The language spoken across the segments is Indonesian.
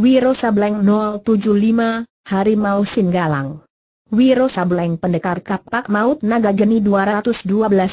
Wiro Sableng 075, Harimau Singgalang. Wiro Sableng Pendekar Kapak Maut Naga Geni 212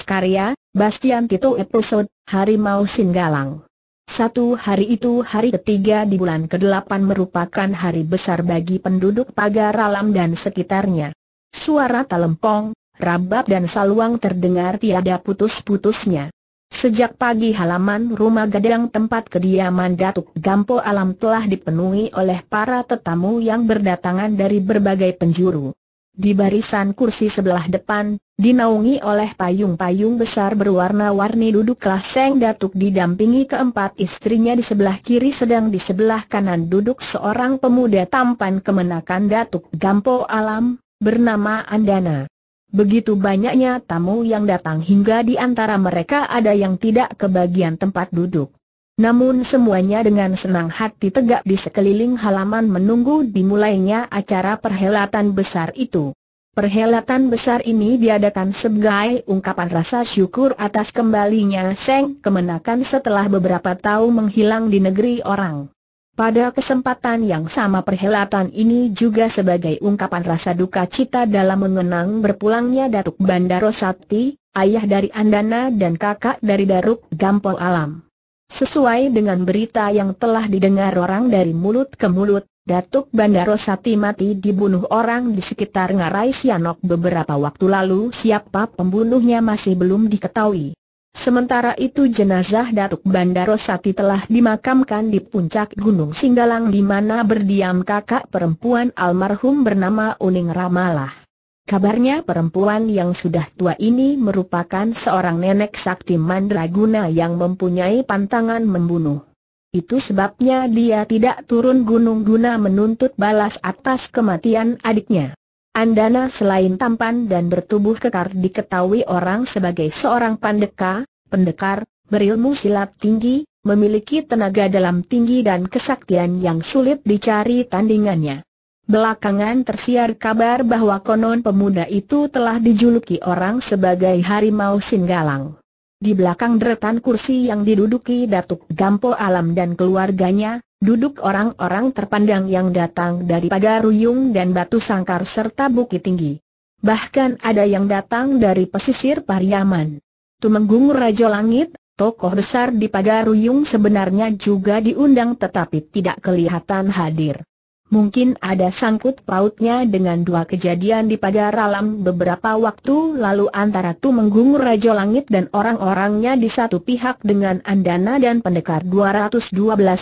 karya, Bastian Tito episode, Harimau Singgalang. Satu hari itu hari ketiga di bulan ke-8 merupakan hari besar bagi penduduk pagar alam dan sekitarnya. Suara talempong, rabab dan saluang terdengar tiada putus-putusnya. Sejak pagi halaman rumah gadang tempat kediaman Datuk Gampo Alam telah dipenuhi oleh para tetamu yang berdatangan dari berbagai penjuru. Di barisan kursi sebelah depan, dinaungi oleh payung-payung besar berwarna-warni duduklah Seng Datuk didampingi keempat istrinya di sebelah kiri sedang di sebelah kanan duduk seorang pemuda tampan kemenakan Datuk Gampo Alam, bernama Andana. Begitu banyaknya tamu yang datang hingga di antara mereka ada yang tidak kebagian tempat duduk. Namun semuanya dengan senang hati tegak di sekeliling halaman menunggu dimulainya acara perhelatan besar itu. Perhelatan besar ini diadakan sebagai ungkapan rasa syukur atas kembalinya Seng Kemenakan setelah beberapa tahun menghilang di negeri orang. Pada kesempatan yang sama perhelatan ini juga sebagai ungkapan rasa duka cita dalam mengenang berpulangnya Datuk Bandaro Sakti, ayah dari Andana dan kakak dari Daruk Gampol Alam. Sesuai dengan berita yang telah didengar orang dari mulut ke mulut, Datuk Bandaro Sakti mati dibunuh orang di sekitar Ngarai Sianok beberapa waktu lalu siapa pembunuhnya masih belum diketahui. Sementara itu jenazah Datuk Bandaro Sati telah dimakamkan di puncak Gunung Singgalang di mana berdiam kakak perempuan almarhum bernama Uning Ramalah. Kabarnya perempuan yang sudah tua ini merupakan seorang nenek sakti mandraguna yang mempunyai pantangan membunuh. Itu sebabnya dia tidak turun gunung guna menuntut balas atas kematian adiknya. Andana selain tampan dan bertubuh kekar diketahui orang sebagai seorang pandeka, pendekar, berilmu silat tinggi, memiliki tenaga dalam tinggi dan kesaktian yang sulit dicari tandingannya. Belakangan tersiar kabar bahwa konon pemuda itu telah dijuluki orang sebagai Harimau Singgalang. Di belakang deretan kursi yang diduduki Datuk Gampo Alam dan keluarganya, Duduk orang-orang terpandang yang datang daripada Ruyung dan Batu Sangkar serta Bukit Tinggi. Bahkan ada yang datang dari pesisir Pariaman. Tumenggung Raja Langit, tokoh besar di Pagaruyung sebenarnya juga diundang tetapi tidak kelihatan hadir. Mungkin ada sangkut pautnya dengan dua kejadian di pagar alam beberapa waktu lalu antara Tumenggung Raja Langit dan orang-orangnya di satu pihak dengan Andana dan pendekar 212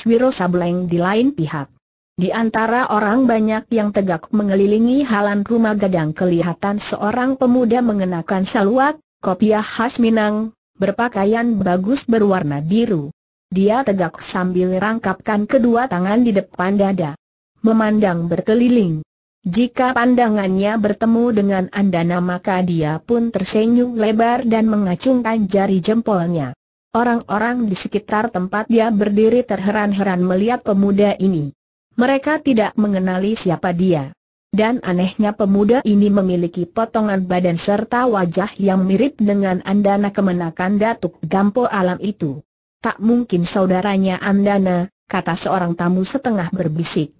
Wiro Sableng di lain pihak. Di antara orang banyak yang tegak mengelilingi halan rumah gadang kelihatan seorang pemuda mengenakan saluak, kopiah khas Minang, berpakaian bagus berwarna biru. Dia tegak sambil rangkapkan kedua tangan di depan dada memandang berkeliling. Jika pandangannya bertemu dengan Andana maka dia pun tersenyum lebar dan mengacungkan jari jempolnya. Orang-orang di sekitar tempat dia berdiri terheran-heran melihat pemuda ini. Mereka tidak mengenali siapa dia. Dan anehnya pemuda ini memiliki potongan badan serta wajah yang mirip dengan Andana kemenakan Datuk Gampo Alam itu. Tak mungkin saudaranya Andana, kata seorang tamu setengah berbisik.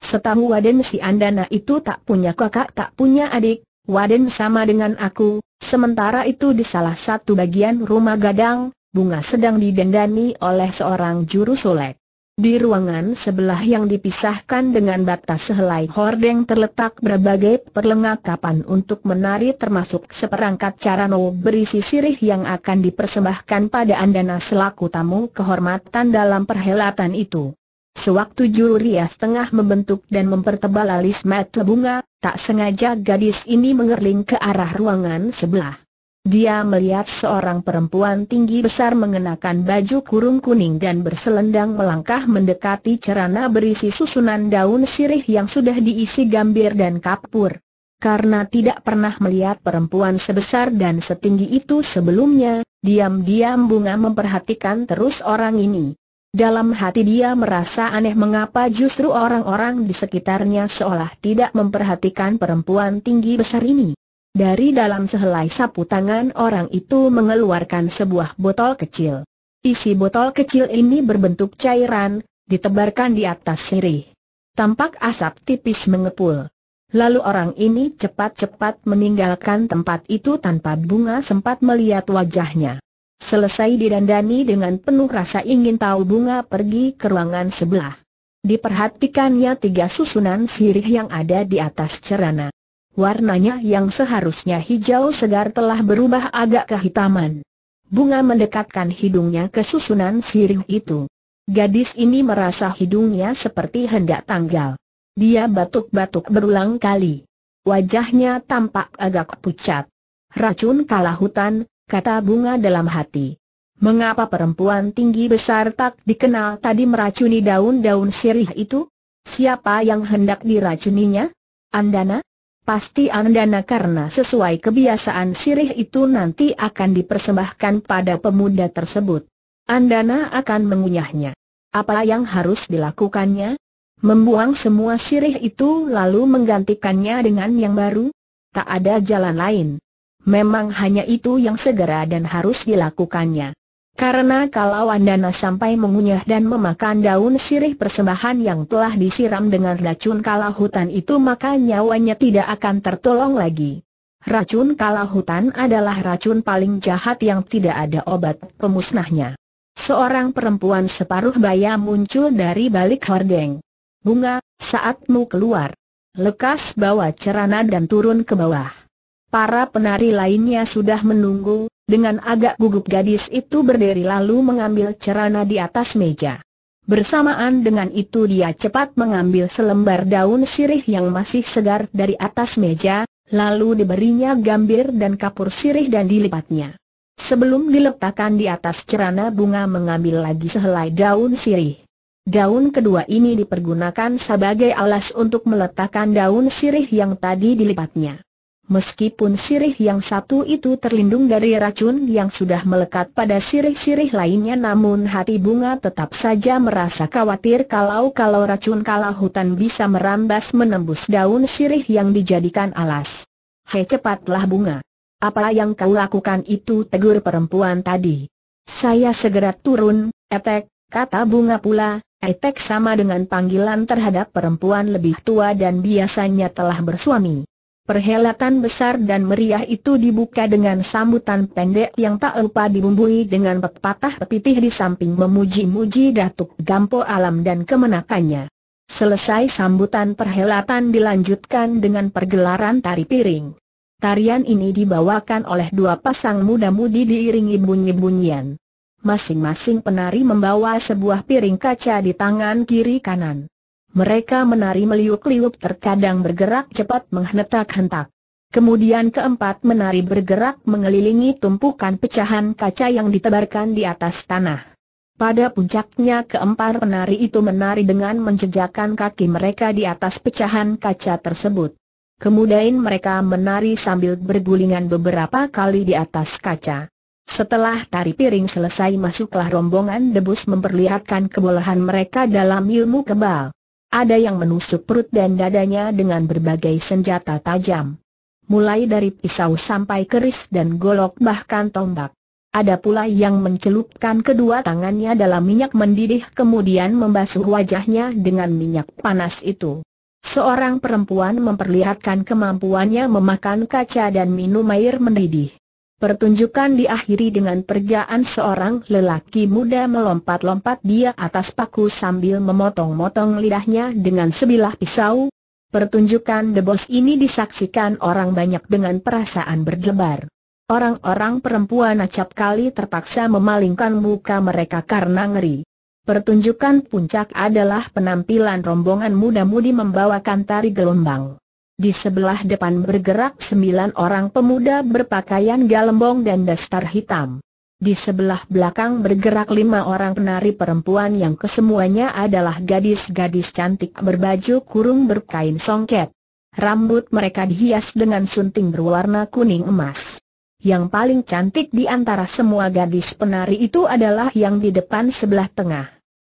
Setahu Waden si Andana itu tak punya kakak tak punya adik, Waden sama dengan aku, sementara itu di salah satu bagian rumah gadang, bunga sedang didendani oleh seorang juru solek. Di ruangan sebelah yang dipisahkan dengan batas sehelai hordeng terletak berbagai perlengkapan untuk menari termasuk seperangkat carano berisi sirih yang akan dipersembahkan pada Andana selaku tamu kehormatan dalam perhelatan itu. Sewaktu Julia setengah membentuk dan mempertebal alis mata bunga, tak sengaja gadis ini mengerling ke arah ruangan sebelah. Dia melihat seorang perempuan tinggi besar mengenakan baju kurung kuning dan berselendang melangkah mendekati cerana berisi susunan daun sirih yang sudah diisi gambir dan kapur. Karena tidak pernah melihat perempuan sebesar dan setinggi itu sebelumnya, diam-diam bunga memperhatikan terus orang ini. Dalam hati dia merasa aneh mengapa justru orang-orang di sekitarnya seolah tidak memperhatikan perempuan tinggi besar ini. Dari dalam sehelai sapu tangan orang itu mengeluarkan sebuah botol kecil. Isi botol kecil ini berbentuk cairan, ditebarkan di atas sirih. Tampak asap tipis mengepul. Lalu orang ini cepat-cepat meninggalkan tempat itu tanpa bunga sempat melihat wajahnya. Selesai didandani dengan penuh rasa ingin tahu bunga pergi ke ruangan sebelah. Diperhatikannya tiga susunan sirih yang ada di atas cerana. Warnanya yang seharusnya hijau segar telah berubah agak kehitaman. Bunga mendekatkan hidungnya ke susunan sirih itu. Gadis ini merasa hidungnya seperti hendak tanggal. Dia batuk-batuk berulang kali. Wajahnya tampak agak pucat. Racun kalah hutan, kata bunga dalam hati. Mengapa perempuan tinggi besar tak dikenal tadi meracuni daun-daun sirih itu? Siapa yang hendak diracuninya? Andana? Pasti Andana karena sesuai kebiasaan sirih itu nanti akan dipersembahkan pada pemuda tersebut. Andana akan mengunyahnya. Apa yang harus dilakukannya? Membuang semua sirih itu lalu menggantikannya dengan yang baru? Tak ada jalan lain. Memang hanya itu yang segera dan harus dilakukannya. Karena kalau Andana sampai mengunyah dan memakan daun sirih persembahan yang telah disiram dengan racun kala hutan itu maka nyawanya tidak akan tertolong lagi. Racun kala hutan adalah racun paling jahat yang tidak ada obat pemusnahnya. Seorang perempuan separuh baya muncul dari balik hordeng. Bunga, saatmu keluar. Lekas bawa cerana dan turun ke bawah. Para penari lainnya sudah menunggu, dengan agak gugup gadis itu berdiri lalu mengambil cerana di atas meja. Bersamaan dengan itu dia cepat mengambil selembar daun sirih yang masih segar dari atas meja, lalu diberinya gambir dan kapur sirih dan dilipatnya. Sebelum diletakkan di atas cerana bunga mengambil lagi sehelai daun sirih. Daun kedua ini dipergunakan sebagai alas untuk meletakkan daun sirih yang tadi dilipatnya. Meskipun sirih yang satu itu terlindung dari racun yang sudah melekat pada sirih-sirih lainnya namun hati bunga tetap saja merasa khawatir kalau-kalau racun kalah hutan bisa merambas menembus daun sirih yang dijadikan alas. Hei cepatlah bunga. Apa yang kau lakukan itu tegur perempuan tadi. Saya segera turun, etek, kata bunga pula, etek sama dengan panggilan terhadap perempuan lebih tua dan biasanya telah bersuami. Perhelatan besar dan meriah itu dibuka dengan sambutan pendek yang tak lupa dibumbui dengan pepatah petitih di samping memuji-muji Datuk Gampo Alam dan kemenakannya. Selesai sambutan perhelatan dilanjutkan dengan pergelaran tari piring. Tarian ini dibawakan oleh dua pasang muda-mudi diiringi bunyi-bunyian. Masing-masing penari membawa sebuah piring kaca di tangan kiri kanan. Mereka menari meliuk-liuk terkadang bergerak cepat menghentak-hentak. Kemudian keempat menari bergerak mengelilingi tumpukan pecahan kaca yang ditebarkan di atas tanah. Pada puncaknya keempat penari itu menari dengan menjejakkan kaki mereka di atas pecahan kaca tersebut. Kemudian mereka menari sambil bergulingan beberapa kali di atas kaca. Setelah tari piring selesai masuklah rombongan debus memperlihatkan kebolehan mereka dalam ilmu kebal. Ada yang menusuk perut dan dadanya dengan berbagai senjata tajam. Mulai dari pisau sampai keris dan golok bahkan tombak. Ada pula yang mencelupkan kedua tangannya dalam minyak mendidih kemudian membasuh wajahnya dengan minyak panas itu. Seorang perempuan memperlihatkan kemampuannya memakan kaca dan minum air mendidih. Pertunjukan diakhiri dengan pergaan seorang lelaki muda melompat-lompat di atas paku sambil memotong-motong lidahnya dengan sebilah pisau. Pertunjukan The Boss ini disaksikan orang banyak dengan perasaan berdebar. Orang-orang perempuan acap kali terpaksa memalingkan muka mereka karena ngeri. Pertunjukan puncak adalah penampilan rombongan muda-mudi membawakan tari gelombang. Di sebelah depan bergerak sembilan orang pemuda berpakaian galembong dan dasar hitam. Di sebelah belakang bergerak lima orang penari perempuan yang kesemuanya adalah gadis-gadis cantik berbaju kurung berkain songket. Rambut mereka dihias dengan sunting berwarna kuning emas. Yang paling cantik di antara semua gadis penari itu adalah yang di depan sebelah tengah.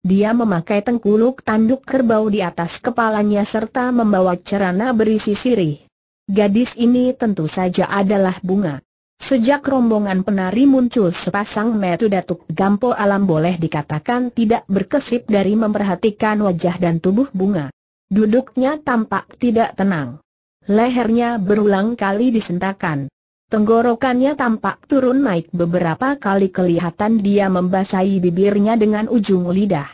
Dia memakai tengkuluk tanduk kerbau di atas kepalanya serta membawa cerana berisi sirih. Gadis ini tentu saja adalah bunga. Sejak rombongan penari muncul sepasang metu datuk Gampo Alam boleh dikatakan tidak berkesip dari memperhatikan wajah dan tubuh bunga. Duduknya tampak tidak tenang. Lehernya berulang kali disentakan. Tenggorokannya tampak turun naik beberapa kali kelihatan dia membasahi bibirnya dengan ujung lidah.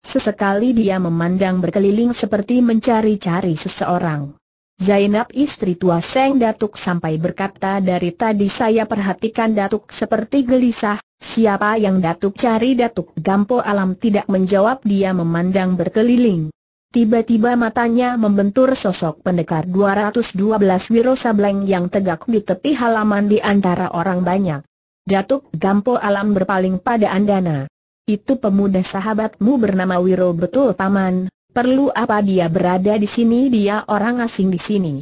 Sesekali dia memandang berkeliling seperti mencari-cari seseorang. Zainab istri tua Seng Datuk sampai berkata dari tadi saya perhatikan Datuk seperti gelisah, siapa yang Datuk cari Datuk Gampo Alam tidak menjawab dia memandang berkeliling. Tiba-tiba matanya membentur sosok pendekar 212 Wiro Sableng yang tegak di tepi halaman di antara orang banyak. Datuk Gampo Alam berpaling pada Andana. Itu pemuda sahabatmu bernama Wiro betul Taman. perlu apa dia berada di sini dia orang asing di sini.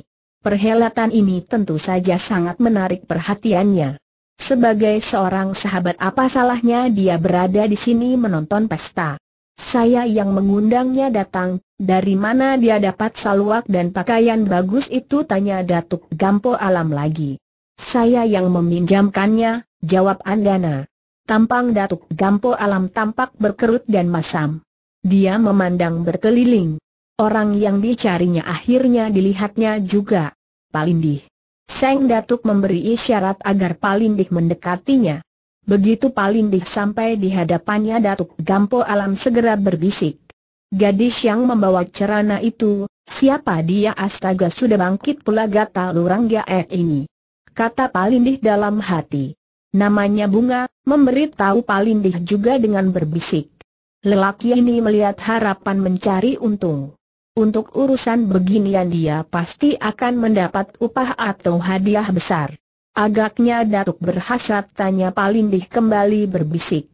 Perhelatan ini tentu saja sangat menarik perhatiannya. Sebagai seorang sahabat apa salahnya dia berada di sini menonton pesta. Saya yang mengundangnya datang, dari mana dia dapat saluak dan pakaian bagus itu tanya Datuk Gampo Alam lagi. Saya yang meminjamkannya, jawab Andana. Tampang Datuk Gampo Alam tampak berkerut dan masam. Dia memandang berkeliling. Orang yang dicarinya akhirnya dilihatnya juga. Palindih. Seng Datuk memberi isyarat agar Palindih mendekatinya. Begitu Palindih sampai di hadapannya Datuk Gampo Alam segera berbisik. Gadis yang membawa cerana itu, siapa dia astaga sudah bangkit pula gata lurang gaek eh, ini. Kata Palindih dalam hati. Namanya Bunga, memberitahu Palindih juga dengan berbisik. Lelaki ini melihat harapan mencari untung. Untuk urusan beginian dia pasti akan mendapat upah atau hadiah besar. Agaknya Datuk berhasrat tanya Palindih kembali berbisik.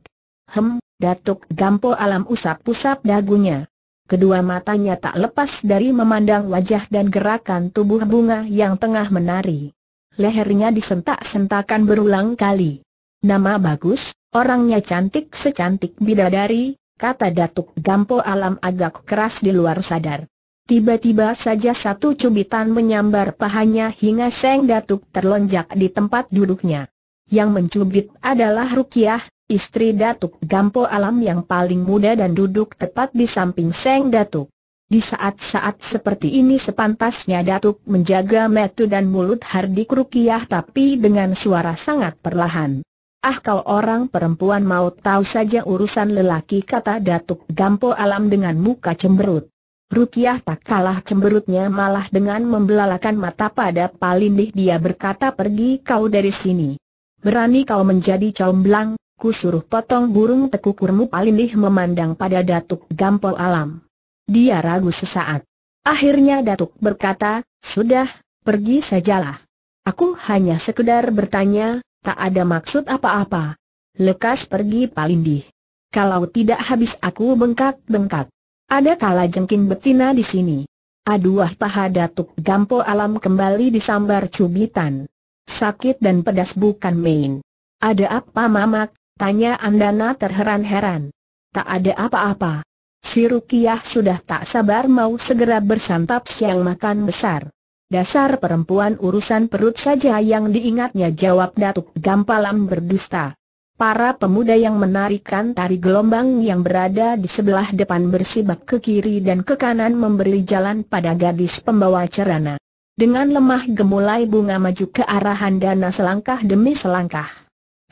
Hem, Datuk Gampo Alam usap-usap dagunya. Kedua matanya tak lepas dari memandang wajah dan gerakan tubuh bunga yang tengah menari. Lehernya disentak-sentakan berulang kali. Nama bagus, orangnya cantik secantik bidadari, kata Datuk Gampo Alam agak keras di luar sadar. Tiba-tiba saja satu cubitan menyambar pahanya hingga Seng Datuk terlonjak di tempat duduknya. Yang mencubit adalah Rukiah, istri Datuk Gampo Alam yang paling muda dan duduk tepat di samping Seng Datuk. Di saat-saat seperti ini sepantasnya Datuk menjaga metu dan mulut Hardik Rukiah tapi dengan suara sangat perlahan. Ah kau orang perempuan mau tahu saja urusan lelaki kata Datuk Gampo Alam dengan muka cemberut. Rukiah tak kalah cemberutnya malah dengan membelalakan mata pada Palindih dia berkata pergi kau dari sini. Berani kau menjadi comblang, suruh potong burung tekukurmu Palindih memandang pada Datuk Gampol Alam. Dia ragu sesaat. Akhirnya Datuk berkata, sudah, pergi sajalah. Aku hanya sekedar bertanya, tak ada maksud apa-apa. Lekas pergi Palindih. Kalau tidak habis aku bengkak-bengkak. Ada kala jengking betina di sini. Aduah paha Datuk Gampo Alam kembali disambar cubitan. Sakit dan pedas bukan main. Ada apa mamak? Tanya Andana terheran-heran. Tak ada apa-apa. Si Rukiah sudah tak sabar mau segera bersantap siang makan besar. Dasar perempuan urusan perut saja yang diingatnya jawab Datuk Gampalam berdusta. Para pemuda yang menarikan tari gelombang yang berada di sebelah depan bersibak ke kiri dan ke kanan memberi jalan pada gadis pembawa cerana. Dengan lemah gemulai bunga maju ke arah Handana selangkah demi selangkah.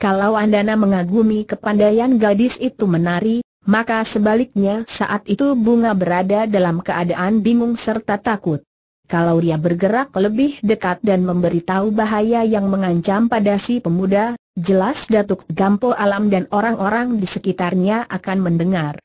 Kalau Andana mengagumi kepandaian gadis itu menari, maka sebaliknya saat itu bunga berada dalam keadaan bingung serta takut. Kalau dia bergerak lebih dekat dan memberitahu bahaya yang mengancam pada si pemuda, jelas Datuk Gampo Alam dan orang-orang di sekitarnya akan mendengar.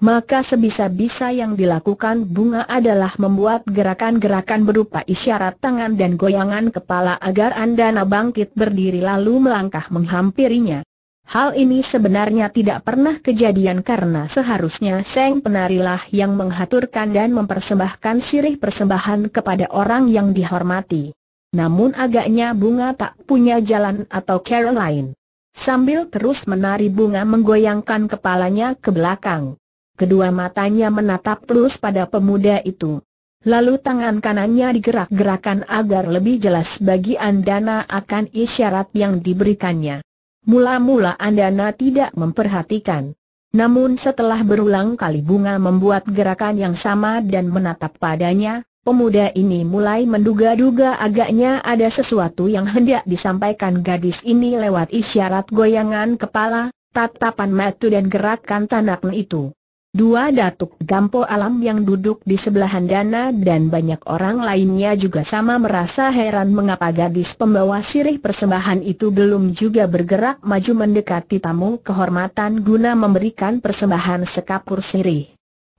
Maka sebisa-bisa yang dilakukan bunga adalah membuat gerakan-gerakan berupa isyarat tangan dan goyangan kepala agar Andana bangkit berdiri lalu melangkah menghampirinya. Hal ini sebenarnya tidak pernah kejadian karena seharusnya Seng Penarilah yang menghaturkan dan mempersembahkan sirih persembahan kepada orang yang dihormati. Namun agaknya bunga tak punya jalan atau cara lain. Sambil terus menari bunga menggoyangkan kepalanya ke belakang. Kedua matanya menatap terus pada pemuda itu. Lalu tangan kanannya digerak-gerakan agar lebih jelas bagi Andana akan isyarat yang diberikannya. Mula-mula Andana tidak memperhatikan. Namun setelah berulang kali bunga membuat gerakan yang sama dan menatap padanya, Pemuda ini mulai menduga-duga agaknya ada sesuatu yang hendak disampaikan gadis ini lewat isyarat goyangan kepala, tatapan mata dan gerakan tanak itu. Dua datuk Gampo Alam yang duduk di sebelah Handana dan banyak orang lainnya juga sama merasa heran mengapa gadis pembawa sirih persembahan itu belum juga bergerak maju mendekati tamu kehormatan guna memberikan persembahan sekapur sirih.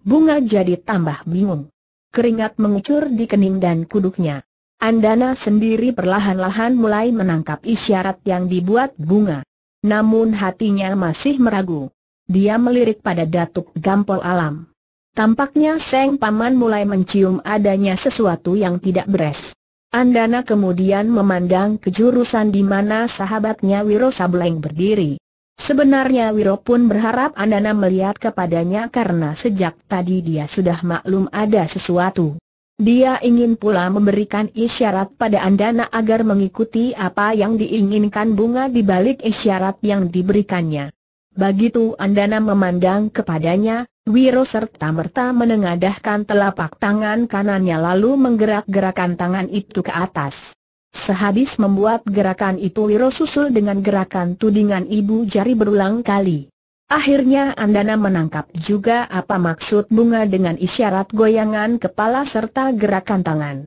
Bunga jadi tambah bingung keringat mengucur di kening dan kuduknya. Andana sendiri perlahan-lahan mulai menangkap isyarat yang dibuat bunga. Namun hatinya masih meragu. Dia melirik pada Datuk Gampol Alam. Tampaknya Seng Paman mulai mencium adanya sesuatu yang tidak beres. Andana kemudian memandang ke jurusan di mana sahabatnya Wiro Sableng berdiri. Sebenarnya Wiro pun berharap Andana melihat kepadanya karena sejak tadi dia sudah maklum ada sesuatu. Dia ingin pula memberikan isyarat pada Andana agar mengikuti apa yang diinginkan bunga di balik isyarat yang diberikannya. Begitu Andana memandang kepadanya, Wiro serta merta menengadahkan telapak tangan kanannya lalu menggerak-gerakan tangan itu ke atas. Sehabis membuat gerakan itu Wiro susul dengan gerakan tudingan ibu jari berulang kali. Akhirnya Andana menangkap juga apa maksud bunga dengan isyarat goyangan kepala serta gerakan tangan.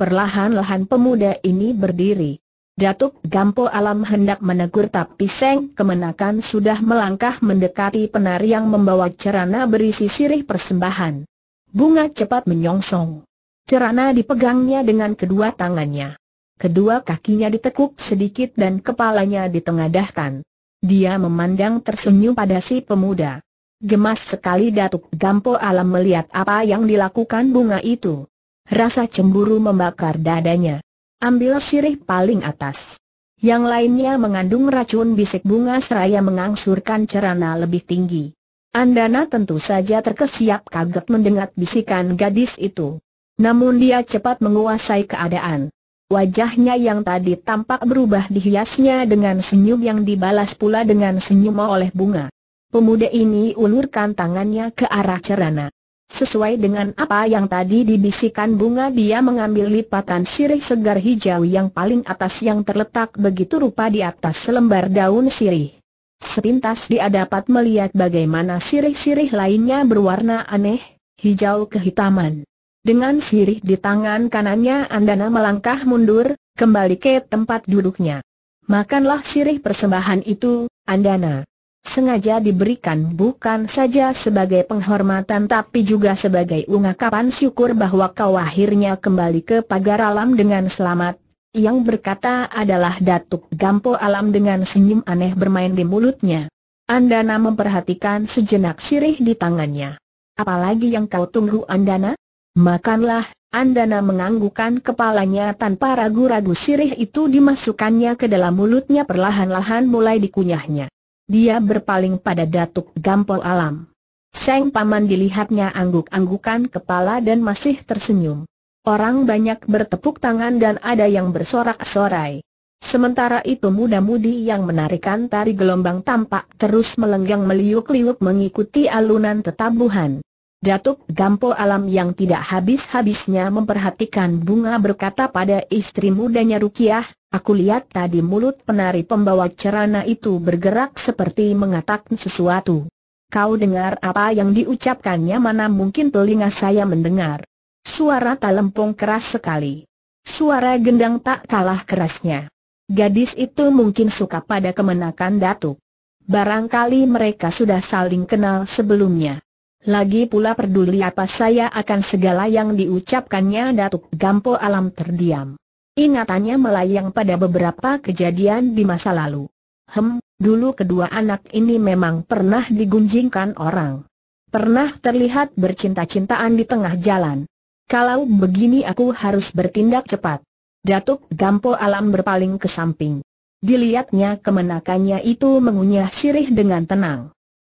Perlahan-lahan pemuda ini berdiri. Datuk Gampo Alam hendak menegur tapi Seng Kemenakan sudah melangkah mendekati penari yang membawa cerana berisi sirih persembahan. Bunga cepat menyongsong. Cerana dipegangnya dengan kedua tangannya kedua kakinya ditekuk sedikit dan kepalanya ditengadahkan. Dia memandang tersenyum pada si pemuda. Gemas sekali Datuk Gampo Alam melihat apa yang dilakukan bunga itu. Rasa cemburu membakar dadanya. Ambil sirih paling atas. Yang lainnya mengandung racun bisik bunga seraya mengangsurkan cerana lebih tinggi. Andana tentu saja terkesiap kaget mendengar bisikan gadis itu. Namun dia cepat menguasai keadaan. Wajahnya yang tadi tampak berubah dihiasnya dengan senyum yang dibalas pula dengan senyum oleh bunga. Pemuda ini ulurkan tangannya ke arah cerana. Sesuai dengan apa yang tadi dibisikkan bunga dia mengambil lipatan sirih segar hijau yang paling atas yang terletak begitu rupa di atas selembar daun sirih. Sepintas dia dapat melihat bagaimana sirih-sirih lainnya berwarna aneh, hijau kehitaman. Dengan sirih di tangan kanannya Andana melangkah mundur, kembali ke tempat duduknya. Makanlah sirih persembahan itu, Andana. Sengaja diberikan bukan saja sebagai penghormatan tapi juga sebagai ungkapan syukur bahwa kau akhirnya kembali ke pagar alam dengan selamat. Yang berkata adalah Datuk Gampo Alam dengan senyum aneh bermain di mulutnya. Andana memperhatikan sejenak sirih di tangannya. Apalagi yang kau tunggu Andana? Makanlah, Andana menganggukkan kepalanya tanpa ragu-ragu sirih itu dimasukkannya ke dalam mulutnya perlahan-lahan mulai dikunyahnya. Dia berpaling pada Datuk Gampol Alam. Seng Paman dilihatnya angguk-anggukan kepala dan masih tersenyum. Orang banyak bertepuk tangan dan ada yang bersorak-sorai. Sementara itu muda-mudi yang menarikan tari gelombang tampak terus melenggang meliuk-liuk mengikuti alunan tetabuhan. Datuk Gampo Alam yang tidak habis-habisnya memperhatikan bunga berkata pada istri mudanya Rukiah, aku lihat tadi mulut penari pembawa cerana itu bergerak seperti mengatakan sesuatu. Kau dengar apa yang diucapkannya mana mungkin telinga saya mendengar. Suara talempong keras sekali. Suara gendang tak kalah kerasnya. Gadis itu mungkin suka pada kemenakan Datuk. Barangkali mereka sudah saling kenal sebelumnya. Lagi pula peduli apa saya akan segala yang diucapkannya Datuk Gampo Alam terdiam. Ingatannya melayang pada beberapa kejadian di masa lalu. Hem, dulu kedua anak ini memang pernah digunjingkan orang. Pernah terlihat bercinta-cintaan di tengah jalan. Kalau begini aku harus bertindak cepat. Datuk Gampo Alam berpaling ke samping. Dilihatnya kemenakannya itu mengunyah sirih dengan tenang.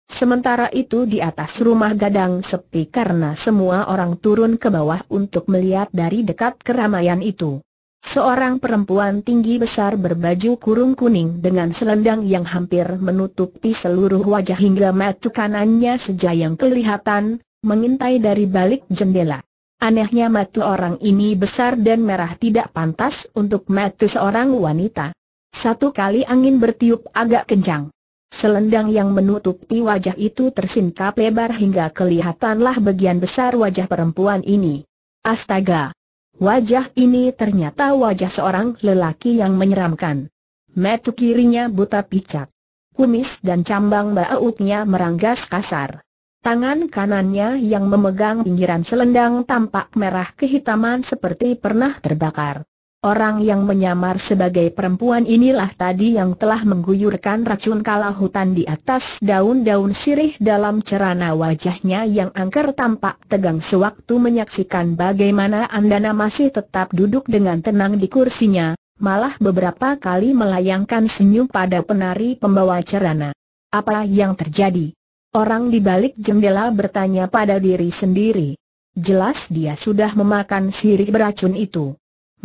Sementara itu di atas rumah gadang sepi karena semua orang turun ke bawah untuk melihat dari dekat keramaian itu. Seorang perempuan tinggi besar berbaju kurung kuning dengan selendang yang hampir menutupi seluruh wajah hingga mata kanannya sejayang kelihatan, mengintai dari balik jendela. Anehnya mata orang ini besar dan merah tidak pantas untuk mata seorang wanita. Satu kali angin bertiup agak kencang. Selendang yang menutupi wajah itu tersingkap lebar hingga kelihatanlah bagian besar wajah perempuan ini. Astaga! Wajah ini ternyata wajah seorang lelaki yang menyeramkan. Metu kirinya buta picat. Kumis dan cambang bauknya meranggas kasar. Tangan kanannya yang memegang pinggiran selendang tampak merah kehitaman seperti pernah terbakar. Orang yang menyamar sebagai perempuan inilah tadi yang telah mengguyurkan racun kalah hutan di atas daun-daun sirih dalam cerana wajahnya yang angker tampak tegang sewaktu menyaksikan bagaimana Andana masih tetap duduk dengan tenang di kursinya, malah beberapa kali melayangkan senyum pada penari pembawa cerana. Apa yang terjadi? Orang di balik jendela bertanya pada diri sendiri. Jelas dia sudah memakan sirih beracun itu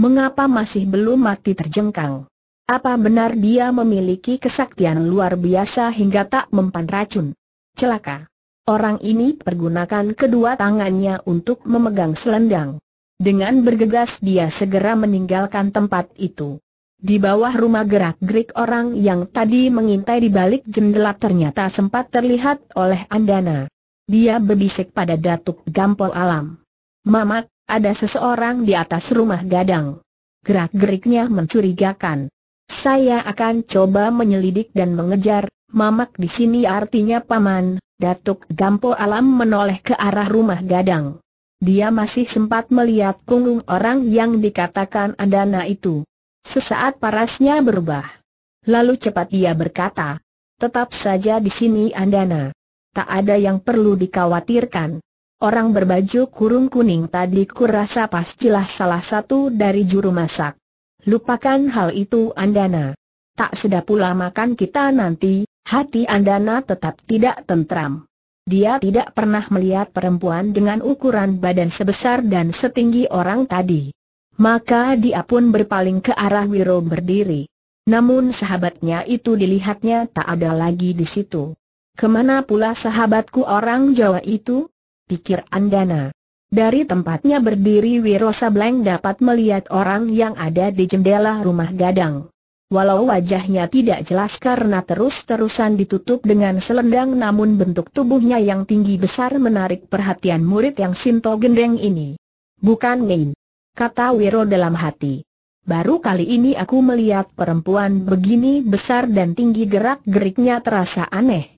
mengapa masih belum mati terjengkang? Apa benar dia memiliki kesaktian luar biasa hingga tak mempan racun? Celaka. Orang ini pergunakan kedua tangannya untuk memegang selendang. Dengan bergegas dia segera meninggalkan tempat itu. Di bawah rumah gerak-gerik orang yang tadi mengintai di balik jendela ternyata sempat terlihat oleh Andana. Dia berbisik pada Datuk Gampol Alam. Mamat, ada seseorang di atas rumah gadang. Gerak-geriknya mencurigakan. Saya akan coba menyelidik dan mengejar, mamak di sini artinya paman, Datuk Gampo Alam menoleh ke arah rumah gadang. Dia masih sempat melihat punggung orang yang dikatakan Andana itu. Sesaat parasnya berubah. Lalu cepat dia berkata, tetap saja di sini Andana. Tak ada yang perlu dikhawatirkan. Orang berbaju kurung kuning tadi kurasa pastilah salah satu dari juru masak. Lupakan hal itu Andana. Tak sedap pula makan kita nanti, hati Andana tetap tidak tentram. Dia tidak pernah melihat perempuan dengan ukuran badan sebesar dan setinggi orang tadi. Maka dia pun berpaling ke arah Wiro berdiri. Namun sahabatnya itu dilihatnya tak ada lagi di situ. Kemana pula sahabatku orang Jawa itu? pikir Andana. Dari tempatnya berdiri Wiro Sableng dapat melihat orang yang ada di jendela rumah gadang. Walau wajahnya tidak jelas karena terus-terusan ditutup dengan selendang namun bentuk tubuhnya yang tinggi besar menarik perhatian murid yang Sinto Gendeng ini. Bukan main, Kata Wiro dalam hati. Baru kali ini aku melihat perempuan begini besar dan tinggi gerak-geriknya terasa aneh.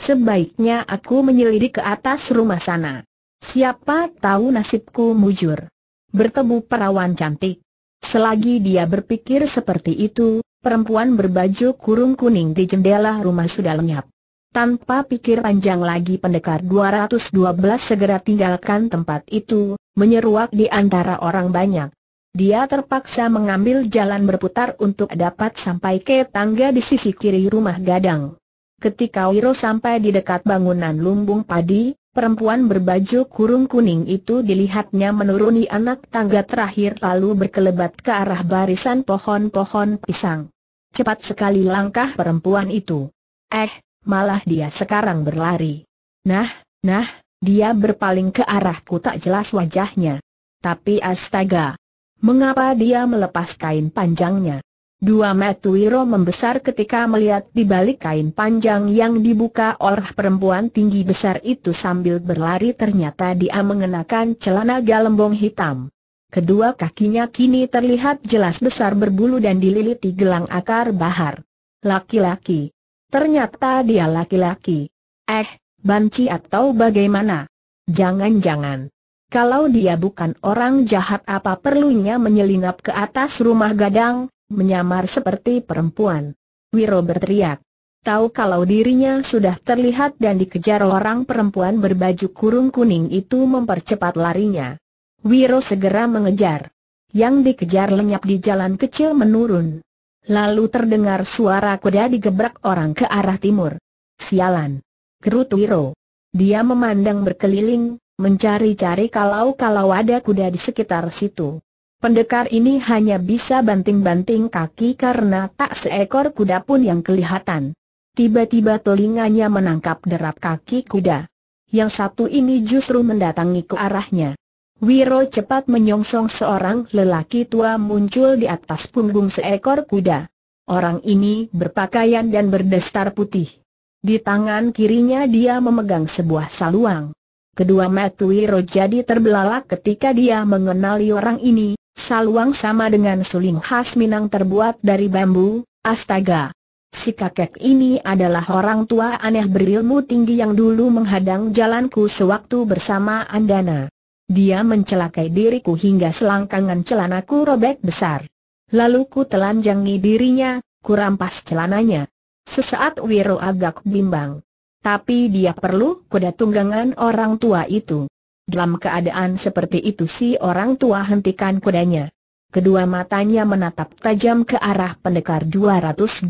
Sebaiknya aku menyelidik ke atas rumah sana. Siapa tahu nasibku mujur. Bertemu perawan cantik. Selagi dia berpikir seperti itu, perempuan berbaju kurung kuning di jendela rumah sudah lenyap. Tanpa pikir panjang lagi pendekar 212 segera tinggalkan tempat itu, menyeruak di antara orang banyak. Dia terpaksa mengambil jalan berputar untuk dapat sampai ke tangga di sisi kiri rumah gadang. Ketika Wiro sampai di dekat bangunan lumbung padi, perempuan berbaju kurung kuning itu dilihatnya menuruni anak tangga terakhir lalu berkelebat ke arah barisan pohon-pohon pisang. Cepat sekali langkah perempuan itu. Eh, malah dia sekarang berlari. Nah, nah, dia berpaling ke arahku tak jelas wajahnya. Tapi astaga! Mengapa dia melepas kain panjangnya? Dua Wiro membesar ketika melihat di balik kain panjang yang dibuka oleh perempuan tinggi besar itu sambil berlari ternyata dia mengenakan celana galembong hitam. Kedua kakinya kini terlihat jelas besar berbulu dan dililiti gelang akar bahar. Laki-laki. Ternyata dia laki-laki. Eh, banci atau bagaimana? Jangan-jangan. Kalau dia bukan orang jahat apa perlunya menyelinap ke atas rumah gadang, menyamar seperti perempuan. Wiro berteriak. Tahu kalau dirinya sudah terlihat dan dikejar orang perempuan berbaju kurung kuning itu mempercepat larinya. Wiro segera mengejar. Yang dikejar lenyap di jalan kecil menurun. Lalu terdengar suara kuda digebrak orang ke arah timur. Sialan. Gerut Wiro. Dia memandang berkeliling, mencari-cari kalau-kalau ada kuda di sekitar situ. Pendekar ini hanya bisa banting-banting kaki karena tak seekor kuda pun yang kelihatan. Tiba-tiba telinganya menangkap derap kaki kuda. Yang satu ini justru mendatangi ke arahnya. Wiro cepat menyongsong seorang lelaki tua muncul di atas punggung seekor kuda. Orang ini berpakaian dan berdestar putih. Di tangan kirinya dia memegang sebuah saluang. Kedua mata Wiro jadi terbelalak ketika dia mengenali orang ini, Saluang sama dengan suling khas Minang terbuat dari bambu, astaga. Si kakek ini adalah orang tua aneh berilmu tinggi yang dulu menghadang jalanku sewaktu bersama Andana. Dia mencelakai diriku hingga selangkangan celanaku robek besar. Lalu ku telanjangi dirinya, ku rampas celananya. Sesaat Wiro agak bimbang. Tapi dia perlu kuda tunggangan orang tua itu. Dalam keadaan seperti itu si orang tua hentikan kudanya. Kedua matanya menatap tajam ke arah pendekar 212.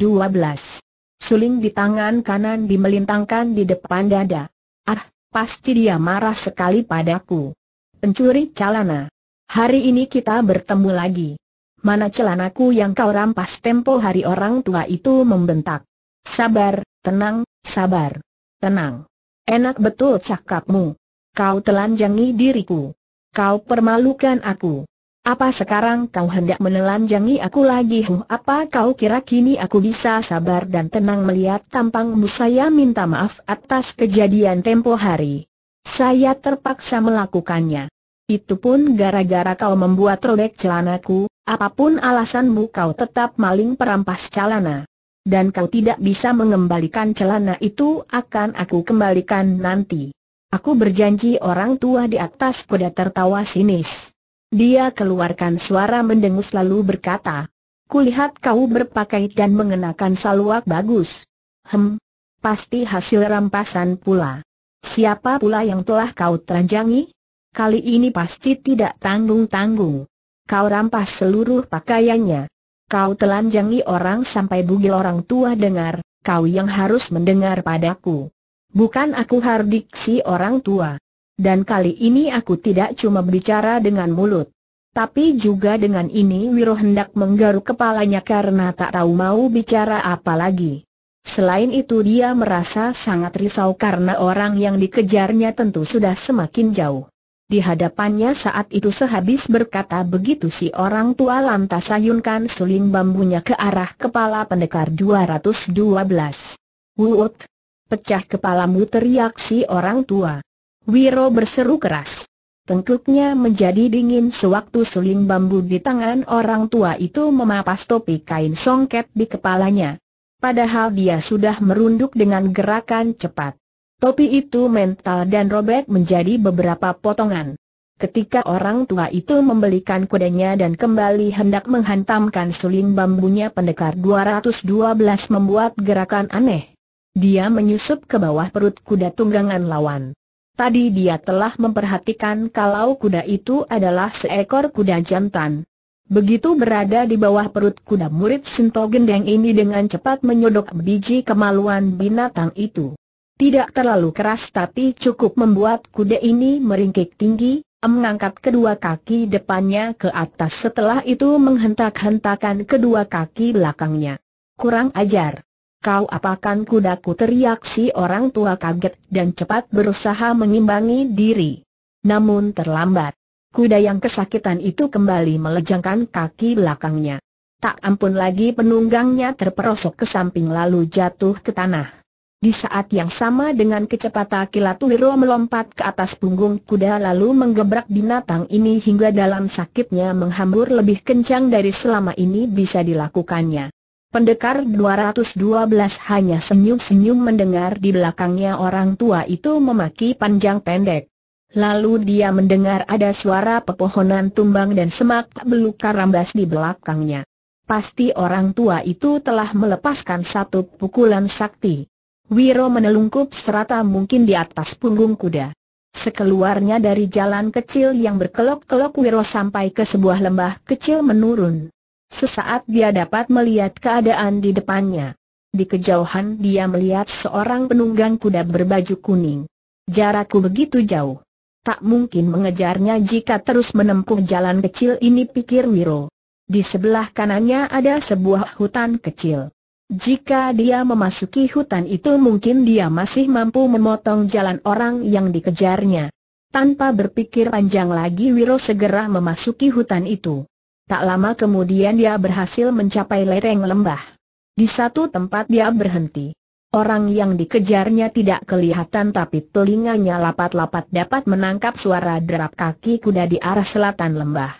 Suling di tangan kanan dimelintangkan di depan dada. Ah, pasti dia marah sekali padaku. Pencuri celana. Hari ini kita bertemu lagi. Mana celanaku yang kau rampas tempo hari orang tua itu membentak. Sabar, tenang, sabar, tenang. Enak betul cakapmu. Kau telanjangi diriku. Kau permalukan aku. Apa sekarang kau hendak menelanjangi aku lagi? Huh, apa kau kira kini aku bisa sabar dan tenang melihat tampangmu? Saya minta maaf atas kejadian tempo hari. Saya terpaksa melakukannya. Itu pun gara-gara kau membuat robek celanaku, apapun alasanmu kau tetap maling perampas celana. Dan kau tidak bisa mengembalikan celana itu akan aku kembalikan nanti. Aku berjanji orang tua di atas kuda tertawa sinis. Dia keluarkan suara mendengus lalu berkata, Kulihat kau berpakai dan mengenakan saluak bagus. Hem, pasti hasil rampasan pula. Siapa pula yang telah kau teranjangi? Kali ini pasti tidak tanggung-tanggung. Kau rampas seluruh pakaiannya. Kau telanjangi orang sampai bugil orang tua dengar, kau yang harus mendengar padaku. Bukan aku hardik si orang tua. Dan kali ini aku tidak cuma bicara dengan mulut. Tapi juga dengan ini Wiro hendak menggaruk kepalanya karena tak tahu mau bicara apa lagi. Selain itu dia merasa sangat risau karena orang yang dikejarnya tentu sudah semakin jauh. Di hadapannya saat itu sehabis berkata begitu si orang tua lantas ayunkan suling bambunya ke arah kepala pendekar 212. Wuut, Pecah kepalamu teriak si orang tua. Wiro berseru keras. Tengkuknya menjadi dingin sewaktu suling bambu di tangan orang tua itu memapas topi kain songket di kepalanya. Padahal dia sudah merunduk dengan gerakan cepat. Topi itu mental dan robek menjadi beberapa potongan. Ketika orang tua itu membelikan kudanya dan kembali hendak menghantamkan suling bambunya pendekar 212 membuat gerakan aneh. Dia menyusup ke bawah perut kuda tunggangan lawan. Tadi dia telah memperhatikan kalau kuda itu adalah seekor kuda jantan. Begitu berada di bawah perut kuda murid Sinto Gendeng ini dengan cepat menyodok biji kemaluan binatang itu. Tidak terlalu keras tapi cukup membuat kuda ini meringkik tinggi, mengangkat kedua kaki depannya ke atas setelah itu menghentak-hentakan kedua kaki belakangnya. Kurang ajar. Kau apakan kudaku teriak si orang tua kaget dan cepat berusaha mengimbangi diri. Namun terlambat. Kuda yang kesakitan itu kembali melejangkan kaki belakangnya. Tak ampun lagi penunggangnya terperosok ke samping lalu jatuh ke tanah. Di saat yang sama dengan kecepatan kilat Wiro melompat ke atas punggung kuda lalu menggebrak binatang ini hingga dalam sakitnya menghambur lebih kencang dari selama ini bisa dilakukannya. Pendekar 212 hanya senyum-senyum mendengar di belakangnya orang tua itu memaki panjang pendek. Lalu dia mendengar ada suara pepohonan tumbang dan semak belukar rambas di belakangnya. Pasti orang tua itu telah melepaskan satu pukulan sakti. Wiro menelungkup serata mungkin di atas punggung kuda. Sekeluarnya dari jalan kecil yang berkelok-kelok Wiro sampai ke sebuah lembah kecil menurun. Sesaat dia dapat melihat keadaan di depannya. Di kejauhan dia melihat seorang penunggang kuda berbaju kuning. Jarakku begitu jauh. Tak mungkin mengejarnya jika terus menempuh jalan kecil ini pikir Wiro. Di sebelah kanannya ada sebuah hutan kecil. Jika dia memasuki hutan itu mungkin dia masih mampu memotong jalan orang yang dikejarnya. Tanpa berpikir panjang lagi Wiro segera memasuki hutan itu. Tak lama kemudian dia berhasil mencapai lereng lembah. Di satu tempat dia berhenti. Orang yang dikejarnya tidak kelihatan tapi telinganya lapat-lapat dapat menangkap suara derap kaki kuda di arah selatan lembah.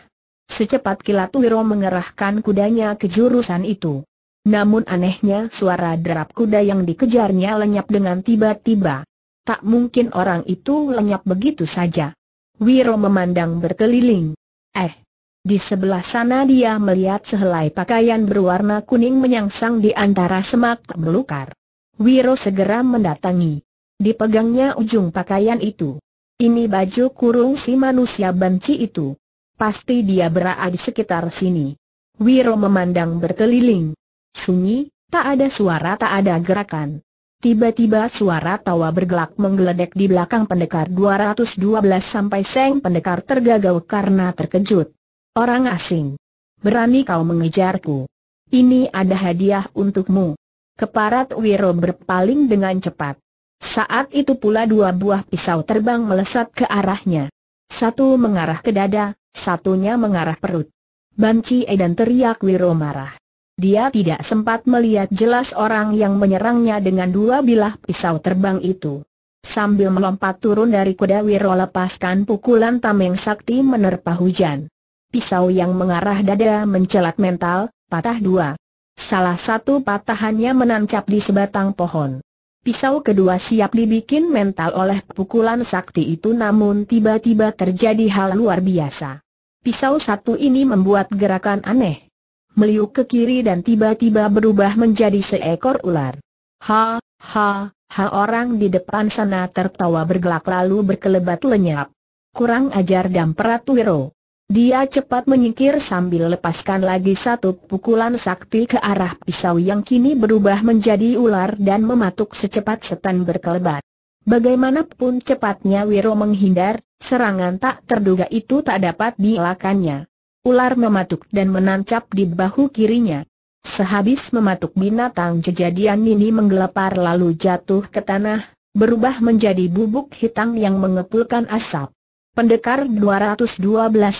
Secepat kilat Wiro mengerahkan kudanya ke jurusan itu. Namun anehnya suara derap kuda yang dikejarnya lenyap dengan tiba-tiba. Tak mungkin orang itu lenyap begitu saja. Wiro memandang berkeliling. Eh, di sebelah sana dia melihat sehelai pakaian berwarna kuning menyangsang di antara semak belukar. Wiro segera mendatangi. Dipegangnya ujung pakaian itu. Ini baju kurung si manusia banci itu. Pasti dia berada di sekitar sini. Wiro memandang berkeliling. Sunyi, tak ada suara tak ada gerakan. Tiba-tiba suara tawa bergelak menggeledek di belakang pendekar 212 sampai seng pendekar tergagau karena terkejut. Orang asing. Berani kau mengejarku. Ini ada hadiah untukmu. Keparat Wiro berpaling dengan cepat. Saat itu pula dua buah pisau terbang melesat ke arahnya. Satu mengarah ke dada, satunya mengarah perut. Banci Edan teriak Wiro marah. Dia tidak sempat melihat jelas orang yang menyerangnya dengan dua bilah pisau terbang itu. Sambil melompat turun dari kuda Wiro lepaskan pukulan tameng sakti menerpa hujan pisau yang mengarah dada mencelat mental, patah dua. Salah satu patahannya menancap di sebatang pohon. Pisau kedua siap dibikin mental oleh pukulan sakti itu namun tiba-tiba terjadi hal luar biasa. Pisau satu ini membuat gerakan aneh. Meliuk ke kiri dan tiba-tiba berubah menjadi seekor ular. Ha, ha, ha orang di depan sana tertawa bergelak lalu berkelebat lenyap. Kurang ajar dan peratu hero. Dia cepat menyingkir sambil lepaskan lagi satu pukulan sakti ke arah pisau yang kini berubah menjadi ular dan mematuk secepat setan berkelebat. Bagaimanapun cepatnya Wiro menghindar, serangan tak terduga itu tak dapat dielakannya. Ular mematuk dan menancap di bahu kirinya. Sehabis mematuk binatang kejadian ini menggelepar lalu jatuh ke tanah, berubah menjadi bubuk hitam yang mengepulkan asap. Pendekar 212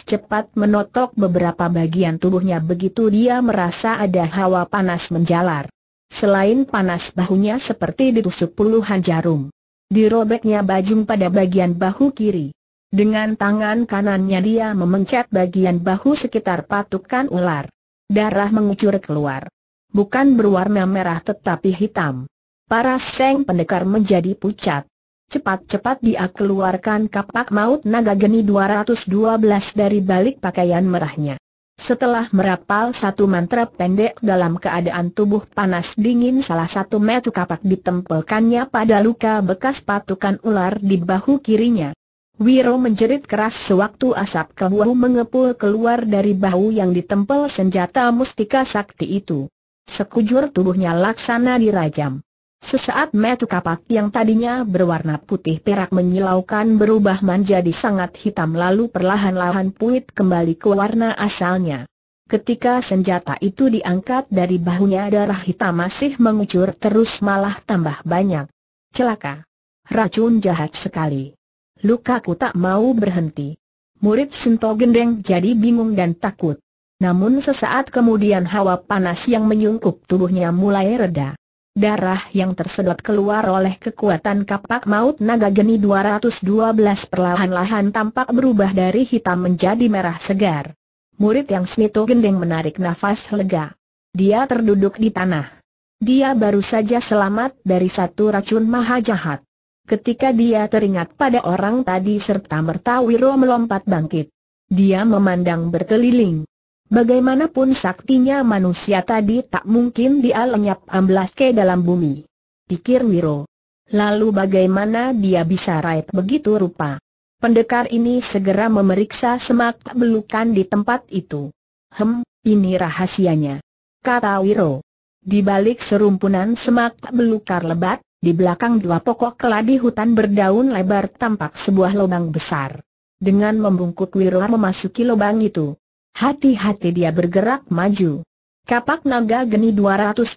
cepat menotok beberapa bagian tubuhnya begitu dia merasa ada hawa panas menjalar. Selain panas bahunya seperti ditusuk puluhan jarum. Dirobeknya bajung pada bagian bahu kiri. Dengan tangan kanannya dia memencet bagian bahu sekitar patukan ular. Darah mengucur keluar. Bukan berwarna merah tetapi hitam. Para seng pendekar menjadi pucat. Cepat-cepat dia keluarkan kapak maut naga geni 212 dari balik pakaian merahnya. Setelah merapal satu mantra pendek dalam keadaan tubuh panas dingin salah satu metu kapak ditempelkannya pada luka bekas patukan ular di bahu kirinya. Wiro menjerit keras sewaktu asap keluar mengepul keluar dari bahu yang ditempel senjata mustika sakti itu. Sekujur tubuhnya laksana dirajam. Sesaat metu kapak yang tadinya berwarna putih perak menyilaukan berubah menjadi sangat hitam lalu perlahan-lahan puit kembali ke warna asalnya. Ketika senjata itu diangkat dari bahunya darah hitam masih mengucur terus malah tambah banyak. Celaka. Racun jahat sekali. Lukaku tak mau berhenti. Murid Sinto Gendeng jadi bingung dan takut. Namun sesaat kemudian hawa panas yang menyungkup tubuhnya mulai reda darah yang tersedot keluar oleh kekuatan kapak maut naga geni 212 perlahan-lahan tampak berubah dari hitam menjadi merah segar. Murid yang senitu gendeng menarik nafas lega. Dia terduduk di tanah. Dia baru saja selamat dari satu racun maha jahat. Ketika dia teringat pada orang tadi serta merta Wiro melompat bangkit. Dia memandang berkeliling. Bagaimanapun saktinya manusia tadi tak mungkin dia lenyap amblas ke dalam bumi. Pikir Wiro. Lalu bagaimana dia bisa raib begitu rupa? Pendekar ini segera memeriksa semak belukan di tempat itu. Hem, ini rahasianya. Kata Wiro. Di balik serumpunan semak belukar lebat, di belakang dua pokok keladi hutan berdaun lebar tampak sebuah lubang besar. Dengan membungkuk Wiro memasuki lubang itu, Hati-hati dia bergerak maju. Kapak naga geni 212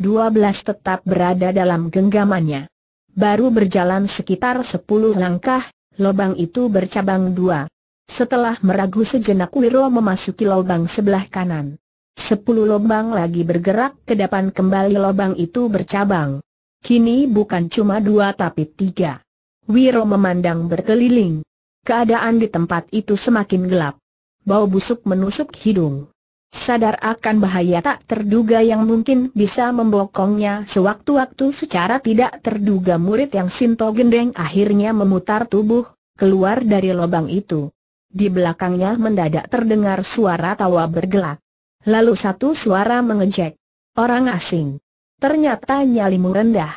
tetap berada dalam genggamannya. Baru berjalan sekitar 10 langkah, lubang itu bercabang dua. Setelah meragu sejenak Wiro memasuki lubang sebelah kanan. Sepuluh lubang lagi bergerak ke depan kembali lubang itu bercabang. Kini bukan cuma dua tapi tiga. Wiro memandang berkeliling. Keadaan di tempat itu semakin gelap bau busuk menusuk hidung. Sadar akan bahaya tak terduga yang mungkin bisa membokongnya sewaktu-waktu secara tidak terduga murid yang Sinto Gendeng akhirnya memutar tubuh, keluar dari lubang itu. Di belakangnya mendadak terdengar suara tawa bergelak. Lalu satu suara mengejek. Orang asing. Ternyata nyalimu rendah.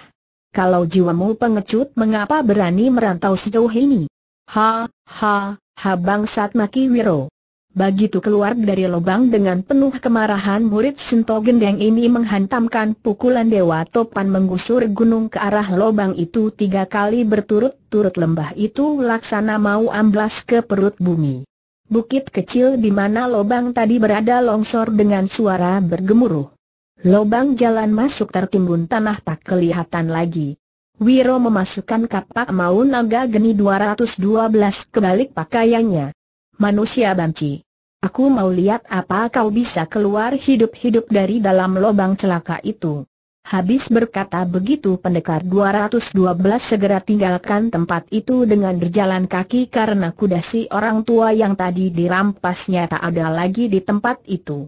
Kalau jiwamu pengecut mengapa berani merantau sejauh ini? Ha, ha, ha bangsat Maki Wiro. Begitu keluar dari lubang dengan penuh kemarahan murid Sinto Gendeng ini menghantamkan pukulan Dewa Topan menggusur gunung ke arah lubang itu tiga kali berturut-turut lembah itu laksana mau amblas ke perut bumi. Bukit kecil di mana lubang tadi berada longsor dengan suara bergemuruh. Lubang jalan masuk tertimbun tanah tak kelihatan lagi. Wiro memasukkan kapak mau naga geni 212 ke balik pakaiannya. Manusia banci. Aku mau lihat apa kau bisa keluar hidup-hidup dari dalam lubang celaka itu. Habis berkata begitu pendekar 212 segera tinggalkan tempat itu dengan berjalan kaki karena kuda si orang tua yang tadi dirampasnya tak ada lagi di tempat itu.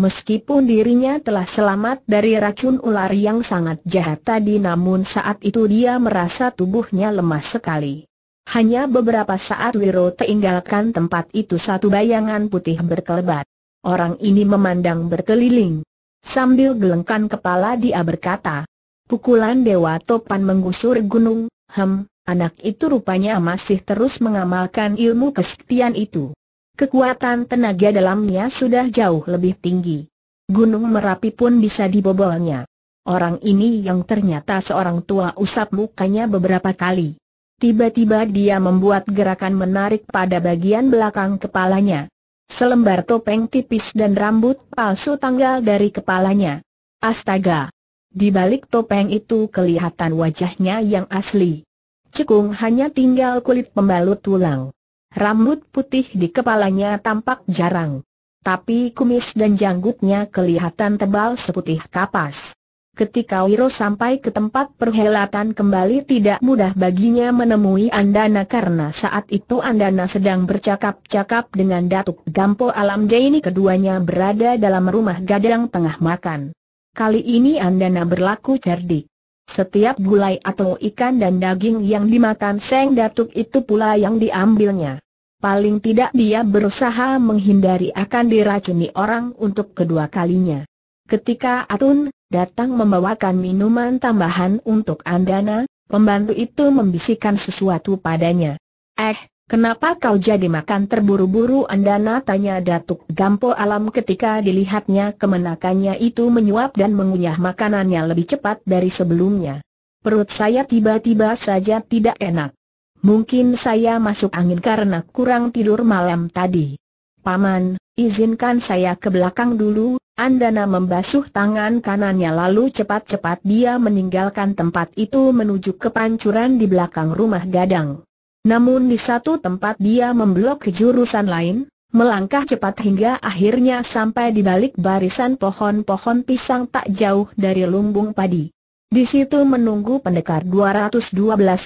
Meskipun dirinya telah selamat dari racun ular yang sangat jahat tadi namun saat itu dia merasa tubuhnya lemah sekali. Hanya beberapa saat Wiro tinggalkan tempat itu satu bayangan putih berkelebat. Orang ini memandang berkeliling. Sambil gelengkan kepala dia berkata, Pukulan Dewa Topan menggusur gunung, hem, anak itu rupanya masih terus mengamalkan ilmu kesetian itu. Kekuatan tenaga dalamnya sudah jauh lebih tinggi. Gunung Merapi pun bisa dibobolnya. Orang ini yang ternyata seorang tua usap mukanya beberapa kali. Tiba-tiba dia membuat gerakan menarik pada bagian belakang kepalanya. Selembar topeng tipis dan rambut palsu tanggal dari kepalanya. Astaga! Di balik topeng itu kelihatan wajahnya yang asli. Cekung hanya tinggal kulit pembalut tulang. Rambut putih di kepalanya tampak jarang. Tapi kumis dan janggutnya kelihatan tebal seputih kapas ketika Wiro sampai ke tempat perhelatan kembali tidak mudah baginya menemui Andana karena saat itu Andana sedang bercakap-cakap dengan Datuk Gampo Alam Jaini keduanya berada dalam rumah gadang tengah makan. Kali ini Andana berlaku cerdik. Setiap gulai atau ikan dan daging yang dimakan Seng Datuk itu pula yang diambilnya. Paling tidak dia berusaha menghindari akan diracuni orang untuk kedua kalinya. Ketika Atun datang membawakan minuman tambahan untuk Andana, pembantu itu membisikkan sesuatu padanya. Eh, kenapa kau jadi makan terburu-buru Andana tanya Datuk Gampo Alam ketika dilihatnya kemenakannya itu menyuap dan mengunyah makanannya lebih cepat dari sebelumnya. Perut saya tiba-tiba saja tidak enak. Mungkin saya masuk angin karena kurang tidur malam tadi. Paman, izinkan saya ke belakang dulu, Andana membasuh tangan kanannya lalu cepat-cepat dia meninggalkan tempat itu menuju ke pancuran di belakang rumah gadang. Namun di satu tempat dia memblok ke jurusan lain, melangkah cepat hingga akhirnya sampai di balik barisan pohon-pohon pisang tak jauh dari lumbung padi. Di situ menunggu pendekar 212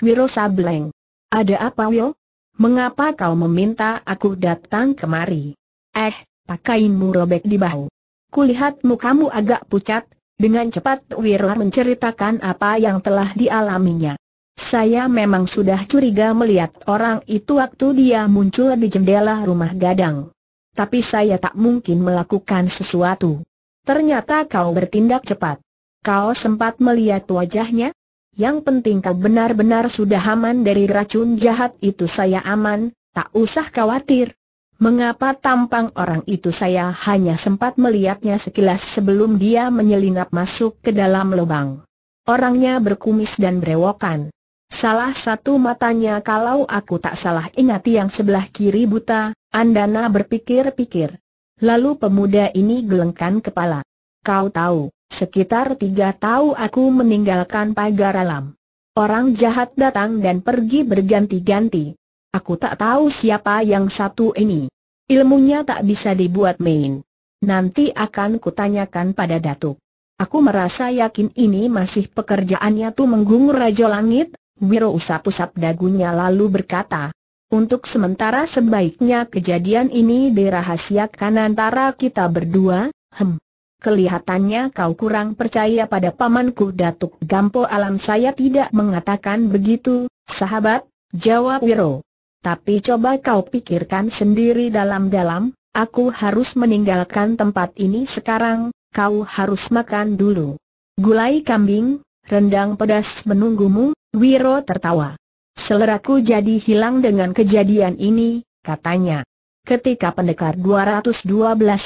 Wiro Sableng. Ada apa Wiro? mengapa kau meminta aku datang kemari? Eh, pakaimu robek di bahu. Kulihat mukamu agak pucat, dengan cepat Wira menceritakan apa yang telah dialaminya. Saya memang sudah curiga melihat orang itu waktu dia muncul di jendela rumah gadang. Tapi saya tak mungkin melakukan sesuatu. Ternyata kau bertindak cepat. Kau sempat melihat wajahnya? Yang penting kau benar-benar sudah aman dari racun jahat itu saya aman, tak usah khawatir. Mengapa tampang orang itu saya hanya sempat melihatnya sekilas sebelum dia menyelinap masuk ke dalam lubang. Orangnya berkumis dan berewokan. Salah satu matanya kalau aku tak salah ingat yang sebelah kiri buta, Andana berpikir-pikir. Lalu pemuda ini gelengkan kepala. Kau tahu, sekitar tiga tahun aku meninggalkan pagar alam. Orang jahat datang dan pergi berganti-ganti. Aku tak tahu siapa yang satu ini. Ilmunya tak bisa dibuat main. Nanti akan kutanyakan pada Datuk. Aku merasa yakin ini masih pekerjaannya tu menggung Raja Langit, Wiro usap-usap dagunya lalu berkata, untuk sementara sebaiknya kejadian ini dirahasiakan antara kita berdua, hem. Kelihatannya kau kurang percaya pada pamanku Datuk Gampo Alam saya tidak mengatakan begitu, sahabat, jawab Wiro. Tapi coba kau pikirkan sendiri dalam-dalam, aku harus meninggalkan tempat ini sekarang, kau harus makan dulu. Gulai kambing, rendang pedas menunggumu, Wiro tertawa. Seleraku jadi hilang dengan kejadian ini, katanya. Ketika pendekar 212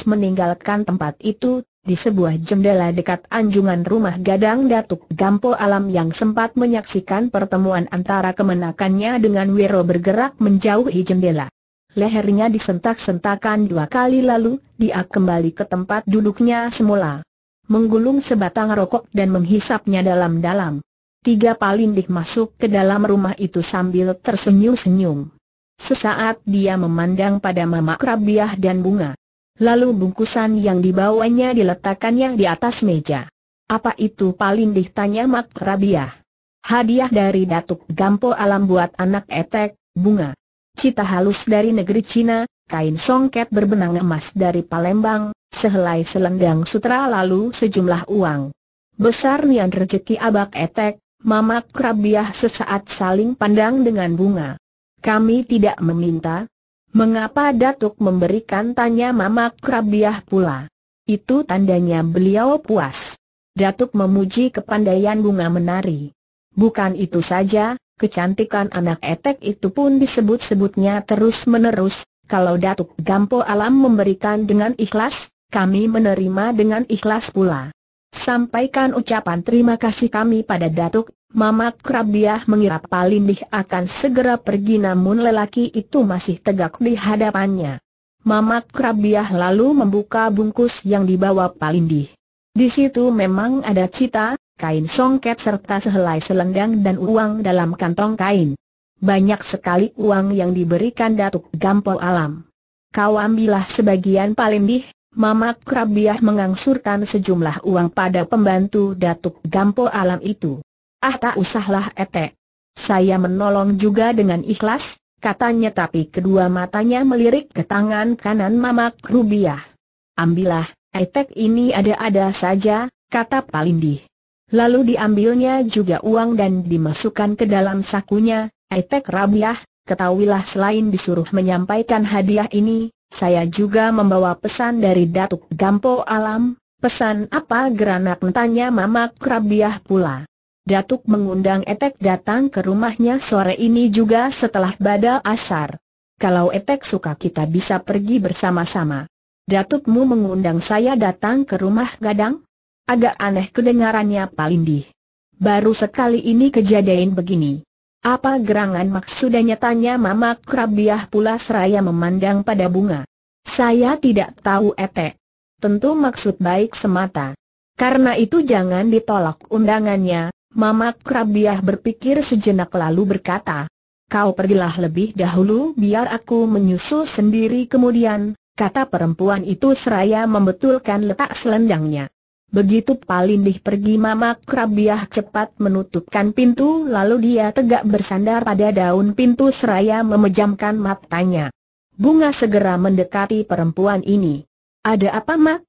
meninggalkan tempat itu, di sebuah jendela dekat anjungan rumah gadang Datuk Gampo Alam yang sempat menyaksikan pertemuan antara kemenakannya dengan Wiro bergerak menjauhi jendela. Lehernya disentak-sentakan dua kali lalu, dia kembali ke tempat duduknya semula. Menggulung sebatang rokok dan menghisapnya dalam-dalam. Tiga palindih masuk ke dalam rumah itu sambil tersenyum-senyum. Sesaat dia memandang pada Mama Krabiah dan Bunga. Lalu bungkusan yang dibawanya diletakkannya di atas meja. Apa itu paling tanya Mak Rabiah. Hadiah dari Datuk Gampo Alam buat anak etek, bunga. Cita halus dari negeri Cina, kain songket berbenang emas dari Palembang, sehelai selendang sutra lalu sejumlah uang. Besar nian rezeki abak etek, Mamak Rabiah sesaat saling pandang dengan bunga. Kami tidak meminta, Mengapa Datuk memberikan tanya Mama Krabiah pula? Itu tandanya beliau puas. Datuk memuji kepandaian bunga menari. Bukan itu saja, kecantikan anak etek itu pun disebut-sebutnya terus-menerus, kalau Datuk Gampo Alam memberikan dengan ikhlas, kami menerima dengan ikhlas pula. Sampaikan ucapan terima kasih kami pada Datuk, Mamat Krabiah mengira Palindih akan segera pergi namun lelaki itu masih tegak di hadapannya. Mamat Krabiah lalu membuka bungkus yang dibawa Palindih. Di situ memang ada cita, kain songket serta sehelai selendang dan uang dalam kantong kain. Banyak sekali uang yang diberikan Datuk Gampol Alam. Kau ambillah sebagian Palindih, Mamat Krabiah mengangsurkan sejumlah uang pada pembantu Datuk Gampol Alam itu. Ah tak usahlah etek. Saya menolong juga dengan ikhlas, katanya tapi kedua matanya melirik ke tangan kanan Mamak Rubiah. Ambillah, etek ini ada-ada saja, kata Palindi. Lalu diambilnya juga uang dan dimasukkan ke dalam sakunya, etek Rabiah, ketahuilah selain disuruh menyampaikan hadiah ini, saya juga membawa pesan dari Datuk Gampo Alam, pesan apa geranak tanya Mama Rabiah pula. Datuk mengundang Etek datang ke rumahnya sore ini juga setelah badal asar. Kalau Etek suka kita bisa pergi bersama-sama. Datukmu mengundang saya datang ke rumah gadang? Agak aneh kedengarannya Palindih. Baru sekali ini kejadian begini. Apa gerangan maksudnya tanya Mama Krabiah pula seraya memandang pada bunga. Saya tidak tahu Etek. Tentu maksud baik semata. Karena itu jangan ditolak undangannya, Mamat Krabiah berpikir sejenak lalu berkata, Kau pergilah lebih dahulu biar aku menyusul sendiri kemudian, kata perempuan itu seraya membetulkan letak selendangnya. Begitu Palindih pergi Mama Krabiah cepat menutupkan pintu lalu dia tegak bersandar pada daun pintu seraya memejamkan matanya. Bunga segera mendekati perempuan ini. Ada apa Mak?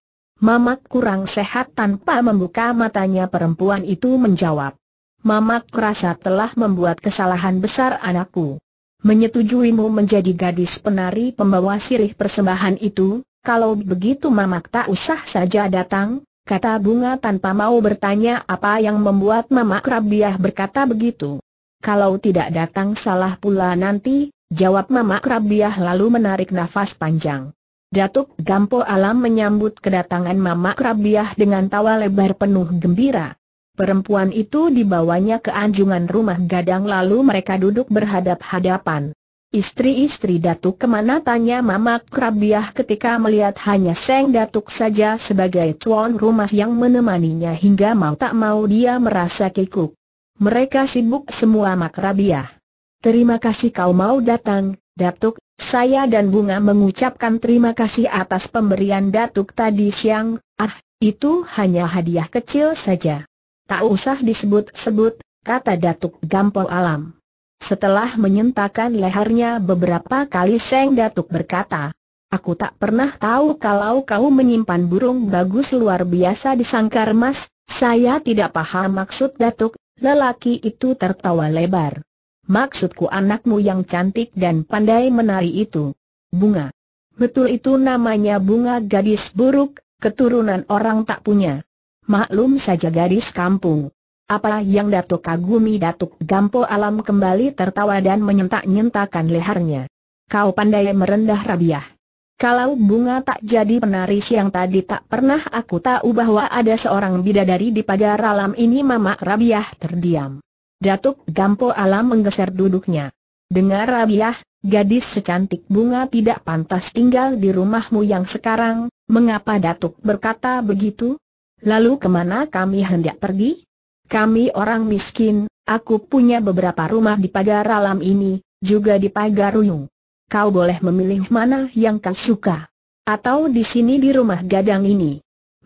Mamat kurang sehat tanpa membuka matanya perempuan itu menjawab. Mamak kerasa telah membuat kesalahan besar anakku. Menyetujuimu menjadi gadis penari pembawa sirih persembahan itu, kalau begitu mamak tak usah saja datang, kata bunga tanpa mau bertanya apa yang membuat mamak Rabiah berkata begitu. Kalau tidak datang salah pula nanti, jawab mamak Rabiah lalu menarik nafas panjang. Datuk Gampo Alam menyambut kedatangan Mamak Rabiah dengan tawa lebar penuh gembira. Perempuan itu dibawanya ke anjungan rumah gadang lalu mereka duduk berhadap-hadapan. Istri-istri Datuk kemana tanya Mama Krabiah ketika melihat hanya Seng Datuk saja sebagai tuan rumah yang menemaninya hingga mau tak mau dia merasa kikuk. Mereka sibuk semua Mak Krabiah. Terima kasih kau mau datang, Datuk, saya dan Bunga mengucapkan terima kasih atas pemberian Datuk tadi siang, ah, itu hanya hadiah kecil saja. Tak usah disebut-sebut, kata Datuk Gampol Alam. Setelah menyentakan lehernya beberapa kali Seng Datuk berkata, Aku tak pernah tahu kalau kau menyimpan burung bagus luar biasa di sangkar emas. saya tidak paham maksud Datuk, lelaki itu tertawa lebar. Maksudku anakmu yang cantik dan pandai menari itu. Bunga. Betul itu namanya bunga gadis buruk, keturunan orang tak punya. Maklum saja gadis kampung. Apa yang Datuk kagumi Datuk Gampo Alam kembali tertawa dan menyentak-nyentakan lehernya. Kau pandai merendah rabiah. Kalau bunga tak jadi penari siang tadi tak pernah aku tahu bahwa ada seorang bidadari di pagar alam ini Mama Rabiah terdiam. Datuk Gampo Alam menggeser duduknya. Dengar Rabiah, gadis secantik bunga tidak pantas tinggal di rumahmu yang sekarang, mengapa Datuk berkata begitu? Lalu kemana kami hendak pergi? Kami orang miskin, aku punya beberapa rumah di pagar alam ini, juga di pagar ruyung. Kau boleh memilih mana yang kau suka. Atau di sini di rumah gadang ini.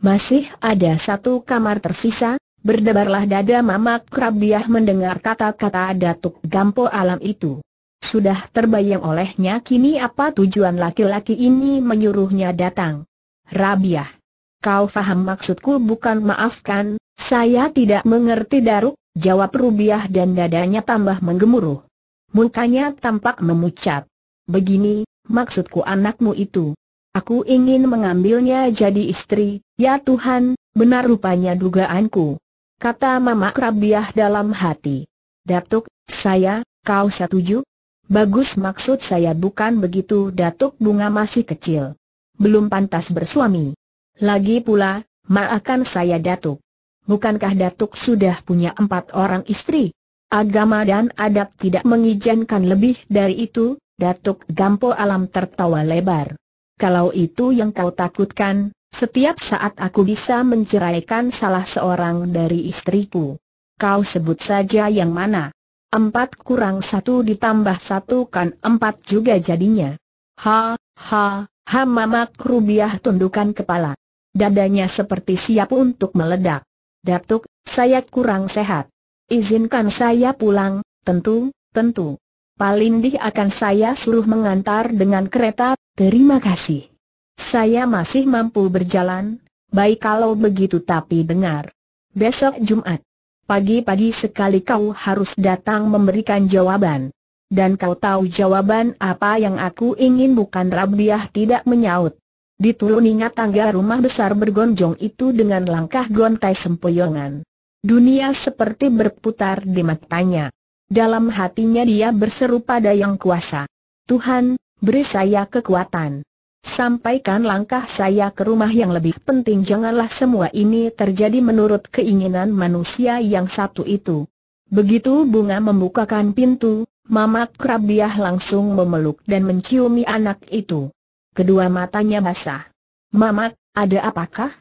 Masih ada satu kamar tersisa, berdebarlah dada Mama Krabiah mendengar kata-kata Datuk Gampo alam itu. Sudah terbayang olehnya kini apa tujuan laki-laki ini menyuruhnya datang. Rabiah. Kau faham maksudku bukan maafkan, saya tidak mengerti Daruk, jawab Rubiah dan dadanya tambah menggemuruh. Mukanya tampak memucat. Begini, maksudku anakmu itu. Aku ingin mengambilnya jadi istri, ya Tuhan, benar rupanya dugaanku. Kata Mama Rabiah dalam hati. Datuk, saya, kau setuju? Bagus maksud saya bukan begitu Datuk Bunga masih kecil. Belum pantas bersuami. Lagi pula, maafkan saya Datuk. Bukankah Datuk sudah punya empat orang istri? Agama dan adat tidak mengizinkan lebih dari itu, Datuk Gampo Alam tertawa lebar. Kalau itu yang kau takutkan, setiap saat aku bisa menceraikan salah seorang dari istriku. Kau sebut saja yang mana. Empat kurang satu ditambah satu kan empat juga jadinya. Ha, ha, ha mamak rubiah tundukan kepala. Dadanya seperti siap untuk meledak. Datuk, saya kurang sehat. Izinkan saya pulang, tentu, tentu. Palindih akan saya suruh mengantar dengan kereta, terima kasih. Saya masih mampu berjalan, baik kalau begitu tapi dengar. Besok Jumat. Pagi-pagi sekali kau harus datang memberikan jawaban. Dan kau tahu jawaban apa yang aku ingin bukan Rabiah tidak menyaut dituruninya tangga rumah besar bergonjong itu dengan langkah gontai sempoyongan. Dunia seperti berputar di matanya. Dalam hatinya dia berseru pada yang kuasa. Tuhan, beri saya kekuatan. Sampaikan langkah saya ke rumah yang lebih penting janganlah semua ini terjadi menurut keinginan manusia yang satu itu. Begitu bunga membukakan pintu, Mamat Krabiah langsung memeluk dan menciumi anak itu kedua matanya basah. Mamat, ada apakah?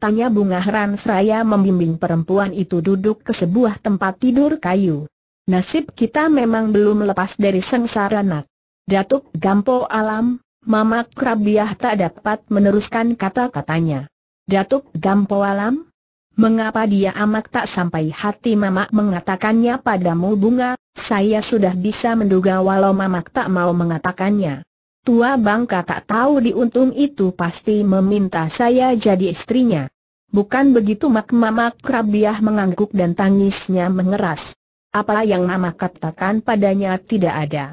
Tanya bunga heran seraya membimbing perempuan itu duduk ke sebuah tempat tidur kayu. Nasib kita memang belum lepas dari sengsara nak. Datuk Gampo Alam, Mamat Krabiah tak dapat meneruskan kata-katanya. Datuk Gampo Alam? Mengapa dia amat tak sampai hati mamak mengatakannya padamu bunga, saya sudah bisa menduga walau mamak tak mau mengatakannya. Tua bangka tak tahu diuntung itu pasti meminta saya jadi istrinya. Bukan begitu mak Mamak Krabiah mengangguk dan tangisnya mengeras. Apa yang mama katakan padanya tidak ada.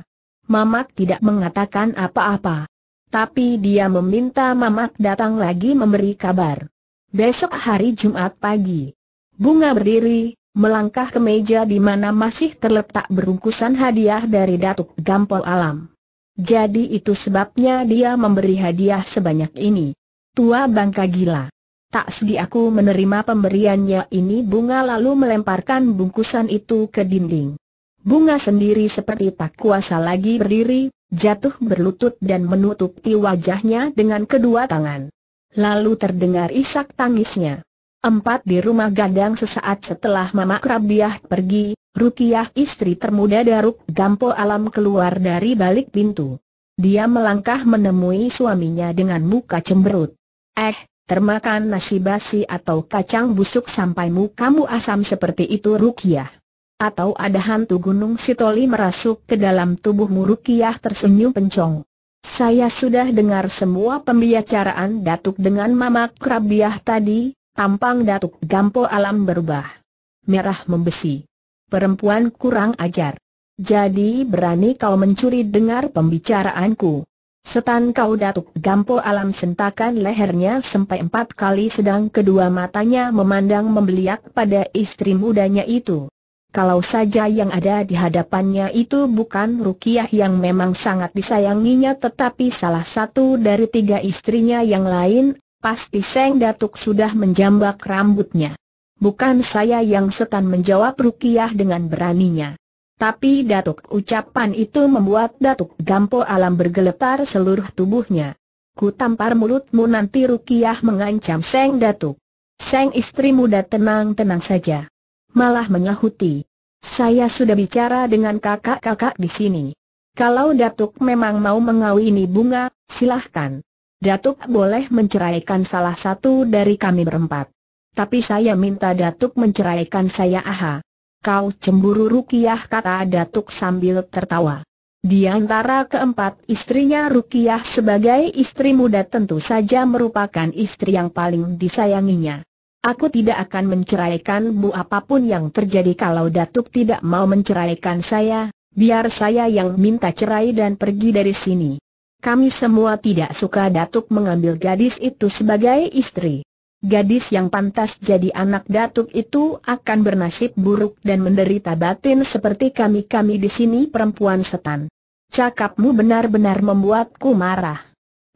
Mamak tidak mengatakan apa-apa. Tapi dia meminta Mamak datang lagi memberi kabar. Besok hari Jumat pagi. Bunga berdiri, melangkah ke meja di mana masih terletak berungkusan hadiah dari Datuk Gampol Alam. Jadi itu sebabnya dia memberi hadiah sebanyak ini. Tua bangka gila. Tak sedih aku menerima pemberiannya ini bunga lalu melemparkan bungkusan itu ke dinding. Bunga sendiri seperti tak kuasa lagi berdiri, jatuh berlutut dan menutupi wajahnya dengan kedua tangan. Lalu terdengar isak tangisnya. Empat di rumah gadang sesaat setelah Mama Krabiah pergi, Rukiah istri termuda Daruk Gampo Alam keluar dari balik pintu. Dia melangkah menemui suaminya dengan muka cemberut. Eh, termakan nasi basi atau kacang busuk sampai mukamu asam seperti itu Rukiah. Atau ada hantu gunung Sitoli merasuk ke dalam tubuhmu Rukiah tersenyum pencong. Saya sudah dengar semua pembicaraan Datuk dengan Mama Krabiah tadi, Tampang Datuk Gampo Alam berubah. Merah membesi. Perempuan kurang ajar. Jadi berani kau mencuri dengar pembicaraanku. Setan kau Datuk Gampo Alam sentakan lehernya sampai empat kali sedang kedua matanya memandang membeliak pada istri mudanya itu. Kalau saja yang ada di hadapannya itu bukan Rukiah yang memang sangat disayanginya tetapi salah satu dari tiga istrinya yang lain Pasti Seng Datuk sudah menjambak rambutnya. Bukan saya yang setan menjawab Rukiah dengan beraninya. Tapi Datuk ucapan itu membuat Datuk Gampo Alam bergeletar seluruh tubuhnya. Ku tampar mulutmu nanti Rukiah mengancam Seng Datuk. Seng istri muda tenang-tenang saja. Malah menyahuti. Saya sudah bicara dengan kakak-kakak di sini. Kalau Datuk memang mau mengawini bunga, silahkan. Datuk boleh menceraikan salah satu dari kami berempat. Tapi saya minta Datuk menceraikan saya aha. Kau cemburu Rukiah kata Datuk sambil tertawa. Di antara keempat istrinya Rukiah sebagai istri muda tentu saja merupakan istri yang paling disayanginya. Aku tidak akan menceraikan bu apapun yang terjadi kalau Datuk tidak mau menceraikan saya, biar saya yang minta cerai dan pergi dari sini. Kami semua tidak suka Datuk mengambil gadis itu sebagai istri. Gadis yang pantas jadi anak Datuk itu akan bernasib buruk dan menderita batin seperti kami-kami di sini perempuan setan. Cakapmu benar-benar membuatku marah.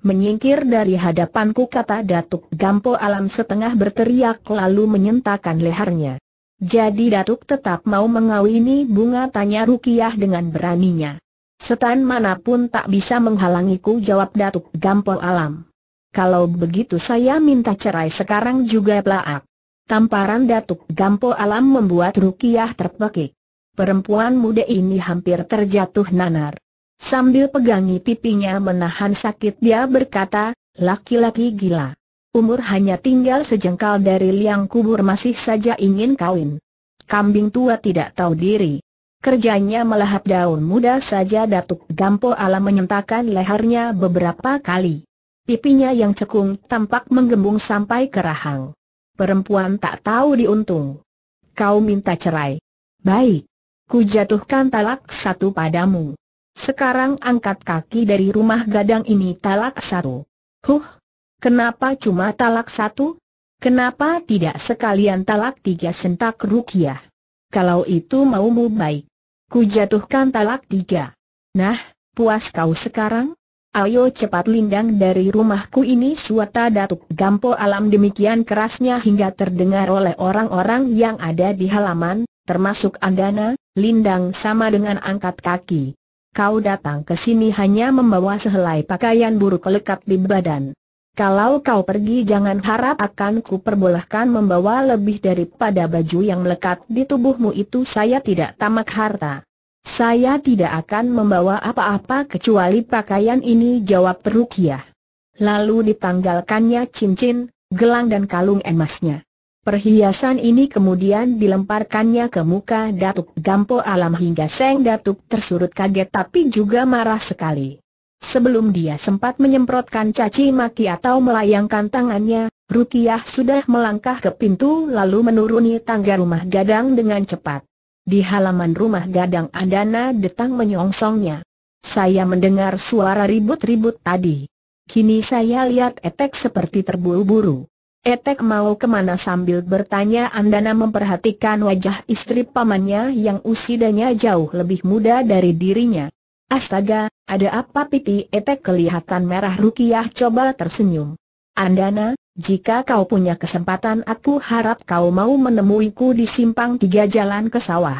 Menyingkir dari hadapanku kata Datuk Gampo Alam setengah berteriak lalu menyentakkan lehernya. Jadi Datuk tetap mau mengawini bunga tanya Rukiah dengan beraninya. Setan manapun tak bisa menghalangiku jawab Datuk Gampo Alam. Kalau begitu saya minta cerai sekarang juga pelak. Tamparan Datuk Gampo Alam membuat Rukiah terpekik. Perempuan muda ini hampir terjatuh nanar. Sambil pegangi pipinya menahan sakit dia berkata, laki-laki gila. Umur hanya tinggal sejengkal dari liang kubur masih saja ingin kawin. Kambing tua tidak tahu diri. Kerjanya melahap daun muda saja Datuk Gampo Alam menyentakkan lehernya beberapa kali. Pipinya yang cekung tampak menggembung sampai ke rahang. Perempuan tak tahu diuntung. Kau minta cerai. Baik. Ku jatuhkan talak satu padamu. Sekarang angkat kaki dari rumah gadang ini talak satu. Huh, kenapa cuma talak satu? Kenapa tidak sekalian talak tiga sentak rukiah? Kalau itu maumu baik. Ku jatuhkan talak tiga. Nah, puas kau sekarang? Ayo cepat lindang dari rumahku ini suata datuk gampo alam demikian kerasnya hingga terdengar oleh orang-orang yang ada di halaman, termasuk Andana, lindang sama dengan angkat kaki. Kau datang ke sini hanya membawa sehelai pakaian buruk lekat di badan. Kalau kau pergi jangan harap akan ku perbolehkan membawa lebih daripada baju yang melekat di tubuhmu itu saya tidak tamak harta. Saya tidak akan membawa apa-apa kecuali pakaian ini jawab Rukiah. Lalu ditanggalkannya cincin, gelang dan kalung emasnya. Perhiasan ini kemudian dilemparkannya ke muka Datuk Gampo Alam hingga Seng Datuk tersurut kaget tapi juga marah sekali. Sebelum dia sempat menyemprotkan caci maki atau melayangkan tangannya, Rukiah sudah melangkah ke pintu lalu menuruni tangga rumah gadang dengan cepat. Di halaman rumah gadang Adana datang menyongsongnya. Saya mendengar suara ribut-ribut tadi. Kini saya lihat Etek seperti terburu-buru. Etek mau kemana sambil bertanya Andana memperhatikan wajah istri pamannya yang usianya jauh lebih muda dari dirinya. Astaga, ada apa pipi etek kelihatan merah Rukiah coba tersenyum. Andana, jika kau punya kesempatan aku harap kau mau menemuiku di simpang tiga jalan ke sawah.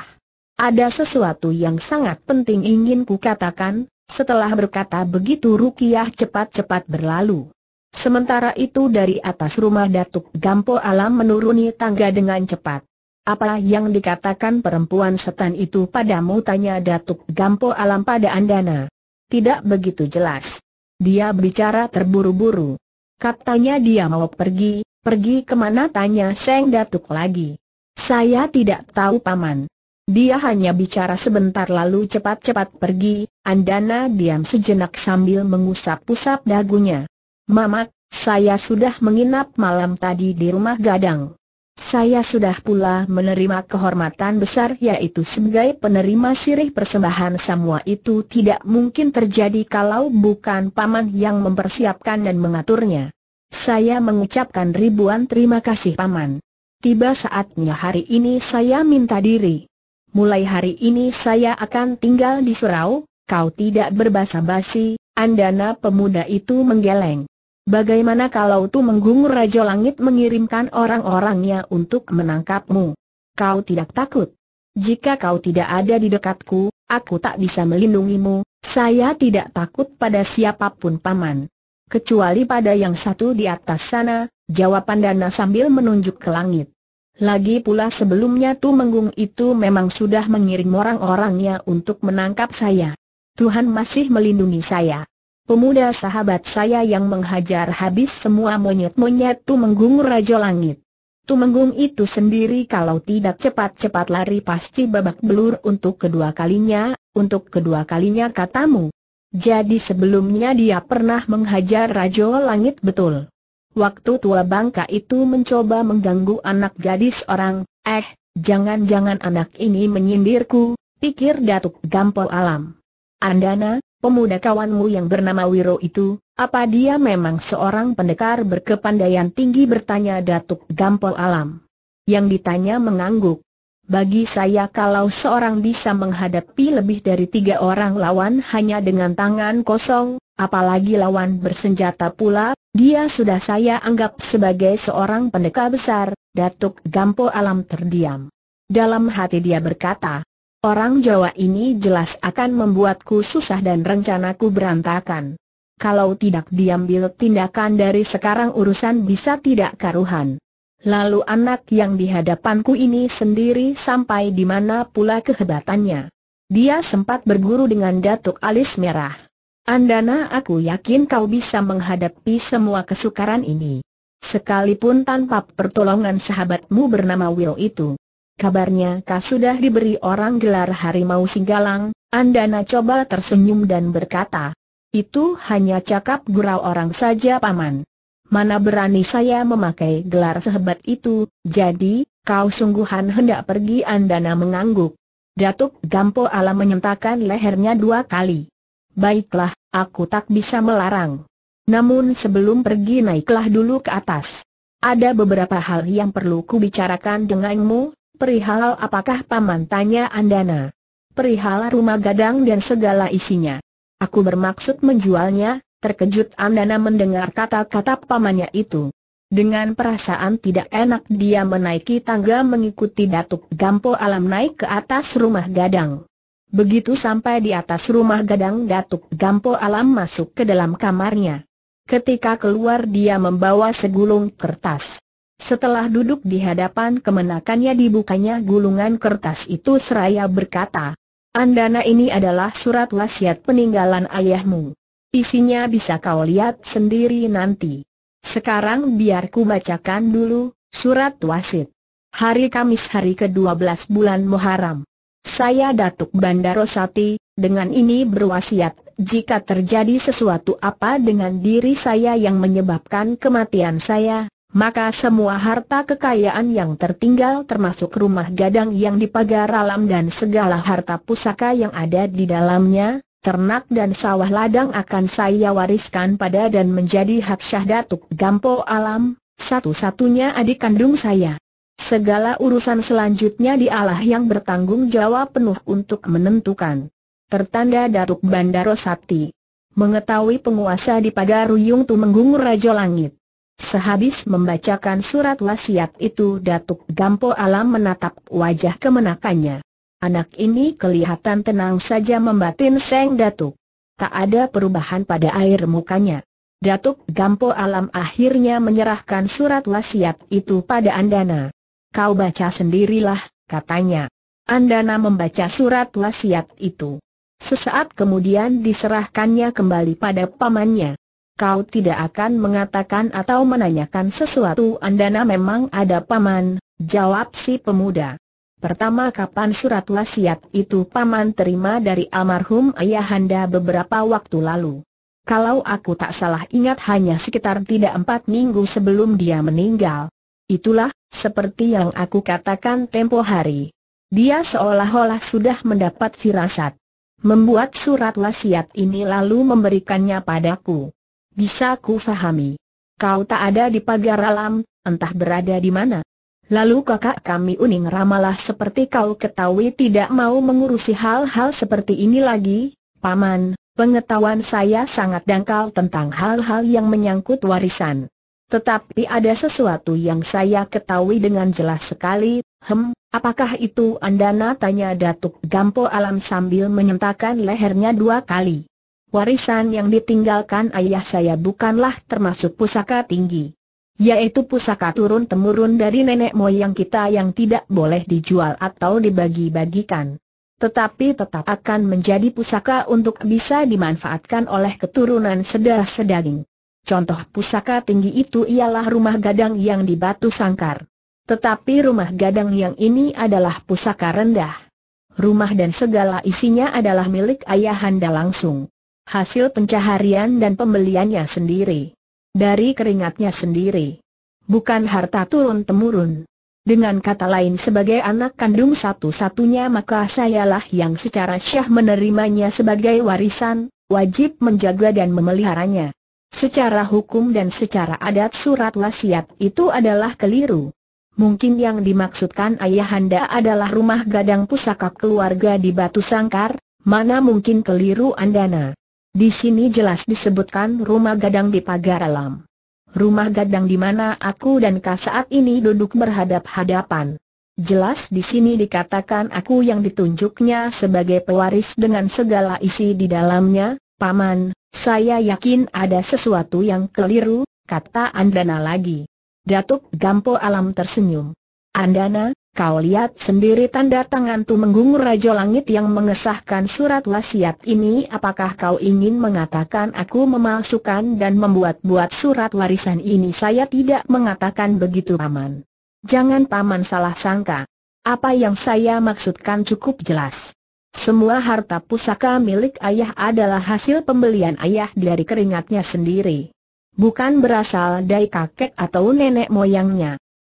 Ada sesuatu yang sangat penting ingin ku katakan. setelah berkata begitu Rukiah cepat-cepat berlalu. Sementara itu dari atas rumah Datuk Gampo Alam menuruni tangga dengan cepat. Apa yang dikatakan perempuan setan itu padamu tanya Datuk Gampo Alam pada Andana. Tidak begitu jelas. Dia bicara terburu-buru. Katanya dia mau pergi, pergi kemana tanya Seng Datuk lagi. Saya tidak tahu paman. Dia hanya bicara sebentar lalu cepat-cepat pergi, Andana diam sejenak sambil mengusap-usap dagunya. Mamat, saya sudah menginap malam tadi di rumah gadang. Saya sudah pula menerima kehormatan besar yaitu sebagai penerima sirih persembahan semua itu tidak mungkin terjadi kalau bukan paman yang mempersiapkan dan mengaturnya. Saya mengucapkan ribuan terima kasih paman. Tiba saatnya hari ini saya minta diri. Mulai hari ini saya akan tinggal di surau, kau tidak berbasa basi, andana pemuda itu menggeleng. Bagaimana kalau Tu Menggung Raja Langit mengirimkan orang-orangnya untuk menangkapmu? Kau tidak takut? Jika kau tidak ada di dekatku, aku tak bisa melindungimu, saya tidak takut pada siapapun paman. Kecuali pada yang satu di atas sana, jawab Pandana sambil menunjuk ke langit. Lagi pula sebelumnya Tu Menggung itu memang sudah mengirim orang-orangnya untuk menangkap saya. Tuhan masih melindungi saya. Pemuda sahabat saya yang menghajar habis semua monyet-monyet Tumenggung Rajo Langit. Tumenggung itu sendiri kalau tidak cepat-cepat lari pasti babak belur untuk kedua kalinya, untuk kedua kalinya katamu. Jadi sebelumnya dia pernah menghajar Rajo Langit betul. Waktu tua bangka itu mencoba mengganggu anak gadis orang, eh, jangan-jangan anak ini menyindirku, pikir Datuk Gampol Alam. Andana, pemuda kawanmu yang bernama Wiro itu, apa dia memang seorang pendekar berkepandaian tinggi bertanya Datuk Gampol Alam. Yang ditanya mengangguk. Bagi saya kalau seorang bisa menghadapi lebih dari tiga orang lawan hanya dengan tangan kosong, apalagi lawan bersenjata pula, dia sudah saya anggap sebagai seorang pendekar besar, Datuk Gampo Alam terdiam. Dalam hati dia berkata, Orang Jawa ini jelas akan membuatku susah dan rencanaku berantakan. Kalau tidak diambil tindakan dari sekarang urusan bisa tidak karuhan. Lalu anak yang di hadapanku ini sendiri sampai di mana pula kehebatannya. Dia sempat berguru dengan Datuk Alis Merah. Andana aku yakin kau bisa menghadapi semua kesukaran ini. Sekalipun tanpa pertolongan sahabatmu bernama Will itu. Kabarnya kau sudah diberi orang gelar harimau singgalang, Andana coba tersenyum dan berkata, itu hanya cakap gurau orang saja paman. Mana berani saya memakai gelar sehebat itu, jadi, kau sungguhan hendak pergi Andana mengangguk. Datuk Gampo Alam menyentakan lehernya dua kali. Baiklah, aku tak bisa melarang. Namun sebelum pergi naiklah dulu ke atas. Ada beberapa hal yang perlu kubicarakan denganmu, Perihal apakah paman tanya Andana? Perihal rumah gadang dan segala isinya. Aku bermaksud menjualnya, terkejut Andana mendengar kata-kata pamannya itu. Dengan perasaan tidak enak dia menaiki tangga mengikuti Datuk Gampo Alam naik ke atas rumah gadang. Begitu sampai di atas rumah gadang Datuk Gampo Alam masuk ke dalam kamarnya. Ketika keluar dia membawa segulung kertas. Setelah duduk di hadapan kemenakannya dibukanya gulungan kertas itu seraya berkata, Andana ini adalah surat wasiat peninggalan ayahmu. Isinya bisa kau lihat sendiri nanti. Sekarang biar ku bacakan dulu, surat wasit. Hari Kamis hari ke-12 bulan Muharram. Saya Datuk Bandarosati, dengan ini berwasiat, jika terjadi sesuatu apa dengan diri saya yang menyebabkan kematian saya, maka semua harta kekayaan yang tertinggal termasuk rumah gadang yang dipagar alam dan segala harta pusaka yang ada di dalamnya, ternak dan sawah ladang akan saya wariskan pada dan menjadi hak syahdatuk Gampo Alam, satu-satunya adik kandung saya. Segala urusan selanjutnya dialah yang bertanggung jawab penuh untuk menentukan. Tertanda Datuk Bandaro Sakti. Mengetahui penguasa di Pagaruyung Tumenggung Raja Langit. Sehabis membacakan surat wasiat itu Datuk Gampo Alam menatap wajah kemenakannya. Anak ini kelihatan tenang saja membatin Seng Datuk. Tak ada perubahan pada air mukanya. Datuk Gampo Alam akhirnya menyerahkan surat wasiat itu pada Andana. Kau baca sendirilah, katanya. Andana membaca surat wasiat itu. Sesaat kemudian diserahkannya kembali pada pamannya kau tidak akan mengatakan atau menanyakan sesuatu Andana memang ada paman, jawab si pemuda. Pertama kapan surat wasiat itu paman terima dari almarhum ayahanda beberapa waktu lalu. Kalau aku tak salah ingat hanya sekitar tidak empat minggu sebelum dia meninggal. Itulah, seperti yang aku katakan tempo hari. Dia seolah-olah sudah mendapat firasat membuat surat wasiat ini lalu memberikannya padaku. Bisa ku fahami. Kau tak ada di pagar alam, entah berada di mana. Lalu kakak kami Uning Ramalah seperti kau ketahui tidak mau mengurusi hal-hal seperti ini lagi, Paman, pengetahuan saya sangat dangkal tentang hal-hal yang menyangkut warisan. Tetapi ada sesuatu yang saya ketahui dengan jelas sekali, hem, apakah itu Anda tanya Datuk Gampo Alam sambil menyentakan lehernya dua kali warisan yang ditinggalkan ayah saya bukanlah termasuk pusaka tinggi. Yaitu pusaka turun-temurun dari nenek moyang kita yang tidak boleh dijual atau dibagi-bagikan. Tetapi tetap akan menjadi pusaka untuk bisa dimanfaatkan oleh keturunan sedah sedaging Contoh pusaka tinggi itu ialah rumah gadang yang di batu sangkar. Tetapi rumah gadang yang ini adalah pusaka rendah. Rumah dan segala isinya adalah milik ayahanda langsung hasil pencaharian dan pembeliannya sendiri. Dari keringatnya sendiri. Bukan harta turun-temurun. Dengan kata lain sebagai anak kandung satu-satunya maka sayalah yang secara syah menerimanya sebagai warisan, wajib menjaga dan memeliharanya. Secara hukum dan secara adat surat wasiat itu adalah keliru. Mungkin yang dimaksudkan ayahanda adalah rumah gadang pusaka keluarga di Batu Sangkar, mana mungkin keliru Andana. Di sini jelas disebutkan rumah gadang di pagar alam. Rumah gadang di mana aku dan Kak saat ini duduk berhadap-hadapan. Jelas di sini dikatakan aku yang ditunjuknya sebagai pewaris dengan segala isi di dalamnya, Paman, saya yakin ada sesuatu yang keliru, kata Andana lagi. Datuk Gampo Alam tersenyum. Andana, Kau lihat sendiri tanda tangan tu Tumenggung Raja Langit yang mengesahkan surat wasiat ini apakah kau ingin mengatakan aku memalsukan dan membuat-buat surat warisan ini saya tidak mengatakan begitu Paman. Jangan Paman salah sangka. Apa yang saya maksudkan cukup jelas. Semua harta pusaka milik ayah adalah hasil pembelian ayah dari keringatnya sendiri. Bukan berasal dari kakek atau nenek moyangnya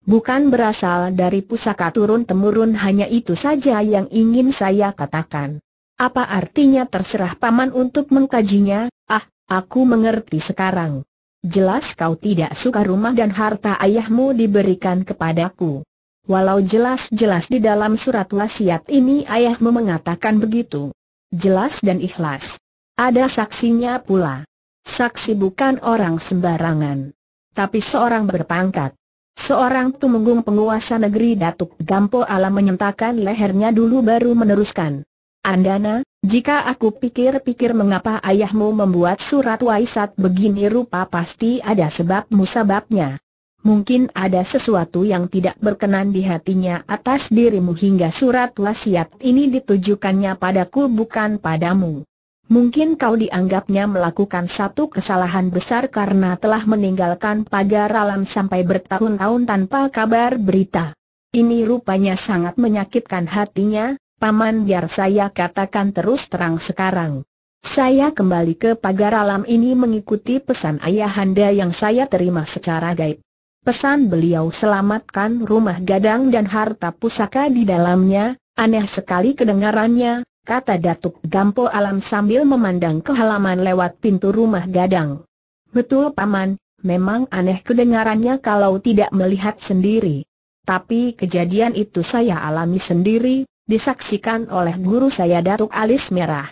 bukan berasal dari pusaka turun-temurun hanya itu saja yang ingin saya katakan. Apa artinya terserah paman untuk mengkajinya, ah, aku mengerti sekarang. Jelas kau tidak suka rumah dan harta ayahmu diberikan kepadaku. Walau jelas-jelas di dalam surat wasiat ini ayahmu mengatakan begitu. Jelas dan ikhlas. Ada saksinya pula. Saksi bukan orang sembarangan. Tapi seorang berpangkat. Seorang tumenggung penguasa negeri Datuk Gampo Alam menyentakkan lehernya dulu baru meneruskan. Andana, jika aku pikir-pikir mengapa ayahmu membuat surat waisat begini rupa pasti ada sebab musababnya. Mungkin ada sesuatu yang tidak berkenan di hatinya atas dirimu hingga surat wasiat ini ditujukannya padaku bukan padamu. Mungkin kau dianggapnya melakukan satu kesalahan besar karena telah meninggalkan pagar alam sampai bertahun-tahun tanpa kabar berita. Ini rupanya sangat menyakitkan hatinya, Paman biar saya katakan terus terang sekarang. Saya kembali ke pagar alam ini mengikuti pesan ayahanda yang saya terima secara gaib. Pesan beliau selamatkan rumah gadang dan harta pusaka di dalamnya, aneh sekali kedengarannya, kata Datuk Gampo Alam sambil memandang ke halaman lewat pintu rumah gadang. Betul Paman, memang aneh kedengarannya kalau tidak melihat sendiri. Tapi kejadian itu saya alami sendiri, disaksikan oleh guru saya Datuk Alis Merah.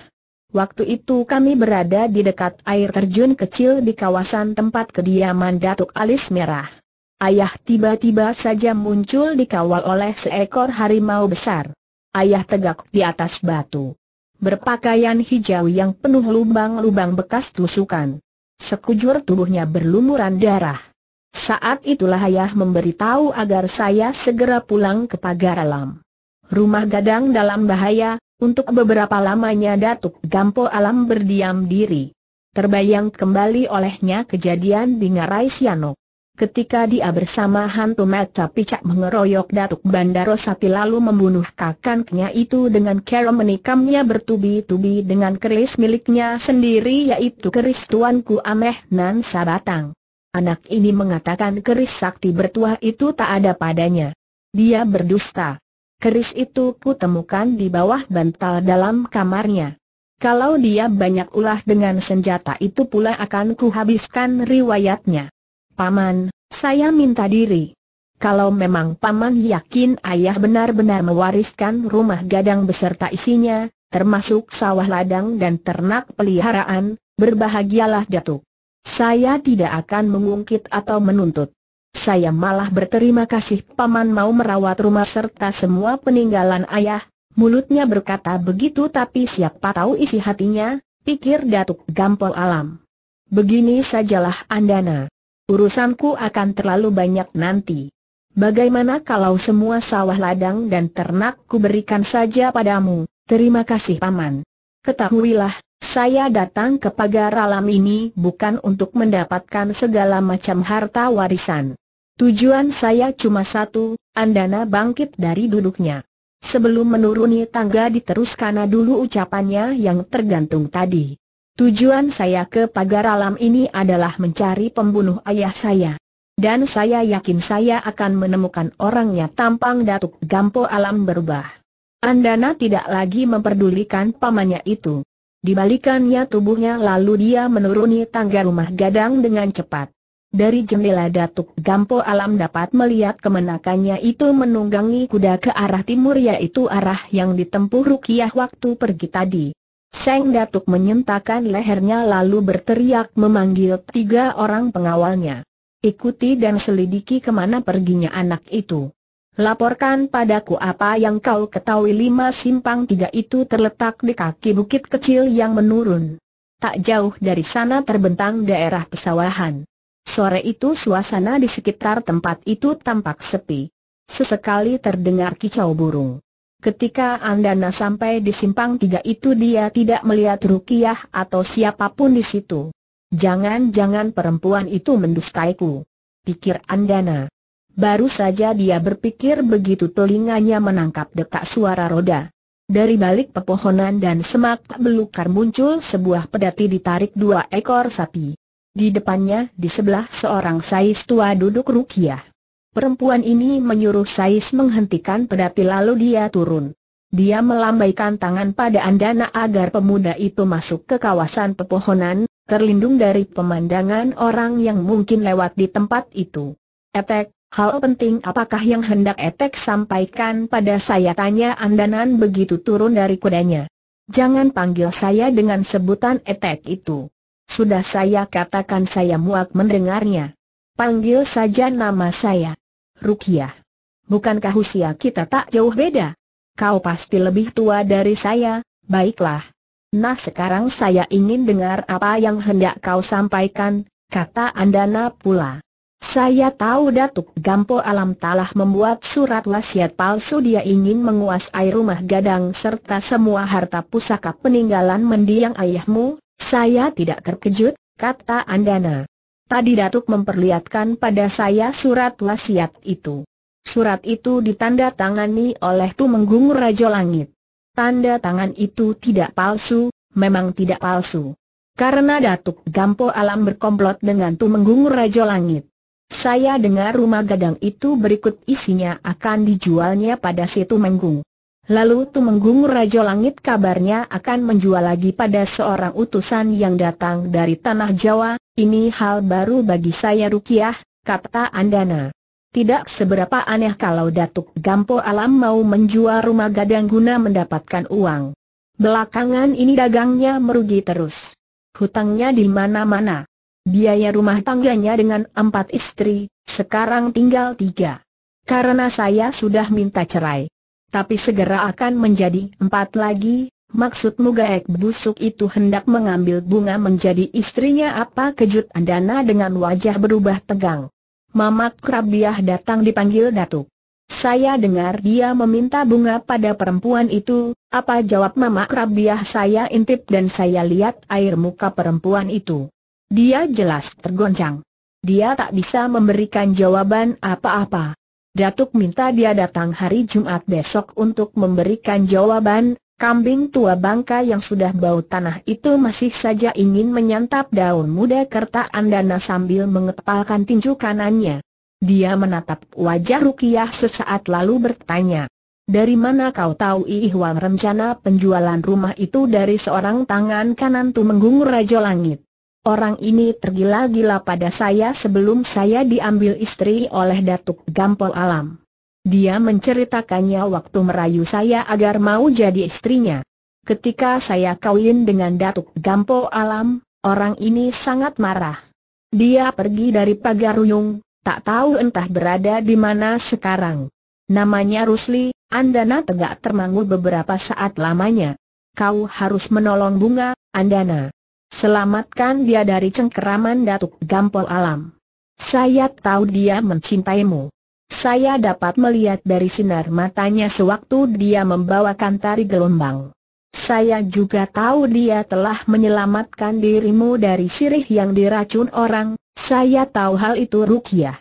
Waktu itu kami berada di dekat air terjun kecil di kawasan tempat kediaman Datuk Alis Merah. Ayah tiba-tiba saja muncul dikawal oleh seekor harimau besar ayah tegak di atas batu. Berpakaian hijau yang penuh lubang-lubang bekas tusukan. Sekujur tubuhnya berlumuran darah. Saat itulah ayah memberitahu agar saya segera pulang ke pagar alam. Rumah gadang dalam bahaya, untuk beberapa lamanya Datuk Gampo Alam berdiam diri. Terbayang kembali olehnya kejadian di Ngarai Sianok. Ketika dia bersama hantu mata picak mengeroyok Datuk Bandaro Sati lalu membunuh kakaknya itu dengan kerom menikamnya bertubi-tubi dengan keris miliknya sendiri yaitu keris Tuanku Ameh Nan Sabatang. Anak ini mengatakan keris sakti bertuah itu tak ada padanya. Dia berdusta. Keris itu kutemukan di bawah bantal dalam kamarnya. Kalau dia banyak ulah dengan senjata itu pula akan kuhabiskan riwayatnya. Paman, saya minta diri. Kalau memang Paman yakin ayah benar-benar mewariskan rumah gadang beserta isinya, termasuk sawah ladang dan ternak peliharaan, berbahagialah Datuk. Saya tidak akan mengungkit atau menuntut. Saya malah berterima kasih Paman mau merawat rumah serta semua peninggalan ayah, mulutnya berkata begitu tapi siapa tahu isi hatinya, pikir Datuk Gampol Alam. Begini sajalah Andana. Urusanku akan terlalu banyak nanti. Bagaimana kalau semua sawah ladang dan ternak berikan saja padamu? Terima kasih Paman. Ketahuilah, saya datang ke pagar alam ini bukan untuk mendapatkan segala macam harta warisan. Tujuan saya cuma satu, Andana bangkit dari duduknya. Sebelum menuruni tangga diteruskan dulu ucapannya yang tergantung tadi. Tujuan saya ke pagar alam ini adalah mencari pembunuh ayah saya. Dan saya yakin saya akan menemukan orangnya tampang Datuk Gampo alam berubah. Andana tidak lagi memperdulikan pamannya itu. Dibalikannya tubuhnya lalu dia menuruni tangga rumah gadang dengan cepat. Dari jendela Datuk Gampo Alam dapat melihat kemenakannya itu menunggangi kuda ke arah timur yaitu arah yang ditempuh Rukiah waktu pergi tadi. Seng Datuk menyentakkan lehernya lalu berteriak memanggil tiga orang pengawalnya. Ikuti dan selidiki kemana perginya anak itu. Laporkan padaku apa yang kau ketahui lima simpang tiga itu terletak di kaki bukit kecil yang menurun. Tak jauh dari sana terbentang daerah pesawahan. Sore itu suasana di sekitar tempat itu tampak sepi. Sesekali terdengar kicau burung. Ketika Andana sampai di simpang tiga itu dia tidak melihat Rukiah atau siapapun di situ. Jangan-jangan perempuan itu mendustaiku. Pikir Andana. Baru saja dia berpikir begitu telinganya menangkap detak suara roda. Dari balik pepohonan dan semak belukar muncul sebuah pedati ditarik dua ekor sapi. Di depannya di sebelah seorang sais tua duduk Rukiah. Perempuan ini menyuruh Sais menghentikan pedati lalu dia turun. Dia melambaikan tangan pada Andana agar pemuda itu masuk ke kawasan pepohonan, terlindung dari pemandangan orang yang mungkin lewat di tempat itu. Etek, hal penting apakah yang hendak Etek sampaikan pada saya tanya Andanan begitu turun dari kudanya. Jangan panggil saya dengan sebutan Etek itu. Sudah saya katakan saya muak mendengarnya. Panggil saja nama saya. Rukiah. Bukankah usia kita tak jauh beda? Kau pasti lebih tua dari saya, baiklah. Nah sekarang saya ingin dengar apa yang hendak kau sampaikan, kata Andana pula. Saya tahu Datuk Gampo Alam telah membuat surat wasiat palsu dia ingin menguasai rumah gadang serta semua harta pusaka peninggalan mendiang ayahmu, saya tidak terkejut, kata Andana. Tadi Datuk memperlihatkan pada saya surat wasiat itu. Surat itu ditandatangani oleh Tumenggung Rajo Langit. Tanda tangan itu tidak palsu, memang tidak palsu. Karena Datuk Gampo Alam berkomplot dengan Tumenggung Rajo Langit. Saya dengar rumah gadang itu berikut isinya akan dijualnya pada si Tumenggung. Lalu Tumenggung Rajo Langit kabarnya akan menjual lagi pada seorang utusan yang datang dari Tanah Jawa, ini hal baru bagi saya Rukiah, kata Andana. Tidak seberapa aneh kalau Datuk Gampo Alam mau menjual rumah gadang guna mendapatkan uang. Belakangan ini dagangnya merugi terus. Hutangnya di mana-mana. Biaya rumah tangganya dengan empat istri, sekarang tinggal tiga. Karena saya sudah minta cerai tapi segera akan menjadi empat lagi. Maksudmu gaek busuk itu hendak mengambil bunga menjadi istrinya apa kejut Andana dengan wajah berubah tegang. Mamak Krabiah datang dipanggil Datuk. Saya dengar dia meminta bunga pada perempuan itu, apa jawab Mama Krabiah saya intip dan saya lihat air muka perempuan itu. Dia jelas tergoncang. Dia tak bisa memberikan jawaban apa-apa. Datuk minta dia datang hari Jumat besok untuk memberikan jawaban, kambing tua bangka yang sudah bau tanah itu masih saja ingin menyantap daun muda kerta andana sambil mengepalkan tinju kanannya. Dia menatap wajah Rukiah sesaat lalu bertanya, Dari mana kau tahu Ihwan rencana penjualan rumah itu dari seorang tangan kanan Tumenggung Rajo Langit? Orang ini tergila-gila pada saya sebelum saya diambil istri oleh Datuk Gampol Alam. Dia menceritakannya waktu merayu saya agar mau jadi istrinya. Ketika saya kawin dengan Datuk Gampol Alam, orang ini sangat marah. Dia pergi dari Pagaruyung, tak tahu entah berada di mana sekarang. Namanya Rusli, Andana tegak termangu beberapa saat lamanya. Kau harus menolong bunga, Andana. Selamatkan dia dari cengkeraman Datuk Gampol Alam. Saya tahu dia mencintaimu. Saya dapat melihat dari sinar matanya sewaktu dia membawakan tari gelombang. Saya juga tahu dia telah menyelamatkan dirimu dari sirih yang diracun orang, saya tahu hal itu Rukia.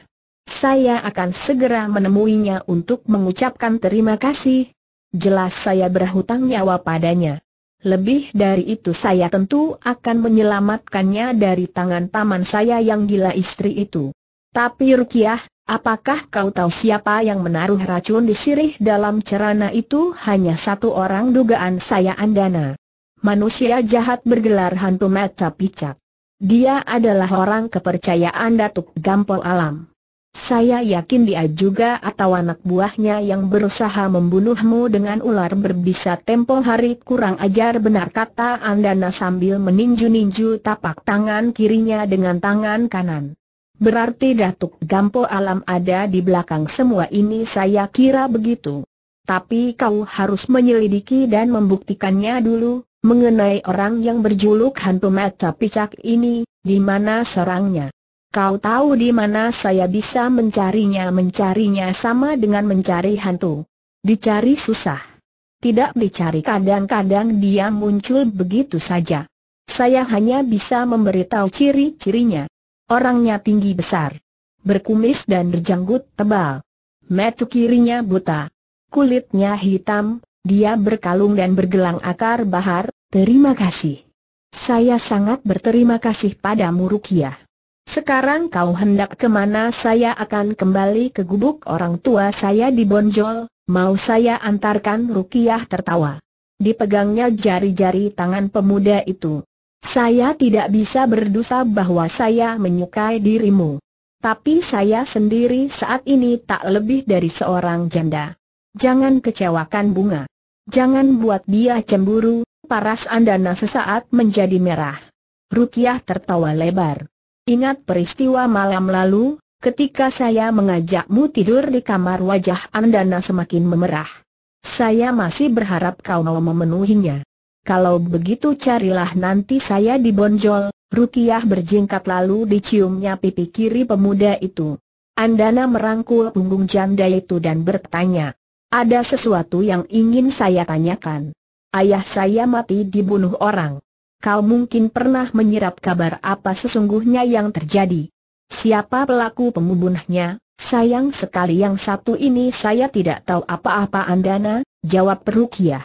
Saya akan segera menemuinya untuk mengucapkan terima kasih. Jelas saya berhutang nyawa padanya. Lebih dari itu saya tentu akan menyelamatkannya dari tangan paman saya yang gila istri itu. Tapi Rukiah, apakah kau tahu siapa yang menaruh racun di sirih dalam cerana itu? Hanya satu orang dugaan saya Andana. Manusia jahat bergelar hantu mata picak. Dia adalah orang kepercayaan Datuk Gampol Alam. Saya yakin dia juga atau anak buahnya yang berusaha membunuhmu dengan ular berbisa tempo hari kurang ajar benar kata Andana sambil meninju-ninju tapak tangan kirinya dengan tangan kanan. Berarti Datuk Gampo Alam ada di belakang semua ini saya kira begitu. Tapi kau harus menyelidiki dan membuktikannya dulu, mengenai orang yang berjuluk hantu mata picak ini, di mana serangnya? Kau tahu di mana saya bisa mencarinya mencarinya sama dengan mencari hantu. Dicari susah. Tidak dicari kadang-kadang dia muncul begitu saja. Saya hanya bisa memberitahu ciri-cirinya. Orangnya tinggi besar. Berkumis dan berjanggut tebal. Mata kirinya buta. Kulitnya hitam, dia berkalung dan bergelang akar bahar, terima kasih. Saya sangat berterima kasih padamu Rukiah. Sekarang kau hendak kemana saya akan kembali ke gubuk orang tua saya di Bonjol, mau saya antarkan Rukiah tertawa. Dipegangnya jari-jari tangan pemuda itu. Saya tidak bisa berdosa bahwa saya menyukai dirimu. Tapi saya sendiri saat ini tak lebih dari seorang janda. Jangan kecewakan bunga. Jangan buat dia cemburu, paras Andana sesaat menjadi merah. Rukiah tertawa lebar. Ingat peristiwa malam lalu, ketika saya mengajakmu tidur di kamar wajah Andana semakin memerah. Saya masih berharap kau mau memenuhinya. Kalau begitu carilah nanti saya di bonjol. Rukiah berjingkat lalu diciumnya pipi kiri pemuda itu. Andana merangkul punggung janda itu dan bertanya, ada sesuatu yang ingin saya tanyakan. Ayah saya mati dibunuh orang kau mungkin pernah menyerap kabar apa sesungguhnya yang terjadi. Siapa pelaku pembunuhnya? Sayang sekali yang satu ini saya tidak tahu apa-apa Andana, jawab Perukia.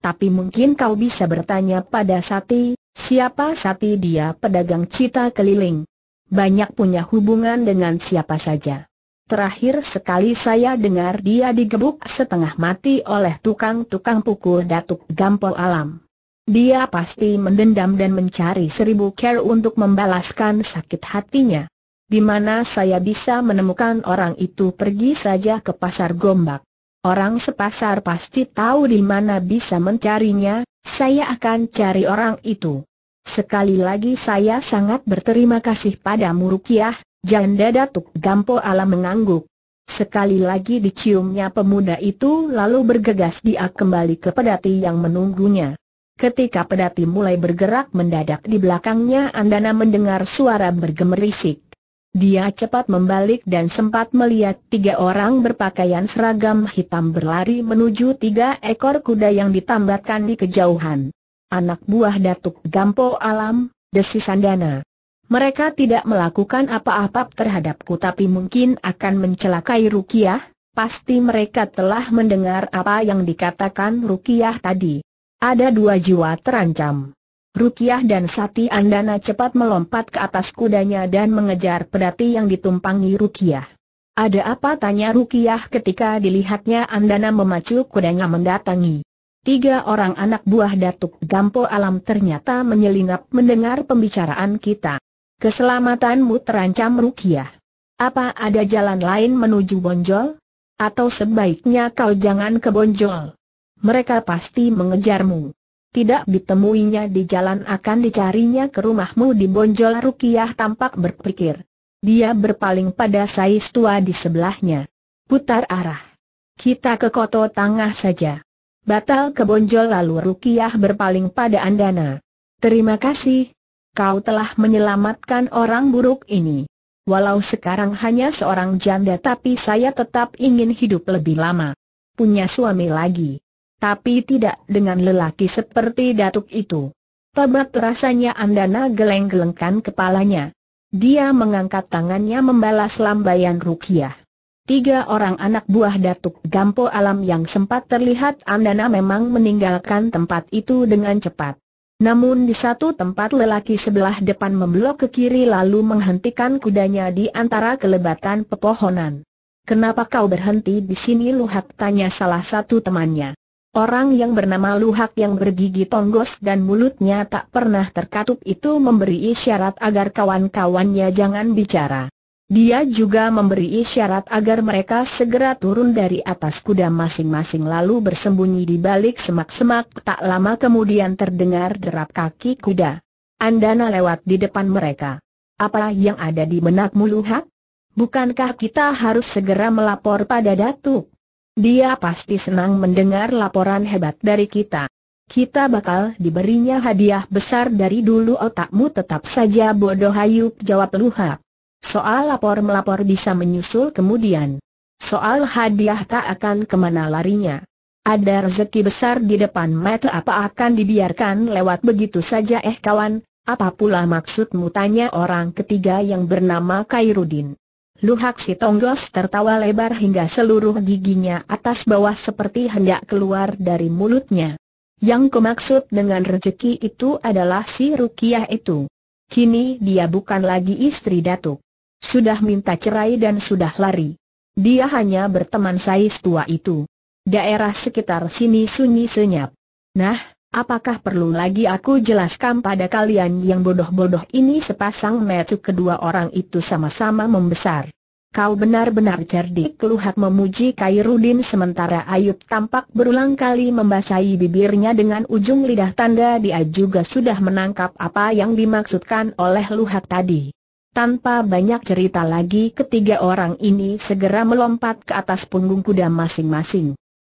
Tapi mungkin kau bisa bertanya pada Sati, siapa Sati dia pedagang cita keliling. Banyak punya hubungan dengan siapa saja. Terakhir sekali saya dengar dia digebuk setengah mati oleh tukang-tukang pukul Datuk Gampol Alam. Dia pasti mendendam dan mencari seribu care untuk membalaskan sakit hatinya. Di mana saya bisa menemukan orang itu pergi saja ke pasar gombak. Orang sepasar pasti tahu di mana bisa mencarinya, saya akan cari orang itu. Sekali lagi saya sangat berterima kasih padamu Rukiah, janda Datuk Gampo Alam mengangguk. Sekali lagi diciumnya pemuda itu lalu bergegas dia kembali ke pedati yang menunggunya. Ketika pedati mulai bergerak mendadak di belakangnya Andana mendengar suara bergemerisik. Dia cepat membalik dan sempat melihat tiga orang berpakaian seragam hitam berlari menuju tiga ekor kuda yang ditambatkan di kejauhan. Anak buah Datuk Gampo Alam, desis Andana. Mereka tidak melakukan apa-apa terhadapku tapi mungkin akan mencelakai Rukiah, pasti mereka telah mendengar apa yang dikatakan Rukiah tadi. Ada dua jiwa terancam. Rukiah dan Sati Andana cepat melompat ke atas kudanya dan mengejar pedati yang ditumpangi Rukiah. Ada apa tanya Rukiah ketika dilihatnya Andana memacu kudanya mendatangi. Tiga orang anak buah Datuk Gampo Alam ternyata menyelinap mendengar pembicaraan kita. Keselamatanmu terancam Rukiah. Apa ada jalan lain menuju Bonjol? Atau sebaiknya kau jangan ke Bonjol? mereka pasti mengejarmu. Tidak ditemuinya di jalan akan dicarinya ke rumahmu di Bonjol Rukiah tampak berpikir. Dia berpaling pada Sais tua di sebelahnya. Putar arah. Kita ke Koto Tangah saja. Batal ke Bonjol lalu Rukiah berpaling pada Andana. Terima kasih. Kau telah menyelamatkan orang buruk ini. Walau sekarang hanya seorang janda tapi saya tetap ingin hidup lebih lama. Punya suami lagi tapi tidak dengan lelaki seperti datuk itu. Tobat rasanya Andana geleng-gelengkan kepalanya. Dia mengangkat tangannya membalas lambaian Rukiah. Tiga orang anak buah Datuk Gampo Alam yang sempat terlihat Andana memang meninggalkan tempat itu dengan cepat. Namun di satu tempat lelaki sebelah depan membelok ke kiri lalu menghentikan kudanya di antara kelebatan pepohonan. Kenapa kau berhenti di sini luhat tanya salah satu temannya. Orang yang bernama Luhak yang bergigi tonggos dan mulutnya tak pernah terkatup itu memberi isyarat agar kawan-kawannya jangan bicara. Dia juga memberi isyarat agar mereka segera turun dari atas kuda masing-masing lalu bersembunyi di balik semak-semak. Tak lama kemudian terdengar derap kaki kuda. Andana lewat di depan mereka. Apa yang ada di benakmu Luhak? Bukankah kita harus segera melapor pada Datuk? Dia pasti senang mendengar laporan hebat dari kita. Kita bakal diberinya hadiah besar dari dulu otakmu tetap saja bodoh hayup jawab Luhak. Soal lapor-melapor bisa menyusul kemudian. Soal hadiah tak akan kemana larinya. Ada rezeki besar di depan mata apa akan dibiarkan lewat begitu saja eh kawan, apa pula maksudmu tanya orang ketiga yang bernama Kairudin. Luhak si Tonggos tertawa lebar hingga seluruh giginya atas bawah seperti hendak keluar dari mulutnya. Yang kumaksud dengan rezeki itu adalah si Rukiah itu. Kini dia bukan lagi istri Datuk. Sudah minta cerai dan sudah lari. Dia hanya berteman saiz tua itu. Daerah sekitar sini sunyi senyap. Nah, Apakah perlu lagi aku jelaskan pada kalian yang bodoh-bodoh ini sepasang metu kedua orang itu sama-sama membesar. Kau benar-benar cerdik Luhat memuji Kairudin sementara Ayub tampak berulang kali membasahi bibirnya dengan ujung lidah tanda dia juga sudah menangkap apa yang dimaksudkan oleh Luhat tadi. Tanpa banyak cerita lagi ketiga orang ini segera melompat ke atas punggung kuda masing-masing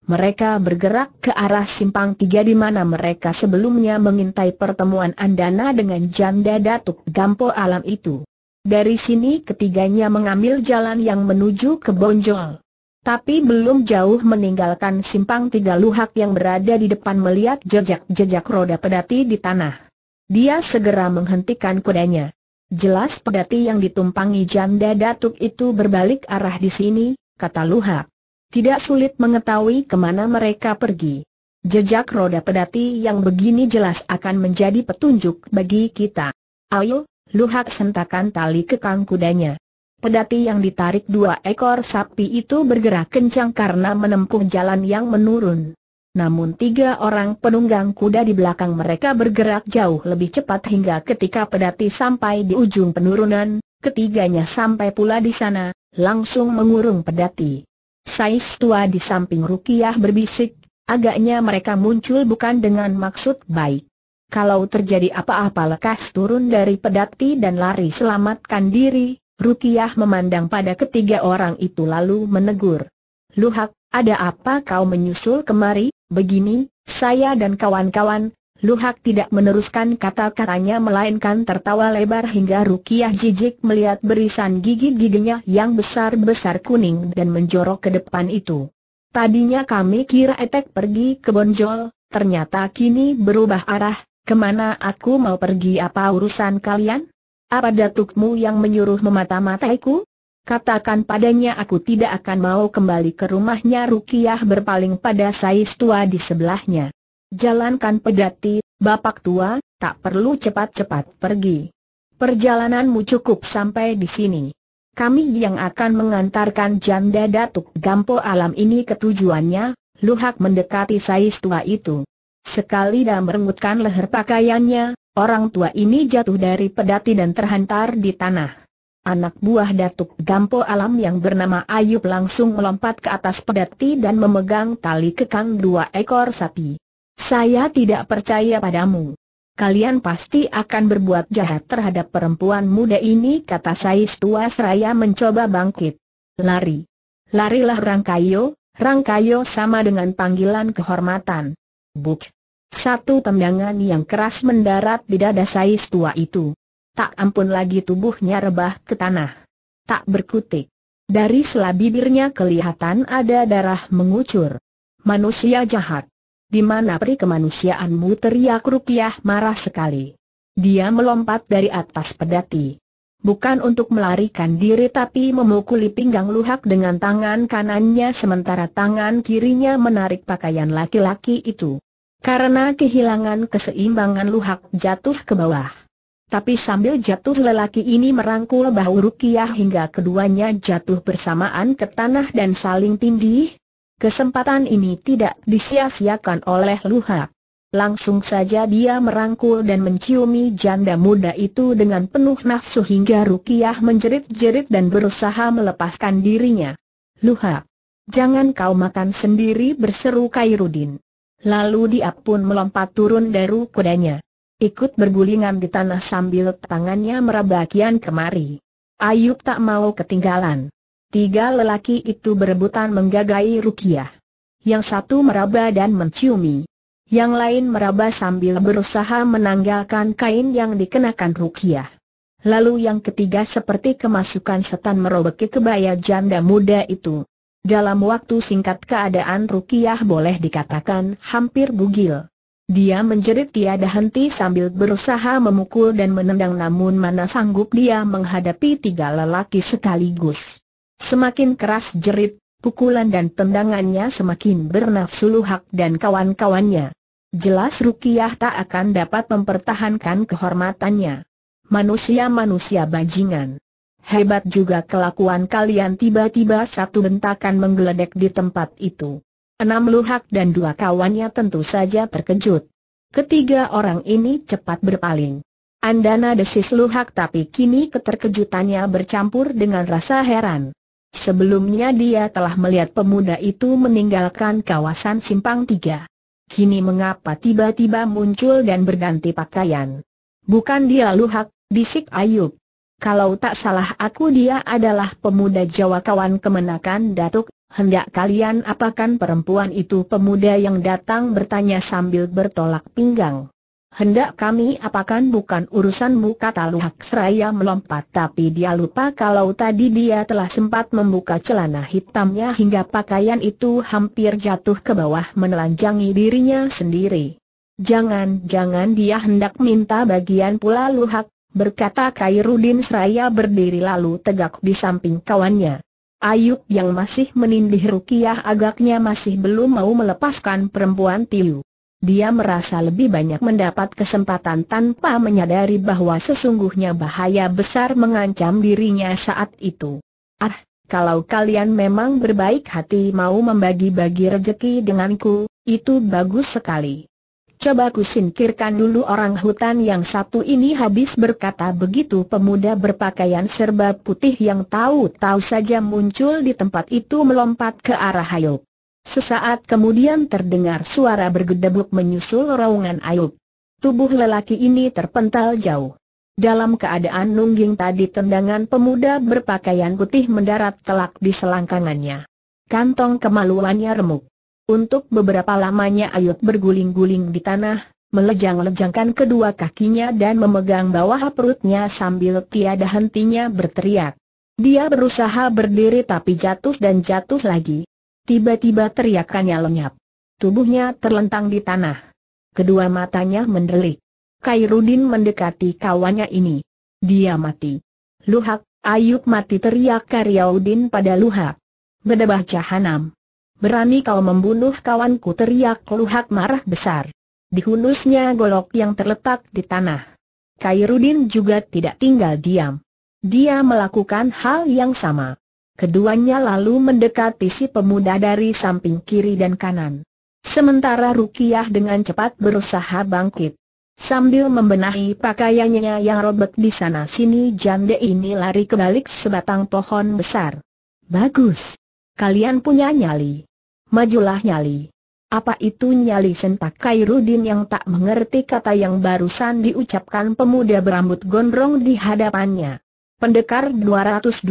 mereka bergerak ke arah simpang tiga di mana mereka sebelumnya mengintai pertemuan Andana dengan janda Datuk Gampo Alam itu. Dari sini ketiganya mengambil jalan yang menuju ke Bonjol. Tapi belum jauh meninggalkan simpang tiga luhak yang berada di depan melihat jejak-jejak roda pedati di tanah. Dia segera menghentikan kudanya. Jelas pedati yang ditumpangi janda datuk itu berbalik arah di sini, kata Luhak. Tidak sulit mengetahui kemana mereka pergi. Jejak roda pedati yang begini jelas akan menjadi petunjuk bagi kita. Ayo, Luhak sentakan tali kekang kudanya. Pedati yang ditarik dua ekor sapi itu bergerak kencang karena menempuh jalan yang menurun. Namun tiga orang penunggang kuda di belakang mereka bergerak jauh lebih cepat hingga ketika pedati sampai di ujung penurunan, ketiganya sampai pula di sana, langsung mengurung pedati. Sais tua di samping Rukiah berbisik, agaknya mereka muncul bukan dengan maksud baik. Kalau terjadi apa-apa lekas turun dari pedati dan lari selamatkan diri, Rukiah memandang pada ketiga orang itu lalu menegur. Luhak, ada apa kau menyusul kemari? Begini, saya dan kawan-kawan, Luhak tidak meneruskan kata-katanya melainkan tertawa lebar hingga Rukiah jijik melihat berisan gigi-giginya yang besar-besar kuning dan menjorok ke depan itu. Tadinya kami kira Etek pergi ke Bonjol, ternyata kini berubah arah, kemana aku mau pergi apa urusan kalian? Apa datukmu yang menyuruh memata-mataiku? Katakan padanya aku tidak akan mau kembali ke rumahnya Rukiah berpaling pada Sais tua di sebelahnya. Jalankan pedati, bapak tua, tak perlu cepat-cepat pergi. Perjalananmu cukup sampai di sini. Kami yang akan mengantarkan janda Datuk Gampo Alam ini ke tujuannya, Luhak mendekati sais tua itu. Sekali dah merengutkan leher pakaiannya, orang tua ini jatuh dari pedati dan terhantar di tanah. Anak buah Datuk Gampo Alam yang bernama Ayub langsung melompat ke atas pedati dan memegang tali kekang dua ekor sapi. Saya tidak percaya padamu. Kalian pasti akan berbuat jahat terhadap perempuan muda ini kata Sais tua seraya mencoba bangkit. Lari. Larilah Rangkayo, Rangkayo sama dengan panggilan kehormatan. Buk. Satu tendangan yang keras mendarat di dada Sais tua itu. Tak ampun lagi tubuhnya rebah ke tanah. Tak berkutik. Dari selah bibirnya kelihatan ada darah mengucur. Manusia jahat. Di mana peri kemanusiaanmu teriak Rukiah marah sekali. Dia melompat dari atas pedati. Bukan untuk melarikan diri tapi memukuli pinggang luhak dengan tangan kanannya sementara tangan kirinya menarik pakaian laki-laki itu. Karena kehilangan keseimbangan luhak jatuh ke bawah. Tapi sambil jatuh lelaki ini merangkul bahu Rukiah hingga keduanya jatuh bersamaan ke tanah dan saling tindih, Kesempatan ini tidak disia-siakan oleh Luhak. Langsung saja dia merangkul dan menciumi janda muda itu dengan penuh nafsu hingga Rukiah menjerit-jerit dan berusaha melepaskan dirinya. Luhak, jangan kau makan sendiri berseru Kairudin. Lalu dia pun melompat turun dari kudanya. Ikut bergulingan di tanah sambil tangannya merabakian kemari. Ayub tak mau ketinggalan. Tiga lelaki itu berebutan menggagai Rukiah. Yang satu meraba dan menciumi. Yang lain meraba sambil berusaha menanggalkan kain yang dikenakan Rukiah. Lalu yang ketiga seperti kemasukan setan merobeki kebaya janda muda itu. Dalam waktu singkat keadaan Rukiah boleh dikatakan hampir bugil. Dia menjerit tiada henti sambil berusaha memukul dan menendang namun mana sanggup dia menghadapi tiga lelaki sekaligus. Semakin keras jerit, pukulan dan tendangannya semakin bernafsu luhak dan kawan-kawannya. Jelas Rukiah tak akan dapat mempertahankan kehormatannya. Manusia-manusia bajingan. Hebat juga kelakuan kalian tiba-tiba satu bentakan menggeledek di tempat itu. Enam luhak dan dua kawannya tentu saja terkejut. Ketiga orang ini cepat berpaling. Andana desis luhak tapi kini keterkejutannya bercampur dengan rasa heran. Sebelumnya dia telah melihat pemuda itu meninggalkan kawasan simpang tiga. Kini mengapa tiba-tiba muncul dan berganti pakaian? Bukan dia luhak, bisik Ayub. Kalau tak salah aku dia adalah pemuda Jawa kawan kemenakan Datuk, hendak kalian apakan perempuan itu pemuda yang datang bertanya sambil bertolak pinggang. Hendak kami apakan bukan urusanmu kata Luhak Seraya melompat tapi dia lupa kalau tadi dia telah sempat membuka celana hitamnya hingga pakaian itu hampir jatuh ke bawah menelanjangi dirinya sendiri. Jangan-jangan dia hendak minta bagian pula Luhak, berkata Kairudin Seraya berdiri lalu tegak di samping kawannya. Ayub yang masih menindih Rukiah agaknya masih belum mau melepaskan perempuan Tiu. Dia merasa lebih banyak mendapat kesempatan tanpa menyadari bahwa sesungguhnya bahaya besar mengancam dirinya saat itu. Ah, kalau kalian memang berbaik hati mau membagi-bagi rejeki denganku, itu bagus sekali. Coba ku singkirkan dulu orang hutan yang satu ini habis berkata begitu pemuda berpakaian serba putih yang tahu-tahu saja muncul di tempat itu melompat ke arah Hayo. Sesaat kemudian terdengar suara bergedebuk menyusul raungan Ayub. Tubuh lelaki ini terpental jauh. Dalam keadaan nungging tadi tendangan pemuda berpakaian putih mendarat telak di selangkangannya. Kantong kemaluannya remuk. Untuk beberapa lamanya Ayub berguling-guling di tanah, melejang-lejangkan kedua kakinya dan memegang bawah perutnya sambil tiada hentinya berteriak. Dia berusaha berdiri tapi jatuh dan jatuh lagi. Tiba-tiba teriakannya lenyap. Tubuhnya terlentang di tanah. Kedua matanya mendelik. Kairudin mendekati kawannya ini. Dia mati. Luhak, ayuk mati teriak Karyaudin pada Luhak. Bedebah jahanam. Berani kau membunuh kawanku teriak Luhak marah besar. Dihunusnya golok yang terletak di tanah. Kairudin juga tidak tinggal diam. Dia melakukan hal yang sama. Keduanya lalu mendekati si pemuda dari samping kiri dan kanan. Sementara Rukiah dengan cepat berusaha bangkit. Sambil membenahi pakaiannya yang robek di sana sini jande ini lari ke balik sebatang pohon besar. Bagus. Kalian punya nyali. Majulah nyali. Apa itu nyali sentak Kairudin yang tak mengerti kata yang barusan diucapkan pemuda berambut gondrong di hadapannya. Pendekar 212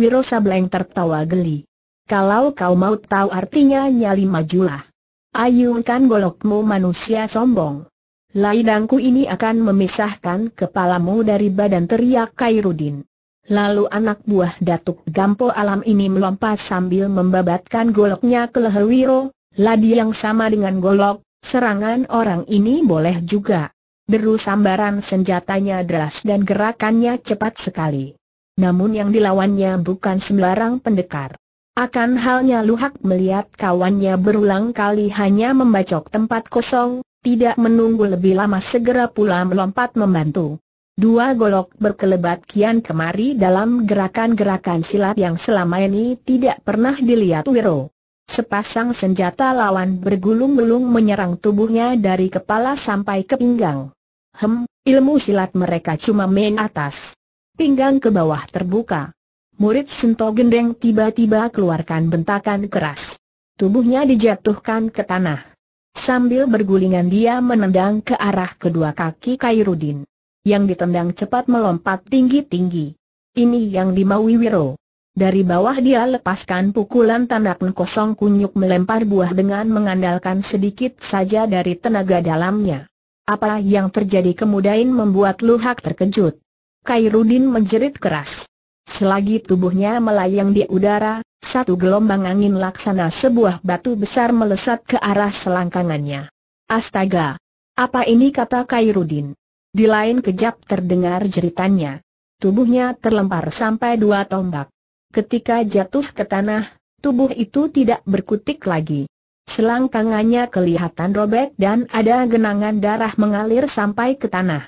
Wiro Sableng tertawa geli. Kalau kau mau tahu artinya nyali majulah. Ayunkan golokmu manusia sombong. Laidangku ini akan memisahkan kepalamu dari badan teriak Kairudin. Lalu anak buah Datuk Gampo Alam ini melompat sambil membabatkan goloknya ke leher Wiro, ladi yang sama dengan golok, serangan orang ini boleh juga. Deru sambaran senjatanya deras dan gerakannya cepat sekali. Namun yang dilawannya bukan sembarang pendekar. Akan halnya Luhak melihat kawannya berulang kali hanya membacok tempat kosong, tidak menunggu lebih lama segera pula melompat membantu. Dua golok berkelebat kian kemari dalam gerakan-gerakan silat yang selama ini tidak pernah dilihat Wiro. Sepasang senjata lawan bergulung-gulung menyerang tubuhnya dari kepala sampai ke pinggang. Hem, ilmu silat mereka cuma main atas. Pinggang ke bawah terbuka. Murid Sento Gendeng tiba-tiba keluarkan bentakan keras. Tubuhnya dijatuhkan ke tanah. Sambil bergulingan dia menendang ke arah kedua kaki Kairudin. Yang ditendang cepat melompat tinggi-tinggi. Ini yang dimaui Wiro. Dari bawah dia lepaskan pukulan tanak kosong kunyuk melempar buah dengan mengandalkan sedikit saja dari tenaga dalamnya. Apa yang terjadi kemudian membuat Luhak terkejut. Kairudin menjerit keras. Selagi tubuhnya melayang di udara, satu gelombang angin laksana sebuah batu besar melesat ke arah selangkangannya. Astaga! Apa ini kata Kairudin? Di lain kejap terdengar jeritannya. Tubuhnya terlempar sampai dua tombak. Ketika jatuh ke tanah, tubuh itu tidak berkutik lagi. Selangkangannya kelihatan robek dan ada genangan darah mengalir sampai ke tanah.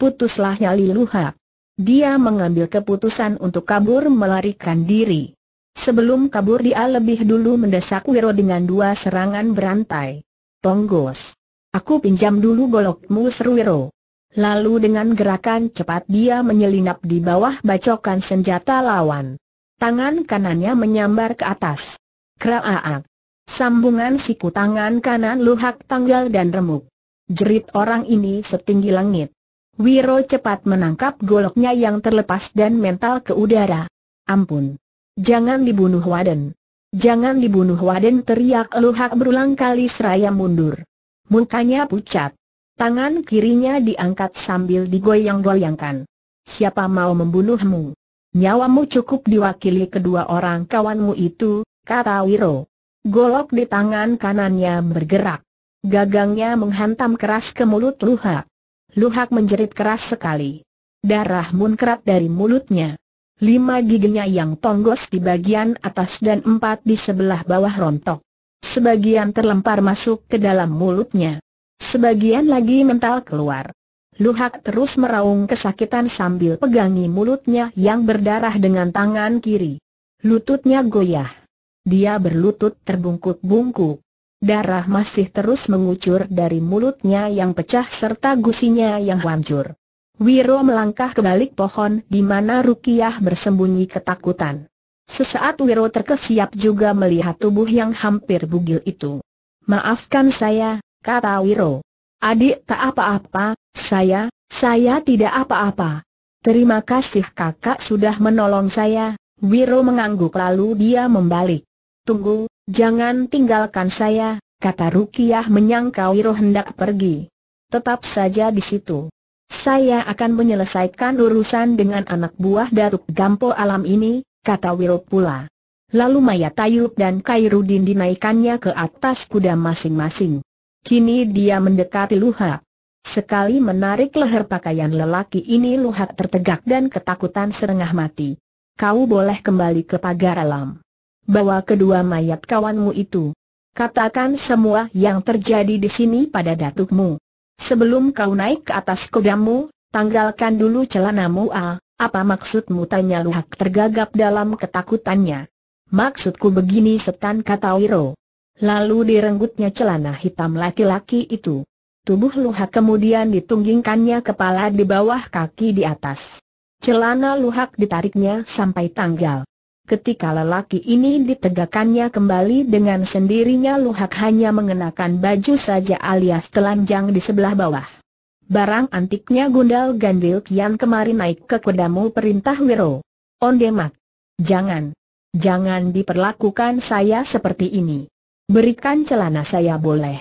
Putuslah nyali Luhak. Dia mengambil keputusan untuk kabur melarikan diri. Sebelum kabur dia lebih dulu mendesak Wiro dengan dua serangan berantai. Tonggos. Aku pinjam dulu golokmu seru Wiro. Lalu dengan gerakan cepat dia menyelinap di bawah bacokan senjata lawan. Tangan kanannya menyambar ke atas. Kraaak. Sambungan siku tangan kanan luhak tanggal dan remuk. Jerit orang ini setinggi langit. Wiro cepat menangkap goloknya yang terlepas dan mental ke udara. Ampun. Jangan dibunuh Waden. Jangan dibunuh Waden teriak luhak berulang kali seraya mundur. Mukanya pucat. Tangan kirinya diangkat sambil digoyang-goyangkan. Siapa mau membunuhmu? Nyawamu cukup diwakili kedua orang kawanmu itu, kata Wiro. Golok di tangan kanannya bergerak. Gagangnya menghantam keras ke mulut Luhak. Luhak menjerit keras sekali. Darah munkrat dari mulutnya. Lima giginya yang tonggos di bagian atas dan empat di sebelah bawah rontok. Sebagian terlempar masuk ke dalam mulutnya. Sebagian lagi mental keluar. Luhak terus meraung kesakitan sambil pegangi mulutnya yang berdarah dengan tangan kiri. Lututnya goyah. Dia berlutut terbungkuk-bungkuk. Darah masih terus mengucur dari mulutnya yang pecah serta gusinya yang hancur. Wiro melangkah ke balik pohon di mana Rukiah bersembunyi ketakutan. Sesaat Wiro terkesiap juga melihat tubuh yang hampir bugil itu. Maafkan saya, kata Wiro. Adik tak apa-apa, saya, saya tidak apa-apa. Terima kasih kakak sudah menolong saya, Wiro mengangguk lalu dia membalik. Tunggu, jangan tinggalkan saya, kata Rukiah menyangka Wiro hendak pergi. Tetap saja di situ. Saya akan menyelesaikan urusan dengan anak buah Datuk Gampo Alam ini, kata Wiro pula. Lalu Maya Tayub dan Kairudin dinaikannya ke atas kuda masing-masing. Kini dia mendekati Luhak. Sekali menarik leher pakaian lelaki ini Luhak tertegak dan ketakutan serengah mati. Kau boleh kembali ke pagar alam bawa kedua mayat kawanmu itu. Katakan semua yang terjadi di sini pada datukmu. Sebelum kau naik ke atas kodamu, tanggalkan dulu celanamu ah, apa maksudmu tanya Luhak tergagap dalam ketakutannya. Maksudku begini setan kata Wiro. Lalu direnggutnya celana hitam laki-laki itu. Tubuh Luhak kemudian ditunggingkannya kepala di bawah kaki di atas. Celana Luhak ditariknya sampai tanggal. Ketika lelaki ini ditegakkannya kembali dengan sendirinya Luhak hanya mengenakan baju saja alias telanjang di sebelah bawah. Barang antiknya gundal gandil kian kemarin naik ke kedamu perintah Wiro. Ondemak. Jangan. Jangan diperlakukan saya seperti ini. Berikan celana saya boleh.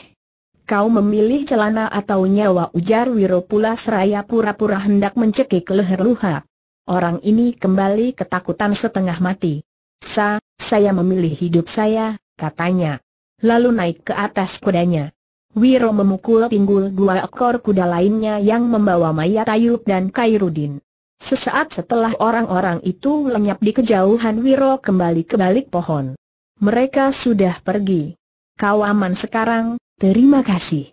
Kau memilih celana atau nyawa ujar Wiro pula seraya pura-pura hendak mencekik leher Luhak. Orang ini kembali ketakutan setengah mati. Sa, saya memilih hidup saya, katanya. Lalu naik ke atas kudanya. Wiro memukul pinggul dua ekor kuda lainnya yang membawa mayat Ayub dan Kairudin. Sesaat setelah orang-orang itu lenyap di kejauhan Wiro kembali ke balik pohon. Mereka sudah pergi. Kau aman sekarang, terima kasih.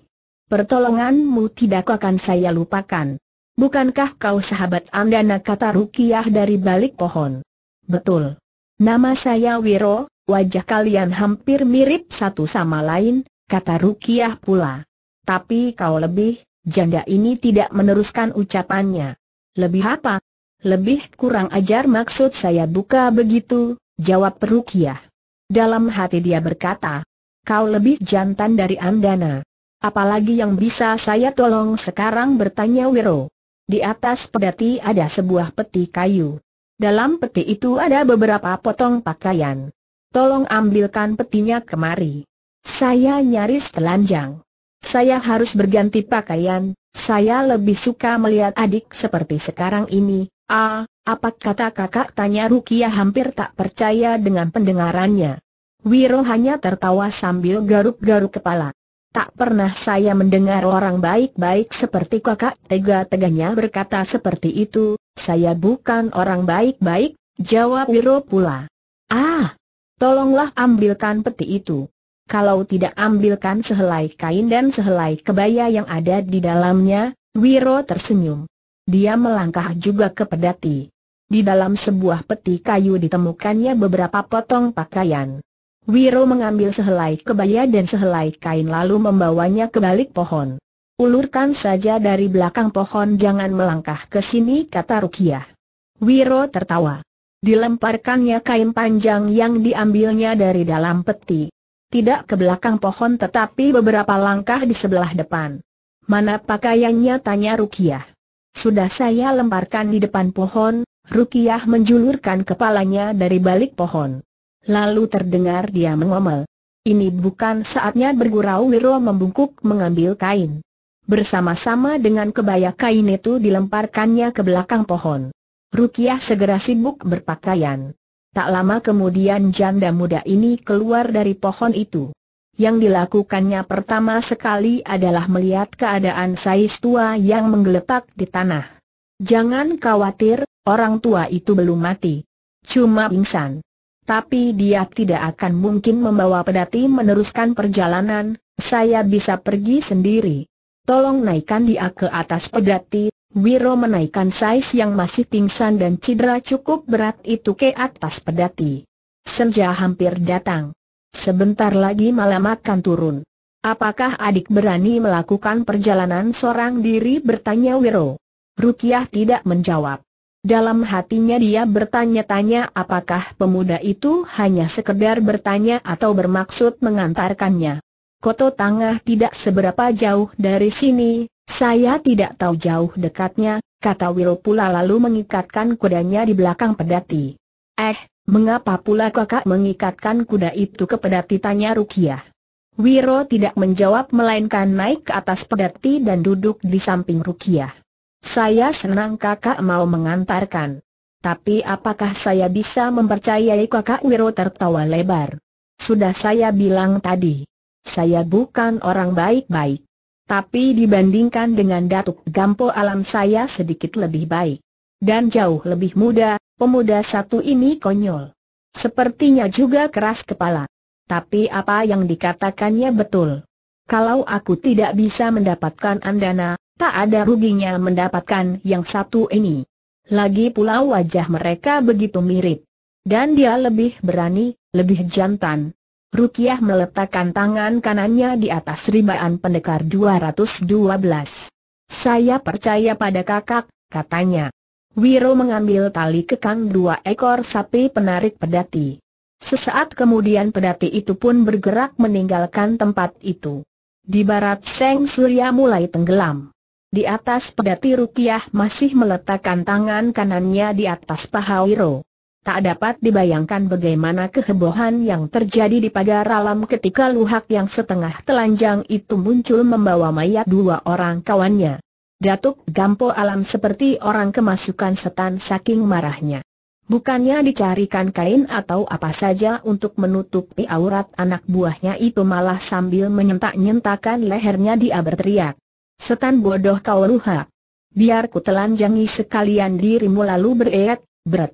Pertolonganmu tidak akan saya lupakan. Bukankah kau sahabat Andana kata Rukiah dari balik pohon? Betul. Nama saya Wiro, wajah kalian hampir mirip satu sama lain, kata Rukiah pula. Tapi kau lebih, janda ini tidak meneruskan ucapannya. Lebih apa? Lebih kurang ajar maksud saya buka begitu, jawab Rukiah. Dalam hati dia berkata, kau lebih jantan dari Andana. Apalagi yang bisa saya tolong sekarang bertanya Wiro. Di atas pedati ada sebuah peti kayu. Dalam peti itu ada beberapa potong pakaian. Tolong ambilkan petinya kemari. Saya nyaris telanjang. Saya harus berganti pakaian, saya lebih suka melihat adik seperti sekarang ini. Ah, apa kata kakak tanya Rukia hampir tak percaya dengan pendengarannya. Wiro hanya tertawa sambil garuk-garuk kepala. Tak pernah saya mendengar orang baik-baik seperti kakak tega-teganya berkata seperti itu, saya bukan orang baik-baik, jawab Wiro pula. Ah, tolonglah ambilkan peti itu. Kalau tidak ambilkan sehelai kain dan sehelai kebaya yang ada di dalamnya, Wiro tersenyum. Dia melangkah juga ke pedati. Di dalam sebuah peti kayu ditemukannya beberapa potong pakaian. Wiro mengambil sehelai kebaya dan sehelai kain lalu membawanya ke balik pohon. Ulurkan saja dari belakang pohon jangan melangkah ke sini kata Rukiah. Wiro tertawa. Dilemparkannya kain panjang yang diambilnya dari dalam peti. Tidak ke belakang pohon tetapi beberapa langkah di sebelah depan. Mana pakaiannya tanya Rukiah. Sudah saya lemparkan di depan pohon, Rukiah menjulurkan kepalanya dari balik pohon. Lalu terdengar dia mengomel. Ini bukan saatnya bergurau Wiro membungkuk mengambil kain. Bersama-sama dengan kebaya kain itu dilemparkannya ke belakang pohon. Rukiah segera sibuk berpakaian. Tak lama kemudian janda muda ini keluar dari pohon itu. Yang dilakukannya pertama sekali adalah melihat keadaan Sais tua yang menggeletak di tanah. Jangan khawatir, orang tua itu belum mati. Cuma pingsan tapi dia tidak akan mungkin membawa pedati meneruskan perjalanan, saya bisa pergi sendiri. Tolong naikkan dia ke atas pedati, Wiro menaikkan Sais yang masih pingsan dan cedera cukup berat itu ke atas pedati. Senja hampir datang. Sebentar lagi malam akan turun. Apakah adik berani melakukan perjalanan seorang diri bertanya Wiro? Rukiah tidak menjawab. Dalam hatinya dia bertanya-tanya apakah pemuda itu hanya sekedar bertanya atau bermaksud mengantarkannya. Koto Tangah tidak seberapa jauh dari sini, saya tidak tahu jauh dekatnya, kata Wil pula lalu mengikatkan kudanya di belakang pedati. Eh, mengapa pula kakak mengikatkan kuda itu ke pedati tanya Rukiah. Wiro tidak menjawab melainkan naik ke atas pedati dan duduk di samping Rukiah. Saya senang kakak mau mengantarkan. Tapi apakah saya bisa mempercayai kakak Wiro tertawa lebar? Sudah saya bilang tadi. Saya bukan orang baik-baik. Tapi dibandingkan dengan Datuk Gampo alam saya sedikit lebih baik. Dan jauh lebih muda, pemuda satu ini konyol. Sepertinya juga keras kepala. Tapi apa yang dikatakannya betul. Kalau aku tidak bisa mendapatkan andana, tak ada ruginya mendapatkan yang satu ini. Lagi pula wajah mereka begitu mirip. Dan dia lebih berani, lebih jantan. Rukiah meletakkan tangan kanannya di atas ribaan pendekar 212. Saya percaya pada kakak, katanya. Wiro mengambil tali kekang dua ekor sapi penarik pedati. Sesaat kemudian pedati itu pun bergerak meninggalkan tempat itu. Di barat Seng Surya mulai tenggelam. Di atas pedati Rukiah masih meletakkan tangan kanannya di atas paha Wiro. Tak dapat dibayangkan bagaimana kehebohan yang terjadi di pagar alam ketika luhak yang setengah telanjang itu muncul membawa mayat dua orang kawannya. Datuk Gampo Alam seperti orang kemasukan setan saking marahnya. Bukannya dicarikan kain atau apa saja untuk menutupi aurat anak buahnya itu malah sambil menyentak-nyentakan lehernya dia berteriak. Setan bodoh kau ruhak. Biar ku telanjangi sekalian dirimu lalu bereet, berat.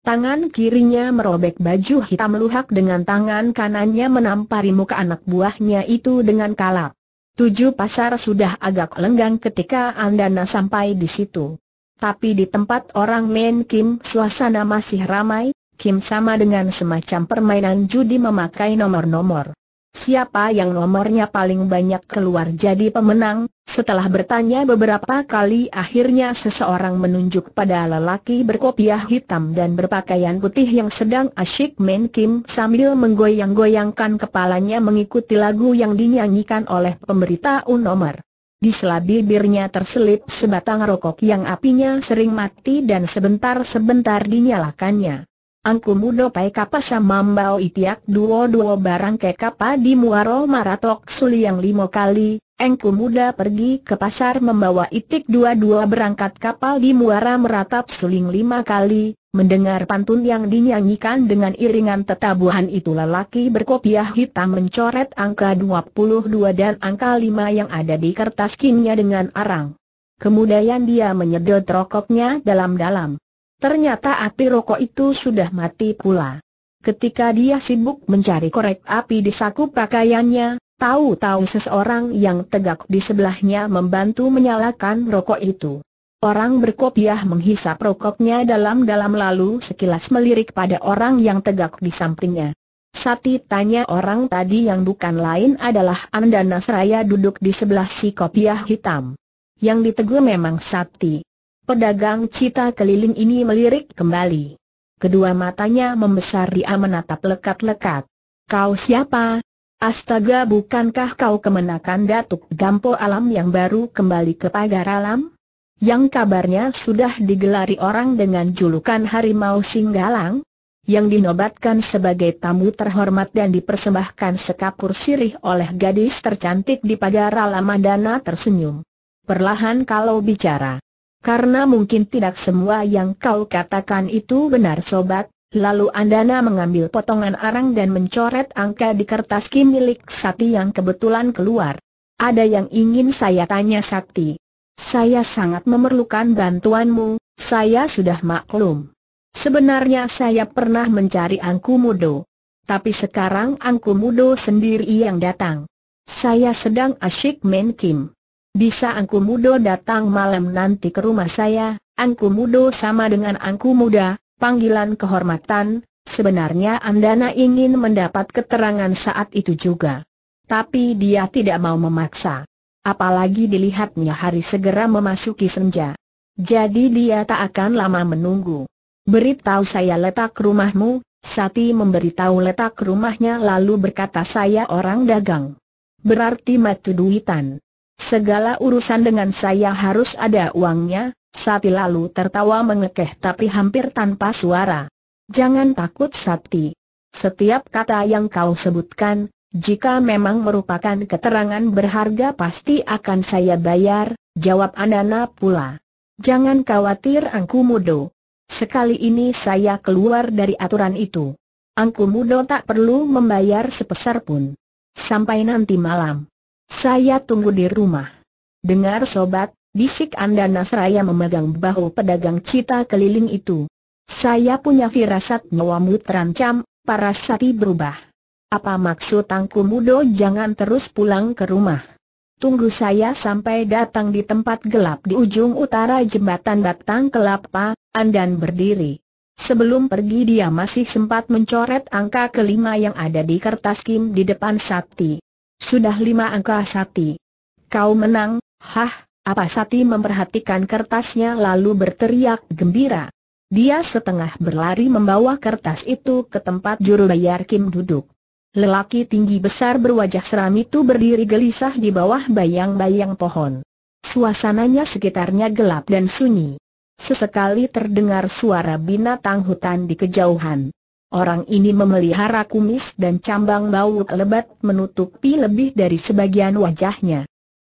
Tangan kirinya merobek baju hitam luhak dengan tangan kanannya menampari muka anak buahnya itu dengan kalap. Tujuh pasar sudah agak lenggang ketika Andana sampai di situ. Tapi di tempat orang main Kim suasana masih ramai, Kim sama dengan semacam permainan judi memakai nomor-nomor. Siapa yang nomornya paling banyak keluar jadi pemenang, setelah bertanya beberapa kali akhirnya seseorang menunjuk pada lelaki berkopiah hitam dan berpakaian putih yang sedang asyik main Kim sambil menggoyang-goyangkan kepalanya mengikuti lagu yang dinyanyikan oleh pemberita unomer. Di sela bibirnya terselip sebatang rokok yang apinya sering mati dan sebentar-sebentar dinyalakannya. Angku mudo pai kapasa mambau itiak duo-duo barang ke kapa di muaro maratok suli yang limo kali, engku muda pergi ke pasar membawa itik dua-dua berangkat kapal di muara meratap suling lima kali, mendengar pantun yang dinyanyikan dengan iringan tetabuhan itu lelaki berkopiah hitam mencoret angka 22 dan angka 5 yang ada di kertas kinnya dengan arang. Kemudian dia menyedot rokoknya dalam-dalam. Ternyata api rokok itu sudah mati pula. Ketika dia sibuk mencari korek api di saku pakaiannya, Tahu-tahu seseorang yang tegak di sebelahnya membantu menyalakan rokok itu. Orang berkopiah menghisap rokoknya dalam-dalam lalu sekilas melirik pada orang yang tegak di sampingnya. Sati tanya orang tadi yang bukan lain adalah Anda nasraya duduk di sebelah si kopiah hitam. Yang ditegur memang Sati. Pedagang cita keliling ini melirik kembali. Kedua matanya membesar dia menatap lekat-lekat. Kau siapa? Astaga bukankah kau kemenakan Datuk Gampo Alam yang baru kembali ke pagar alam? Yang kabarnya sudah digelari orang dengan julukan Harimau Singgalang? Yang dinobatkan sebagai tamu terhormat dan dipersembahkan sekapur sirih oleh gadis tercantik di pagar alam Mandana tersenyum. Perlahan kalau bicara. Karena mungkin tidak semua yang kau katakan itu benar sobat, Lalu Andana mengambil potongan arang dan mencoret angka di kertas kim milik Sakti yang kebetulan keluar. Ada yang ingin saya tanya Sakti. Saya sangat memerlukan bantuanmu, saya sudah maklum. Sebenarnya saya pernah mencari Angku Mudo. Tapi sekarang Angku Mudo sendiri yang datang. Saya sedang asyik main kim. Bisa Angku Mudo datang malam nanti ke rumah saya, Angku Mudo sama dengan Angku Muda, panggilan kehormatan, sebenarnya Andana ingin mendapat keterangan saat itu juga. Tapi dia tidak mau memaksa. Apalagi dilihatnya hari segera memasuki senja. Jadi dia tak akan lama menunggu. Beritahu saya letak rumahmu, Sati memberitahu letak rumahnya lalu berkata saya orang dagang. Berarti matu duitan. Segala urusan dengan saya harus ada uangnya, Sati lalu tertawa mengekeh tapi hampir tanpa suara. Jangan takut Sati. Setiap kata yang kau sebutkan, jika memang merupakan keterangan berharga pasti akan saya bayar, jawab Anana pula. Jangan khawatir Angku Mudo. Sekali ini saya keluar dari aturan itu. Angku Mudo tak perlu membayar sebesar pun. Sampai nanti malam. Saya tunggu di rumah. Dengar sobat, Bisik anda Seraya memegang bahu pedagang cita keliling itu. Saya punya firasat nyawamu terancam, para sati berubah. Apa maksud Tangku Mudo jangan terus pulang ke rumah? Tunggu saya sampai datang di tempat gelap di ujung utara jembatan Batang Kelapa, Andan berdiri. Sebelum pergi dia masih sempat mencoret angka kelima yang ada di kertas Kim di depan Sakti. Sudah lima angka Sakti. Kau menang, hah? Apa Sati memperhatikan kertasnya lalu berteriak gembira. Dia setengah berlari membawa kertas itu ke tempat juru bayar Kim duduk. Lelaki tinggi besar berwajah seram itu berdiri gelisah di bawah bayang-bayang pohon. Suasananya sekitarnya gelap dan sunyi. Sesekali terdengar suara binatang hutan di kejauhan. Orang ini memelihara kumis dan cambang bau lebat menutupi lebih dari sebagian wajahnya.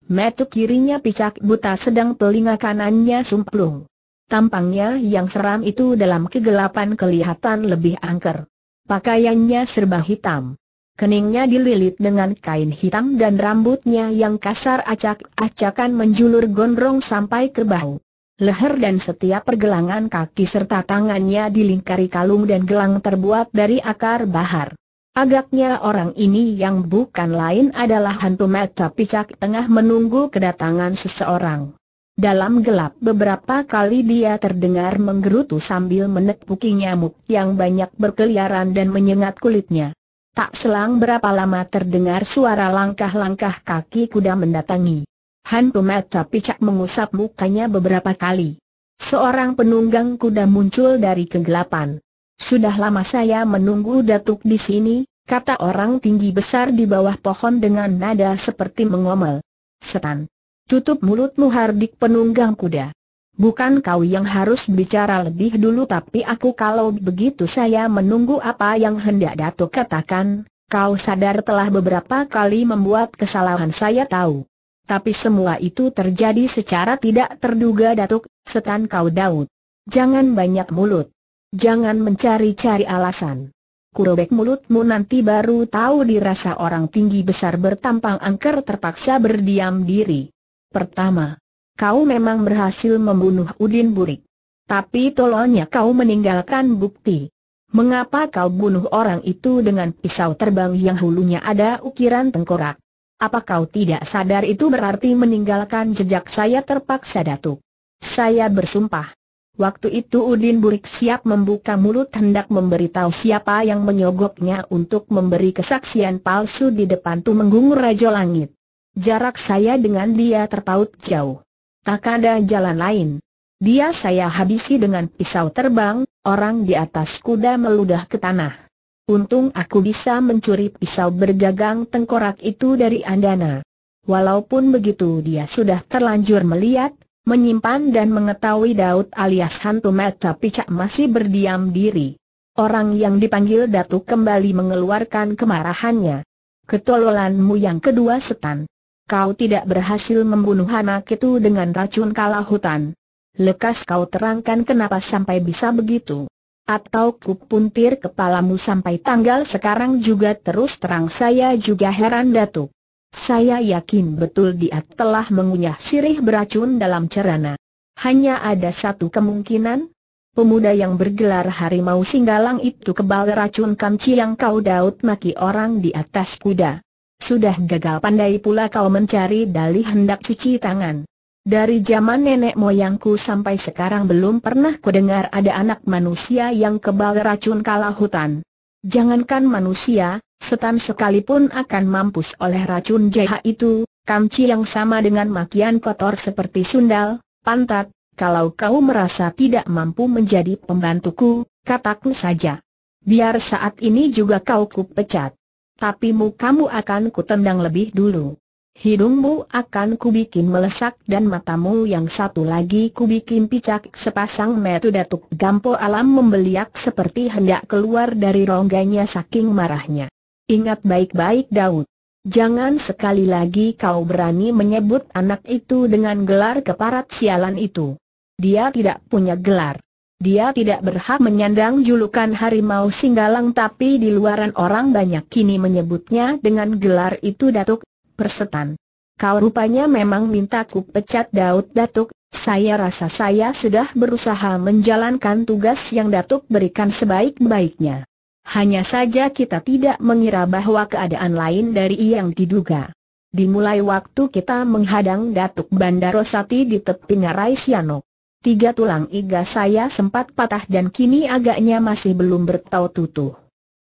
Metu kirinya picak buta sedang telinga kanannya sumplung. Tampangnya yang seram itu dalam kegelapan kelihatan lebih angker. Pakaiannya serba hitam. Keningnya dililit dengan kain hitam dan rambutnya yang kasar acak-acakan menjulur gondrong sampai ke bahu. Leher dan setiap pergelangan kaki serta tangannya dilingkari kalung dan gelang terbuat dari akar bahar. Agaknya orang ini yang bukan lain adalah hantu mata picak tengah menunggu kedatangan seseorang. Dalam gelap beberapa kali dia terdengar menggerutu sambil menepuki nyamuk yang banyak berkeliaran dan menyengat kulitnya. Tak selang berapa lama terdengar suara langkah-langkah kaki kuda mendatangi. Hantu mata picak mengusap mukanya beberapa kali. Seorang penunggang kuda muncul dari kegelapan. Sudah lama saya menunggu Datuk di sini, kata orang tinggi besar di bawah pohon dengan nada seperti mengomel. Setan. Tutup mulutmu hardik penunggang kuda. Bukan kau yang harus bicara lebih dulu tapi aku kalau begitu saya menunggu apa yang hendak Datuk katakan, kau sadar telah beberapa kali membuat kesalahan saya tahu. Tapi semua itu terjadi secara tidak terduga Datuk, setan kau Daud. Jangan banyak mulut. Jangan mencari-cari alasan. Kurobek mulutmu nanti baru tahu dirasa orang tinggi besar bertampang angker terpaksa berdiam diri. Pertama, kau memang berhasil membunuh Udin Burik. Tapi tolongnya kau meninggalkan bukti. Mengapa kau bunuh orang itu dengan pisau terbang yang hulunya ada ukiran tengkorak? Apa kau tidak sadar itu berarti meninggalkan jejak saya terpaksa datuk? Saya bersumpah. Waktu itu Udin Burik siap membuka mulut hendak memberitahu siapa yang menyogoknya untuk memberi kesaksian palsu di depan Tumenggung Rajo Langit. Jarak saya dengan dia terpaut jauh. Tak ada jalan lain. Dia saya habisi dengan pisau terbang, orang di atas kuda meludah ke tanah. Untung aku bisa mencuri pisau bergagang tengkorak itu dari Andana. Walaupun begitu dia sudah terlanjur melihat, menyimpan dan mengetahui Daud alias hantu mata picak masih berdiam diri. Orang yang dipanggil Datuk kembali mengeluarkan kemarahannya. Ketololanmu yang kedua setan. Kau tidak berhasil membunuh anak itu dengan racun kalah hutan. Lekas kau terangkan kenapa sampai bisa begitu. Atau kupuntir kepalamu sampai tanggal sekarang juga terus terang saya juga heran Datuk. Saya yakin betul dia telah mengunyah sirih beracun dalam cerana. Hanya ada satu kemungkinan, pemuda yang bergelar harimau singgalang itu kebal racun kamci yang kau daud maki orang di atas kuda. Sudah gagal pandai pula kau mencari dalih hendak cuci tangan. Dari zaman nenek moyangku sampai sekarang belum pernah dengar ada anak manusia yang kebal racun kalah hutan. Jangankan manusia, Setan sekalipun akan mampus oleh racun jahat itu, kamci yang sama dengan makian kotor seperti sundal, pantat, kalau kau merasa tidak mampu menjadi pembantuku, kataku saja. Biar saat ini juga kau kupecat. Tapi mukamu akan kutendang lebih dulu. Hidungmu akan kubikin melesak dan matamu yang satu lagi kubikin picak sepasang metu datuk gampo alam membeliak seperti hendak keluar dari rongganya saking marahnya. Ingat baik-baik Daud. Jangan sekali lagi kau berani menyebut anak itu dengan gelar keparat sialan itu. Dia tidak punya gelar. Dia tidak berhak menyandang julukan harimau singgalang tapi di luaran orang banyak kini menyebutnya dengan gelar itu Datuk, persetan. Kau rupanya memang minta ku pecat Daud Datuk, saya rasa saya sudah berusaha menjalankan tugas yang Datuk berikan sebaik-baiknya. Hanya saja kita tidak mengira bahwa keadaan lain dari yang diduga. Dimulai waktu kita menghadang Datuk Bandarosati di tepi Ngarai Sianok. Tiga tulang iga saya sempat patah dan kini agaknya masih belum bertau tutuh.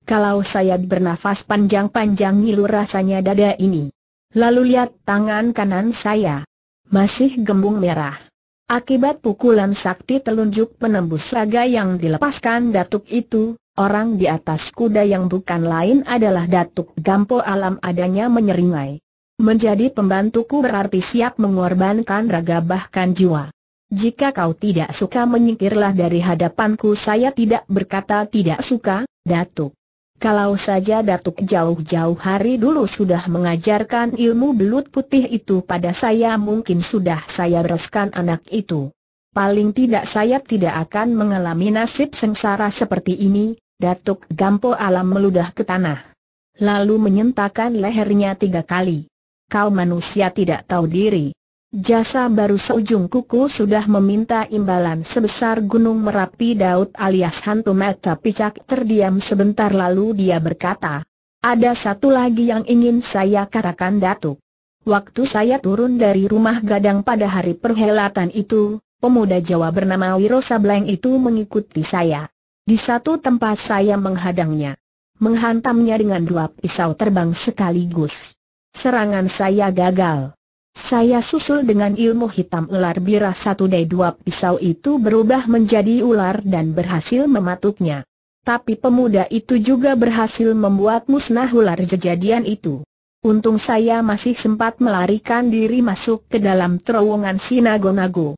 Kalau saya bernafas panjang-panjang ngilu rasanya dada ini. Lalu lihat tangan kanan saya. Masih gembung merah. Akibat pukulan sakti telunjuk penembus raga yang dilepaskan datuk itu, orang di atas kuda yang bukan lain adalah Datuk Gampo alam adanya menyeringai. Menjadi pembantuku berarti siap mengorbankan raga bahkan jiwa. Jika kau tidak suka menyingkirlah dari hadapanku saya tidak berkata tidak suka, Datuk. Kalau saja Datuk jauh-jauh hari dulu sudah mengajarkan ilmu belut putih itu pada saya mungkin sudah saya bereskan anak itu. Paling tidak saya tidak akan mengalami nasib sengsara seperti ini, Datuk Gampo Alam meludah ke tanah. Lalu menyentakan lehernya tiga kali. Kau manusia tidak tahu diri. Jasa baru seujung kuku sudah meminta imbalan sebesar gunung Merapi Daud alias hantu mata picak terdiam sebentar lalu dia berkata, ada satu lagi yang ingin saya katakan Datuk. Waktu saya turun dari rumah gadang pada hari perhelatan itu, pemuda Jawa bernama Wiro Sableng itu mengikuti saya. Di satu tempat saya menghadangnya. Menghantamnya dengan dua pisau terbang sekaligus. Serangan saya gagal. Saya susul dengan ilmu hitam ular birah satu dari dua pisau itu berubah menjadi ular dan berhasil mematuknya. Tapi pemuda itu juga berhasil membuat musnah ular kejadian itu. Untung saya masih sempat melarikan diri masuk ke dalam terowongan Sinagonago.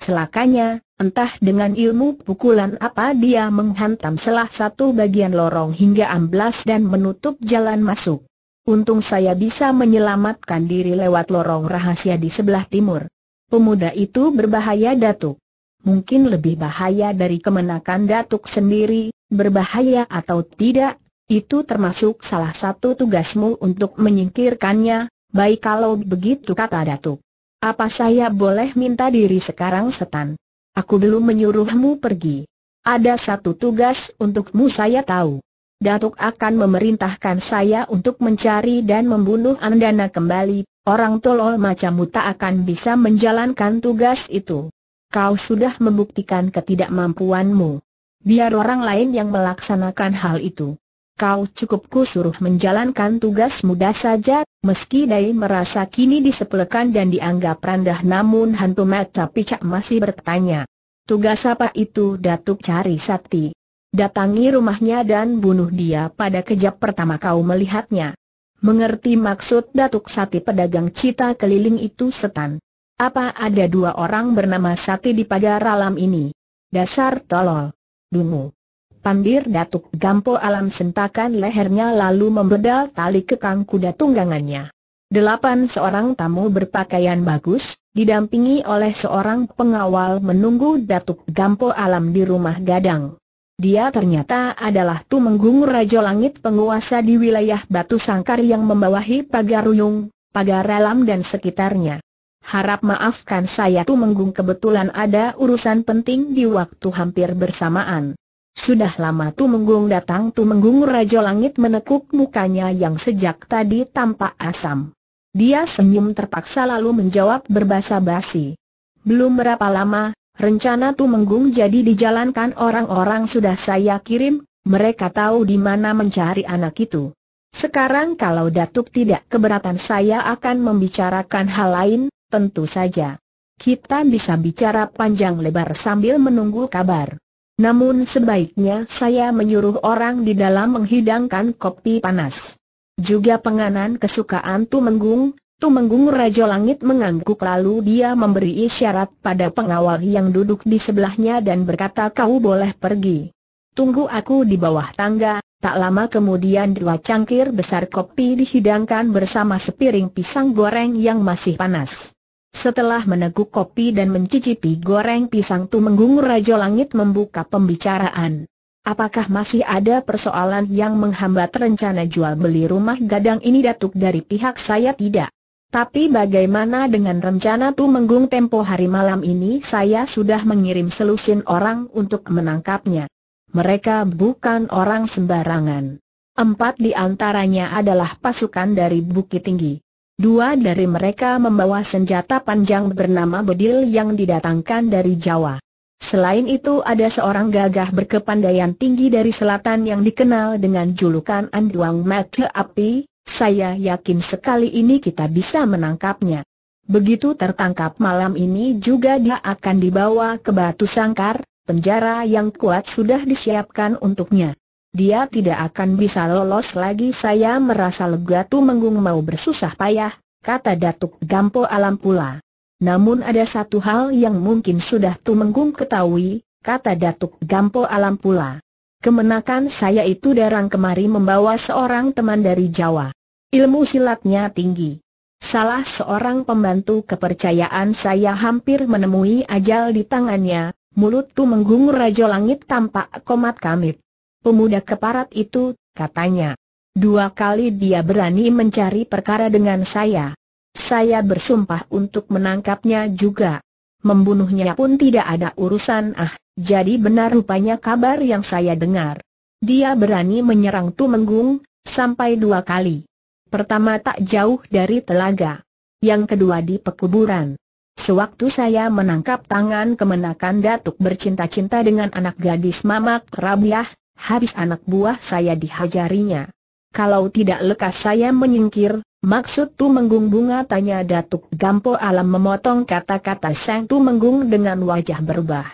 Celakanya, entah dengan ilmu pukulan apa dia menghantam salah satu bagian lorong hingga amblas dan menutup jalan masuk. Untung saya bisa menyelamatkan diri lewat lorong rahasia di sebelah timur. Pemuda itu berbahaya Datuk. Mungkin lebih bahaya dari kemenakan Datuk sendiri, berbahaya atau tidak, itu termasuk salah satu tugasmu untuk menyingkirkannya, baik kalau begitu kata Datuk. Apa saya boleh minta diri sekarang setan? Aku belum menyuruhmu pergi. Ada satu tugas untukmu saya tahu. Datuk akan memerintahkan saya untuk mencari dan membunuh Andana kembali, orang tolol macammu tak akan bisa menjalankan tugas itu. Kau sudah membuktikan ketidakmampuanmu. Biar orang lain yang melaksanakan hal itu kau cukup suruh menjalankan tugas mudah saja, meski Dai merasa kini disepelekan dan dianggap rendah namun hantu mata picak masih bertanya. Tugas apa itu Datuk cari sakti? Datangi rumahnya dan bunuh dia pada kejap pertama kau melihatnya. Mengerti maksud Datuk Sati pedagang cita keliling itu setan. Apa ada dua orang bernama Sati di pagar alam ini? Dasar tolol. Dungu. Pandir Datuk Gampo Alam sentakan lehernya lalu membedal tali kekang kuda tunggangannya. Delapan seorang tamu berpakaian bagus, didampingi oleh seorang pengawal menunggu Datuk Gampo Alam di rumah gadang. Dia ternyata adalah Tumenggung Rajo Langit penguasa di wilayah Batu Sangkar yang membawahi Pagaruyung, alam dan sekitarnya. Harap maafkan saya Tumenggung kebetulan ada urusan penting di waktu hampir bersamaan. Sudah lama menggung datang menggung Raja Langit menekuk mukanya yang sejak tadi tampak asam. Dia senyum terpaksa lalu menjawab berbahasa basi. Belum berapa lama, rencana menggung jadi dijalankan orang-orang sudah saya kirim, mereka tahu di mana mencari anak itu. Sekarang kalau Datuk tidak keberatan saya akan membicarakan hal lain, tentu saja. Kita bisa bicara panjang lebar sambil menunggu kabar. Namun sebaiknya saya menyuruh orang di dalam menghidangkan kopi panas. Juga penganan kesukaan Tumenggung, Tumenggung Raja Langit mengangguk lalu dia memberi isyarat pada pengawal yang duduk di sebelahnya dan berkata kau boleh pergi. Tunggu aku di bawah tangga, Tak lama kemudian dua cangkir besar kopi dihidangkan bersama sepiring pisang goreng yang masih panas. Setelah meneguk kopi dan mencicipi goreng pisang tumenggung Rajo Langit membuka pembicaraan. Apakah masih ada persoalan yang menghambat rencana jual beli rumah gadang ini datuk dari pihak saya tidak? Tapi bagaimana dengan rencana Tumenggung tempo hari malam ini saya sudah mengirim selusin orang untuk menangkapnya. Mereka bukan orang sembarangan. Empat di antaranya adalah pasukan dari Bukit Tinggi. Dua dari mereka membawa senjata panjang bernama bedil yang didatangkan dari Jawa. Selain itu ada seorang gagah berkepandaian tinggi dari selatan yang dikenal dengan julukan Anduang Mata Api, saya yakin sekali ini kita bisa menangkapnya. Begitu tertangkap malam ini juga dia akan dibawa ke Batu Sangkar, penjara yang kuat sudah disiapkan untuknya. Dia tidak akan bisa lolos lagi saya merasa lega tu menggung mau bersusah payah, kata Datuk Gampo Alam pula. Namun ada satu hal yang mungkin sudah tu menggung ketahui, kata Datuk Gampo Alam pula. Kemenakan saya itu darang kemari membawa seorang teman dari Jawa. Ilmu silatnya tinggi. Salah seorang pembantu kepercayaan saya hampir menemui ajal di tangannya, mulut tu menggung rajo langit tampak komat kamit pemuda keparat itu, katanya. Dua kali dia berani mencari perkara dengan saya. Saya bersumpah untuk menangkapnya juga. Membunuhnya pun tidak ada urusan ah, jadi benar rupanya kabar yang saya dengar. Dia berani menyerang Tumenggung, sampai dua kali. Pertama tak jauh dari telaga. Yang kedua di pekuburan. Sewaktu saya menangkap tangan kemenakan Datuk bercinta-cinta dengan anak gadis Mamak Rabiah, habis anak buah saya dihajarinya. Kalau tidak lekas saya menyingkir, maksud menggung bunga tanya Datuk Gampo Alam memotong kata-kata Sang menggung dengan wajah berubah.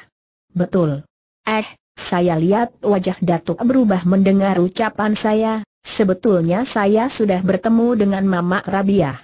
Betul. Eh, saya lihat wajah Datuk berubah mendengar ucapan saya, sebetulnya saya sudah bertemu dengan Mama Rabiah.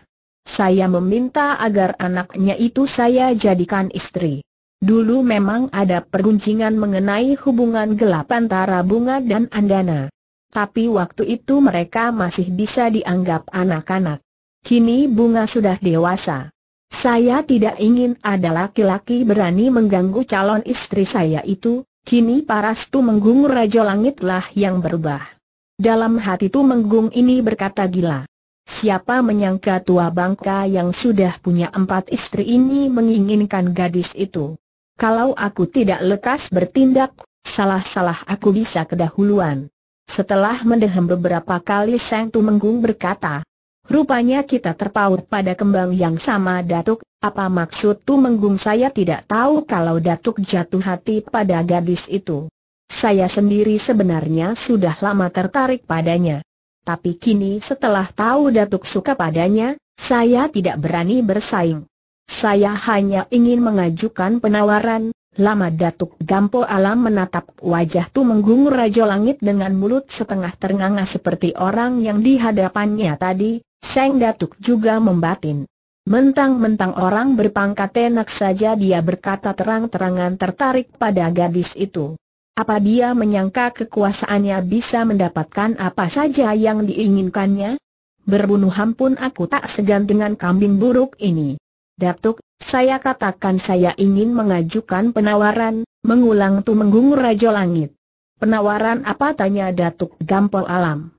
Saya meminta agar anaknya itu saya jadikan istri. Dulu memang ada perguncingan mengenai hubungan gelap antara bunga dan Andana. Tapi waktu itu mereka masih bisa dianggap anak-anak. Kini bunga sudah dewasa. Saya tidak ingin ada laki-laki berani mengganggu calon istri saya itu, kini paras tu Menggung Raja Langitlah yang berubah. Dalam hati Tu Menggung ini berkata gila. Siapa menyangka tua bangka yang sudah punya empat istri ini menginginkan gadis itu? Kalau aku tidak lekas bertindak, salah-salah aku bisa kedahuluan. Setelah mendehem beberapa kali Sang Tumenggung berkata, Rupanya kita terpaut pada kembang yang sama Datuk, apa maksud Tumenggung saya tidak tahu kalau Datuk jatuh hati pada gadis itu. Saya sendiri sebenarnya sudah lama tertarik padanya. Tapi kini setelah tahu Datuk suka padanya, saya tidak berani bersaing saya hanya ingin mengajukan penawaran, Lama Datuk Gampo Alam menatap wajah Tumenggung Rajo Langit dengan mulut setengah ternganga seperti orang yang dihadapannya tadi, Seng Datuk juga membatin. Mentang-mentang orang berpangkat enak saja dia berkata terang-terangan tertarik pada gadis itu. Apa dia menyangka kekuasaannya bisa mendapatkan apa saja yang diinginkannya? Berbunuh hampun aku tak segan dengan kambing buruk ini. Datuk, saya katakan saya ingin mengajukan penawaran, mengulang Tumenggung Raja Langit. Penawaran apa tanya Datuk Gampol Alam?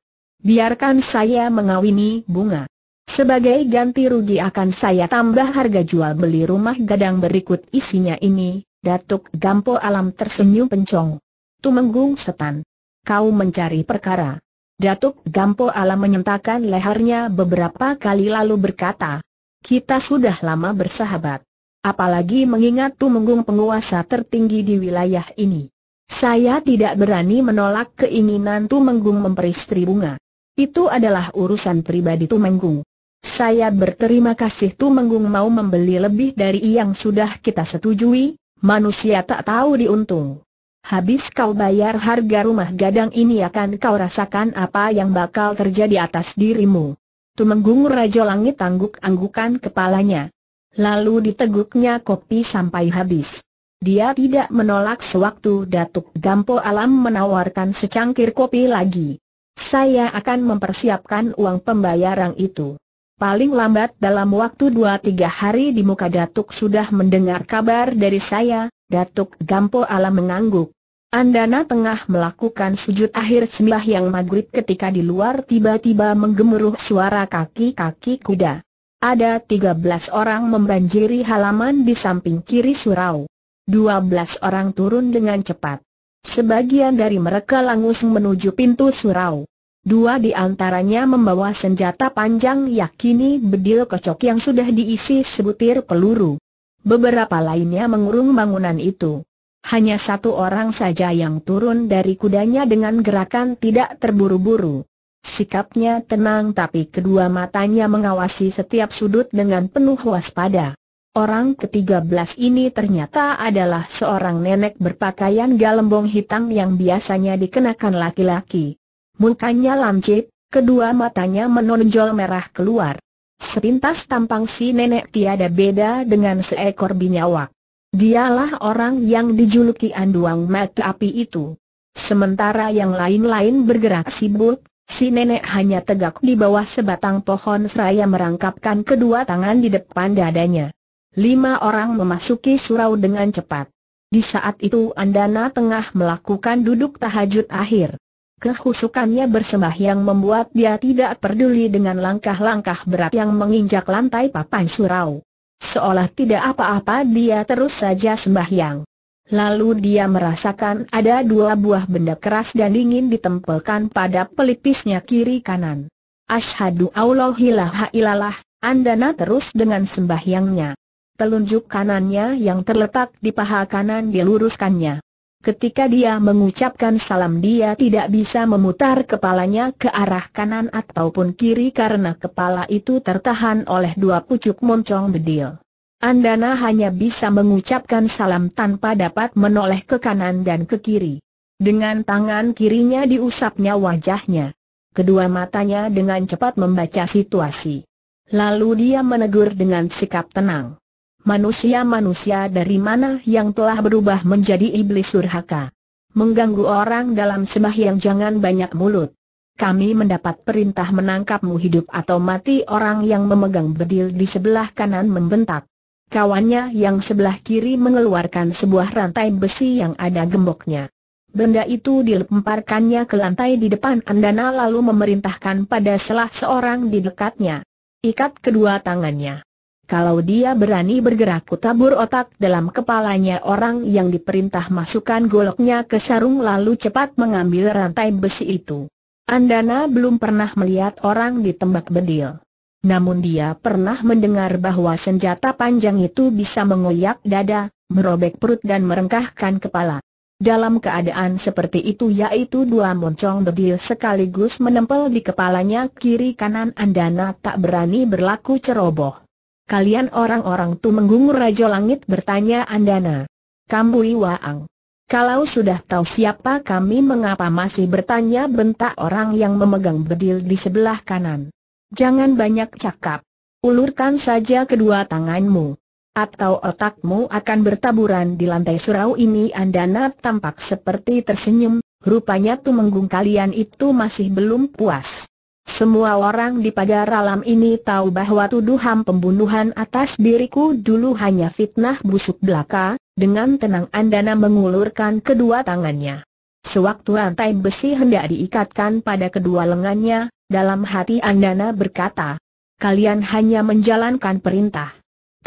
Biarkan saya mengawini bunga. Sebagai ganti rugi akan saya tambah harga jual beli rumah gadang berikut isinya ini, Datuk Gampol Alam tersenyum pencong. Tumenggung setan. Kau mencari perkara. Datuk Gampo Alam menyentakan lehernya beberapa kali lalu berkata, kita sudah lama bersahabat. Apalagi mengingat Tumenggung penguasa tertinggi di wilayah ini. Saya tidak berani menolak keinginan Tumenggung memperistri bunga. Itu adalah urusan pribadi Tumenggung. Saya berterima kasih Tumenggung mau membeli lebih dari yang sudah kita setujui, manusia tak tahu diuntung. Habis kau bayar harga rumah gadang ini akan kau rasakan apa yang bakal terjadi atas dirimu. Tumenggung Raja Langit angguk-anggukan kepalanya. Lalu diteguknya kopi sampai habis. Dia tidak menolak sewaktu Datuk Gampo Alam menawarkan secangkir kopi lagi. Saya akan mempersiapkan uang pembayaran itu. Paling lambat dalam waktu 2 tiga hari di muka Datuk sudah mendengar kabar dari saya, Datuk Gampo Alam mengangguk. Andana tengah melakukan sujud akhir sembah yang maghrib ketika di luar tiba-tiba menggemuruh suara kaki-kaki kuda. Ada 13 orang membanjiri halaman di samping kiri surau. 12 orang turun dengan cepat. Sebagian dari mereka langsung menuju pintu surau. Dua di antaranya membawa senjata panjang yakini bedil kocok yang sudah diisi sebutir peluru. Beberapa lainnya mengurung bangunan itu. Hanya satu orang saja yang turun dari kudanya dengan gerakan tidak terburu-buru. Sikapnya tenang tapi kedua matanya mengawasi setiap sudut dengan penuh waspada. Orang ke-13 ini ternyata adalah seorang nenek berpakaian galembong hitam yang biasanya dikenakan laki-laki. Mukanya lancip, kedua matanya menonjol merah keluar. Sepintas tampang si nenek tiada beda dengan seekor binyawak. Dialah orang yang dijuluki Anduang Mata Api itu. Sementara yang lain-lain bergerak sibuk, si nenek hanya tegak di bawah sebatang pohon seraya merangkapkan kedua tangan di depan dadanya. Lima orang memasuki surau dengan cepat. Di saat itu Andana tengah melakukan duduk tahajud akhir. Kehusukannya bersembah yang membuat dia tidak peduli dengan langkah-langkah berat yang menginjak lantai papan surau. Seolah tidak apa-apa dia terus saja sembahyang. Lalu dia merasakan ada dua buah benda keras dan dingin ditempelkan pada pelipisnya kiri kanan. Ashadu Allahilaha ilalah, Andana terus dengan sembahyangnya. Telunjuk kanannya yang terletak di paha kanan diluruskannya. Ketika dia mengucapkan salam dia tidak bisa memutar kepalanya ke arah kanan ataupun kiri karena kepala itu tertahan oleh dua pucuk moncong bedil. Andana hanya bisa mengucapkan salam tanpa dapat menoleh ke kanan dan ke kiri. Dengan tangan kirinya diusapnya wajahnya. Kedua matanya dengan cepat membaca situasi. Lalu dia menegur dengan sikap tenang manusia-manusia dari mana yang telah berubah menjadi iblis surhaka? Mengganggu orang dalam sembah yang jangan banyak mulut. Kami mendapat perintah menangkapmu hidup atau mati orang yang memegang bedil di sebelah kanan membentak. Kawannya yang sebelah kiri mengeluarkan sebuah rantai besi yang ada gemboknya. Benda itu dilemparkannya ke lantai di depan Andana lalu memerintahkan pada salah seorang di dekatnya. Ikat kedua tangannya. Kalau dia berani bergerak kutabur otak dalam kepalanya orang yang diperintah masukkan goloknya ke sarung lalu cepat mengambil rantai besi itu. Andana belum pernah melihat orang ditembak bedil. Namun dia pernah mendengar bahwa senjata panjang itu bisa mengoyak dada, merobek perut dan merengkahkan kepala. Dalam keadaan seperti itu yaitu dua moncong bedil sekaligus menempel di kepalanya kiri kanan Andana tak berani berlaku ceroboh. Kalian orang-orang tu menggungur Raja Langit bertanya Andana. Kambui Waang. Kalau sudah tahu siapa kami mengapa masih bertanya bentak orang yang memegang bedil di sebelah kanan. Jangan banyak cakap. Ulurkan saja kedua tanganmu. Atau otakmu akan bertaburan di lantai surau ini Andana tampak seperti tersenyum, rupanya menggung kalian itu masih belum puas. Semua orang di pagar alam ini tahu bahwa tuduhan pembunuhan atas diriku dulu hanya fitnah busuk belaka, dengan tenang Andana mengulurkan kedua tangannya. Sewaktu rantai besi hendak diikatkan pada kedua lengannya, dalam hati Andana berkata, Kalian hanya menjalankan perintah.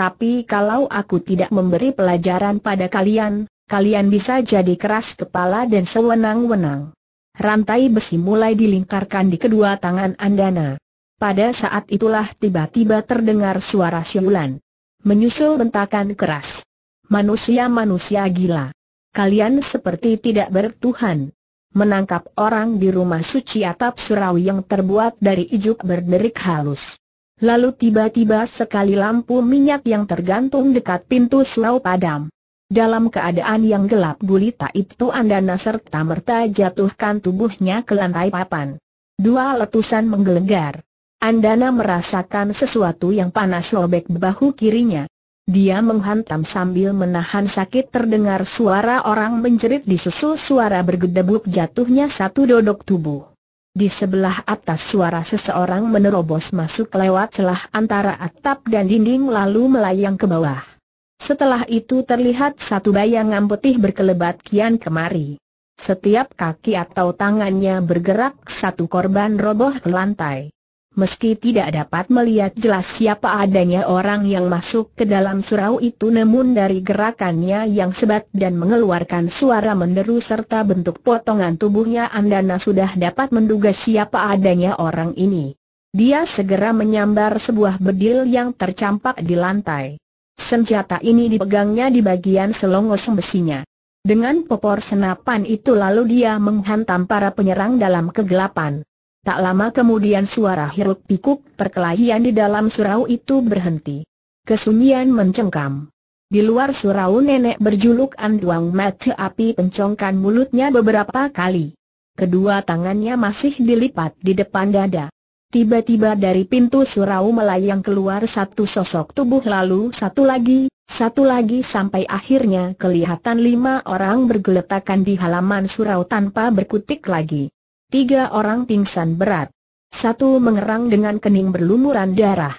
Tapi kalau aku tidak memberi pelajaran pada kalian, kalian bisa jadi keras kepala dan sewenang-wenang. Rantai besi mulai dilingkarkan di kedua tangan Andana. Pada saat itulah tiba-tiba terdengar suara siulan. Menyusul bentakan keras. Manusia-manusia gila. Kalian seperti tidak bertuhan. Menangkap orang di rumah suci atap surau yang terbuat dari ijuk berderik halus. Lalu tiba-tiba sekali lampu minyak yang tergantung dekat pintu surau padam. Dalam keadaan yang gelap gulita itu Andana serta merta jatuhkan tubuhnya ke lantai papan. Dua letusan menggelegar. Andana merasakan sesuatu yang panas lobek bahu kirinya. Dia menghantam sambil menahan sakit terdengar suara orang menjerit disusul suara bergedebuk jatuhnya satu dodok tubuh. Di sebelah atas suara seseorang menerobos masuk lewat celah antara atap dan dinding lalu melayang ke bawah. Setelah itu terlihat satu bayangan putih berkelebat kian kemari. Setiap kaki atau tangannya bergerak satu korban roboh ke lantai. Meski tidak dapat melihat jelas siapa adanya orang yang masuk ke dalam surau itu namun dari gerakannya yang sebat dan mengeluarkan suara menderu serta bentuk potongan tubuhnya Andana sudah dapat menduga siapa adanya orang ini. Dia segera menyambar sebuah bedil yang tercampak di lantai. Senjata ini dipegangnya di bagian selongos besinya. Dengan popor senapan itu lalu dia menghantam para penyerang dalam kegelapan. Tak lama kemudian suara hiruk pikuk perkelahian di dalam surau itu berhenti. Kesunyian mencengkam. Di luar surau nenek berjuluk Anduang mati Api pencongkan mulutnya beberapa kali. Kedua tangannya masih dilipat di depan dada. Tiba-tiba dari pintu surau melayang keluar satu sosok tubuh lalu satu lagi, satu lagi sampai akhirnya kelihatan lima orang bergeletakan di halaman surau tanpa berkutik lagi. Tiga orang pingsan berat. Satu mengerang dengan kening berlumuran darah.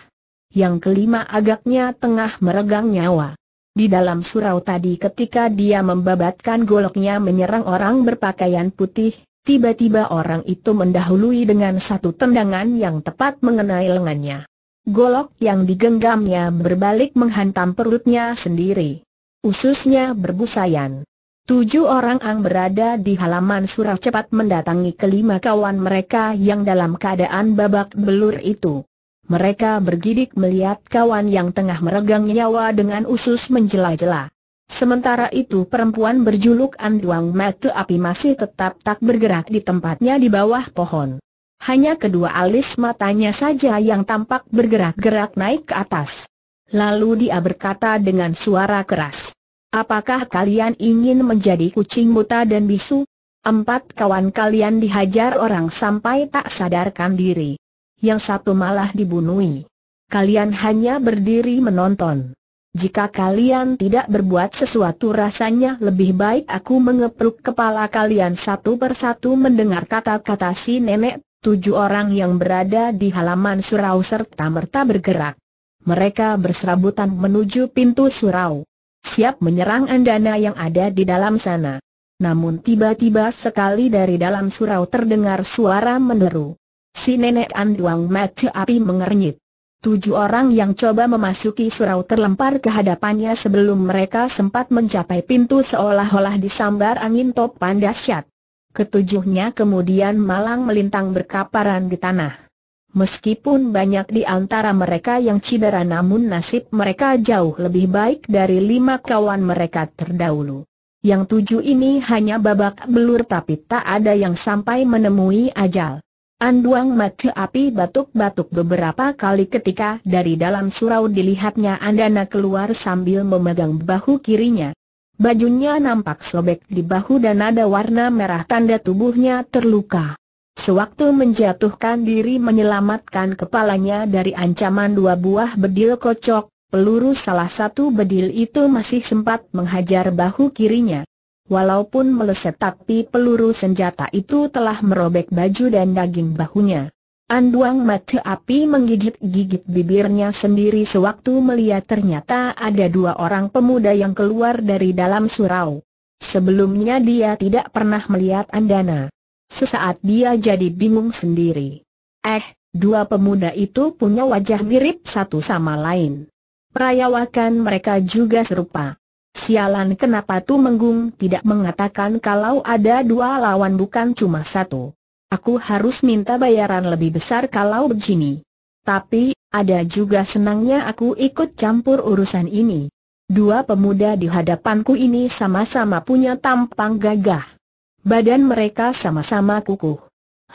Yang kelima agaknya tengah meregang nyawa. Di dalam surau tadi ketika dia membabatkan goloknya menyerang orang berpakaian putih, Tiba-tiba orang itu mendahului dengan satu tendangan yang tepat mengenai lengannya. Golok yang digenggamnya berbalik menghantam perutnya sendiri. Ususnya berbusayan. Tujuh orang ang berada di halaman surau cepat mendatangi kelima kawan mereka yang dalam keadaan babak belur itu. Mereka bergidik melihat kawan yang tengah meregang nyawa dengan usus menjelajah. Sementara itu perempuan berjuluk Anduang Mata Api masih tetap tak bergerak di tempatnya di bawah pohon. Hanya kedua alis matanya saja yang tampak bergerak-gerak naik ke atas. Lalu dia berkata dengan suara keras. Apakah kalian ingin menjadi kucing buta dan bisu? Empat kawan kalian dihajar orang sampai tak sadarkan diri. Yang satu malah dibunuhi. Kalian hanya berdiri menonton. Jika kalian tidak berbuat sesuatu rasanya lebih baik aku mengepruk kepala kalian satu persatu mendengar kata-kata si nenek, tujuh orang yang berada di halaman surau serta merta bergerak. Mereka berserabutan menuju pintu surau. Siap menyerang andana yang ada di dalam sana. Namun tiba-tiba sekali dari dalam surau terdengar suara meneru Si nenek Anduang mati api mengernyit. Tujuh orang yang coba memasuki surau terlempar ke hadapannya sebelum mereka sempat mencapai pintu seolah-olah disambar angin topan dahsyat. Ketujuhnya kemudian malang melintang berkaparan di tanah. Meskipun banyak di antara mereka yang cedera namun nasib mereka jauh lebih baik dari lima kawan mereka terdahulu. Yang tujuh ini hanya babak belur tapi tak ada yang sampai menemui ajal. Anduang mati api batuk-batuk beberapa kali ketika dari dalam surau dilihatnya Andana keluar sambil memegang bahu kirinya. Bajunya nampak sobek di bahu dan ada warna merah tanda tubuhnya terluka. Sewaktu menjatuhkan diri menyelamatkan kepalanya dari ancaman dua buah bedil kocok, peluru salah satu bedil itu masih sempat menghajar bahu kirinya. Walaupun meleset tapi peluru senjata itu telah merobek baju dan daging bahunya. Anduang mati api menggigit-gigit bibirnya sendiri sewaktu melihat ternyata ada dua orang pemuda yang keluar dari dalam surau. Sebelumnya dia tidak pernah melihat Andana. Sesaat dia jadi bingung sendiri. Eh, dua pemuda itu punya wajah mirip satu sama lain. Perayawakan mereka juga serupa. Sialan kenapa menggung tidak mengatakan kalau ada dua lawan bukan cuma satu. Aku harus minta bayaran lebih besar kalau begini. Tapi, ada juga senangnya aku ikut campur urusan ini. Dua pemuda di hadapanku ini sama-sama punya tampang gagah. Badan mereka sama-sama kukuh.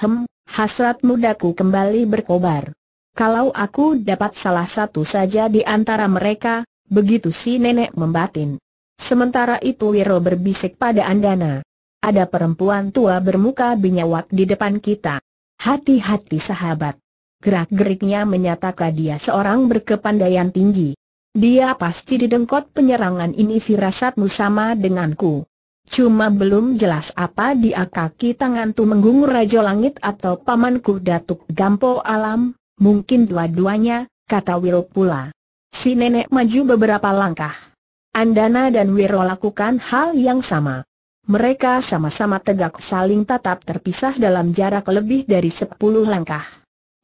Hem, hasrat mudaku kembali berkobar. Kalau aku dapat salah satu saja di antara mereka, begitu si nenek membatin. Sementara itu Wiro berbisik pada Andana. Ada perempuan tua bermuka binyawak di depan kita. Hati-hati sahabat. Gerak-geriknya menyatakan dia seorang berkepandaian tinggi. Dia pasti didengkot penyerangan ini firasatmu sama denganku. Cuma belum jelas apa dia kaki tangan menggungur rajo Langit atau pamanku Datuk Gampo Alam, mungkin dua-duanya, kata Wiro pula. Si nenek maju beberapa langkah. Andana dan Wiro lakukan hal yang sama. Mereka sama-sama tegak saling tatap terpisah dalam jarak lebih dari sepuluh langkah.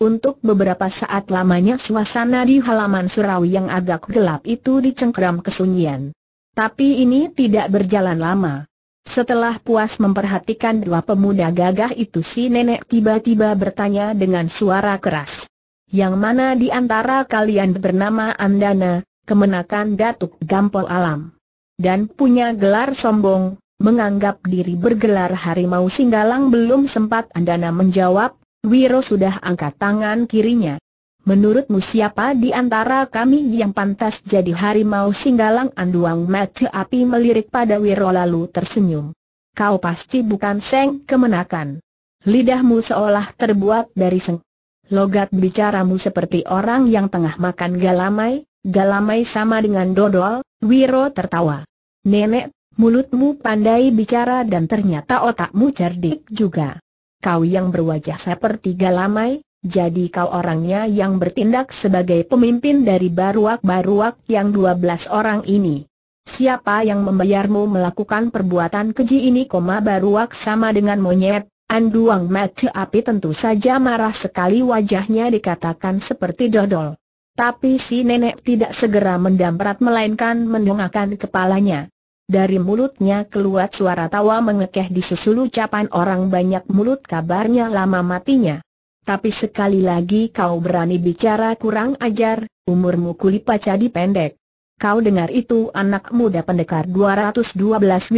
Untuk beberapa saat lamanya suasana di halaman surau yang agak gelap itu dicengkram kesunyian. Tapi ini tidak berjalan lama. Setelah puas memperhatikan dua pemuda gagah itu si nenek tiba-tiba bertanya dengan suara keras. Yang mana di antara kalian bernama Andana, kemenakan Datuk Gampol Alam. Dan punya gelar sombong, menganggap diri bergelar harimau singgalang belum sempat Andana menjawab, Wiro sudah angkat tangan kirinya. Menurutmu siapa di antara kami yang pantas jadi harimau singgalang Anduang mata api melirik pada Wiro lalu tersenyum. Kau pasti bukan Seng Kemenakan. Lidahmu seolah terbuat dari seng. Logat bicaramu seperti orang yang tengah makan galamai, Galamai sama dengan dodol, Wiro tertawa. Nenek, mulutmu pandai bicara dan ternyata otakmu cerdik juga. Kau yang berwajah seperti galamai, jadi kau orangnya yang bertindak sebagai pemimpin dari baruak-baruak yang dua belas orang ini. Siapa yang membayarmu melakukan perbuatan keji ini? Koma baruak sama dengan monyet, Anduang mati api tentu saja marah sekali wajahnya dikatakan seperti dodol. Tapi si nenek tidak segera mendamprat melainkan mendongakkan kepalanya. Dari mulutnya keluar suara tawa mengekeh disusul ucapan orang banyak mulut kabarnya lama matinya. Tapi sekali lagi kau berani bicara kurang ajar, umurmu kulipa jadi pendek. Kau dengar itu anak muda pendekar 212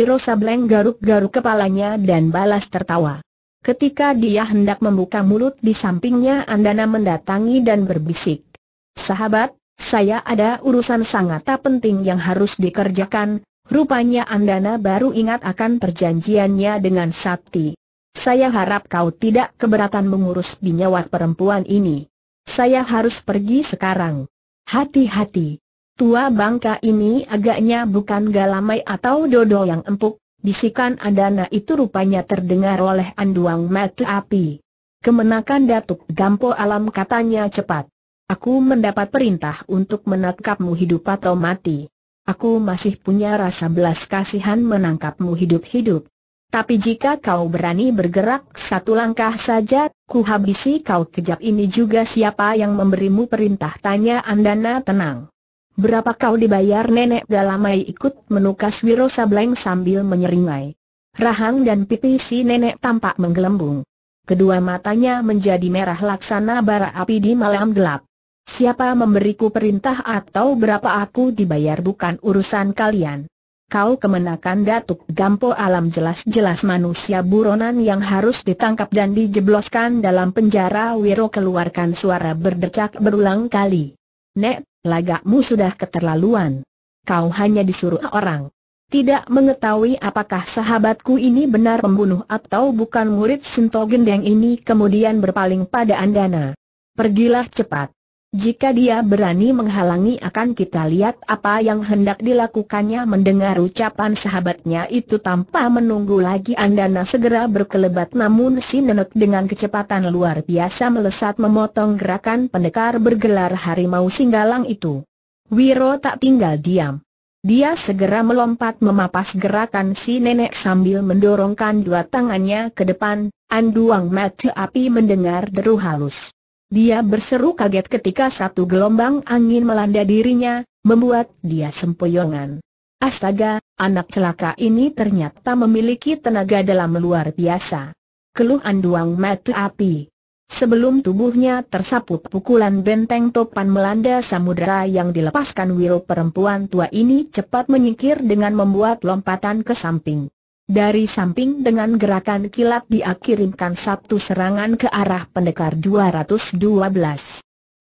Wiro Sableng garuk-garuk kepalanya dan balas tertawa. Ketika dia hendak membuka mulut di sampingnya Andana mendatangi dan berbisik. Sahabat, saya ada urusan sangat tak penting yang harus dikerjakan, rupanya Andana baru ingat akan perjanjiannya dengan Sakti. Saya harap kau tidak keberatan mengurus binyawat perempuan ini. Saya harus pergi sekarang. Hati-hati. Tua bangka ini agaknya bukan galamai atau dodo yang empuk, bisikan Andana itu rupanya terdengar oleh anduang mata api. Kemenakan Datuk Gampo Alam katanya cepat. Aku mendapat perintah untuk menangkapmu hidup atau mati. Aku masih punya rasa belas kasihan menangkapmu hidup-hidup. Tapi jika kau berani bergerak satu langkah saja, ku habisi kau kejap ini juga siapa yang memberimu perintah tanya Andana tenang. Berapa kau dibayar nenek dalamai ikut menukas Wiro Sableng sambil menyeringai. Rahang dan pipi si nenek tampak menggelembung. Kedua matanya menjadi merah laksana bara api di malam gelap. Siapa memberiku perintah atau berapa aku dibayar bukan urusan kalian. Kau kemenakan Datuk Gampo Alam jelas-jelas manusia buronan yang harus ditangkap dan dijebloskan dalam penjara Wiro keluarkan suara berdecak berulang kali. Nek, lagakmu sudah keterlaluan. Kau hanya disuruh orang. Tidak mengetahui apakah sahabatku ini benar pembunuh atau bukan murid Sinto Gendeng ini kemudian berpaling pada Andana. Pergilah cepat. Jika dia berani menghalangi akan kita lihat apa yang hendak dilakukannya mendengar ucapan sahabatnya itu tanpa menunggu lagi Andana segera berkelebat namun si nenek dengan kecepatan luar biasa melesat memotong gerakan pendekar bergelar harimau singgalang itu. Wiro tak tinggal diam. Dia segera melompat memapas gerakan si nenek sambil mendorongkan dua tangannya ke depan, Anduang mata api mendengar deru halus. Dia berseru kaget ketika satu gelombang angin melanda dirinya, membuat dia sempoyongan. Astaga, anak celaka ini ternyata memiliki tenaga dalam luar biasa. Keluh anduang mata api. Sebelum tubuhnya tersapu pukulan benteng topan melanda samudera yang dilepaskan wiro perempuan tua ini cepat menyingkir dengan membuat lompatan ke samping. Dari samping dengan gerakan kilat dia kirimkan satu serangan ke arah pendekar 212.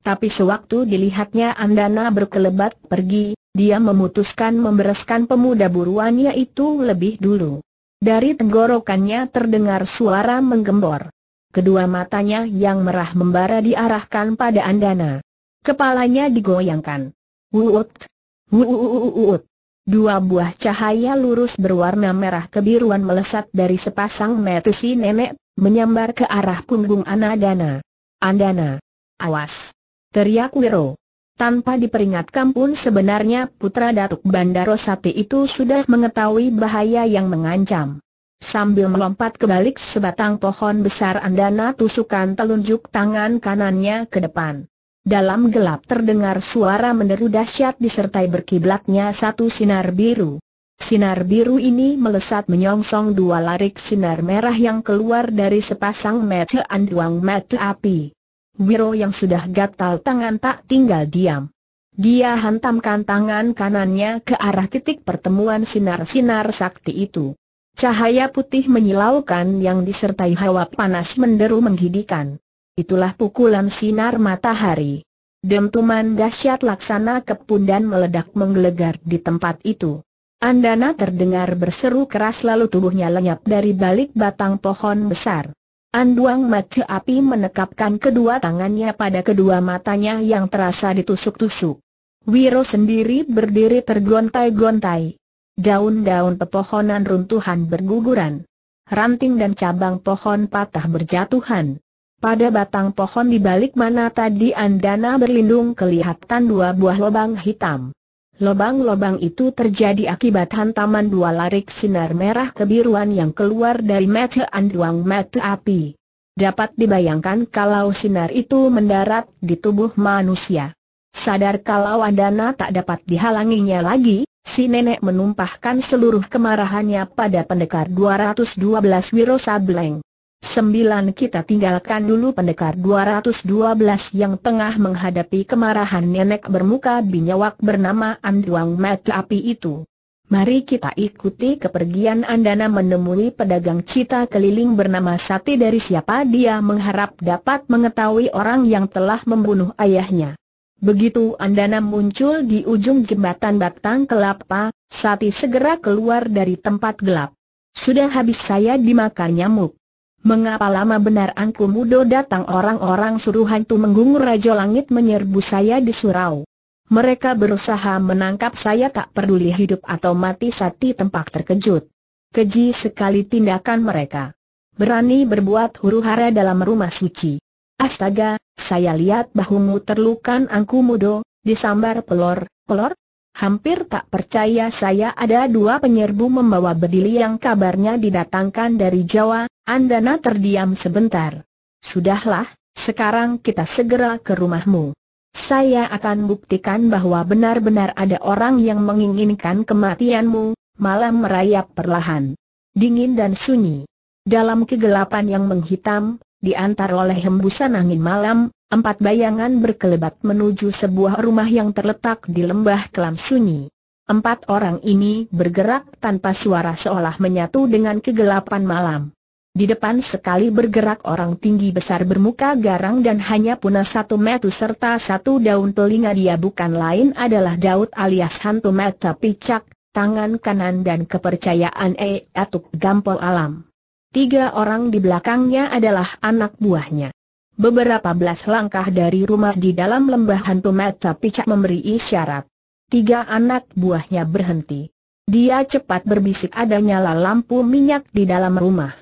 Tapi sewaktu dilihatnya Andana berkelebat pergi, dia memutuskan membereskan pemuda buruannya itu lebih dulu. Dari tenggorokannya terdengar suara menggembor. Kedua matanya yang merah membara diarahkan pada Andana. Kepalanya digoyangkan. Wuut! Wuut! Dua buah cahaya lurus berwarna merah kebiruan melesat dari sepasang mata si nenek, menyambar ke arah punggung Anadana. Andana! Awas! Teriak Wiro. Tanpa diperingatkan pun sebenarnya putra Datuk Bandaro Sati itu sudah mengetahui bahaya yang mengancam. Sambil melompat ke balik sebatang pohon besar Andana tusukan telunjuk tangan kanannya ke depan. Dalam gelap terdengar suara menderu dahsyat disertai berkiblatnya satu sinar biru. Sinar biru ini melesat menyongsong dua larik sinar merah yang keluar dari sepasang mata anduang mata api. Wiro yang sudah gatal tangan tak tinggal diam. Dia hantamkan tangan kanannya ke arah titik pertemuan sinar-sinar sakti itu. Cahaya putih menyilaukan yang disertai hawa panas menderu menghidikan. Itulah pukulan sinar matahari. Dentuman dahsyat laksana kepundan meledak menggelegar di tempat itu. Andana terdengar berseru keras lalu tubuhnya lenyap dari balik batang pohon besar. Anduang mata api menekapkan kedua tangannya pada kedua matanya yang terasa ditusuk-tusuk. Wiro sendiri berdiri tergontai-gontai. Daun-daun pepohonan runtuhan berguguran. Ranting dan cabang pohon patah berjatuhan. Pada batang pohon di balik mana tadi Andana berlindung kelihatan dua buah lubang hitam. Lubang-lubang itu terjadi akibat hantaman dua larik sinar merah kebiruan yang keluar dari mata anduang mata api. Dapat dibayangkan kalau sinar itu mendarat di tubuh manusia. Sadar kalau Andana tak dapat dihalanginya lagi, si nenek menumpahkan seluruh kemarahannya pada pendekar 212 Wiro Sableng. Sembilan kita tinggalkan dulu pendekar 212 yang tengah menghadapi kemarahan nenek bermuka binyawak bernama Anduang Mat Api itu. Mari kita ikuti kepergian Andana menemui pedagang cita keliling bernama Sati dari siapa dia mengharap dapat mengetahui orang yang telah membunuh ayahnya. Begitu Andana muncul di ujung jembatan batang kelapa, Sati segera keluar dari tempat gelap. Sudah habis saya dimakan nyamuk. Mengapa lama benar Angku Mudo datang orang-orang suruhan hantu menggungur Raja Langit menyerbu saya di surau. Mereka berusaha menangkap saya tak peduli hidup atau mati Sati tempat terkejut. Keji sekali tindakan mereka. Berani berbuat huru hara dalam rumah suci. Astaga, saya lihat bahumu terlukan Angku Mudo, disambar pelor, pelor, hampir tak percaya saya ada dua penyerbu membawa bedili yang kabarnya didatangkan dari Jawa, Andana terdiam sebentar. Sudahlah, sekarang kita segera ke rumahmu. Saya akan buktikan bahwa benar-benar ada orang yang menginginkan kematianmu, malam merayap perlahan. Dingin dan sunyi. Dalam kegelapan yang menghitam, diantar oleh hembusan angin malam, Empat bayangan berkelebat menuju sebuah rumah yang terletak di lembah kelam sunyi. Empat orang ini bergerak tanpa suara seolah menyatu dengan kegelapan malam. Di depan sekali bergerak orang tinggi besar bermuka garang dan hanya punah satu metu serta satu daun telinga dia bukan lain adalah Daud alias hantu mata picak, tangan kanan dan kepercayaan E. Atuk Gampol Alam. Tiga orang di belakangnya adalah anak buahnya. Beberapa belas langkah dari rumah di dalam lembah hantu mata picak memberi isyarat. Tiga anak buahnya berhenti. Dia cepat berbisik ada nyala lampu minyak di dalam rumah.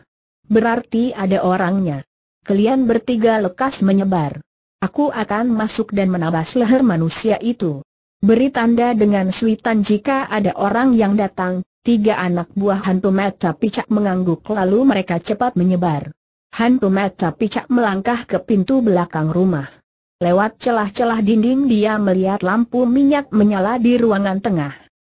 Berarti ada orangnya. Kalian bertiga lekas menyebar. Aku akan masuk dan menabas leher manusia itu. Beri tanda dengan suitan jika ada orang yang datang, tiga anak buah hantu mata picak mengangguk lalu mereka cepat menyebar. Hantu mata picak melangkah ke pintu belakang rumah. Lewat celah-celah dinding dia melihat lampu minyak menyala di ruangan tengah.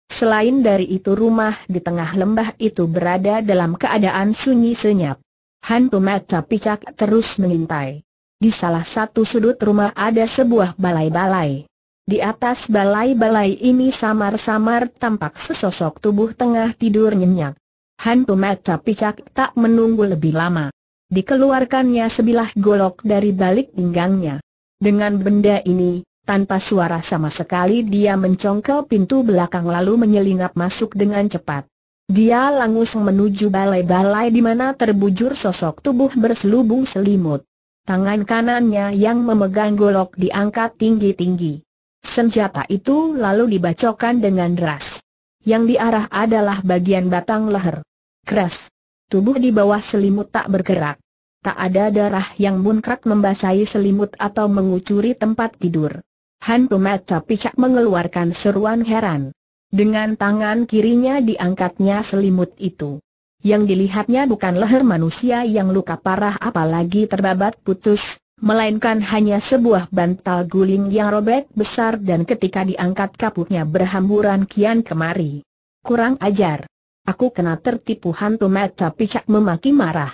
Selain dari itu rumah di tengah lembah itu berada dalam keadaan sunyi senyap. Hantu mata picak terus mengintai. Di salah satu sudut rumah ada sebuah balai-balai. Di atas balai-balai ini samar-samar tampak sesosok tubuh tengah tidur nyenyak. Hantu mata picak tak menunggu lebih lama dikeluarkannya sebilah golok dari balik pinggangnya. Dengan benda ini, tanpa suara sama sekali dia mencongkel pintu belakang lalu menyelinap masuk dengan cepat. Dia langsung menuju balai-balai di mana terbujur sosok tubuh berselubung selimut. Tangan kanannya yang memegang golok diangkat tinggi-tinggi. Senjata itu lalu dibacokkan dengan deras. Yang diarah adalah bagian batang leher. Keras. Tubuh di bawah selimut tak bergerak. Tak ada darah yang muncrat membasahi selimut atau mengucuri tempat tidur. Hantu mata picak mengeluarkan seruan heran. Dengan tangan kirinya diangkatnya selimut itu. Yang dilihatnya bukan leher manusia yang luka parah apalagi terbabat putus, melainkan hanya sebuah bantal guling yang robek besar dan ketika diangkat kapuknya berhamburan kian kemari. Kurang ajar. Aku kena tertipu hantu mata picak memaki marah.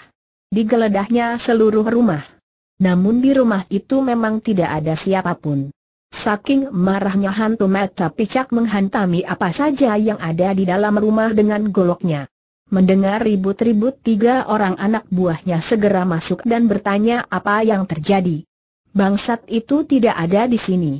Digeledahnya seluruh rumah. Namun di rumah itu memang tidak ada siapapun. Saking marahnya hantu mata picak menghantami apa saja yang ada di dalam rumah dengan goloknya. Mendengar ribut-ribut tiga orang anak buahnya segera masuk dan bertanya apa yang terjadi. Bangsat itu tidak ada di sini.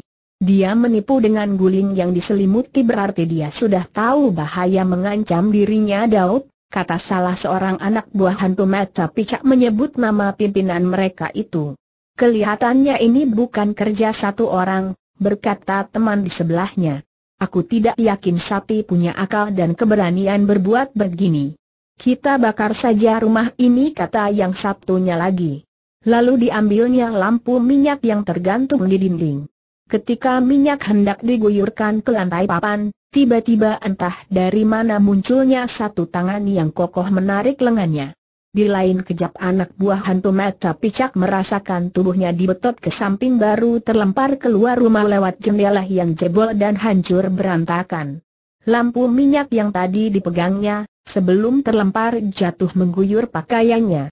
Dia menipu dengan guling yang diselimuti berarti dia sudah tahu bahaya mengancam dirinya Daud, kata salah seorang anak buah hantu mata picak menyebut nama pimpinan mereka itu. Kelihatannya ini bukan kerja satu orang, berkata teman di sebelahnya. Aku tidak yakin sapi punya akal dan keberanian berbuat begini. Kita bakar saja rumah ini kata yang sabtunya lagi. Lalu diambilnya lampu minyak yang tergantung di dinding. Ketika minyak hendak diguyurkan ke lantai papan, tiba-tiba entah dari mana munculnya satu tangan yang kokoh menarik lengannya. Di lain kejap anak buah hantu mata picak merasakan tubuhnya dibetot ke samping baru terlempar keluar rumah lewat jendela yang jebol dan hancur berantakan. Lampu minyak yang tadi dipegangnya, sebelum terlempar jatuh mengguyur pakaiannya.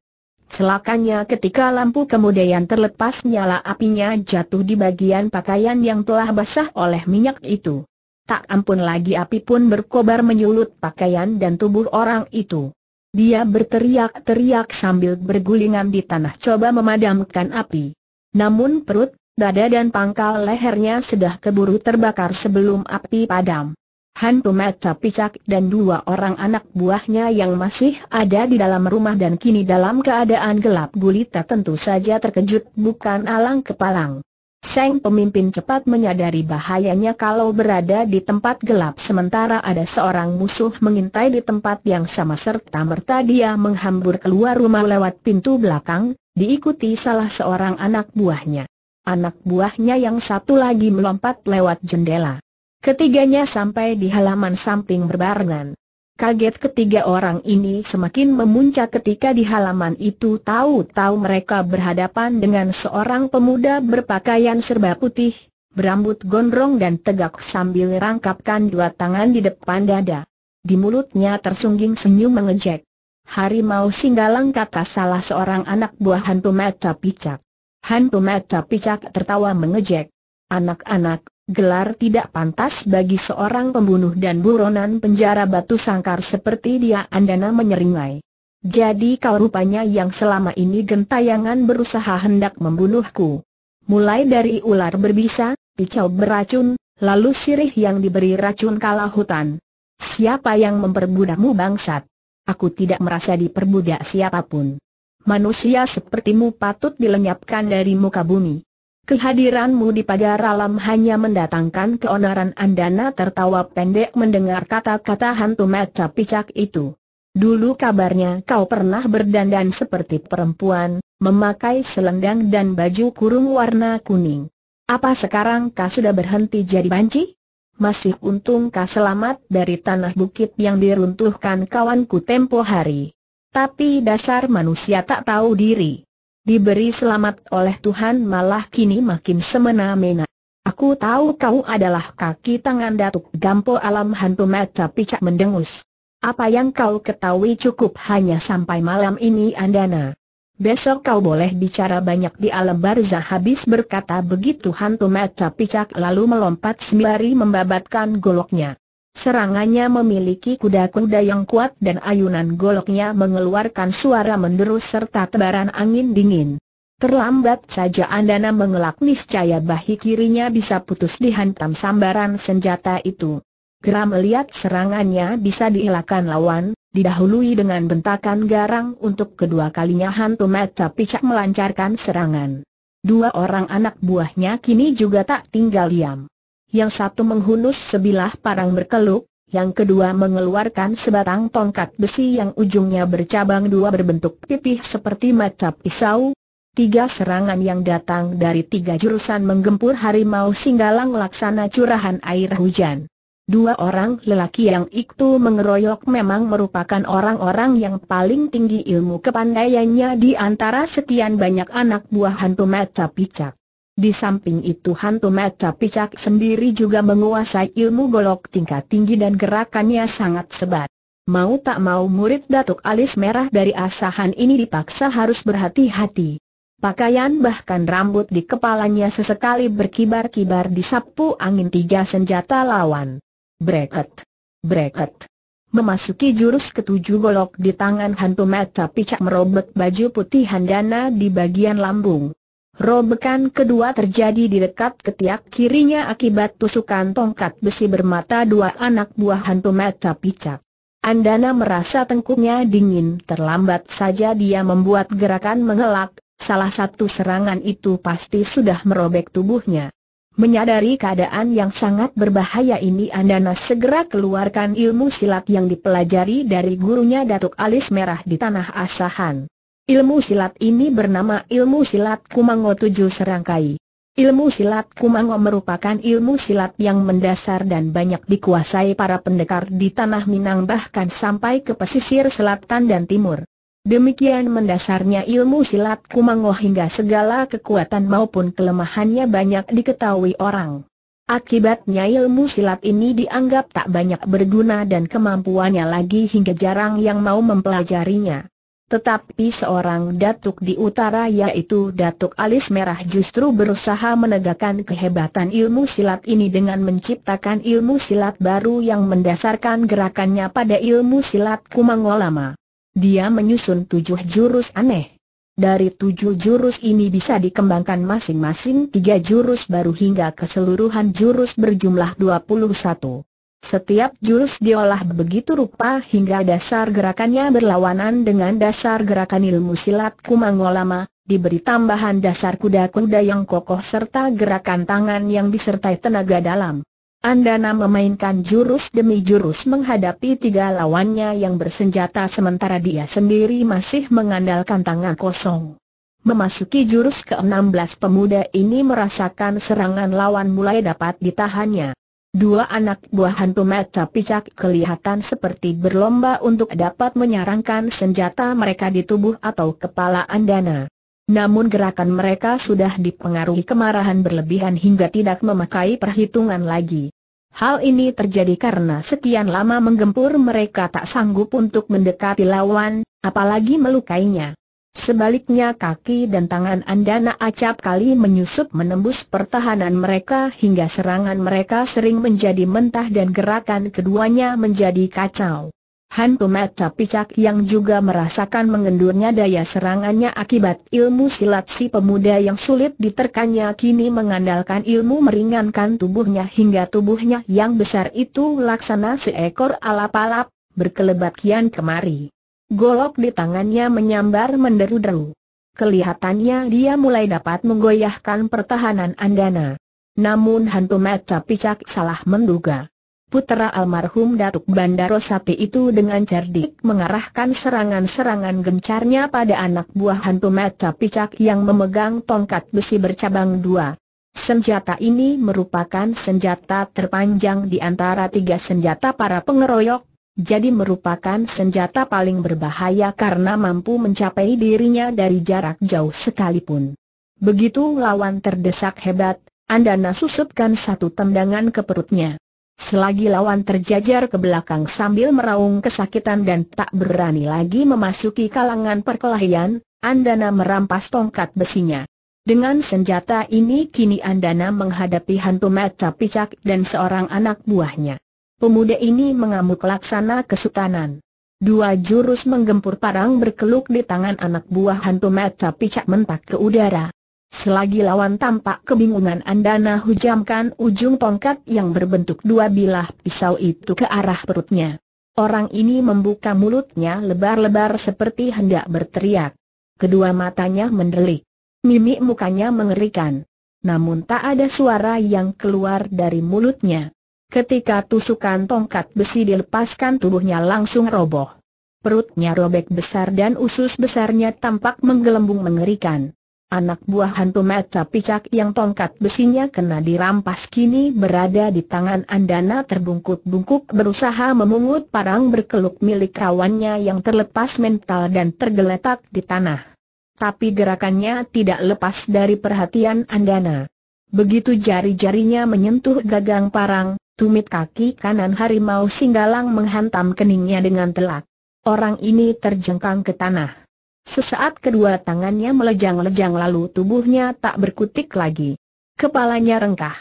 Celakanya ketika lampu kemudian terlepas nyala apinya jatuh di bagian pakaian yang telah basah oleh minyak itu. Tak ampun lagi api pun berkobar menyulut pakaian dan tubuh orang itu. Dia berteriak-teriak sambil bergulingan di tanah coba memadamkan api. Namun perut, dada dan pangkal lehernya sudah keburu terbakar sebelum api padam hantu mata picak dan dua orang anak buahnya yang masih ada di dalam rumah dan kini dalam keadaan gelap gulita tentu saja terkejut bukan alang kepalang. Seng pemimpin cepat menyadari bahayanya kalau berada di tempat gelap sementara ada seorang musuh mengintai di tempat yang sama serta merta dia menghambur keluar rumah lewat pintu belakang, diikuti salah seorang anak buahnya. Anak buahnya yang satu lagi melompat lewat jendela. Ketiganya sampai di halaman samping berbarengan. Kaget ketiga orang ini semakin memuncak ketika di halaman itu tahu-tahu mereka berhadapan dengan seorang pemuda berpakaian serba putih, berambut gondrong dan tegak sambil rangkapkan dua tangan di depan dada. Di mulutnya tersungging senyum mengejek. Hari mau Singgalang kata salah seorang anak buah hantu mata picak. Hantu mata picak tertawa mengejek. Anak-anak, gelar tidak pantas bagi seorang pembunuh dan buronan penjara batu sangkar seperti dia Andana menyeringai. Jadi kau rupanya yang selama ini gentayangan berusaha hendak membunuhku. Mulai dari ular berbisa, picau beracun, lalu sirih yang diberi racun kalah hutan. Siapa yang memperbudakmu bangsat? Aku tidak merasa diperbudak siapapun. Manusia sepertimu patut dilenyapkan dari muka bumi. Kehadiranmu di pagar alam hanya mendatangkan keonaran Andana tertawa pendek mendengar kata-kata hantu mata picak itu. Dulu kabarnya kau pernah berdandan seperti perempuan, memakai selendang dan baju kurung warna kuning. Apa sekarang kau sudah berhenti jadi banci? Masih untung kau selamat dari tanah bukit yang diruntuhkan kawanku tempo hari. Tapi dasar manusia tak tahu diri. Diberi selamat oleh Tuhan malah kini makin semena-mena. Aku tahu kau adalah kaki tangan Datuk Gampo alam hantu mata picak mendengus. Apa yang kau ketahui cukup hanya sampai malam ini Andana. Besok kau boleh bicara banyak di alam barzah habis berkata begitu hantu mata picak lalu melompat sembari membabatkan goloknya. Serangannya memiliki kuda-kuda yang kuat dan ayunan goloknya mengeluarkan suara menderu serta tebaran angin dingin. Terlambat saja Andana mengelak niscaya bahi kirinya bisa putus dihantam sambaran senjata itu. Geram melihat serangannya bisa dielakkan lawan, didahului dengan bentakan garang untuk kedua kalinya hantu mata picak melancarkan serangan. Dua orang anak buahnya kini juga tak tinggal diam. Yang satu menghunus sebilah parang berkeluk, yang kedua mengeluarkan sebatang tongkat besi yang ujungnya bercabang dua berbentuk pipih seperti mata pisau. Tiga serangan yang datang dari tiga jurusan menggempur harimau singgalang laksana curahan air hujan. Dua orang lelaki yang itu mengeroyok memang merupakan orang-orang yang paling tinggi ilmu kepandaiannya di antara sekian banyak anak buah hantu mata picak. Di samping itu hantu mata picak sendiri juga menguasai ilmu golok tingkat tinggi dan gerakannya sangat sebat. Mau tak mau murid Datuk Alis Merah dari asahan ini dipaksa harus berhati-hati. Pakaian bahkan rambut di kepalanya sesekali berkibar-kibar di sapu angin tiga senjata lawan. Breket. Breket. Memasuki jurus ketujuh golok di tangan hantu mata picak merobek baju putih handana di bagian lambung. Robekan kedua terjadi di dekat ketiak kirinya akibat tusukan tongkat besi bermata dua anak buah hantu mata picak. Andana merasa tengkuknya dingin terlambat saja dia membuat gerakan mengelak, salah satu serangan itu pasti sudah merobek tubuhnya. Menyadari keadaan yang sangat berbahaya ini Andana segera keluarkan ilmu silat yang dipelajari dari gurunya Datuk Alis Merah di Tanah Asahan. Ilmu silat ini bernama ilmu silat Kumango tujuh serangkai. Ilmu silat Kumango merupakan ilmu silat yang mendasar dan banyak dikuasai para pendekar di Tanah Minang bahkan sampai ke pesisir selatan dan timur. Demikian mendasarnya ilmu silat Kumango hingga segala kekuatan maupun kelemahannya banyak diketahui orang. Akibatnya ilmu silat ini dianggap tak banyak berguna dan kemampuannya lagi hingga jarang yang mau mempelajarinya. Tetapi seorang datuk di utara yaitu Datuk Alis Merah justru berusaha menegakkan kehebatan ilmu silat ini dengan menciptakan ilmu silat baru yang mendasarkan gerakannya pada ilmu silat Kumangolama. Dia menyusun tujuh jurus aneh. Dari tujuh jurus ini bisa dikembangkan masing-masing tiga jurus baru hingga keseluruhan jurus berjumlah dua puluh satu. Setiap jurus diolah begitu rupa hingga dasar gerakannya berlawanan dengan dasar gerakan ilmu silat Kumangolama, diberi tambahan dasar kuda-kuda yang kokoh serta gerakan tangan yang disertai tenaga dalam. Andana memainkan jurus demi jurus menghadapi tiga lawannya yang bersenjata sementara dia sendiri masih mengandalkan tangan kosong. Memasuki jurus ke-16 pemuda ini merasakan serangan lawan mulai dapat ditahannya. Dua anak buah hantu mata picak kelihatan seperti berlomba untuk dapat menyarankan senjata mereka di tubuh atau kepala Andana. Namun gerakan mereka sudah dipengaruhi kemarahan berlebihan hingga tidak memakai perhitungan lagi. Hal ini terjadi karena sekian lama menggempur mereka tak sanggup untuk mendekati lawan, apalagi melukainya. Sebaliknya kaki dan tangan Andana acap kali menyusup menembus pertahanan mereka hingga serangan mereka sering menjadi mentah dan gerakan keduanya menjadi kacau. Hantu mata picak yang juga merasakan mengendurnya daya serangannya akibat ilmu silat si pemuda yang sulit diterkannya kini mengandalkan ilmu meringankan tubuhnya hingga tubuhnya yang besar itu laksana seekor alap-alap, berkelebat kian kemari. Golok di tangannya menyambar menderu-deru. Kelihatannya dia mulai dapat menggoyahkan pertahanan Andana. Namun hantu mata picak salah menduga. Putera almarhum Datuk Bandaro Sati itu dengan cerdik mengarahkan serangan-serangan gencarnya pada anak buah hantu mata picak yang memegang tongkat besi bercabang dua. Senjata ini merupakan senjata terpanjang di antara tiga senjata para pengeroyok, jadi merupakan senjata paling berbahaya karena mampu mencapai dirinya dari jarak jauh sekalipun. Begitu lawan terdesak hebat, Andana susupkan satu tendangan ke perutnya. Selagi lawan terjajar ke belakang sambil meraung kesakitan dan tak berani lagi memasuki kalangan perkelahian, Andana merampas tongkat besinya. Dengan senjata ini kini Andana menghadapi hantu mata picak dan seorang anak buahnya. Pemuda ini mengamuk laksana kesultanan. Dua jurus menggempur parang berkeluk di tangan anak buah hantu mata picak mentak ke udara. Selagi lawan tampak kebingungan Andana hujamkan ujung tongkat yang berbentuk dua bilah pisau itu ke arah perutnya. Orang ini membuka mulutnya lebar-lebar seperti hendak berteriak. Kedua matanya mendelik. Mimik mukanya mengerikan. Namun tak ada suara yang keluar dari mulutnya. Ketika tusukan tongkat besi dilepaskan tubuhnya langsung roboh. Perutnya robek besar dan usus besarnya tampak menggelembung mengerikan. Anak buah hantu mata picak yang tongkat besinya kena dirampas kini berada di tangan Andana terbungkuk-bungkuk berusaha memungut parang berkeluk milik kawannya yang terlepas mental dan tergeletak di tanah. Tapi gerakannya tidak lepas dari perhatian Andana. Begitu jari-jarinya menyentuh gagang parang, Tumit kaki kanan harimau singgalang menghantam keningnya dengan telak. Orang ini terjengkang ke tanah. Sesaat kedua tangannya melejang-lejang lalu tubuhnya tak berkutik lagi. Kepalanya rengkah.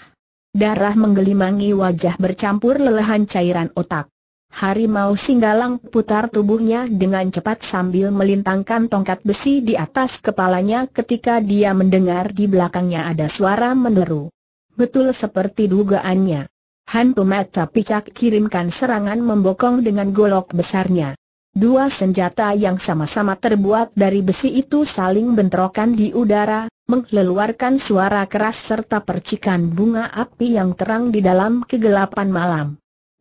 Darah menggelimangi wajah bercampur lelehan cairan otak. Harimau Singgalang putar tubuhnya dengan cepat sambil melintangkan tongkat besi di atas kepalanya ketika dia mendengar di belakangnya ada suara meneru. Betul seperti dugaannya. Hantu mata picak kirimkan serangan membokong dengan golok besarnya. Dua senjata yang sama-sama terbuat dari besi itu saling bentrokan di udara, mengeluarkan suara keras serta percikan bunga api yang terang di dalam kegelapan malam.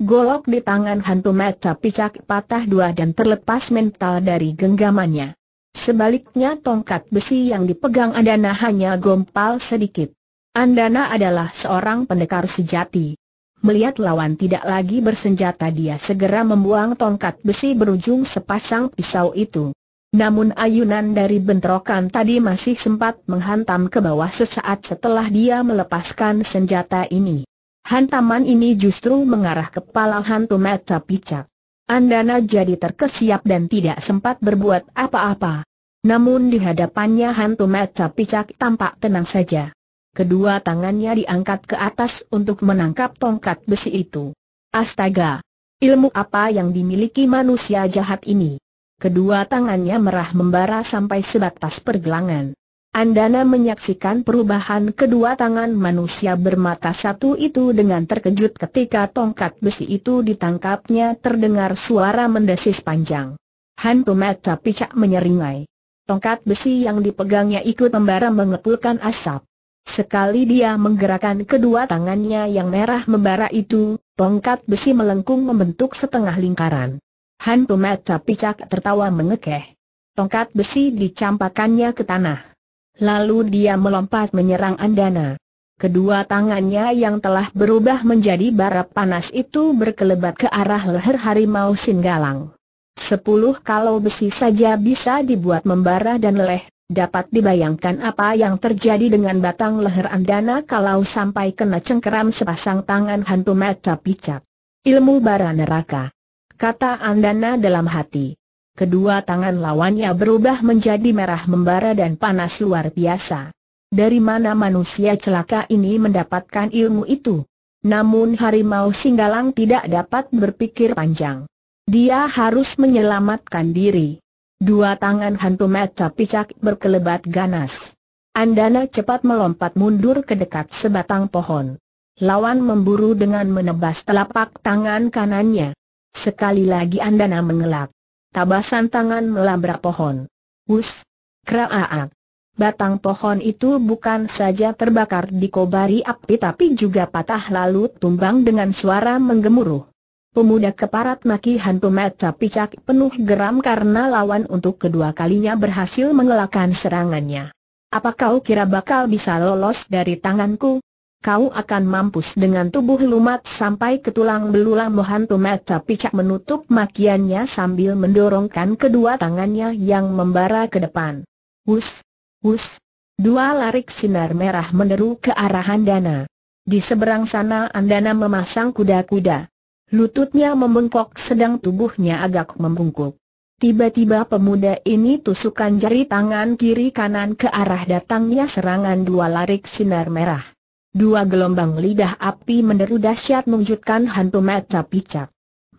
Golok di tangan hantu mata picak patah dua dan terlepas mental dari genggamannya. Sebaliknya tongkat besi yang dipegang Andana hanya gompal sedikit. Andana adalah seorang pendekar sejati. Melihat lawan tidak lagi bersenjata dia segera membuang tongkat besi berujung sepasang pisau itu. Namun ayunan dari bentrokan tadi masih sempat menghantam ke bawah sesaat setelah dia melepaskan senjata ini. Hantaman ini justru mengarah ke kepala hantu mata picak. Andana jadi terkesiap dan tidak sempat berbuat apa-apa. Namun di hadapannya hantu mata picak tampak tenang saja. Kedua tangannya diangkat ke atas untuk menangkap tongkat besi itu. Astaga! Ilmu apa yang dimiliki manusia jahat ini? Kedua tangannya merah membara sampai sebatas pergelangan. Andana menyaksikan perubahan kedua tangan manusia bermata satu itu dengan terkejut ketika tongkat besi itu ditangkapnya terdengar suara mendesis panjang. Hantu mata picak menyeringai. Tongkat besi yang dipegangnya ikut membara mengepulkan asap. Sekali dia menggerakkan kedua tangannya yang merah membara itu, tongkat besi melengkung membentuk setengah lingkaran. Hantu mata picak tertawa mengekeh. Tongkat besi dicampakannya ke tanah. Lalu dia melompat menyerang Andana. Kedua tangannya yang telah berubah menjadi bara panas itu berkelebat ke arah leher harimau Singgalang. Sepuluh kalau besi saja bisa dibuat membara dan leleh, Dapat dibayangkan apa yang terjadi dengan batang leher Andana kalau sampai kena cengkeram sepasang tangan hantu mata picat. Ilmu bara neraka. Kata Andana dalam hati. Kedua tangan lawannya berubah menjadi merah membara dan panas luar biasa. Dari mana manusia celaka ini mendapatkan ilmu itu? Namun harimau singgalang tidak dapat berpikir panjang. Dia harus menyelamatkan diri. Dua tangan hantu mata picak berkelebat ganas. Andana cepat melompat mundur ke dekat sebatang pohon. Lawan memburu dengan menebas telapak tangan kanannya. Sekali lagi Andana mengelak. Tabasan tangan melabrak pohon. Wus! Kraaak! Batang pohon itu bukan saja terbakar di kobari api tapi juga patah lalu tumbang dengan suara menggemuruh. Pemuda keparat maki hantu mata picak penuh geram karena lawan untuk kedua kalinya berhasil mengelakkan serangannya. Apa kau kira bakal bisa lolos dari tanganku? Kau akan mampus dengan tubuh lumat sampai ke tulang belulang hantu mata picak menutup makiannya sambil mendorongkan kedua tangannya yang membara ke depan. Hus! Hus! Dua larik sinar merah meneru ke arah Andana. Di seberang sana Andana memasang kuda-kuda. Lututnya membengkok sedang tubuhnya agak membungkuk. Tiba-tiba pemuda ini tusukan jari tangan kiri kanan ke arah datangnya serangan dua larik sinar merah. Dua gelombang lidah api menderu dahsyat mengejutkan hantu mata picak.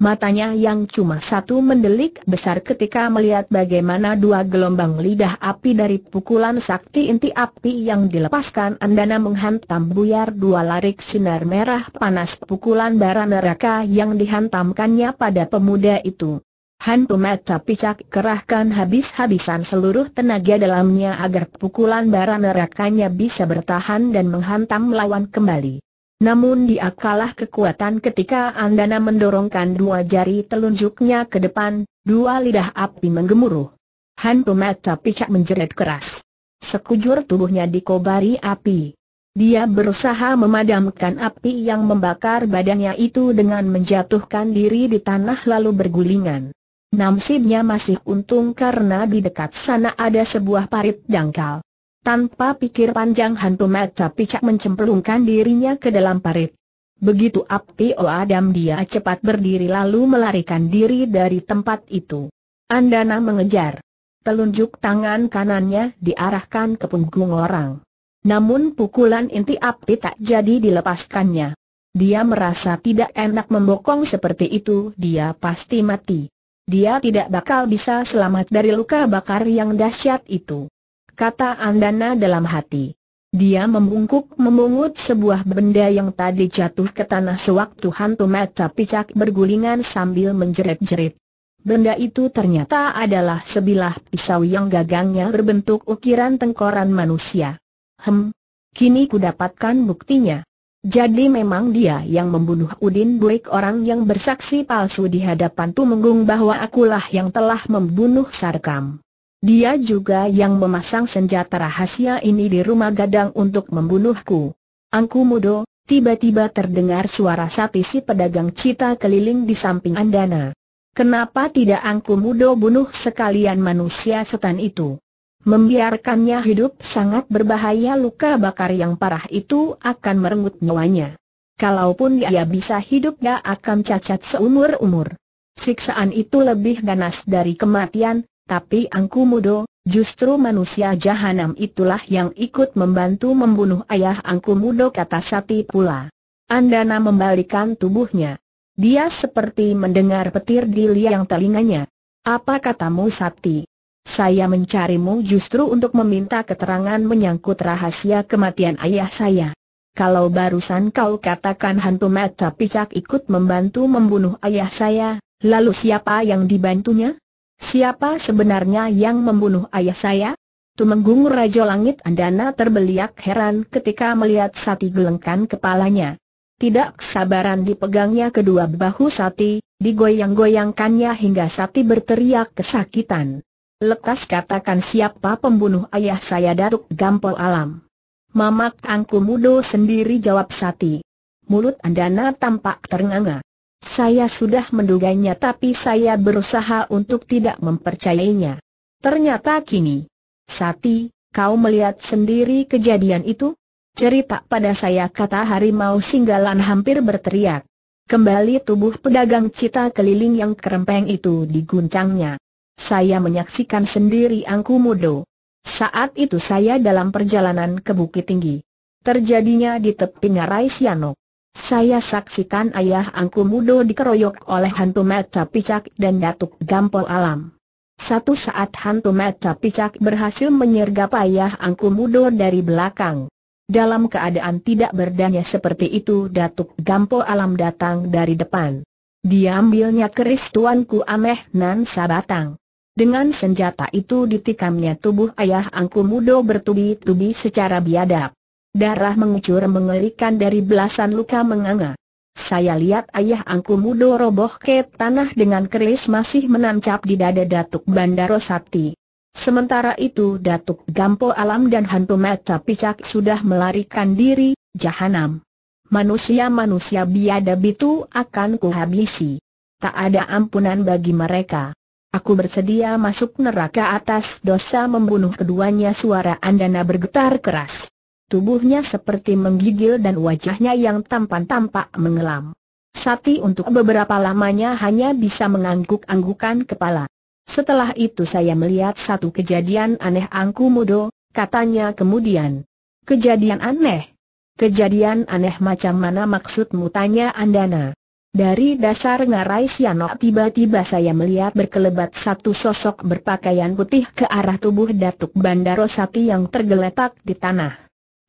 Matanya yang cuma satu mendelik besar ketika melihat bagaimana dua gelombang lidah api dari pukulan sakti inti api yang dilepaskan Andana menghantam buyar dua larik sinar merah panas pukulan bara neraka yang dihantamkannya pada pemuda itu. Hantu mata picak kerahkan habis-habisan seluruh tenaga dalamnya agar pukulan bara nerakanya bisa bertahan dan menghantam lawan kembali. Namun dia kalah kekuatan ketika Andana mendorongkan dua jari telunjuknya ke depan, dua lidah api menggemuruh. Hantu mata picak menjerit keras. Sekujur tubuhnya dikobari api. Dia berusaha memadamkan api yang membakar badannya itu dengan menjatuhkan diri di tanah lalu bergulingan. Namsibnya masih untung karena di dekat sana ada sebuah parit dangkal. Tanpa pikir panjang hantu mata picak mencemplungkan dirinya ke dalam parit. Begitu api O Adam dia cepat berdiri lalu melarikan diri dari tempat itu. Andana mengejar. Telunjuk tangan kanannya diarahkan ke punggung orang. Namun pukulan inti api tak jadi dilepaskannya. Dia merasa tidak enak membokong seperti itu, dia pasti mati. Dia tidak bakal bisa selamat dari luka bakar yang dahsyat itu kata Andana dalam hati. Dia membungkuk memungut sebuah benda yang tadi jatuh ke tanah sewaktu hantu mata picak bergulingan sambil menjerit-jerit. Benda itu ternyata adalah sebilah pisau yang gagangnya berbentuk ukiran tengkoran manusia. Hem, kini ku dapatkan buktinya. Jadi memang dia yang membunuh Udin Buik orang yang bersaksi palsu di hadapan Tumenggung bahwa akulah yang telah membunuh Sarkam. Dia juga yang memasang senjata rahasia ini di rumah gadang untuk membunuhku. Angku Mudo, tiba-tiba terdengar suara sapi si pedagang cita keliling di samping Andana. Kenapa tidak Angku Mudo bunuh sekalian manusia setan itu? Membiarkannya hidup sangat berbahaya luka bakar yang parah itu akan merenggut nyawanya. Kalaupun dia bisa hidup dia akan cacat seumur-umur. Siksaan itu lebih ganas dari kematian, tapi Angku Mudo, justru manusia jahanam itulah yang ikut membantu membunuh ayah Angku Mudo kata Sati pula. Andana membalikan tubuhnya. Dia seperti mendengar petir di liang telinganya. Apa katamu Sati? Saya mencarimu justru untuk meminta keterangan menyangkut rahasia kematian ayah saya. Kalau barusan kau katakan hantu mata picak ikut membantu membunuh ayah saya, lalu siapa yang dibantunya? Siapa sebenarnya yang membunuh ayah saya? Tumenggung Rajo Langit Andana terbeliak heran ketika melihat Sati gelengkan kepalanya. Tidak kesabaran dipegangnya kedua bahu Sati, digoyang-goyangkannya hingga Sati berteriak kesakitan. Lekas katakan siapa pembunuh ayah saya Datuk Gampol Alam. Mamat Angku Mudo sendiri jawab Sati. Mulut Andana tampak ternganga. Saya sudah menduganya tapi saya berusaha untuk tidak mempercayainya. Ternyata kini. Sati, kau melihat sendiri kejadian itu? Cerita pada saya kata harimau singgalan hampir berteriak. Kembali tubuh pedagang cita keliling yang kerempeng itu diguncangnya. Saya menyaksikan sendiri mudo. Saat itu saya dalam perjalanan ke Bukit Tinggi. Terjadinya di tepi Ngarai Sianok. Saya saksikan ayah angku mudo dikeroyok oleh hantu mata picak dan datuk gampol alam. Satu saat hantu mata picak berhasil menyergap ayah angku mudo dari belakang. Dalam keadaan tidak berdaya seperti itu datuk gampol alam datang dari depan. Diambilnya keris tuanku ameh nan sabatang. Dengan senjata itu ditikamnya tubuh ayah angku mudo bertubi-tubi secara biadab. Darah mengucur mengerikan dari belasan luka menganga. Saya lihat ayah angku mudo roboh ke tanah dengan keris masih menancap di dada Datuk Bandaro Sakti. Sementara itu Datuk Gampo Alam dan Hantu Mata Picak sudah melarikan diri, jahanam. Manusia-manusia biadab itu akan kuhabisi. Tak ada ampunan bagi mereka. Aku bersedia masuk neraka atas dosa membunuh keduanya suara Andana bergetar keras. Tubuhnya seperti menggigil dan wajahnya yang tampan tampak mengelam. Sati untuk beberapa lamanya hanya bisa mengangguk-anggukan kepala. Setelah itu saya melihat satu kejadian aneh Angku Mudo, katanya kemudian. Kejadian aneh? Kejadian aneh macam mana maksudmu tanya Andana? Dari dasar ngarai Sianok tiba-tiba saya melihat berkelebat satu sosok berpakaian putih ke arah tubuh Datuk Bandaro Sati yang tergeletak di tanah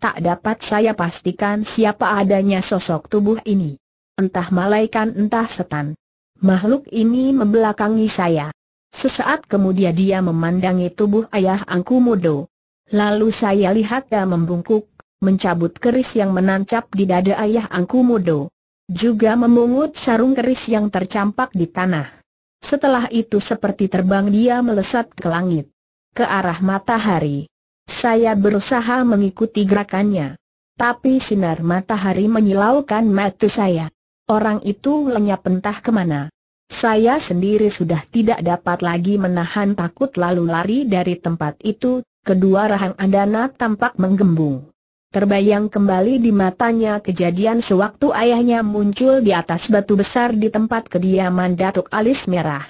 tak dapat saya pastikan siapa adanya sosok tubuh ini. Entah malaikat entah setan. Makhluk ini membelakangi saya. Sesaat kemudian dia memandangi tubuh ayah Angku Mudo. Lalu saya lihat dia membungkuk, mencabut keris yang menancap di dada ayah Angku Mudo. Juga memungut sarung keris yang tercampak di tanah. Setelah itu seperti terbang dia melesat ke langit. Ke arah matahari. Saya berusaha mengikuti gerakannya. Tapi sinar matahari menyilaukan mata saya. Orang itu lenyap entah kemana. Saya sendiri sudah tidak dapat lagi menahan takut lalu lari dari tempat itu, kedua rahang Andana tampak menggembung. Terbayang kembali di matanya kejadian sewaktu ayahnya muncul di atas batu besar di tempat kediaman Datuk Alis Merah.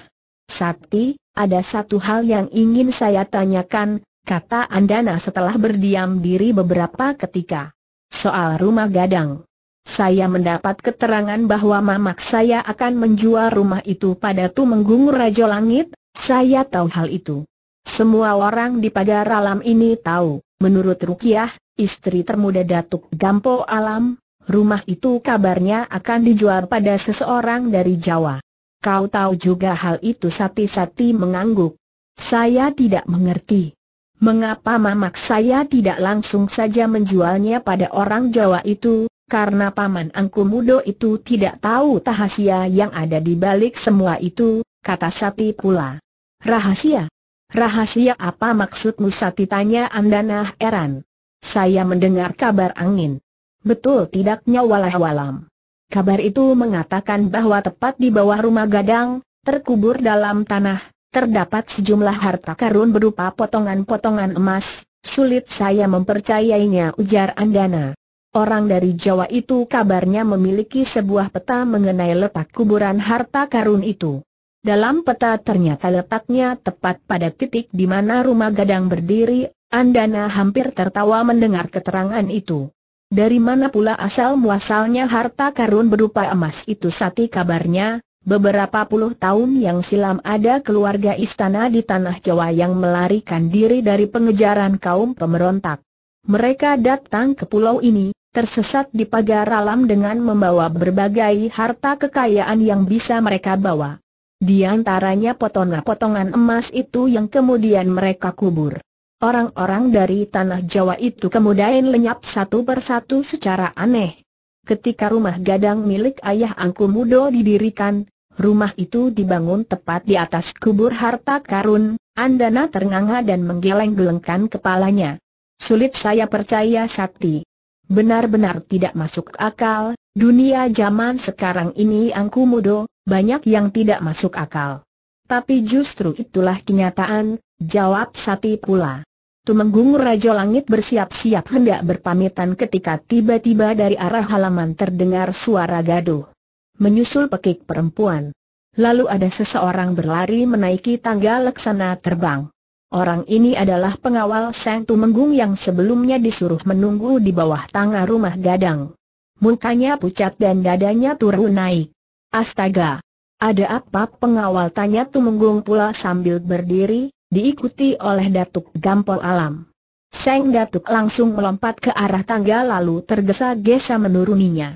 Sakti, ada satu hal yang ingin saya tanyakan, kata Andana setelah berdiam diri beberapa ketika. Soal rumah gadang. Saya mendapat keterangan bahwa mamak saya akan menjual rumah itu pada Tumenggung Rajo Langit, saya tahu hal itu. Semua orang di pagar alam ini tahu, menurut Rukiah, istri termuda Datuk Gampo Alam, rumah itu kabarnya akan dijual pada seseorang dari Jawa. Kau tahu juga hal itu sati-sati mengangguk. Saya tidak mengerti. Mengapa mamak saya tidak langsung saja menjualnya pada orang Jawa itu? Karena Paman Angku Mudo itu tidak tahu rahasia yang ada di balik semua itu, kata Sati pula. Rahasia? Rahasia apa maksudmu Sati tanya Andana Eran? Saya mendengar kabar angin. Betul tidaknya walah-walam. Kabar itu mengatakan bahwa tepat di bawah rumah gadang, terkubur dalam tanah, Terdapat sejumlah harta karun berupa potongan-potongan emas, sulit saya mempercayainya ujar Andana. Orang dari Jawa itu kabarnya memiliki sebuah peta mengenai letak kuburan harta karun itu. Dalam peta ternyata letaknya tepat pada titik di mana rumah gadang berdiri, Andana hampir tertawa mendengar keterangan itu. Dari mana pula asal muasalnya harta karun berupa emas itu sati kabarnya, Beberapa puluh tahun yang silam ada keluarga istana di Tanah Jawa yang melarikan diri dari pengejaran kaum pemberontak. Mereka datang ke pulau ini, tersesat di pagar alam dengan membawa berbagai harta kekayaan yang bisa mereka bawa. Di antaranya potongan-potongan emas itu yang kemudian mereka kubur. Orang-orang dari Tanah Jawa itu kemudian lenyap satu persatu secara aneh. Ketika rumah gadang milik ayah Angku Mudo didirikan, Rumah itu dibangun tepat di atas kubur harta karun, Andana ternganga dan menggeleng-gelengkan kepalanya. Sulit saya percaya Sakti. Benar-benar tidak masuk akal, dunia zaman sekarang ini angku mudo, banyak yang tidak masuk akal. Tapi justru itulah kenyataan, jawab Sakti pula. Tumenggung Raja Langit bersiap-siap hendak berpamitan ketika tiba-tiba dari arah halaman terdengar suara gaduh menyusul pekik perempuan. Lalu ada seseorang berlari menaiki tangga leksana terbang. Orang ini adalah pengawal Sang Tumenggung yang sebelumnya disuruh menunggu di bawah tangga rumah gadang. Mukanya pucat dan dadanya turun naik. Astaga! Ada apa pengawal tanya Tumenggung pula sambil berdiri, diikuti oleh Datuk Gampol Alam. Sang Datuk langsung melompat ke arah tangga lalu tergesa-gesa menuruninya.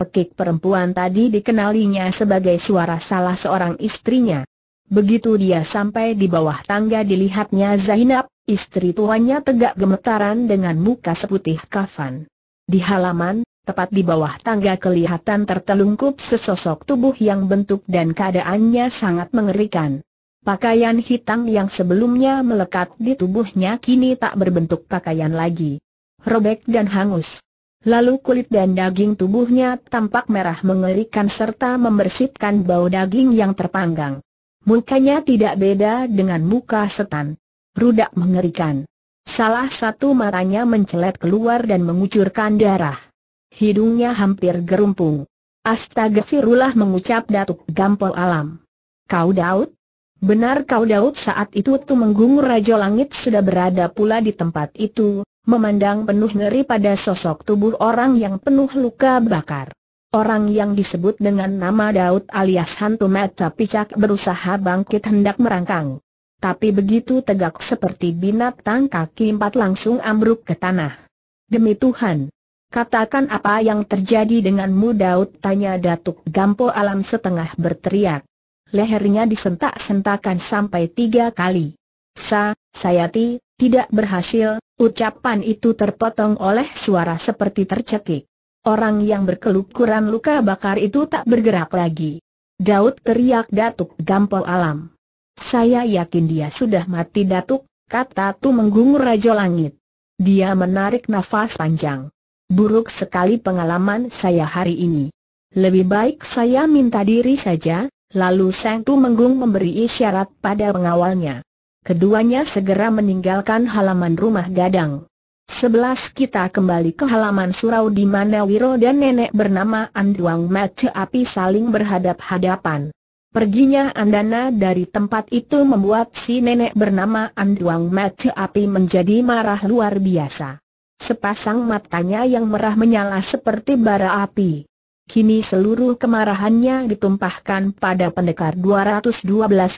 Pekik perempuan tadi dikenalinya sebagai suara salah seorang istrinya. Begitu dia sampai di bawah tangga dilihatnya Zainab, istri tuanya tegak gemetaran dengan muka seputih kafan. Di halaman, tepat di bawah tangga kelihatan tertelungkup sesosok tubuh yang bentuk dan keadaannya sangat mengerikan. Pakaian hitam yang sebelumnya melekat di tubuhnya kini tak berbentuk pakaian lagi. Robek dan hangus. Lalu kulit dan daging tubuhnya tampak merah mengerikan serta membersihkan bau daging yang terpanggang. Mukanya tidak beda dengan muka setan. Rudak mengerikan. Salah satu matanya mencelat keluar dan mengucurkan darah. Hidungnya hampir gerumpung. Firullah mengucap Datuk Gampol Alam. Kau Daud? Benar kau Daud saat itu tuh Tumenggung Rajo Langit sudah berada pula di tempat itu, memandang penuh ngeri pada sosok tubuh orang yang penuh luka bakar. Orang yang disebut dengan nama Daud alias hantu mata picak berusaha bangkit hendak merangkang. Tapi begitu tegak seperti binatang kaki empat langsung ambruk ke tanah. Demi Tuhan, katakan apa yang terjadi denganmu Daud tanya Datuk Gampo Alam setengah berteriak. Lehernya disentak-sentakan sampai tiga kali. Sa, Sayati, tidak berhasil, ucapan itu terpotong oleh suara seperti tercekik. Orang yang berkelukuran luka bakar itu tak bergerak lagi. Daud teriak Datuk Gampol Alam. Saya yakin dia sudah mati Datuk, kata Tu menggungur Rajo Langit. Dia menarik nafas panjang. Buruk sekali pengalaman saya hari ini. Lebih baik saya minta diri saja, lalu Sang Tu Menggung memberi isyarat pada pengawalnya keduanya segera meninggalkan halaman rumah Gadang. Sebelas kita kembali ke halaman surau di mana Wiro dan nenek bernama Anduang Mace Api saling berhadap-hadapan. Perginya Andana dari tempat itu membuat si nenek bernama Anduang Mace Api menjadi marah luar biasa. Sepasang matanya yang merah menyala seperti bara api. Kini seluruh kemarahannya ditumpahkan pada pendekar 212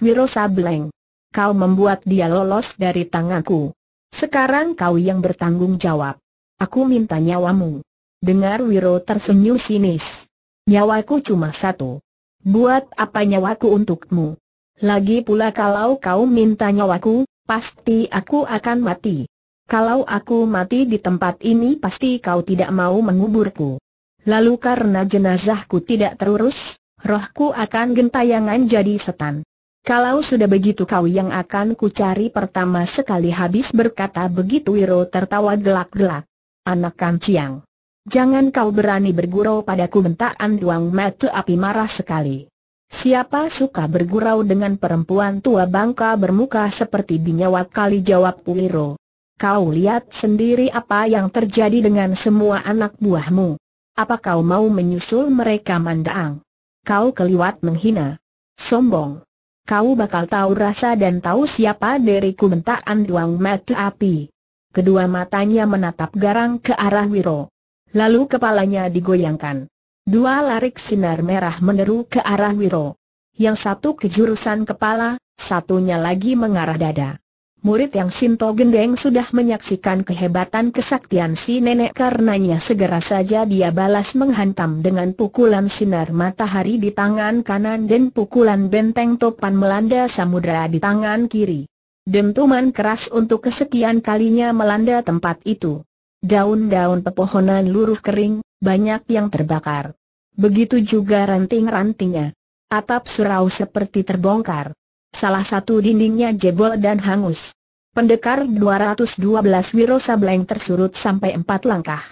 Wiro Sableng kau membuat dia lolos dari tanganku. Sekarang kau yang bertanggung jawab. Aku minta nyawamu. Dengar Wiro tersenyum sinis. Nyawaku cuma satu. Buat apa nyawaku untukmu? Lagi pula kalau kau minta nyawaku, pasti aku akan mati. Kalau aku mati di tempat ini pasti kau tidak mau menguburku. Lalu karena jenazahku tidak terurus, rohku akan gentayangan jadi setan. Kalau sudah begitu kau yang akan kucari pertama sekali habis berkata begitu Wiro tertawa gelak-gelak. Anak kanciang. Jangan kau berani bergurau padaku bentak Anduang Matu Api marah sekali. Siapa suka bergurau dengan perempuan tua bangka bermuka seperti binyawa kali jawab Wiro. Kau lihat sendiri apa yang terjadi dengan semua anak buahmu. Apa kau mau menyusul mereka mandaang? Kau keliwat menghina. Sombong kau bakal tahu rasa dan tahu siapa diriku bentak Anduang mata api. Kedua matanya menatap garang ke arah Wiro. Lalu kepalanya digoyangkan. Dua larik sinar merah meneru ke arah Wiro. Yang satu ke jurusan kepala, satunya lagi mengarah dada. Murid yang Sinto Gendeng sudah menyaksikan kehebatan kesaktian si nenek karenanya segera saja dia balas menghantam dengan pukulan sinar matahari di tangan kanan dan pukulan benteng topan melanda samudera di tangan kiri. Dentuman keras untuk kesekian kalinya melanda tempat itu. Daun-daun pepohonan luruh kering, banyak yang terbakar. Begitu juga ranting-rantingnya. Atap surau seperti terbongkar salah satu dindingnya jebol dan hangus. Pendekar 212 Wiro Sableng tersurut sampai empat langkah.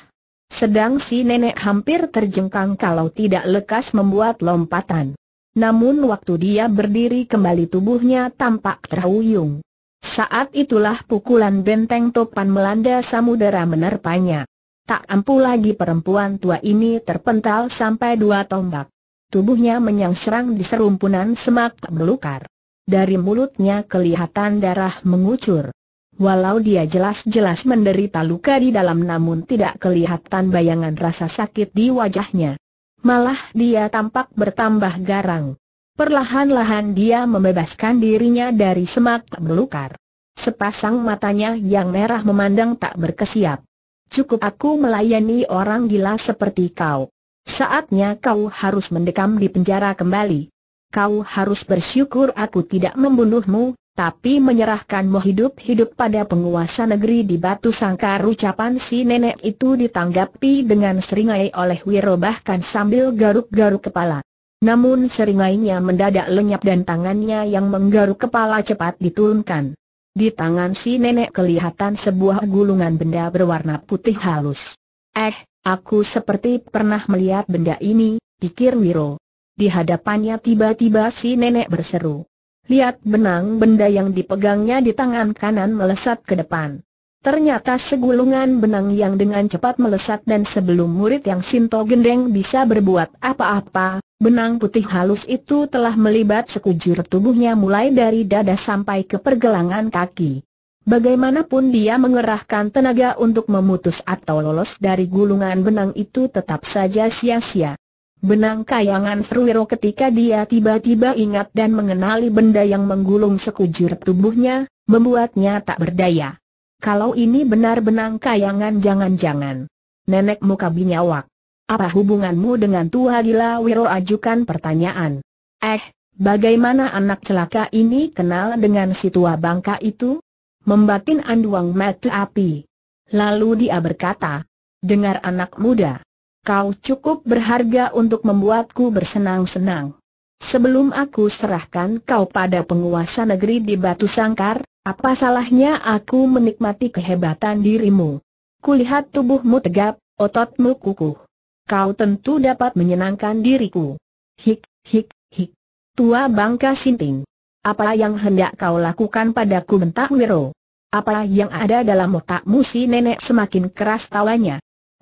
Sedang si nenek hampir terjengkang kalau tidak lekas membuat lompatan. Namun waktu dia berdiri kembali tubuhnya tampak terhuyung. Saat itulah pukulan benteng topan melanda samudera menerpanya. Tak ampuh lagi perempuan tua ini terpental sampai dua tombak. Tubuhnya menyangserang di serumpunan semak belukar dari mulutnya kelihatan darah mengucur. Walau dia jelas-jelas menderita luka di dalam namun tidak kelihatan bayangan rasa sakit di wajahnya. Malah dia tampak bertambah garang. Perlahan-lahan dia membebaskan dirinya dari semak belukar. Sepasang matanya yang merah memandang tak berkesiap. Cukup aku melayani orang gila seperti kau. Saatnya kau harus mendekam di penjara kembali kau harus bersyukur aku tidak membunuhmu, tapi menyerahkanmu hidup-hidup pada penguasa negeri di Batu Sangkar ucapan si nenek itu ditanggapi dengan seringai oleh Wiro bahkan sambil garuk-garuk kepala. Namun seringainya mendadak lenyap dan tangannya yang menggaruk kepala cepat diturunkan. Di tangan si nenek kelihatan sebuah gulungan benda berwarna putih halus. Eh, aku seperti pernah melihat benda ini, pikir Wiro. Di hadapannya tiba-tiba si nenek berseru. Lihat benang benda yang dipegangnya di tangan kanan melesat ke depan. Ternyata segulungan benang yang dengan cepat melesat dan sebelum murid yang Sinto Gendeng bisa berbuat apa-apa, benang putih halus itu telah melibat sekujur tubuhnya mulai dari dada sampai ke pergelangan kaki. Bagaimanapun dia mengerahkan tenaga untuk memutus atau lolos dari gulungan benang itu tetap saja sia-sia. Benang kayangan Fruiro ketika dia tiba-tiba ingat dan mengenali benda yang menggulung sekujur tubuhnya, membuatnya tak berdaya. Kalau ini benar benang kayangan jangan-jangan. Nenek muka binyawak. Apa hubunganmu dengan Tua Gila Wiro ajukan pertanyaan. Eh, bagaimana anak celaka ini kenal dengan si tua bangka itu? Membatin anduang mata api. Lalu dia berkata, dengar anak muda kau cukup berharga untuk membuatku bersenang-senang. Sebelum aku serahkan kau pada penguasa negeri di Batu Sangkar, apa salahnya aku menikmati kehebatan dirimu? Kulihat tubuhmu tegap, ototmu kukuh. Kau tentu dapat menyenangkan diriku. Hik, hik, hik. Tua bangka sinting. Apa yang hendak kau lakukan padaku bentak Wiro? Apa yang ada dalam otakmu si nenek semakin keras tawanya?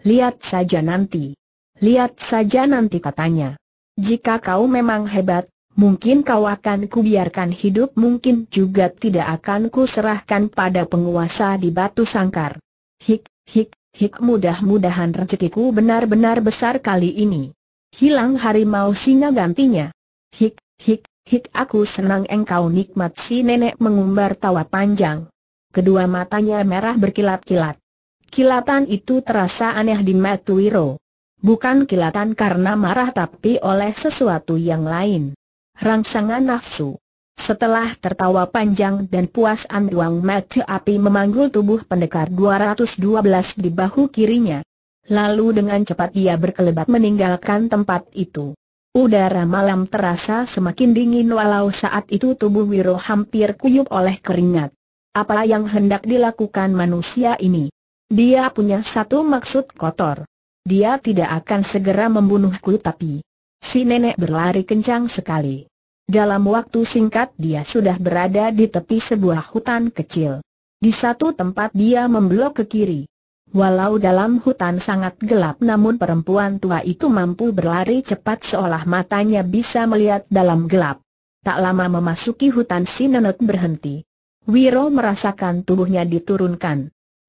Lihat saja nanti. Lihat saja nanti katanya. Jika kau memang hebat, mungkin kau akan kubiarkan hidup mungkin juga tidak akan kuserahkan pada penguasa di batu sangkar. Hik, hik, hik mudah-mudahan rezekiku benar-benar besar kali ini. Hilang harimau singa gantinya. Hik, hik, hik aku senang engkau nikmat si nenek mengumbar tawa panjang. Kedua matanya merah berkilat-kilat. Kilatan itu terasa aneh di mata Wiro. Bukan kilatan karena marah tapi oleh sesuatu yang lain. Rangsangan nafsu. Setelah tertawa panjang dan puas Anduang mati api memanggul tubuh pendekar 212 di bahu kirinya. Lalu dengan cepat ia berkelebat meninggalkan tempat itu. Udara malam terasa semakin dingin walau saat itu tubuh Wiro hampir kuyup oleh keringat. Apa yang hendak dilakukan manusia ini? Dia punya satu maksud kotor. Dia tidak akan segera membunuhku tapi... Si nenek berlari kencang sekali. Dalam waktu singkat dia sudah berada di tepi sebuah hutan kecil. Di satu tempat dia memblok ke kiri. Walau dalam hutan sangat gelap namun perempuan tua itu mampu berlari cepat seolah matanya bisa melihat dalam gelap. Tak lama memasuki hutan si nenek berhenti. Wiro merasakan tubuhnya diturunkan.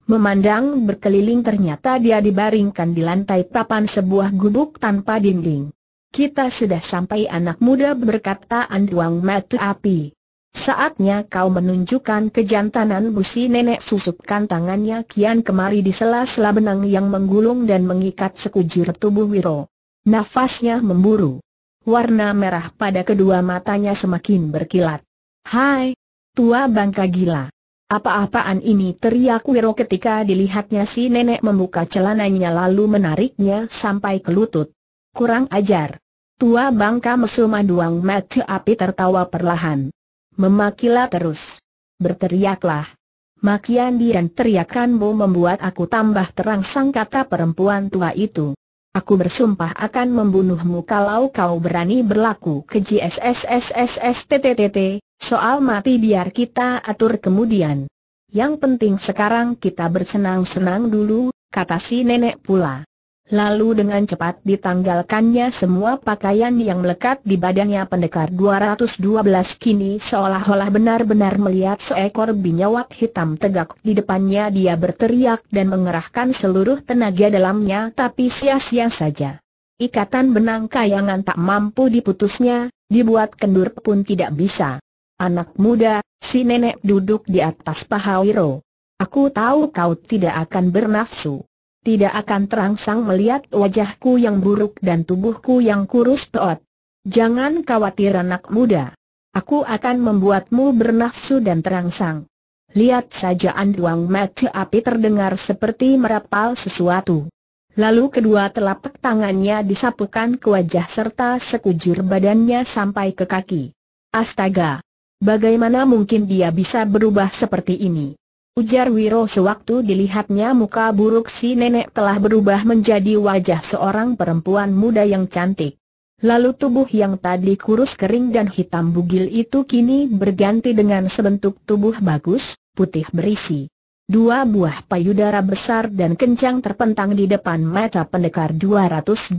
Memandang berkeliling ternyata dia dibaringkan di lantai papan sebuah gubuk tanpa dinding. Kita sudah sampai anak muda berkata Anduang Mata Api. Saatnya kau menunjukkan kejantanan busi nenek susupkan tangannya kian kemari di sela-sela benang yang menggulung dan mengikat sekujur tubuh Wiro. Nafasnya memburu. Warna merah pada kedua matanya semakin berkilat. Hai, tua bangka gila. Apa-apaan ini teriak Wiro ketika dilihatnya si nenek membuka celananya lalu menariknya sampai ke lutut. Kurang ajar. Tua bangka mesum aduang mati api tertawa perlahan. Memakilah terus. Berteriaklah. Makian dian teriakanmu membuat aku tambah terang sang kata perempuan tua itu. Aku bersumpah akan membunuhmu kalau kau berani berlaku ke GSSSSSTTTT. Soal mati biar kita atur kemudian. Yang penting sekarang kita bersenang-senang dulu, kata si nenek pula. Lalu dengan cepat ditanggalkannya semua pakaian yang melekat di badannya pendekar 212 kini seolah-olah benar-benar melihat seekor binyawak hitam tegak di depannya dia berteriak dan mengerahkan seluruh tenaga dalamnya tapi sia-sia saja. Ikatan benang kayangan tak mampu diputusnya, dibuat kendur pun tidak bisa. Anak muda, si nenek duduk di atas paha Wiro. Aku tahu kau tidak akan bernafsu. Tidak akan terangsang melihat wajahku yang buruk dan tubuhku yang kurus teot. Jangan khawatir anak muda. Aku akan membuatmu bernafsu dan terangsang. Lihat saja Anduang mati api terdengar seperti merapal sesuatu. Lalu kedua telapak tangannya disapukan ke wajah serta sekujur badannya sampai ke kaki. Astaga! Bagaimana mungkin dia bisa berubah seperti ini? Ujar Wiro sewaktu dilihatnya muka buruk si nenek telah berubah menjadi wajah seorang perempuan muda yang cantik. Lalu tubuh yang tadi kurus kering dan hitam bugil itu kini berganti dengan sebentuk tubuh bagus, putih berisi. Dua buah payudara besar dan kencang terpentang di depan mata pendekar 212.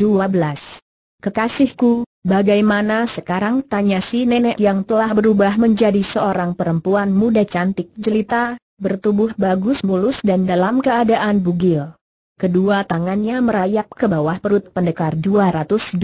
Kekasihku, Bagaimana sekarang tanya si nenek yang telah berubah menjadi seorang perempuan muda cantik jelita, bertubuh bagus mulus dan dalam keadaan bugil. Kedua tangannya merayap ke bawah perut pendekar 212.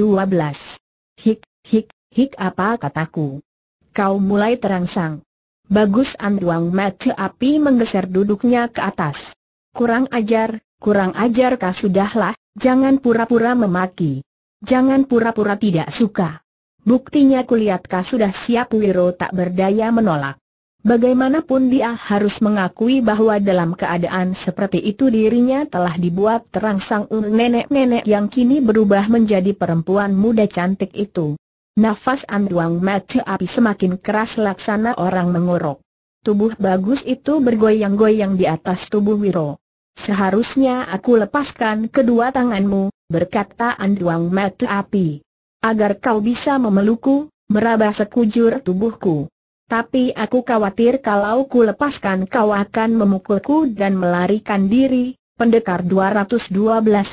Hik, hik, hik apa kataku? Kau mulai terangsang. Bagus Anduang mati api menggeser duduknya ke atas. Kurang ajar, kurang ajar kah sudahlah, jangan pura-pura memaki. Jangan pura-pura tidak suka. Buktinya kulihat kau sudah siap Wiro tak berdaya menolak. Bagaimanapun dia harus mengakui bahwa dalam keadaan seperti itu dirinya telah dibuat terangsang nenek-nenek yang kini berubah menjadi perempuan muda cantik itu. Nafas Anduang Mati Api semakin keras laksana orang mengorok. Tubuh bagus itu bergoyang-goyang di atas tubuh Wiro. Seharusnya aku lepaskan kedua tanganmu, berkata Anduang Mata Api. Agar kau bisa memelukku, meraba sekujur tubuhku. Tapi aku khawatir kalau ku lepaskan kau akan memukulku dan melarikan diri, pendekar 212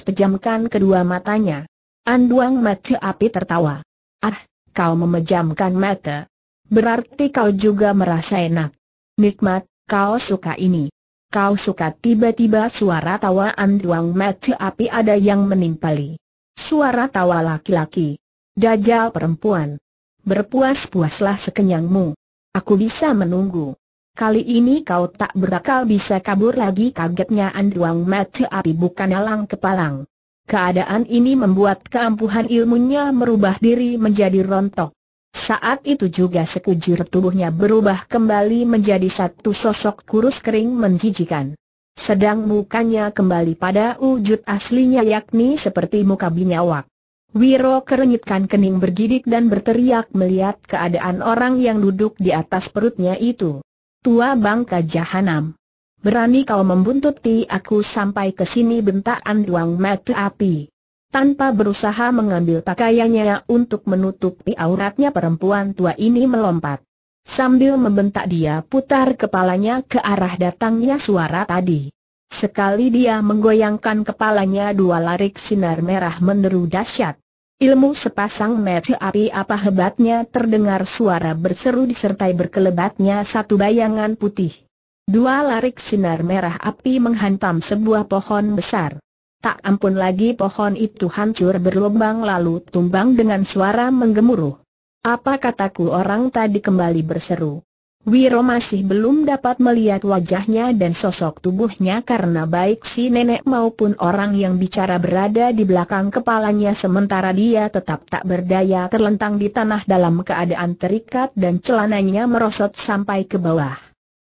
pejamkan kedua matanya. Anduang mata api tertawa. Ah, kau memejamkan mata. Berarti kau juga merasa enak. Nikmat, kau suka ini. Kau suka tiba-tiba suara tawa Anduang Mati Api ada yang menimpali. Suara tawa laki-laki. Dajjal perempuan. Berpuas-puaslah sekenyangmu. Aku bisa menunggu. Kali ini kau tak berakal bisa kabur lagi kagetnya Anduang Mati Api bukan alang kepalang. Keadaan ini membuat keampuhan ilmunya merubah diri menjadi rontok. Saat itu juga sekujur tubuhnya berubah kembali menjadi satu sosok kurus kering menjijikan. Sedang mukanya kembali pada wujud aslinya yakni seperti muka binyawak. Wiro kerenyitkan kening bergidik dan berteriak melihat keadaan orang yang duduk di atas perutnya itu. Tua bangka jahanam. Berani kau membuntuti aku sampai ke sini bentak Anduang mata api. Tanpa berusaha mengambil pakaiannya ya untuk menutupi auratnya perempuan tua ini melompat. Sambil membentak dia putar kepalanya ke arah datangnya suara tadi. Sekali dia menggoyangkan kepalanya dua larik sinar merah meneru dahsyat. Ilmu sepasang mata api apa hebatnya terdengar suara berseru disertai berkelebatnya satu bayangan putih. Dua larik sinar merah api menghantam sebuah pohon besar. Tak ampun lagi pohon itu hancur berlubang lalu tumbang dengan suara menggemuruh. Apa kataku orang tadi kembali berseru. Wiro masih belum dapat melihat wajahnya dan sosok tubuhnya karena baik si nenek maupun orang yang bicara berada di belakang kepalanya sementara dia tetap tak berdaya terlentang di tanah dalam keadaan terikat dan celananya merosot sampai ke bawah.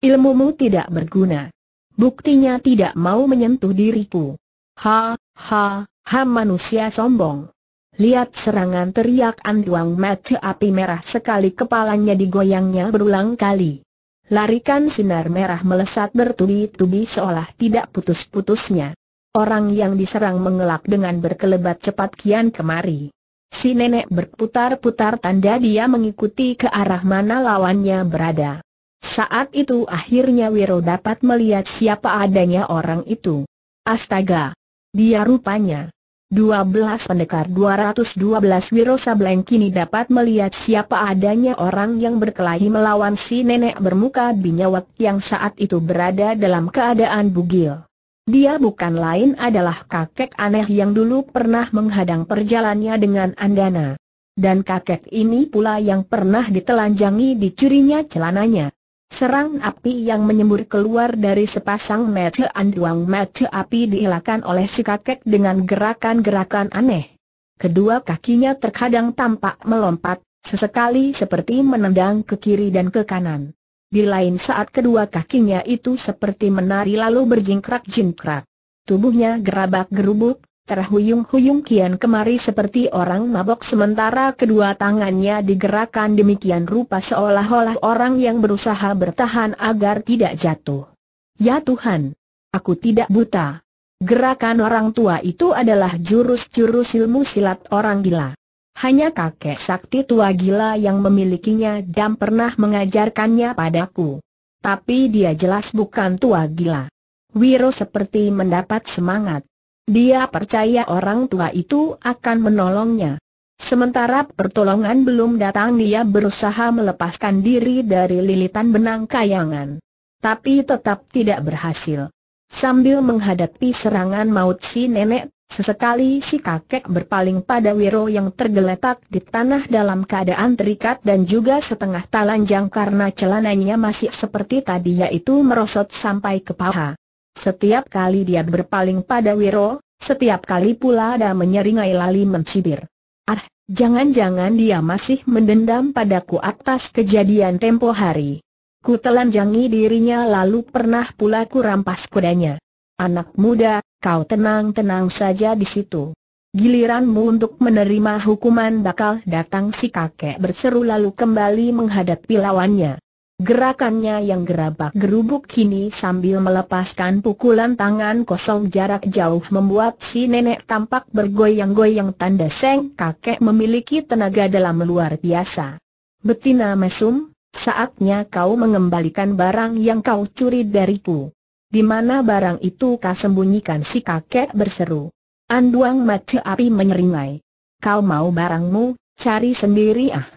Ilmumu tidak berguna. Buktinya tidak mau menyentuh diriku. Ha, ha, ha manusia sombong. Lihat serangan teriak Anduang Mace api merah sekali kepalanya digoyangnya berulang kali. Larikan sinar merah melesat bertubi-tubi seolah tidak putus-putusnya. Orang yang diserang mengelak dengan berkelebat cepat kian kemari. Si nenek berputar-putar tanda dia mengikuti ke arah mana lawannya berada. Saat itu akhirnya Wiro dapat melihat siapa adanya orang itu. Astaga! Dia rupanya 12 pendekar 212 Wiro Sableng kini dapat melihat siapa adanya orang yang berkelahi melawan si nenek bermuka binyawak yang saat itu berada dalam keadaan bugil. Dia bukan lain adalah kakek aneh yang dulu pernah menghadang perjalannya dengan andana. Dan kakek ini pula yang pernah ditelanjangi dicurinya celananya. Serang api yang menyembur keluar dari sepasang mata anduang mata api dihilangkan oleh si kakek dengan gerakan-gerakan aneh. Kedua kakinya terkadang tampak melompat, sesekali seperti menendang ke kiri dan ke kanan. Di lain saat kedua kakinya itu seperti menari lalu berjingkrak-jingkrak. Tubuhnya gerabak-gerubuk, Terhuyung-huyung kian kemari seperti orang mabok sementara kedua tangannya digerakkan demikian rupa seolah-olah orang yang berusaha bertahan agar tidak jatuh. Ya Tuhan! Aku tidak buta. Gerakan orang tua itu adalah jurus-jurus ilmu silat orang gila. Hanya kakek sakti tua gila yang memilikinya dan pernah mengajarkannya padaku. Tapi dia jelas bukan tua gila. Wiro seperti mendapat semangat. Dia percaya orang tua itu akan menolongnya. Sementara pertolongan belum datang dia berusaha melepaskan diri dari lilitan benang kayangan. Tapi tetap tidak berhasil. Sambil menghadapi serangan maut si nenek, sesekali si kakek berpaling pada Wiro yang tergeletak di tanah dalam keadaan terikat dan juga setengah telanjang karena celananya masih seperti tadi yaitu merosot sampai ke paha. Setiap kali dia berpaling pada Wiro, setiap kali pula ada menyeringai lali mencibir. Ah, jangan-jangan dia masih mendendam padaku atas kejadian tempo hari. Ku telanjangi dirinya lalu pernah pula ku rampas kudanya. Anak muda, kau tenang-tenang saja di situ. Giliranmu untuk menerima hukuman bakal datang si kakek berseru lalu kembali menghadapi lawannya. Gerakannya yang gerabak gerubuk kini sambil melepaskan pukulan tangan kosong jarak jauh membuat si nenek tampak bergoyang-goyang tanda seng kakek memiliki tenaga dalam luar biasa. Betina mesum, saatnya kau mengembalikan barang yang kau curi dariku. Di mana barang itu kau sembunyikan si kakek berseru. Anduang mata api menyeringai. Kau mau barangmu, cari sendiri ah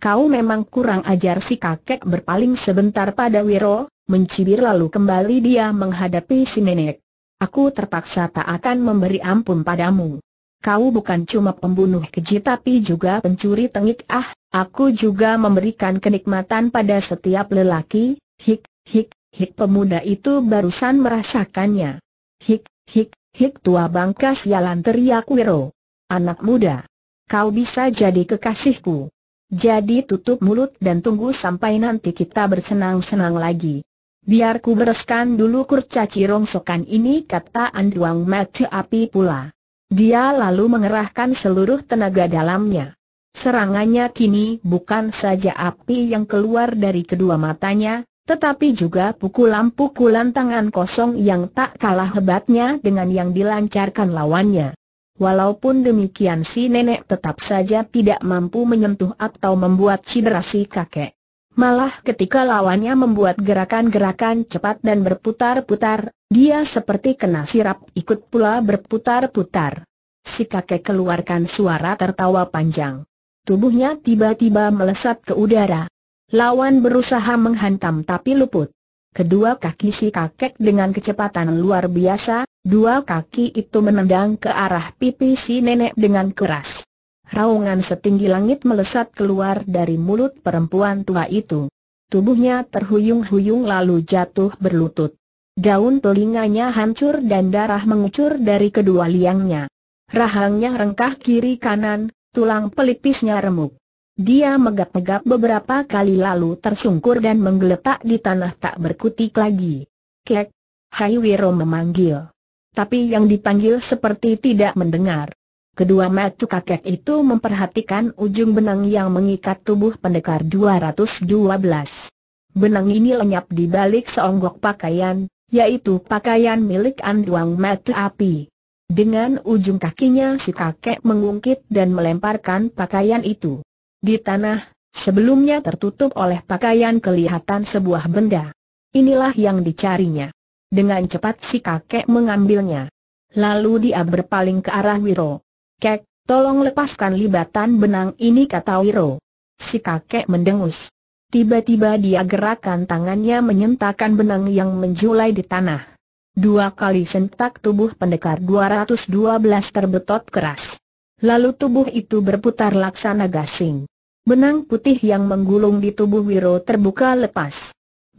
kau memang kurang ajar si kakek berpaling sebentar pada Wiro, mencibir lalu kembali dia menghadapi si nenek. Aku terpaksa tak akan memberi ampun padamu. Kau bukan cuma pembunuh keji tapi juga pencuri tengik ah, aku juga memberikan kenikmatan pada setiap lelaki, hik, hik, hik pemuda itu barusan merasakannya. Hik, hik, hik tua bangka sialan teriak Wiro. Anak muda, kau bisa jadi kekasihku. Jadi tutup mulut dan tunggu sampai nanti kita bersenang-senang lagi. Biar ku bereskan dulu kurcaci rongsokan ini kata Anduang Mati Api pula. Dia lalu mengerahkan seluruh tenaga dalamnya. Serangannya kini bukan saja api yang keluar dari kedua matanya, tetapi juga pukulan-pukulan tangan kosong yang tak kalah hebatnya dengan yang dilancarkan lawannya. Walaupun demikian si nenek tetap saja tidak mampu menyentuh atau membuat cedera si kakek. Malah ketika lawannya membuat gerakan-gerakan cepat dan berputar-putar, dia seperti kena sirap ikut pula berputar-putar. Si kakek keluarkan suara tertawa panjang. Tubuhnya tiba-tiba melesat ke udara. Lawan berusaha menghantam tapi luput. Kedua kaki si kakek dengan kecepatan luar biasa, Dua kaki itu menendang ke arah pipi si nenek dengan keras. Raungan setinggi langit melesat keluar dari mulut perempuan tua itu. Tubuhnya terhuyung-huyung lalu jatuh berlutut. Daun telinganya hancur dan darah mengucur dari kedua liangnya. Rahangnya rengkah kiri kanan, tulang pelipisnya remuk. Dia megap-megap beberapa kali lalu tersungkur dan menggeletak di tanah tak berkutik lagi. Kek, Hai Wiro memanggil tapi yang dipanggil seperti tidak mendengar. Kedua mata kakek itu memperhatikan ujung benang yang mengikat tubuh pendekar 212. Benang ini lenyap di balik seonggok pakaian, yaitu pakaian milik Anduang Mata Api. Dengan ujung kakinya si kakek mengungkit dan melemparkan pakaian itu. Di tanah, sebelumnya tertutup oleh pakaian kelihatan sebuah benda. Inilah yang dicarinya. Dengan cepat si kakek mengambilnya. Lalu dia berpaling ke arah Wiro. Kek, tolong lepaskan libatan benang ini kata Wiro. Si kakek mendengus. Tiba-tiba dia gerakan tangannya menyentakkan benang yang menjulai di tanah. Dua kali sentak tubuh pendekar 212 terbetot keras. Lalu tubuh itu berputar laksana gasing. Benang putih yang menggulung di tubuh Wiro terbuka lepas.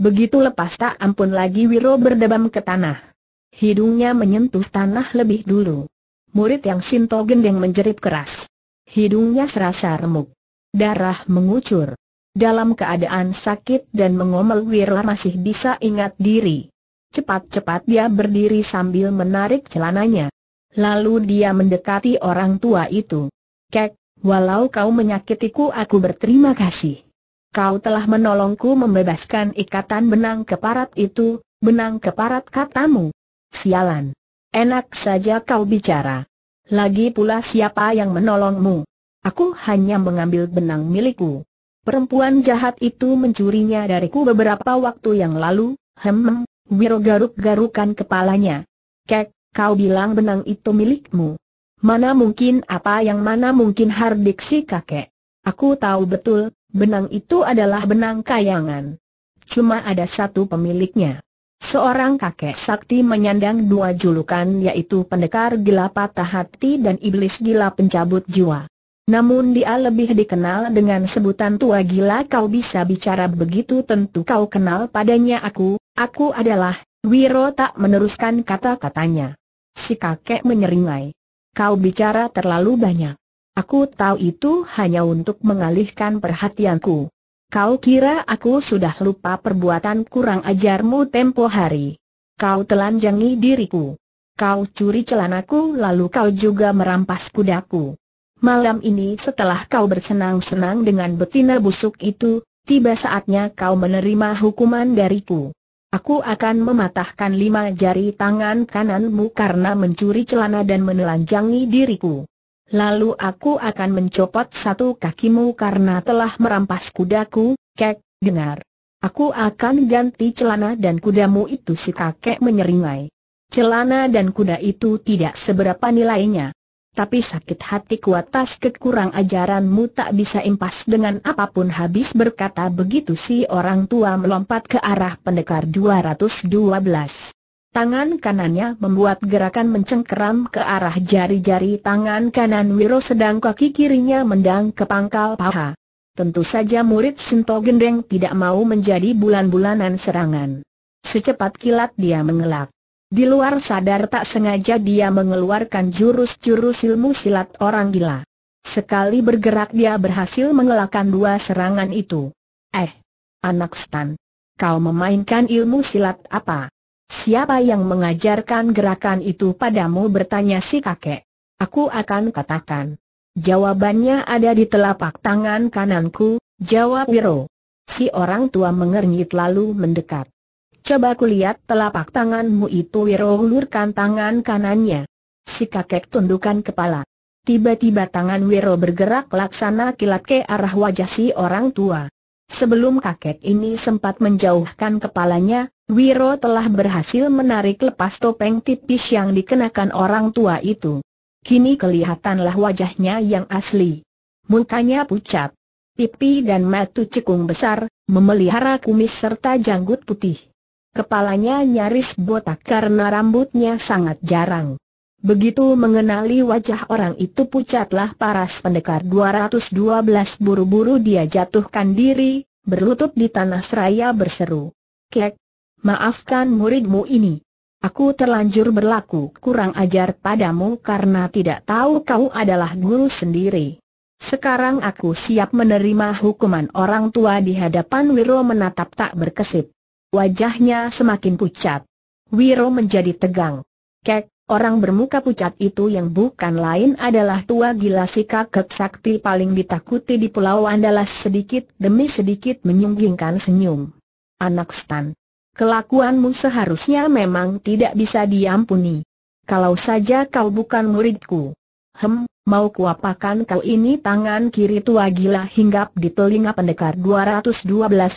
Begitu lepas tak ampun lagi Wiro berdebam ke tanah. Hidungnya menyentuh tanah lebih dulu. Murid yang Sinto Gendeng menjerit keras. Hidungnya serasa remuk. Darah mengucur. Dalam keadaan sakit dan mengomel Wirla masih bisa ingat diri. Cepat-cepat dia berdiri sambil menarik celananya. Lalu dia mendekati orang tua itu. Kek, walau kau menyakitiku aku berterima kasih kau telah menolongku membebaskan ikatan benang keparat itu, benang keparat katamu. Sialan. Enak saja kau bicara. Lagi pula siapa yang menolongmu? Aku hanya mengambil benang milikku. Perempuan jahat itu mencurinya dariku beberapa waktu yang lalu, hem, Wiro garuk-garukan kepalanya. Kek, kau bilang benang itu milikmu. Mana mungkin apa yang mana mungkin hardik si kakek. Aku tahu betul, Benang itu adalah benang kayangan. Cuma ada satu pemiliknya. Seorang kakek sakti menyandang dua julukan yaitu pendekar gila patah hati dan iblis gila pencabut jiwa. Namun dia lebih dikenal dengan sebutan tua gila kau bisa bicara begitu tentu kau kenal padanya aku, aku adalah, Wiro tak meneruskan kata-katanya. Si kakek menyeringai. Kau bicara terlalu banyak. Aku tahu itu hanya untuk mengalihkan perhatianku. Kau kira aku sudah lupa perbuatan kurang ajarmu tempo hari. Kau telanjangi diriku. Kau curi celanaku lalu kau juga merampas kudaku. Malam ini setelah kau bersenang-senang dengan betina busuk itu, tiba saatnya kau menerima hukuman dariku. Aku akan mematahkan lima jari tangan kananmu karena mencuri celana dan menelanjangi diriku. Lalu aku akan mencopot satu kakimu karena telah merampas kudaku, kek, dengar. Aku akan ganti celana dan kudamu itu si kakek menyeringai. Celana dan kuda itu tidak seberapa nilainya. Tapi sakit hati ku atas kekurang ajaranmu tak bisa impas dengan apapun habis berkata begitu si orang tua melompat ke arah pendekar 212. Tangan kanannya membuat gerakan mencengkeram ke arah jari-jari tangan kanan Wiro sedang kaki kirinya mendang ke pangkal paha. Tentu saja murid Sinto Gendeng tidak mau menjadi bulan-bulanan serangan. Secepat kilat dia mengelak. Di luar sadar tak sengaja dia mengeluarkan jurus-jurus ilmu silat orang gila. Sekali bergerak dia berhasil mengelakkan dua serangan itu. Eh, anak stan, kau memainkan ilmu silat apa? Siapa yang mengajarkan gerakan itu padamu bertanya si kakek. Aku akan katakan. Jawabannya ada di telapak tangan kananku, jawab Wiro. Si orang tua mengernyit lalu mendekat. Coba kulihat telapak tanganmu itu Wiro ulurkan tangan kanannya. Si kakek tundukkan kepala. Tiba-tiba tangan Wiro bergerak laksana kilat ke arah wajah si orang tua. Sebelum kakek ini sempat menjauhkan kepalanya, Wiro telah berhasil menarik lepas topeng tipis yang dikenakan orang tua itu. Kini kelihatanlah wajahnya yang asli. Mukanya pucat, pipi dan mata cekung besar, memelihara kumis serta janggut putih. Kepalanya nyaris botak karena rambutnya sangat jarang. Begitu mengenali wajah orang itu pucatlah paras pendekar 212 buru-buru dia jatuhkan diri, berlutut di tanah seraya berseru. Kek, maafkan muridmu ini. Aku terlanjur berlaku kurang ajar padamu karena tidak tahu kau adalah guru sendiri. Sekarang aku siap menerima hukuman orang tua di hadapan Wiro menatap tak berkesip. Wajahnya semakin pucat. Wiro menjadi tegang. Kek, Orang bermuka pucat itu yang bukan lain adalah tua gila si kakek sakti paling ditakuti di Pulau Andalas sedikit demi sedikit menyunggingkan senyum. Anak Stan. Kelakuanmu seharusnya memang tidak bisa diampuni. Kalau saja kau bukan muridku. Hem, mau kuapakan kau ini tangan kiri tua gila hinggap di telinga pendekar 212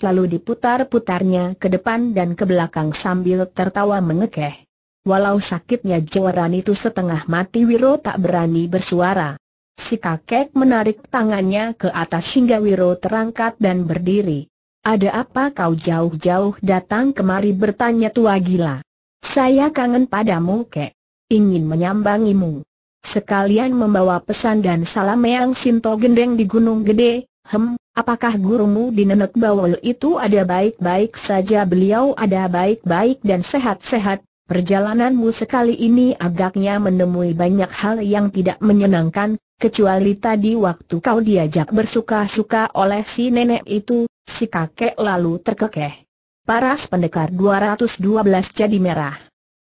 lalu diputar-putarnya ke depan dan ke belakang sambil tertawa mengekeh. Walau sakitnya Jawaran itu setengah mati Wiro tak berani bersuara. Si kakek menarik tangannya ke atas hingga Wiro terangkat dan berdiri. Ada apa kau jauh-jauh datang kemari bertanya tua gila? Saya kangen padamu kek. Ingin menyambangimu. Sekalian membawa pesan dan salam yang Sinto gendeng di Gunung Gede, hem, apakah gurumu di Nenek Bawol itu ada baik-baik saja beliau ada baik-baik dan sehat-sehat, Perjalananmu sekali ini agaknya menemui banyak hal yang tidak menyenangkan, kecuali tadi waktu kau diajak bersuka-suka oleh si nenek itu, si kakek lalu terkekeh. Paras pendekar 212 jadi merah.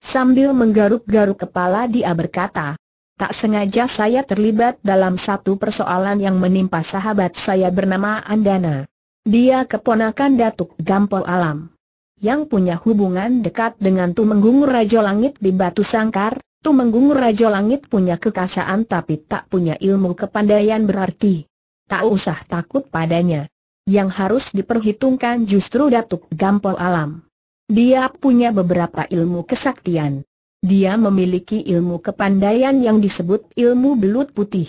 Sambil menggaruk-garuk kepala dia berkata, Tak sengaja saya terlibat dalam satu persoalan yang menimpa sahabat saya bernama Andana. Dia keponakan Datuk Gampol Alam yang punya hubungan dekat dengan Tumenggung Rajo Langit di Batu Sangkar, Tumenggung Rajo Langit punya kekasaan tapi tak punya ilmu kepandaian berarti. Tak usah takut padanya. Yang harus diperhitungkan justru Datuk Gampol Alam. Dia punya beberapa ilmu kesaktian. Dia memiliki ilmu kepandaian yang disebut ilmu belut putih.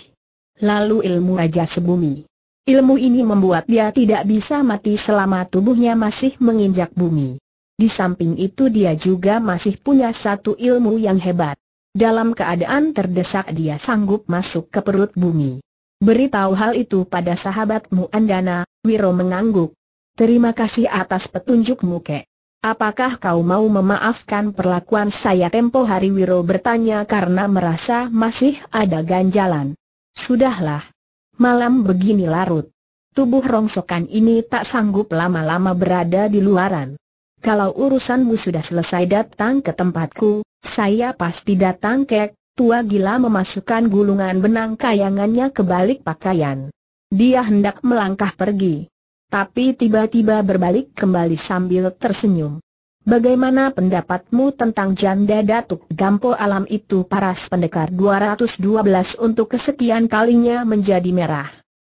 Lalu ilmu Raja Sebumi. Ilmu ini membuat dia tidak bisa mati selama tubuhnya masih menginjak bumi. Di samping itu dia juga masih punya satu ilmu yang hebat. Dalam keadaan terdesak dia sanggup masuk ke perut bumi. Beritahu hal itu pada sahabatmu Andana, Wiro mengangguk. Terima kasih atas petunjukmu kek. Apakah kau mau memaafkan perlakuan saya tempo hari Wiro bertanya karena merasa masih ada ganjalan. Sudahlah, Malam begini larut. Tubuh rongsokan ini tak sanggup lama-lama berada di luaran. Kalau urusanmu sudah selesai datang ke tempatku, saya pasti datang kek, tua gila memasukkan gulungan benang kayangannya ke balik pakaian. Dia hendak melangkah pergi. Tapi tiba-tiba berbalik kembali sambil tersenyum. Bagaimana pendapatmu tentang janda Datuk Gampo Alam itu paras pendekar 212 untuk kesekian kalinya menjadi merah.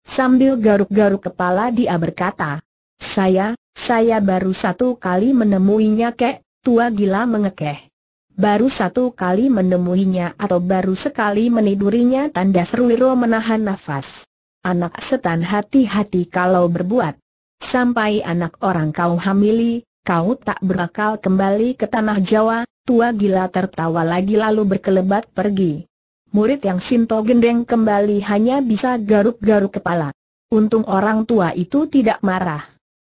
Sambil garuk-garuk kepala dia berkata, Saya, saya baru satu kali menemuinya kek, tua gila mengekeh. Baru satu kali menemuinya atau baru sekali menidurinya tanda seruiro menahan nafas. Anak setan hati-hati kalau berbuat. Sampai anak orang kau hamili, kau tak berakal kembali ke tanah Jawa, tua gila tertawa lagi lalu berkelebat pergi. Murid yang Sinto gendeng kembali hanya bisa garuk-garuk kepala. Untung orang tua itu tidak marah.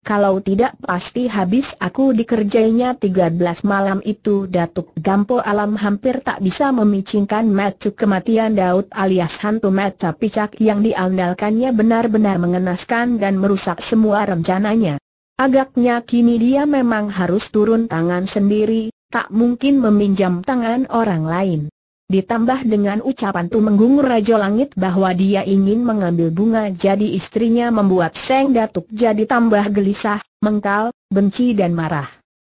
Kalau tidak pasti habis aku dikerjainya 13 malam itu Datuk Gampo Alam hampir tak bisa memicingkan macu kematian Daud alias hantu mata picak yang diandalkannya benar-benar mengenaskan dan merusak semua rencananya. Agaknya kini dia memang harus turun tangan sendiri, tak mungkin meminjam tangan orang lain. Ditambah dengan ucapan Tumenggung Raja Langit bahwa dia ingin mengambil bunga jadi istrinya membuat Seng Datuk jadi tambah gelisah, mengkal, benci dan marah.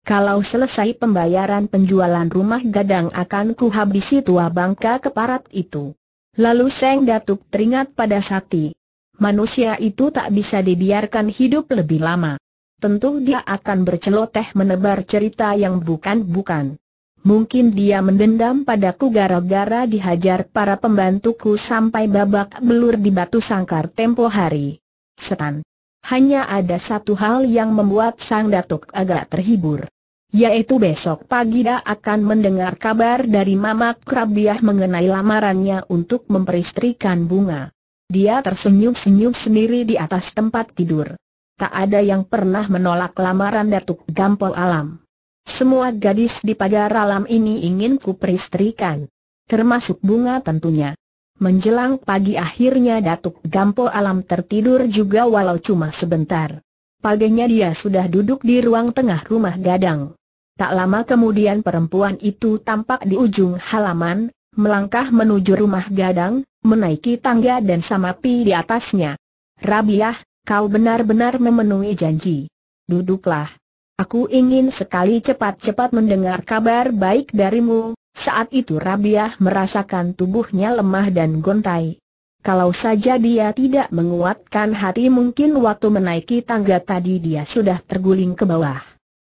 Kalau selesai pembayaran penjualan rumah gadang akan kuhabisi tua bangka keparat itu. Lalu Seng Datuk teringat pada Sati. Manusia itu tak bisa dibiarkan hidup lebih lama tentu dia akan berceloteh menebar cerita yang bukan-bukan. Mungkin dia mendendam padaku gara-gara dihajar para pembantuku sampai babak belur di batu sangkar tempo hari. Setan. Hanya ada satu hal yang membuat sang datuk agak terhibur. Yaitu besok pagi dia akan mendengar kabar dari Mama Krabiah mengenai lamarannya untuk memperistrikan bunga. Dia tersenyum-senyum sendiri di atas tempat tidur tak ada yang pernah menolak lamaran Datuk Gampol Alam. Semua gadis di pagar alam ini ingin kuperistrikan. Termasuk bunga tentunya. Menjelang pagi akhirnya Datuk Gampol Alam tertidur juga walau cuma sebentar. Paginya dia sudah duduk di ruang tengah rumah gadang. Tak lama kemudian perempuan itu tampak di ujung halaman, melangkah menuju rumah gadang, menaiki tangga dan samapi di atasnya. Rabiah, Kau benar-benar memenuhi janji. Duduklah. Aku ingin sekali cepat-cepat mendengar kabar baik darimu. Saat itu Rabiah merasakan tubuhnya lemah dan gontai. Kalau saja dia tidak menguatkan hati mungkin waktu menaiki tangga tadi dia sudah terguling ke bawah.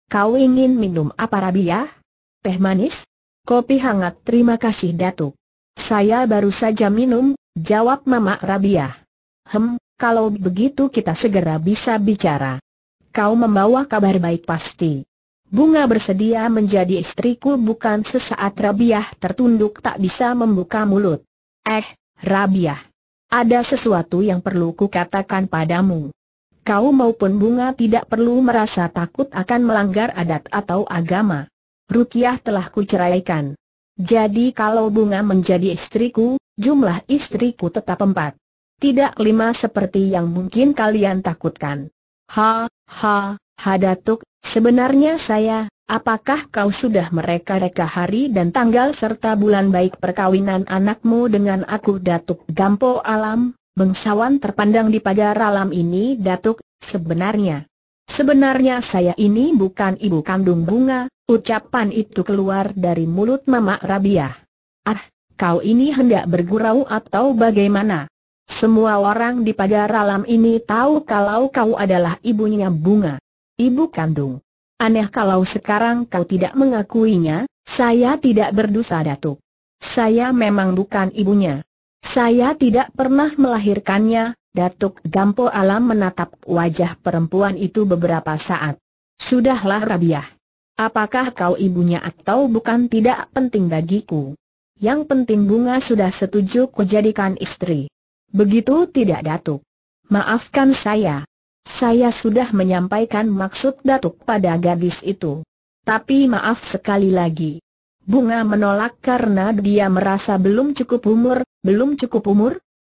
Kau ingin minum apa Rabiah? Teh manis? Kopi hangat terima kasih Datuk. Saya baru saja minum, jawab Mama Rabiah. Hem, kalau begitu kita segera bisa bicara. Kau membawa kabar baik pasti. Bunga bersedia menjadi istriku bukan sesaat Rabiah tertunduk tak bisa membuka mulut. Eh, Rabiah. Ada sesuatu yang perlu kukatakan padamu. Kau maupun bunga tidak perlu merasa takut akan melanggar adat atau agama. Rukiah telah kuceraikan. Jadi kalau bunga menjadi istriku, jumlah istriku tetap empat. Tidak lima seperti yang mungkin kalian takutkan. Ha, ha, ha Datuk, sebenarnya saya, apakah kau sudah mereka-reka hari dan tanggal serta bulan baik perkawinan anakmu dengan aku Datuk Gampo Alam, bangsawan terpandang di pagar alam ini Datuk, sebenarnya. Sebenarnya saya ini bukan ibu kandung bunga, ucapan itu keluar dari mulut Mama Rabiah. Ah, kau ini hendak bergurau atau bagaimana? Semua orang di pagar alam ini tahu kalau kau adalah ibunya bunga. Ibu kandung. Aneh kalau sekarang kau tidak mengakuinya, saya tidak berdosa datuk. Saya memang bukan ibunya. Saya tidak pernah melahirkannya, Datuk Gampo Alam menatap wajah perempuan itu beberapa saat. Sudahlah Rabiah. Apakah kau ibunya atau bukan tidak penting bagiku. Yang penting bunga sudah setuju kujadikan istri. Begitu tidak Datuk? Maafkan saya. Saya sudah menyampaikan maksud Datuk pada gadis itu. Tapi maaf sekali lagi. Bunga menolak karena dia merasa belum cukup umur, belum cukup umur?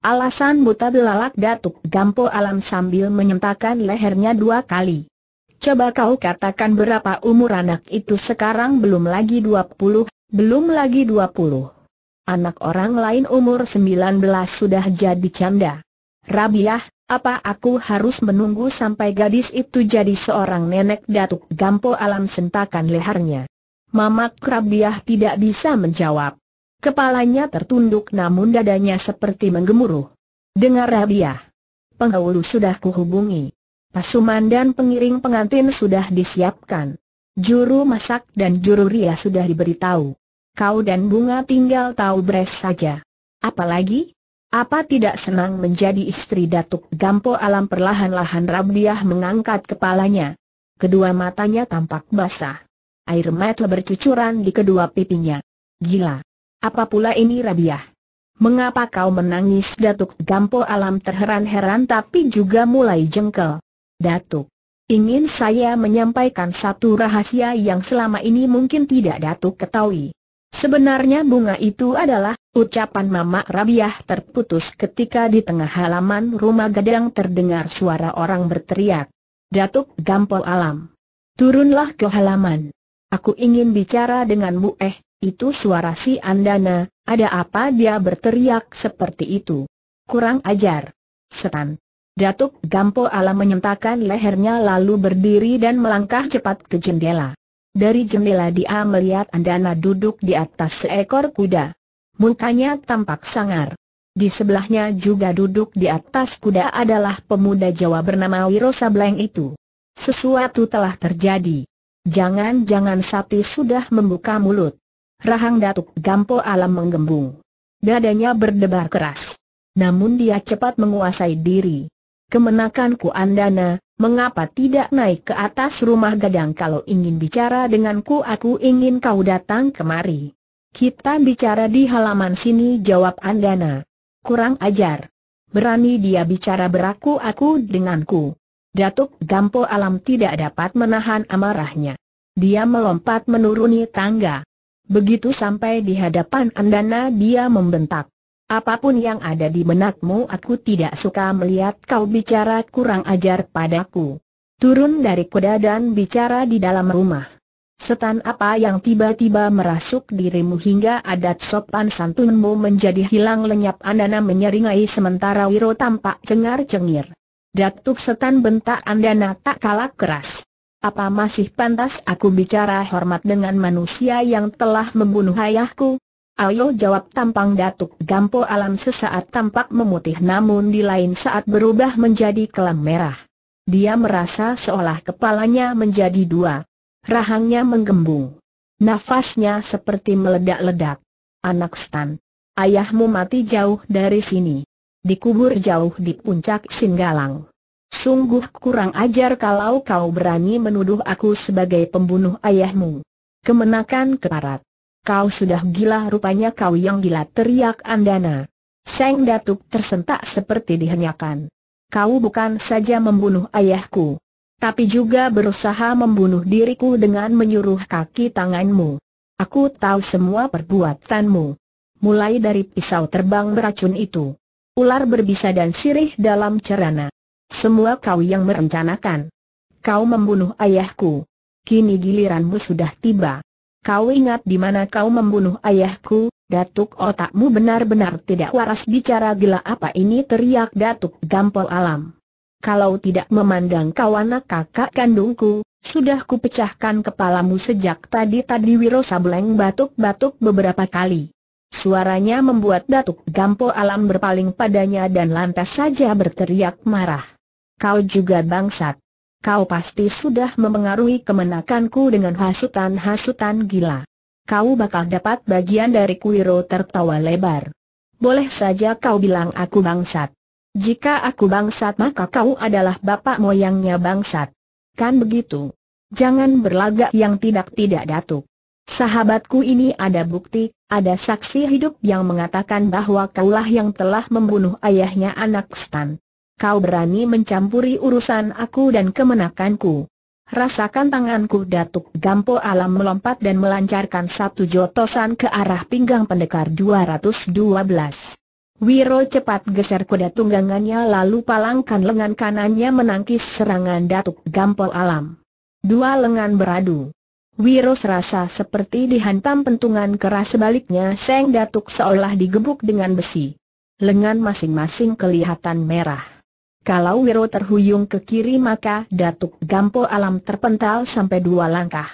Alasan buta belalak Datuk Gampo Alam sambil menyentakan lehernya dua kali. Coba kau katakan berapa umur anak itu sekarang belum lagi dua puluh belum lagi dua puluh anak orang lain umur 19 sudah jadi canda. Rabiah, apa aku harus menunggu sampai gadis itu jadi seorang nenek datuk Gampo Alam sentakan lehernya? Mamak Rabiah tidak bisa menjawab. Kepalanya tertunduk namun dadanya seperti menggemuruh. Dengar Rabiah. Penghulu sudah kuhubungi. Pasuman dan pengiring pengantin sudah disiapkan. Juru masak dan juru ria sudah diberitahu kau dan bunga tinggal tahu beres saja. Apalagi? Apa tidak senang menjadi istri Datuk Gampo Alam perlahan-lahan Rabdiah mengangkat kepalanya. Kedua matanya tampak basah. Air mata bercucuran di kedua pipinya. Gila. Apa pula ini Rabiah? Mengapa kau menangis Datuk Gampo Alam terheran-heran tapi juga mulai jengkel? Datuk, ingin saya menyampaikan satu rahasia yang selama ini mungkin tidak Datuk ketahui. Sebenarnya bunga itu adalah, ucapan Mama Rabiah terputus ketika di tengah halaman rumah gadang terdengar suara orang berteriak. Datuk Gampol Alam. Turunlah ke halaman. Aku ingin bicara denganmu eh, itu suara si Andana, ada apa dia berteriak seperti itu? Kurang ajar. Setan. Datuk Gampol Alam menyentakan lehernya lalu berdiri dan melangkah cepat ke jendela. Dari jendela dia melihat Andana duduk di atas seekor kuda. Mukanya tampak sangar. Di sebelahnya juga duduk di atas kuda adalah pemuda Jawa bernama Wiro Sableng itu. Sesuatu telah terjadi. Jangan-jangan sapi sudah membuka mulut. Rahang Datuk Gampo Alam menggembung. Dadanya berdebar keras. Namun dia cepat menguasai diri. Kemenakanku Andana, Mengapa tidak naik ke atas rumah gadang kalau ingin bicara denganku aku ingin kau datang kemari. Kita bicara di halaman sini jawab Andana. Kurang ajar. Berani dia bicara beraku-aku denganku. Datuk Gampo Alam tidak dapat menahan amarahnya. Dia melompat menuruni tangga. Begitu sampai di hadapan Andana dia membentak. Apapun yang ada di benakmu aku tidak suka melihat kau bicara kurang ajar padaku. Turun dari kuda dan bicara di dalam rumah. Setan apa yang tiba-tiba merasuk dirimu hingga adat sopan santunmu menjadi hilang lenyap Andana menyeringai sementara Wiro tampak cengar-cengir. Datuk setan bentak Andana tak kalah keras. Apa masih pantas aku bicara hormat dengan manusia yang telah membunuh ayahku? Ayo jawab tampang Datuk Gampo Alam sesaat tampak memutih namun di lain saat berubah menjadi kelam merah. Dia merasa seolah kepalanya menjadi dua. Rahangnya menggembung. Nafasnya seperti meledak-ledak. Anak Stan. Ayahmu mati jauh dari sini. Dikubur jauh di puncak Singgalang. Sungguh kurang ajar kalau kau berani menuduh aku sebagai pembunuh ayahmu. Kemenakan keparat. Kau sudah gila rupanya kau yang gila teriak Andana. Seng Datuk tersentak seperti dihenyakan. Kau bukan saja membunuh ayahku. Tapi juga berusaha membunuh diriku dengan menyuruh kaki tanganmu. Aku tahu semua perbuatanmu. Mulai dari pisau terbang beracun itu. Ular berbisa dan sirih dalam cerana. Semua kau yang merencanakan. Kau membunuh ayahku. Kini giliranmu sudah tiba. Kau ingat di mana kau membunuh ayahku, Datuk otakmu benar-benar tidak waras bicara gila apa ini teriak Datuk Gampol Alam. Kalau tidak memandang kau anak kakak kandungku, sudah kupecahkan kepalamu sejak tadi-tadi Wiro Sableng batuk-batuk beberapa kali. Suaranya membuat Datuk Gampo Alam berpaling padanya dan lantas saja berteriak marah. Kau juga bangsat. Kau pasti sudah memengaruhi kemenakanku dengan hasutan-hasutan gila. Kau bakal dapat bagian dari Kuiro tertawa lebar. Boleh saja kau bilang aku bangsat. Jika aku bangsat maka kau adalah bapak moyangnya bangsat. Kan begitu? Jangan berlagak yang tidak-tidak datuk. Sahabatku ini ada bukti, ada saksi hidup yang mengatakan bahwa kaulah yang telah membunuh ayahnya anak Stan. Kau berani mencampuri urusan aku dan kemenakanku. Rasakan tanganku Datuk Gampo Alam melompat dan melancarkan satu jotosan ke arah pinggang pendekar 212. Wiro cepat geser kuda tunggangannya lalu palangkan lengan kanannya menangkis serangan Datuk Gampo Alam. Dua lengan beradu. Wiro serasa seperti dihantam pentungan keras sebaliknya Seng Datuk seolah digebuk dengan besi. Lengan masing-masing kelihatan merah. Kalau Wiro terhuyung ke kiri maka Datuk Gampo Alam terpental sampai dua langkah.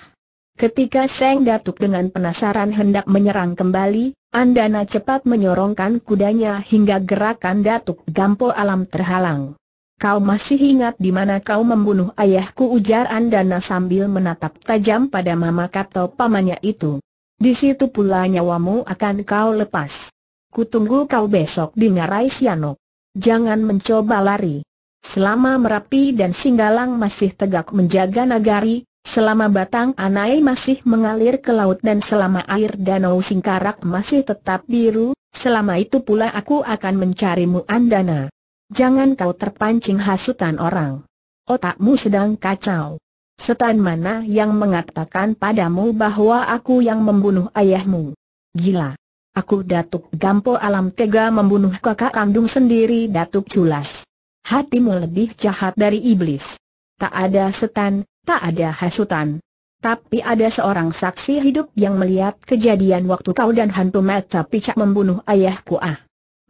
Ketika Seng Datuk dengan penasaran hendak menyerang kembali, Andana cepat menyorongkan kudanya hingga gerakan Datuk Gampo Alam terhalang. Kau masih ingat di mana kau membunuh ayahku ujar Andana sambil menatap tajam pada mama kata pamannya itu. Di situ pula nyawamu akan kau lepas. Kutunggu kau besok di Ngarai Sianok jangan mencoba lari. Selama Merapi dan Singgalang masih tegak menjaga nagari, selama batang anai masih mengalir ke laut dan selama air danau Singkarak masih tetap biru, selama itu pula aku akan mencarimu Andana. Jangan kau terpancing hasutan orang. Otakmu sedang kacau. Setan mana yang mengatakan padamu bahwa aku yang membunuh ayahmu? Gila. Aku Datuk Gampo Alam tega membunuh kakak kandung sendiri Datuk Culas. Hatimu lebih jahat dari iblis. Tak ada setan, tak ada hasutan. Tapi ada seorang saksi hidup yang melihat kejadian waktu kau dan hantu mata picak membunuh ayahku ah.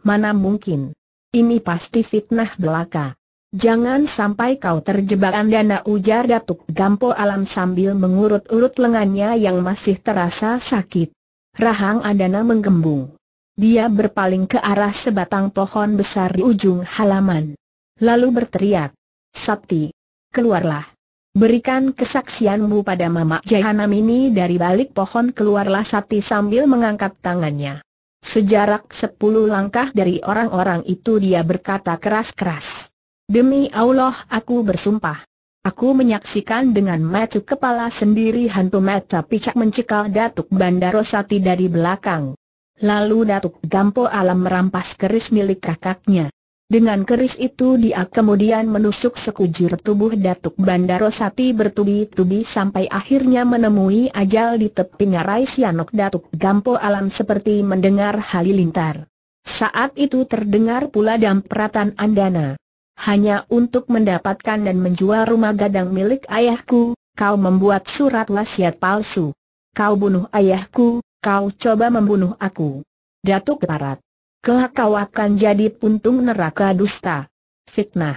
Mana mungkin. Ini pasti fitnah belaka. Jangan sampai kau terjebak andana ujar Datuk Gampo Alam sambil mengurut-urut lengannya yang masih terasa sakit. Rahang Adana menggembung. Dia berpaling ke arah sebatang pohon besar di ujung halaman. Lalu berteriak, Sakti, keluarlah. Berikan kesaksianmu pada Mama Jahanam ini dari balik pohon keluarlah Sakti sambil mengangkat tangannya. Sejarak sepuluh langkah dari orang-orang itu dia berkata keras-keras. Demi Allah aku bersumpah. Aku menyaksikan dengan mata kepala sendiri hantu mata picak mencekal Datuk Bandarosati dari belakang. Lalu Datuk Gampo Alam merampas keris milik kakaknya. Dengan keris itu dia kemudian menusuk sekujur tubuh Datuk Bandarosati bertubi-tubi sampai akhirnya menemui ajal di tepi ngarai Sianok Datuk Gampo Alam seperti mendengar halilintar. Saat itu terdengar pula dampratan andana hanya untuk mendapatkan dan menjual rumah gadang milik ayahku, kau membuat surat wasiat palsu. Kau bunuh ayahku, kau coba membunuh aku. Datuk Parat, Kelak kau akan jadi puntung neraka dusta. Fitnah.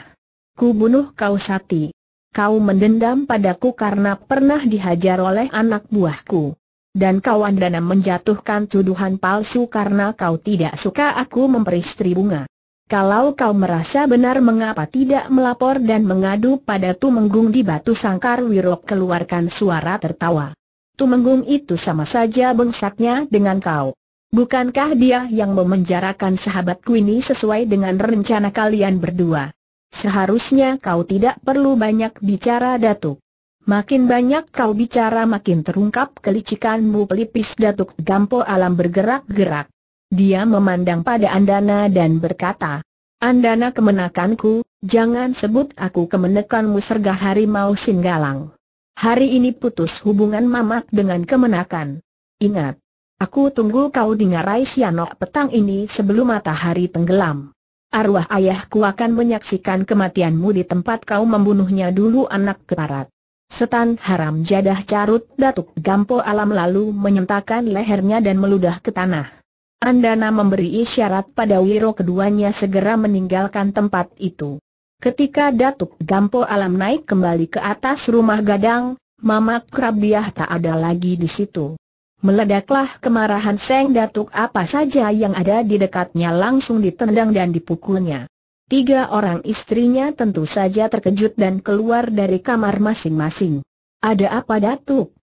Ku bunuh kau sati. Kau mendendam padaku karena pernah dihajar oleh anak buahku. Dan kawan dana menjatuhkan tuduhan palsu karena kau tidak suka aku memperistri bunga. Kalau kau merasa benar mengapa tidak melapor dan mengadu pada Tumenggung di Batu Sangkar Wirok keluarkan suara tertawa. Tumenggung itu sama saja bengsaknya dengan kau. Bukankah dia yang memenjarakan sahabatku ini sesuai dengan rencana kalian berdua? Seharusnya kau tidak perlu banyak bicara Datuk. Makin banyak kau bicara makin terungkap kelicikanmu pelipis Datuk Gampo Alam bergerak-gerak. Dia memandang pada Andana dan berkata, Andana kemenakanku, jangan sebut aku kemenakanmu sergah mau singgalang. Hari ini putus hubungan mamak dengan kemenakan. Ingat, aku tunggu kau di ngarai sianok petang ini sebelum matahari tenggelam. Arwah ayahku akan menyaksikan kematianmu di tempat kau membunuhnya dulu anak keparat. Setan haram jadah carut datuk gampo alam lalu menyentakan lehernya dan meludah ke tanah. Andana memberi isyarat pada Wiro keduanya segera meninggalkan tempat itu. Ketika Datuk Gampo Alam naik kembali ke atas rumah gadang, Mama Krabiah tak ada lagi di situ. Meledaklah kemarahan Seng Datuk apa saja yang ada di dekatnya langsung ditendang dan dipukulnya. Tiga orang istrinya tentu saja terkejut dan keluar dari kamar masing-masing. Ada apa Datuk?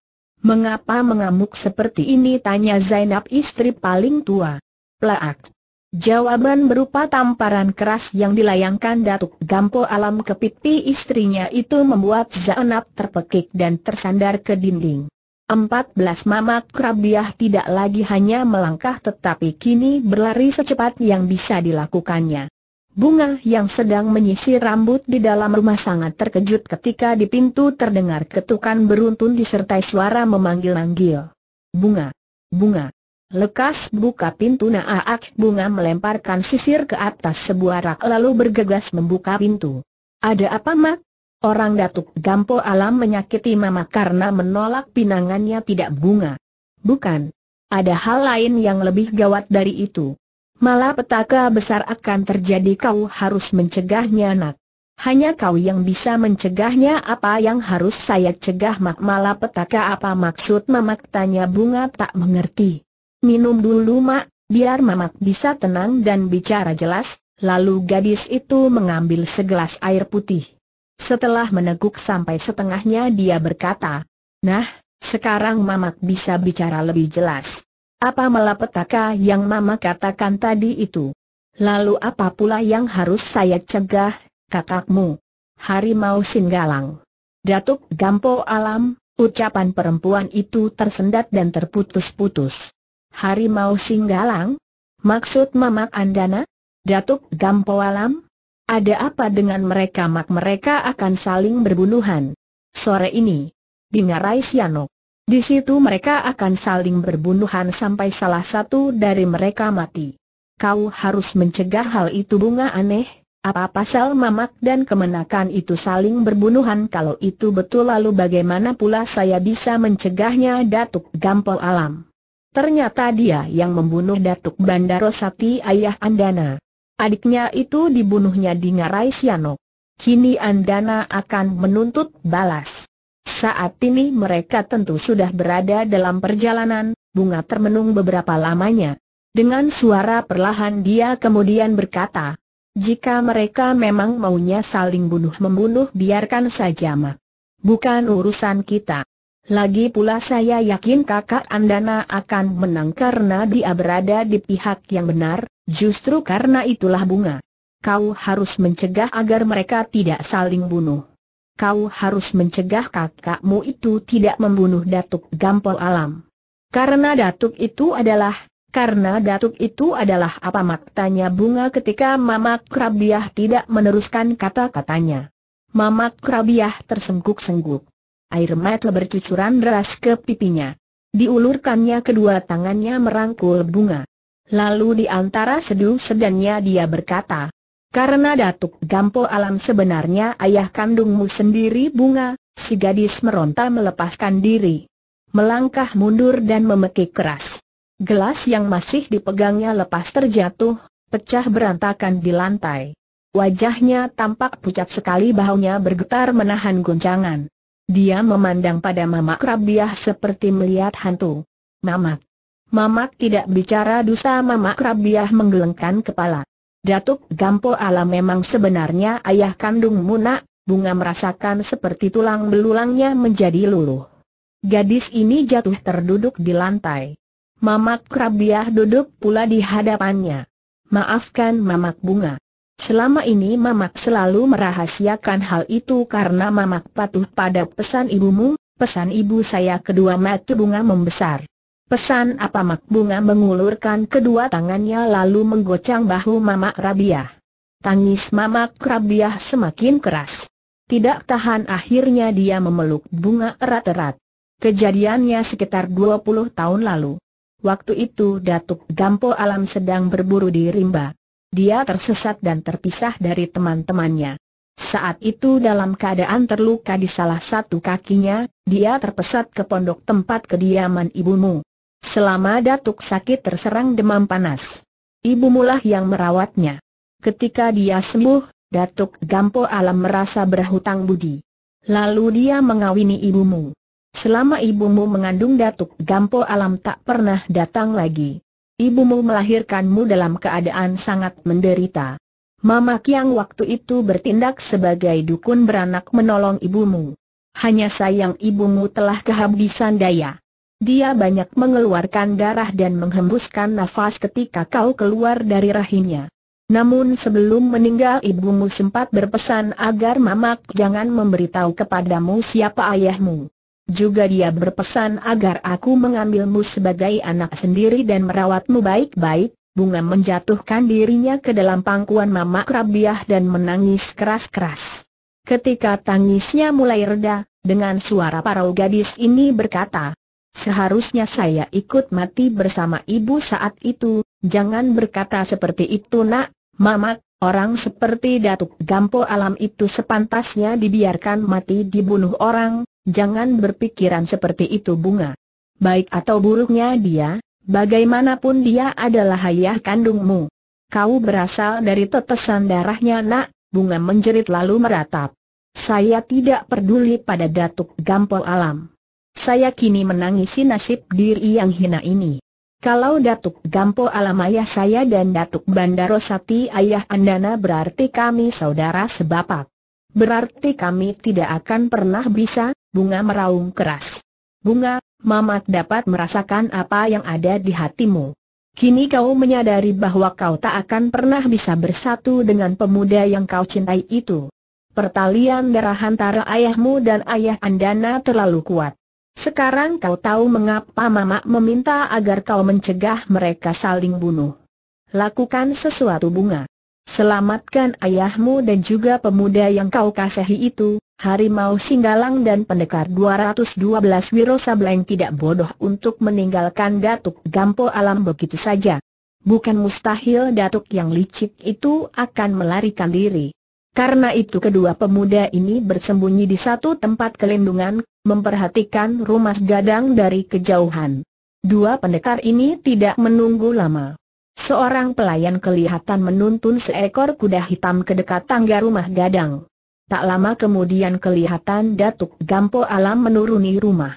Mengapa mengamuk seperti ini? Tanya Zainab istri paling tua. Plaak. Jawaban berupa tamparan keras yang dilayangkan Datuk Gampo Alam ke pipi istrinya itu membuat Zainab terpekik dan tersandar ke dinding. Empat belas mamak kerabiah tidak lagi hanya melangkah tetapi kini berlari secepat yang bisa dilakukannya. Bunga yang sedang menyisir rambut di dalam rumah sangat terkejut ketika di pintu terdengar ketukan beruntun disertai suara memanggil-manggil. Bunga! Bunga! Lekas buka pintu Naaak Bunga melemparkan sisir ke atas sebuah rak lalu bergegas membuka pintu. Ada apa mak? Orang Datuk Gampo Alam menyakiti mama karena menolak pinangannya tidak bunga. Bukan. Ada hal lain yang lebih gawat dari itu. Malah petaka besar akan terjadi kau harus mencegahnya nak. Hanya kau yang bisa mencegahnya apa yang harus saya cegah mak Malah petaka? apa maksud mamak tanya bunga tak mengerti. Minum dulu mak, biar mamak bisa tenang dan bicara jelas, lalu gadis itu mengambil segelas air putih. Setelah meneguk sampai setengahnya dia berkata, Nah, sekarang mamak bisa bicara lebih jelas. Apa malapetaka yang Mama katakan tadi itu? Lalu apa pula yang harus saya cegah, kakakmu? Harimau Singgalang. Datuk Gampo Alam, ucapan perempuan itu tersendat dan terputus-putus. Harimau Singgalang? Maksud Mamak Andana? Datuk Gampo Alam? Ada apa dengan mereka mak mereka akan saling berbunuhan? Sore ini, di Ngarai Sianok. Di situ mereka akan saling berbunuhan sampai salah satu dari mereka mati. Kau harus mencegah hal itu bunga aneh, apa pasal mamak dan kemenakan itu saling berbunuhan kalau itu betul lalu bagaimana pula saya bisa mencegahnya Datuk Gampol Alam. Ternyata dia yang membunuh Datuk Bandarosati ayah Andana. Adiknya itu dibunuhnya di Ngarai Sianok. Kini Andana akan menuntut balas. Saat ini mereka tentu sudah berada dalam perjalanan, bunga termenung beberapa lamanya. Dengan suara perlahan dia kemudian berkata, jika mereka memang maunya saling bunuh-membunuh biarkan saja mak. Bukan urusan kita. Lagi pula saya yakin kakak Andana akan menang karena dia berada di pihak yang benar, justru karena itulah bunga. Kau harus mencegah agar mereka tidak saling bunuh kau harus mencegah kakakmu itu tidak membunuh Datuk Gampol Alam. Karena Datuk itu adalah, karena Datuk itu adalah apa maktanya bunga ketika Mama Krabiah tidak meneruskan kata-katanya. Mama Krabiah tersengguk-sengguk. Air mata bercucuran deras ke pipinya. Diulurkannya kedua tangannya merangkul bunga. Lalu di antara seduh sedannya dia berkata, karena Datuk Gampo Alam sebenarnya ayah kandungmu sendiri bunga, si gadis meronta melepaskan diri. Melangkah mundur dan memekik keras. Gelas yang masih dipegangnya lepas terjatuh, pecah berantakan di lantai. Wajahnya tampak pucat sekali bahunya bergetar menahan goncangan. Dia memandang pada Mamak Rabiah seperti melihat hantu. Mamak. Mamak tidak bicara dusa Mamak Rabiah menggelengkan kepala. Datuk Gampo Alam memang sebenarnya ayah kandung Muna, bunga merasakan seperti tulang belulangnya menjadi luluh. Gadis ini jatuh terduduk di lantai. Mamak Krabiah duduk pula di hadapannya. Maafkan Mamak Bunga. Selama ini Mamak selalu merahasiakan hal itu karena Mamak patuh pada pesan ibumu, pesan ibu saya kedua mata bunga membesar. Pesan apa mak bunga mengulurkan kedua tangannya lalu menggocang bahu Mamak Rabiah. Tangis Mamak Rabiah semakin keras. Tidak tahan akhirnya dia memeluk bunga erat-erat. Kejadiannya sekitar 20 tahun lalu. Waktu itu Datuk Gampo Alam sedang berburu di Rimba. Dia tersesat dan terpisah dari teman-temannya. Saat itu dalam keadaan terluka di salah satu kakinya, dia terpesat ke pondok tempat kediaman ibumu. Selama Datuk sakit terserang demam panas. Ibu mulah yang merawatnya. Ketika dia sembuh, Datuk Gampo Alam merasa berhutang budi. Lalu dia mengawini ibumu. Selama ibumu mengandung Datuk Gampo Alam tak pernah datang lagi. Ibumu melahirkanmu dalam keadaan sangat menderita. Mama Kiang waktu itu bertindak sebagai dukun beranak menolong ibumu. Hanya sayang ibumu telah kehabisan daya. Dia banyak mengeluarkan darah dan menghembuskan nafas ketika kau keluar dari rahimnya. Namun sebelum meninggal ibumu sempat berpesan agar mamak jangan memberitahu kepadamu siapa ayahmu. Juga dia berpesan agar aku mengambilmu sebagai anak sendiri dan merawatmu baik-baik, Bunga menjatuhkan dirinya ke dalam pangkuan mamak Rabiah dan menangis keras-keras. Ketika tangisnya mulai reda, dengan suara parau gadis ini berkata, Seharusnya saya ikut mati bersama ibu saat itu, jangan berkata seperti itu nak, mamat, orang seperti Datuk Gampo Alam itu sepantasnya dibiarkan mati dibunuh orang, jangan berpikiran seperti itu bunga. Baik atau buruknya dia, bagaimanapun dia adalah ayah kandungmu. Kau berasal dari tetesan darahnya nak, bunga menjerit lalu meratap. Saya tidak peduli pada Datuk Gampo Alam. Saya kini menangisi nasib diri yang hina ini. Kalau Datuk Gampo alam ayah saya dan Datuk Bandaro Sati ayah Andana berarti kami saudara sebapak. Berarti kami tidak akan pernah bisa, bunga meraung keras. Bunga, mamat dapat merasakan apa yang ada di hatimu. Kini kau menyadari bahwa kau tak akan pernah bisa bersatu dengan pemuda yang kau cintai itu. Pertalian darah antara ayahmu dan ayah Andana terlalu kuat. Sekarang kau tahu mengapa mamak meminta agar kau mencegah mereka saling bunuh. Lakukan sesuatu bunga. Selamatkan ayahmu dan juga pemuda yang kau kasihi itu, Harimau Singgalang dan Pendekar 212 Wiro Sableng tidak bodoh untuk meninggalkan Datuk Gampo Alam begitu saja. Bukan mustahil Datuk yang licik itu akan melarikan diri. Karena itu kedua pemuda ini bersembunyi di satu tempat kelindungan, memperhatikan rumah gadang dari kejauhan. Dua pendekar ini tidak menunggu lama. Seorang pelayan kelihatan menuntun seekor kuda hitam ke dekat tangga rumah gadang. Tak lama kemudian kelihatan Datuk Gampo Alam menuruni rumah.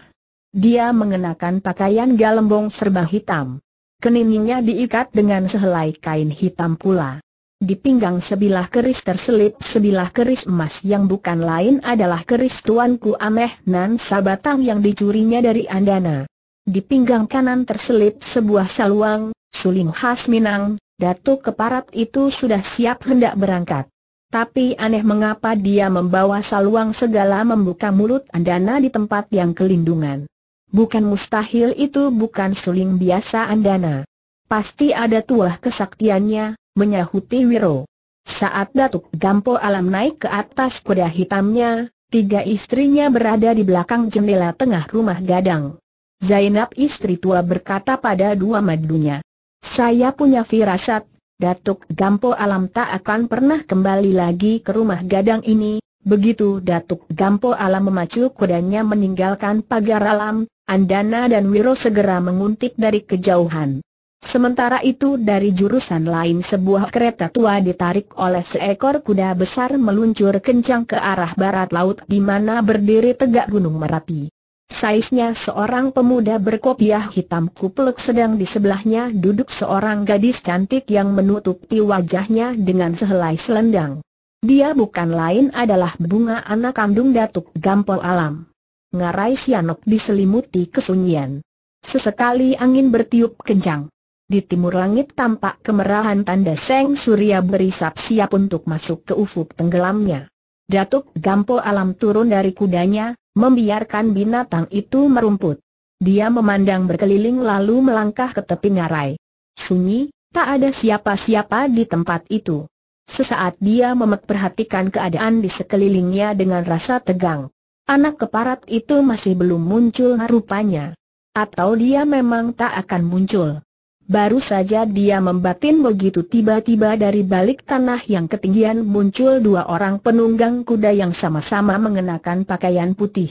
Dia mengenakan pakaian galembong serba hitam. Keningnya diikat dengan sehelai kain hitam pula. Di pinggang sebilah keris terselip sebilah keris emas yang bukan lain adalah keris tuanku Ameh Nan Sabatang yang dicurinya dari Andana. Di pinggang kanan terselip sebuah saluang, suling khas Minang, Datuk keparat itu sudah siap hendak berangkat. Tapi aneh mengapa dia membawa saluang segala membuka mulut Andana di tempat yang kelindungan. Bukan mustahil itu bukan suling biasa Andana. Pasti ada tuah kesaktiannya, menyahuti Wiro. Saat Datuk Gampo Alam naik ke atas kuda hitamnya, tiga istrinya berada di belakang jendela tengah rumah gadang. Zainab istri tua berkata pada dua madunya, Saya punya firasat, Datuk Gampo Alam tak akan pernah kembali lagi ke rumah gadang ini. Begitu Datuk Gampo Alam memacu kudanya meninggalkan pagar alam, Andana dan Wiro segera menguntit dari kejauhan. Sementara itu dari jurusan lain sebuah kereta tua ditarik oleh seekor kuda besar meluncur kencang ke arah barat laut di mana berdiri tegak Gunung Merapi. Saiznya seorang pemuda berkopiah hitam kupluk sedang di sebelahnya duduk seorang gadis cantik yang menutupi wajahnya dengan sehelai selendang. Dia bukan lain adalah bunga anak kandung Datuk Gampol Alam. Ngarai Sianok diselimuti kesunyian. Sesekali angin bertiup kencang. Di timur langit tampak kemerahan tanda Seng Surya berisap siap untuk masuk ke ufuk tenggelamnya. Datuk Gampo Alam turun dari kudanya, membiarkan binatang itu merumput. Dia memandang berkeliling lalu melangkah ke tepi ngarai. Sunyi, tak ada siapa-siapa di tempat itu. Sesaat dia memet keadaan di sekelilingnya dengan rasa tegang. Anak keparat itu masih belum muncul rupanya. Atau dia memang tak akan muncul. Baru saja dia membatin begitu tiba-tiba dari balik tanah yang ketinggian muncul dua orang penunggang kuda yang sama-sama mengenakan pakaian putih.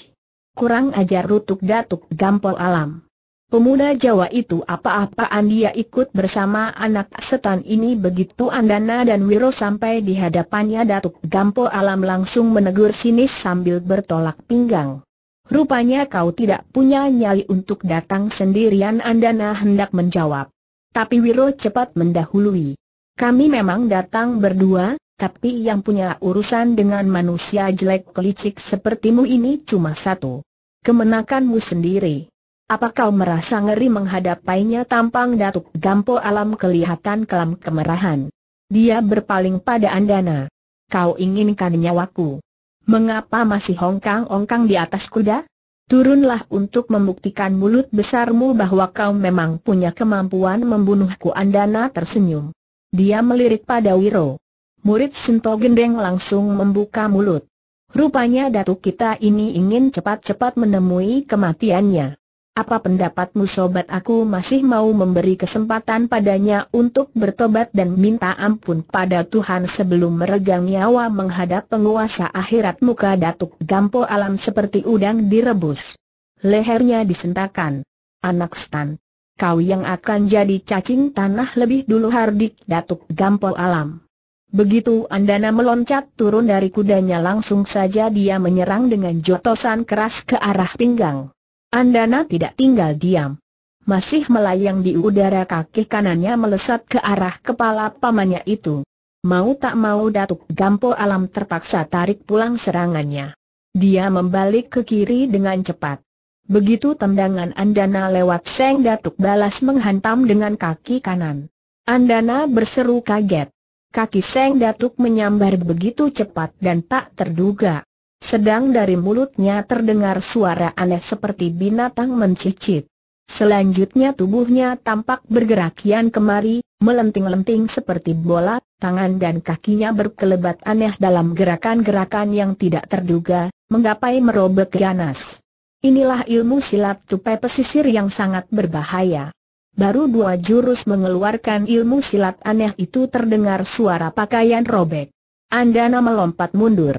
Kurang ajar rutuk datuk gampol alam. Pemuda Jawa itu apa-apaan dia ikut bersama anak setan ini begitu Andana dan Wiro sampai di hadapannya datuk gampol alam langsung menegur sinis sambil bertolak pinggang. Rupanya kau tidak punya nyali untuk datang sendirian Andana hendak menjawab. Tapi Wiro cepat mendahului. Kami memang datang berdua, tapi yang punya urusan dengan manusia jelek kelicik sepertimu ini cuma satu. Kemenakanmu sendiri. Apa kau merasa ngeri menghadapinya tampang Datuk Gampo Alam kelihatan kelam kemerahan. Dia berpaling pada Andana. Kau inginkan nyawaku. Mengapa masih hongkang-hongkang di atas kuda? Turunlah untuk membuktikan mulut besarmu bahwa kau memang punya kemampuan membunuhku Andana tersenyum. Dia melirik pada Wiro. Murid Sento Gendeng langsung membuka mulut. Rupanya datuk kita ini ingin cepat-cepat menemui kematiannya. Apa pendapatmu sobat aku masih mau memberi kesempatan padanya untuk bertobat dan minta ampun pada Tuhan sebelum meregang nyawa menghadap penguasa akhirat muka Datuk Gampo Alam seperti udang direbus. Lehernya disentakan. Anak stan. Kau yang akan jadi cacing tanah lebih dulu hardik Datuk Gampo Alam. Begitu Andana meloncat turun dari kudanya langsung saja dia menyerang dengan jotosan keras ke arah pinggang. Andana tidak tinggal diam. Masih melayang di udara kaki kanannya melesat ke arah kepala pamannya itu. Mau tak mau Datuk Gampo Alam terpaksa tarik pulang serangannya. Dia membalik ke kiri dengan cepat. Begitu tendangan Andana lewat Seng Datuk balas menghantam dengan kaki kanan. Andana berseru kaget. Kaki Seng Datuk menyambar begitu cepat dan tak terduga. Sedang dari mulutnya terdengar suara aneh seperti binatang mencicit. Selanjutnya tubuhnya tampak bergerak kian kemari, melenting-lenting seperti bola, tangan dan kakinya berkelebat aneh dalam gerakan-gerakan yang tidak terduga, menggapai merobek ganas. Inilah ilmu silat tupai pesisir yang sangat berbahaya. Baru dua jurus mengeluarkan ilmu silat aneh itu terdengar suara pakaian robek. Andana melompat mundur.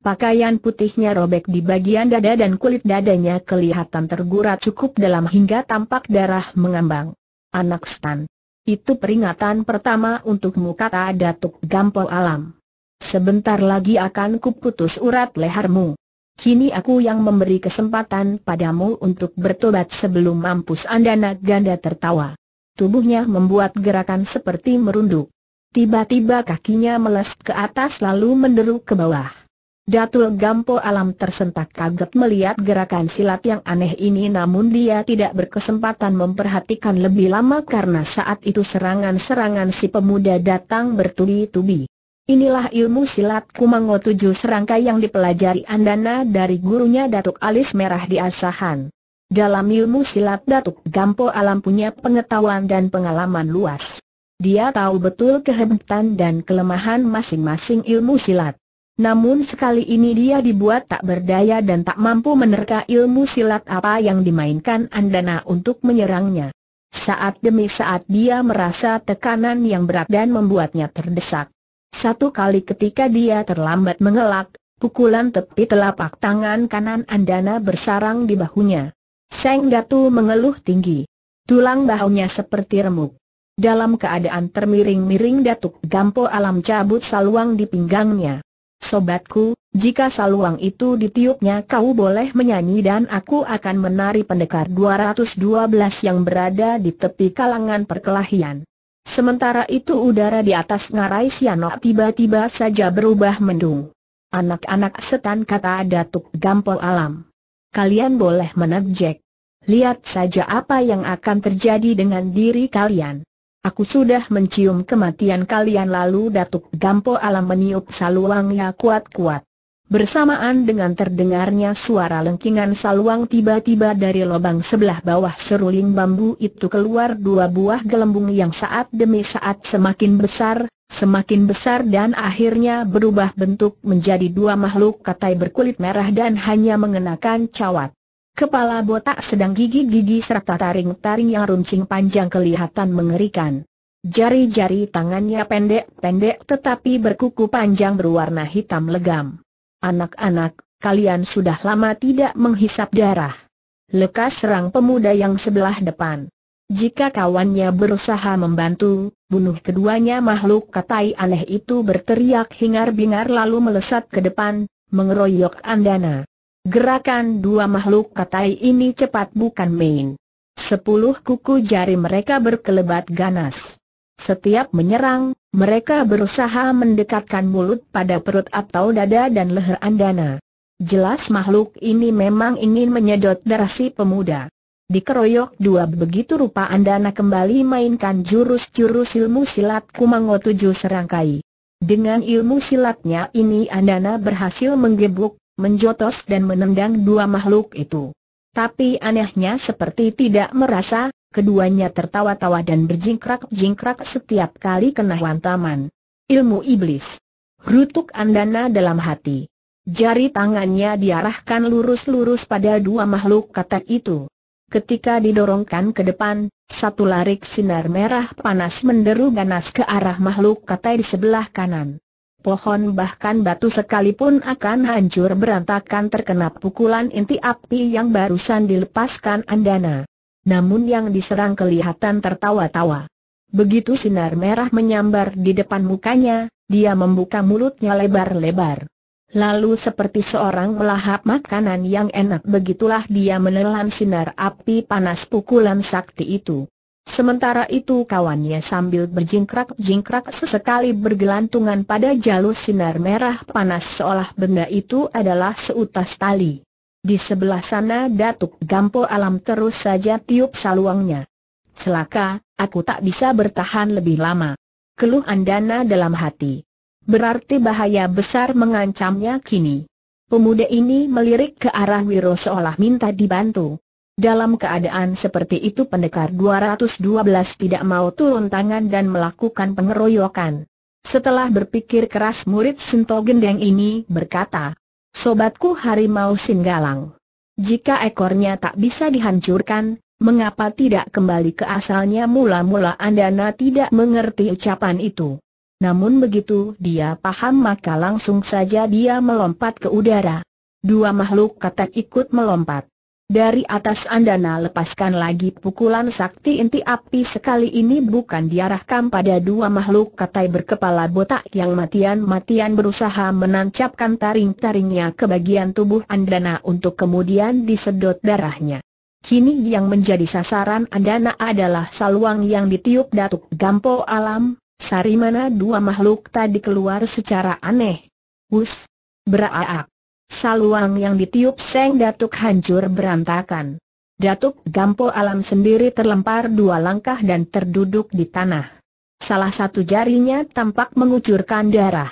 Pakaian putihnya robek di bagian dada dan kulit dadanya kelihatan tergurat cukup dalam hingga tampak darah mengambang. Anak Stan. Itu peringatan pertama untukmu kata Datuk Gampol Alam. Sebentar lagi akan kuputus urat lehermu. Kini aku yang memberi kesempatan padamu untuk bertobat sebelum mampus nak Ganda tertawa. Tubuhnya membuat gerakan seperti merunduk. Tiba-tiba kakinya melesat ke atas lalu menderu ke bawah. Datul Gampo Alam tersentak kaget melihat gerakan silat yang aneh ini namun dia tidak berkesempatan memperhatikan lebih lama karena saat itu serangan-serangan si pemuda datang bertubi-tubi. Inilah ilmu silat Kumango tujuh serangka yang dipelajari Andana dari gurunya Datuk Alis Merah di Asahan. Dalam ilmu silat Datuk Gampo Alam punya pengetahuan dan pengalaman luas. Dia tahu betul kehebatan dan kelemahan masing-masing ilmu silat. Namun sekali ini dia dibuat tak berdaya dan tak mampu menerka ilmu silat apa yang dimainkan Andana untuk menyerangnya. Saat demi saat dia merasa tekanan yang berat dan membuatnya terdesak. Satu kali ketika dia terlambat mengelak, pukulan tepi telapak tangan kanan Andana bersarang di bahunya. Seng Datu mengeluh tinggi. Tulang bahunya seperti remuk. Dalam keadaan termiring-miring Datuk Gampo Alam cabut saluang di pinggangnya. Sobatku, jika saluang itu ditiupnya kau boleh menyanyi dan aku akan menari pendekar 212 yang berada di tepi kalangan perkelahian. Sementara itu udara di atas ngarai Sianok tiba-tiba saja berubah mendung. Anak-anak setan kata Datuk Gampol Alam. Kalian boleh menerjek. Lihat saja apa yang akan terjadi dengan diri kalian. Aku sudah mencium kematian kalian lalu Datuk Gampo Alam meniup saluangnya kuat-kuat. Bersamaan dengan terdengarnya suara lengkingan saluang tiba-tiba dari lubang sebelah bawah seruling bambu itu keluar dua buah gelembung yang saat demi saat semakin besar, semakin besar dan akhirnya berubah bentuk menjadi dua makhluk katai berkulit merah dan hanya mengenakan cawat. Kepala botak sedang gigi-gigi serta taring-taring yang runcing panjang kelihatan mengerikan. Jari-jari tangannya pendek-pendek tetapi berkuku panjang berwarna hitam legam. Anak-anak, kalian sudah lama tidak menghisap darah. Lekas serang pemuda yang sebelah depan. Jika kawannya berusaha membantu, bunuh keduanya makhluk katai aneh itu berteriak hingar-bingar lalu melesat ke depan, mengeroyok Andana. Gerakan dua makhluk katai ini cepat bukan main. Sepuluh kuku jari mereka berkelebat ganas. Setiap menyerang, mereka berusaha mendekatkan mulut pada perut atau dada dan leher Andana. Jelas makhluk ini memang ingin menyedot darah si pemuda. Dikeroyok dua begitu rupa Andana kembali mainkan jurus-jurus ilmu silat Kumango tujuh serangkai. Dengan ilmu silatnya ini Andana berhasil menggebuk menjotos dan menendang dua makhluk itu. Tapi anehnya seperti tidak merasa, keduanya tertawa-tawa dan berjingkrak-jingkrak setiap kali kena hantaman. Ilmu iblis. Rutuk Andana dalam hati. Jari tangannya diarahkan lurus-lurus pada dua makhluk katak itu. Ketika didorongkan ke depan, satu larik sinar merah panas menderu ganas ke arah makhluk katak di sebelah kanan pohon bahkan batu sekalipun akan hancur berantakan terkena pukulan inti api yang barusan dilepaskan Andana. Namun yang diserang kelihatan tertawa-tawa. Begitu sinar merah menyambar di depan mukanya, dia membuka mulutnya lebar-lebar. Lalu seperti seorang melahap makanan yang enak begitulah dia menelan sinar api panas pukulan sakti itu. Sementara itu kawannya sambil berjingkrak-jingkrak sesekali bergelantungan pada jalur sinar merah panas seolah benda itu adalah seutas tali. Di sebelah sana Datuk Gampo Alam terus saja tiup saluangnya. Celaka, aku tak bisa bertahan lebih lama. Keluh Andana dalam hati. Berarti bahaya besar mengancamnya kini. Pemuda ini melirik ke arah Wiro seolah minta dibantu. Dalam keadaan seperti itu pendekar 212 tidak mau turun tangan dan melakukan pengeroyokan. Setelah berpikir keras murid Sento Gendeng ini berkata, Sobatku harimau Singgalang. Jika ekornya tak bisa dihancurkan, mengapa tidak kembali ke asalnya mula-mula Andana tidak mengerti ucapan itu. Namun begitu dia paham maka langsung saja dia melompat ke udara. Dua makhluk katak ikut melompat. Dari atas Andana lepaskan lagi pukulan sakti inti api sekali ini bukan diarahkan pada dua makhluk katai berkepala botak yang matian-matian berusaha menancapkan taring-taringnya ke bagian tubuh Andana untuk kemudian disedot darahnya. Kini yang menjadi sasaran Andana adalah saluang yang ditiup Datuk Gampo Alam, sari mana dua makhluk tadi keluar secara aneh. Wus! Beraak! saluang yang ditiup Seng Datuk hancur berantakan. Datuk Gampo Alam sendiri terlempar dua langkah dan terduduk di tanah. Salah satu jarinya tampak mengucurkan darah.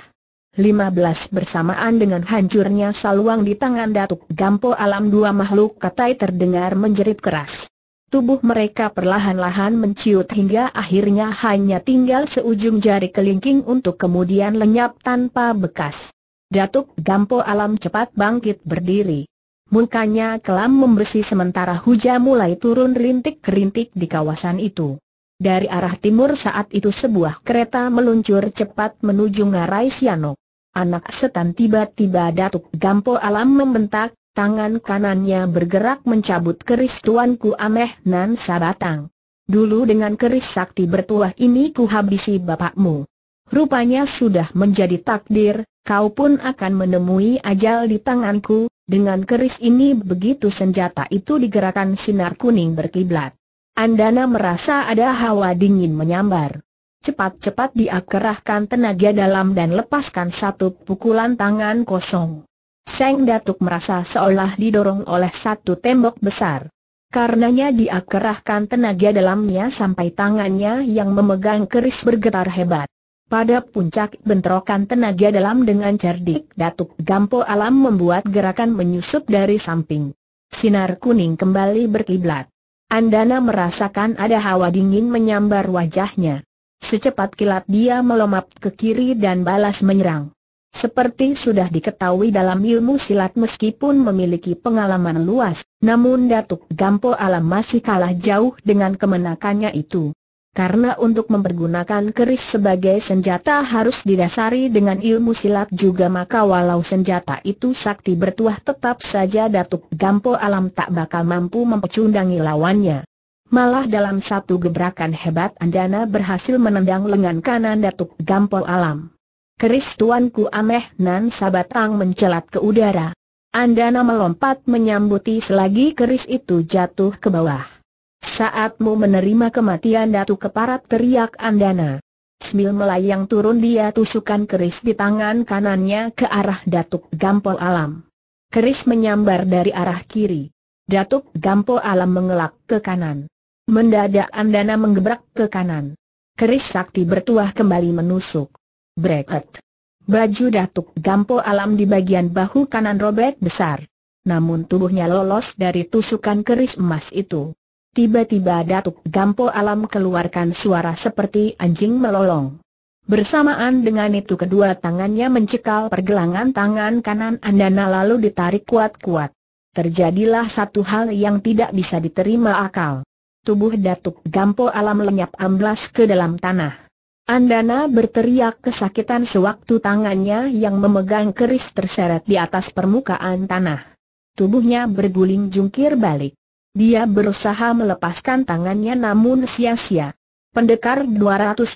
15 bersamaan dengan hancurnya saluang di tangan Datuk Gampo Alam dua makhluk katai terdengar menjerit keras. Tubuh mereka perlahan-lahan menciut hingga akhirnya hanya tinggal seujung jari kelingking untuk kemudian lenyap tanpa bekas. Datuk Gampo Alam cepat bangkit berdiri. Mukanya kelam membersih sementara hujan mulai turun rintik-rintik di kawasan itu. Dari arah timur saat itu sebuah kereta meluncur cepat menuju ngarai Siano. Anak setan tiba-tiba Datuk Gampo Alam membentak, tangan kanannya bergerak mencabut keris tuanku Ameh Nan Sabatang. Dulu dengan keris sakti bertuah ini ku habisi bapakmu. Rupanya sudah menjadi takdir, kau pun akan menemui ajal di tanganku, dengan keris ini begitu senjata itu digerakkan sinar kuning berkiblat. Andana merasa ada hawa dingin menyambar. Cepat-cepat dia kerahkan tenaga dalam dan lepaskan satu pukulan tangan kosong. Seng Datuk merasa seolah didorong oleh satu tembok besar. Karenanya dia kerahkan tenaga dalamnya sampai tangannya yang memegang keris bergetar hebat. Pada puncak bentrokan tenaga dalam dengan cerdik Datuk Gampo Alam membuat gerakan menyusup dari samping. Sinar kuning kembali berkiblat. Andana merasakan ada hawa dingin menyambar wajahnya. Secepat kilat dia melompat ke kiri dan balas menyerang. Seperti sudah diketahui dalam ilmu silat meskipun memiliki pengalaman luas, namun Datuk Gampo Alam masih kalah jauh dengan kemenakannya itu karena untuk mempergunakan keris sebagai senjata harus didasari dengan ilmu silat juga maka walau senjata itu sakti bertuah tetap saja Datuk Gampo Alam tak bakal mampu mempecundangi lawannya. Malah dalam satu gebrakan hebat Andana berhasil menendang lengan kanan Datuk Gampo Alam. Keris tuanku Ameh Nan Sabatang mencelat ke udara. Andana melompat menyambuti selagi keris itu jatuh ke bawah. Saatmu menerima kematian Datu Keparat teriak Andana. Smil melayang turun dia tusukan keris di tangan kanannya ke arah Datuk Gampol Alam. Keris menyambar dari arah kiri. Datuk Gampol Alam mengelak ke kanan. Mendadak Andana menggebrak ke kanan. Keris sakti bertuah kembali menusuk. Breket. Baju Datuk Gampol Alam di bagian bahu kanan robek besar. Namun tubuhnya lolos dari tusukan keris emas itu. Tiba-tiba Datuk Gampo Alam keluarkan suara seperti anjing melolong. Bersamaan dengan itu kedua tangannya mencekal pergelangan tangan kanan Andana lalu ditarik kuat-kuat. Terjadilah satu hal yang tidak bisa diterima akal. Tubuh Datuk Gampo Alam lenyap amblas ke dalam tanah. Andana berteriak kesakitan sewaktu tangannya yang memegang keris terseret di atas permukaan tanah. Tubuhnya berguling jungkir balik. Dia berusaha melepaskan tangannya namun sia-sia. Pendekar 212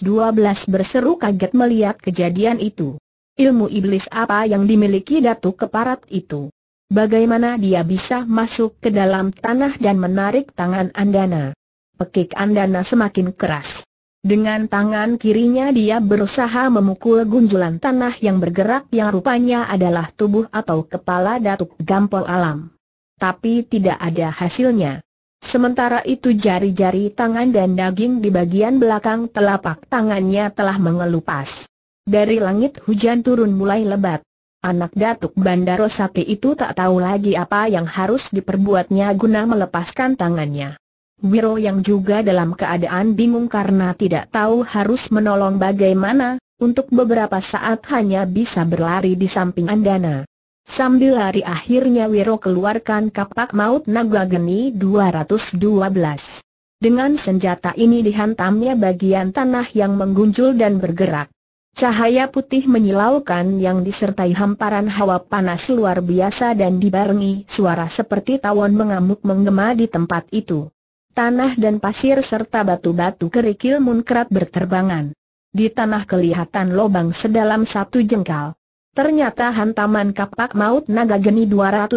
berseru kaget melihat kejadian itu. Ilmu iblis apa yang dimiliki Datu Keparat itu? Bagaimana dia bisa masuk ke dalam tanah dan menarik tangan Andana? Pekik Andana semakin keras. Dengan tangan kirinya dia berusaha memukul gunjulan tanah yang bergerak yang rupanya adalah tubuh atau kepala Datuk Gampol Alam tapi tidak ada hasilnya. Sementara itu jari-jari tangan dan daging di bagian belakang telapak tangannya telah mengelupas. Dari langit hujan turun mulai lebat. Anak Datuk Bandaro Sakti itu tak tahu lagi apa yang harus diperbuatnya guna melepaskan tangannya. Wiro yang juga dalam keadaan bingung karena tidak tahu harus menolong bagaimana, untuk beberapa saat hanya bisa berlari di samping Andana. Sambil lari akhirnya Wiro keluarkan kapak maut naga geni 212. Dengan senjata ini dihantamnya bagian tanah yang menggunjul dan bergerak. Cahaya putih menyilaukan yang disertai hamparan hawa panas luar biasa dan dibarengi suara seperti tawon mengamuk menggema di tempat itu. Tanah dan pasir serta batu-batu kerikil munkrat berterbangan. Di tanah kelihatan lubang sedalam satu jengkal. Ternyata hantaman kapak maut naga geni 212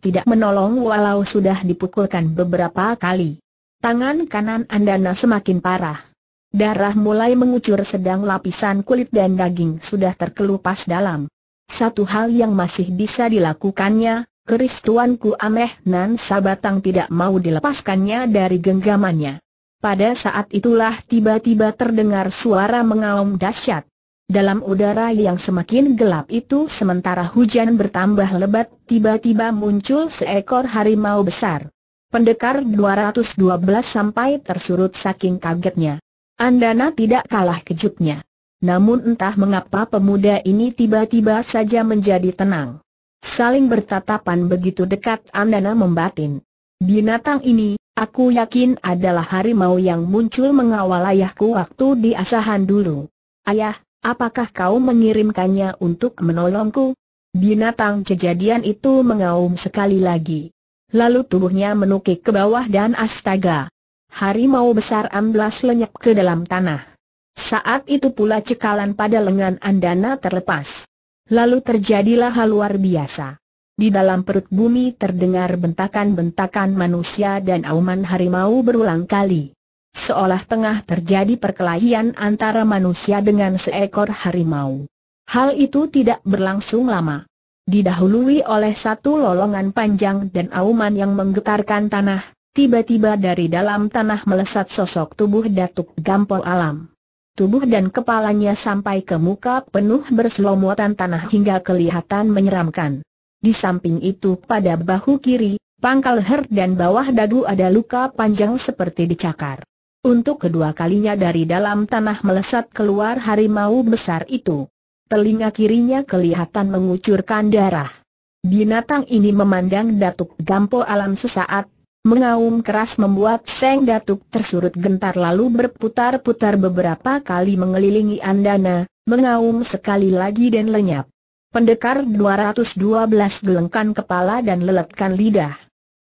tidak menolong walau sudah dipukulkan beberapa kali. Tangan kanan Andana semakin parah. Darah mulai mengucur sedang lapisan kulit dan daging sudah terkelupas dalam. Satu hal yang masih bisa dilakukannya, keris tuanku Ameh Nan Sabatang tidak mau dilepaskannya dari genggamannya. Pada saat itulah tiba-tiba terdengar suara mengaum dahsyat. Dalam udara yang semakin gelap itu sementara hujan bertambah lebat, tiba-tiba muncul seekor harimau besar. Pendekar 212 sampai tersurut saking kagetnya. Andana tidak kalah kejutnya. Namun entah mengapa pemuda ini tiba-tiba saja menjadi tenang. Saling bertatapan begitu dekat Andana membatin. Binatang ini, aku yakin adalah harimau yang muncul mengawal ayahku waktu di asahan dulu. Ayah, Apakah kau mengirimkannya untuk menolongku? Binatang kejadian itu mengaum sekali lagi. Lalu tubuhnya menukik ke bawah dan astaga. Harimau besar amblas lenyap ke dalam tanah. Saat itu pula cekalan pada lengan Andana terlepas. Lalu terjadilah hal luar biasa. Di dalam perut bumi terdengar bentakan-bentakan manusia dan auman harimau berulang kali. Seolah tengah terjadi perkelahian antara manusia dengan seekor harimau. Hal itu tidak berlangsung lama. Didahului oleh satu lolongan panjang dan auman yang menggetarkan tanah, tiba-tiba dari dalam tanah melesat sosok tubuh Datuk Gampol Alam. Tubuh dan kepalanya sampai ke muka penuh berselomotan tanah hingga kelihatan menyeramkan. Di samping itu pada bahu kiri, pangkal leher dan bawah dagu ada luka panjang seperti dicakar. Untuk kedua kalinya dari dalam tanah melesat keluar harimau besar itu. Telinga kirinya kelihatan mengucurkan darah. Binatang ini memandang Datuk Gampo Alam sesaat, mengaum keras membuat Seng Datuk tersurut gentar lalu berputar-putar beberapa kali mengelilingi Andana, mengaum sekali lagi dan lenyap. Pendekar 212 gelengkan kepala dan leletkan lidah.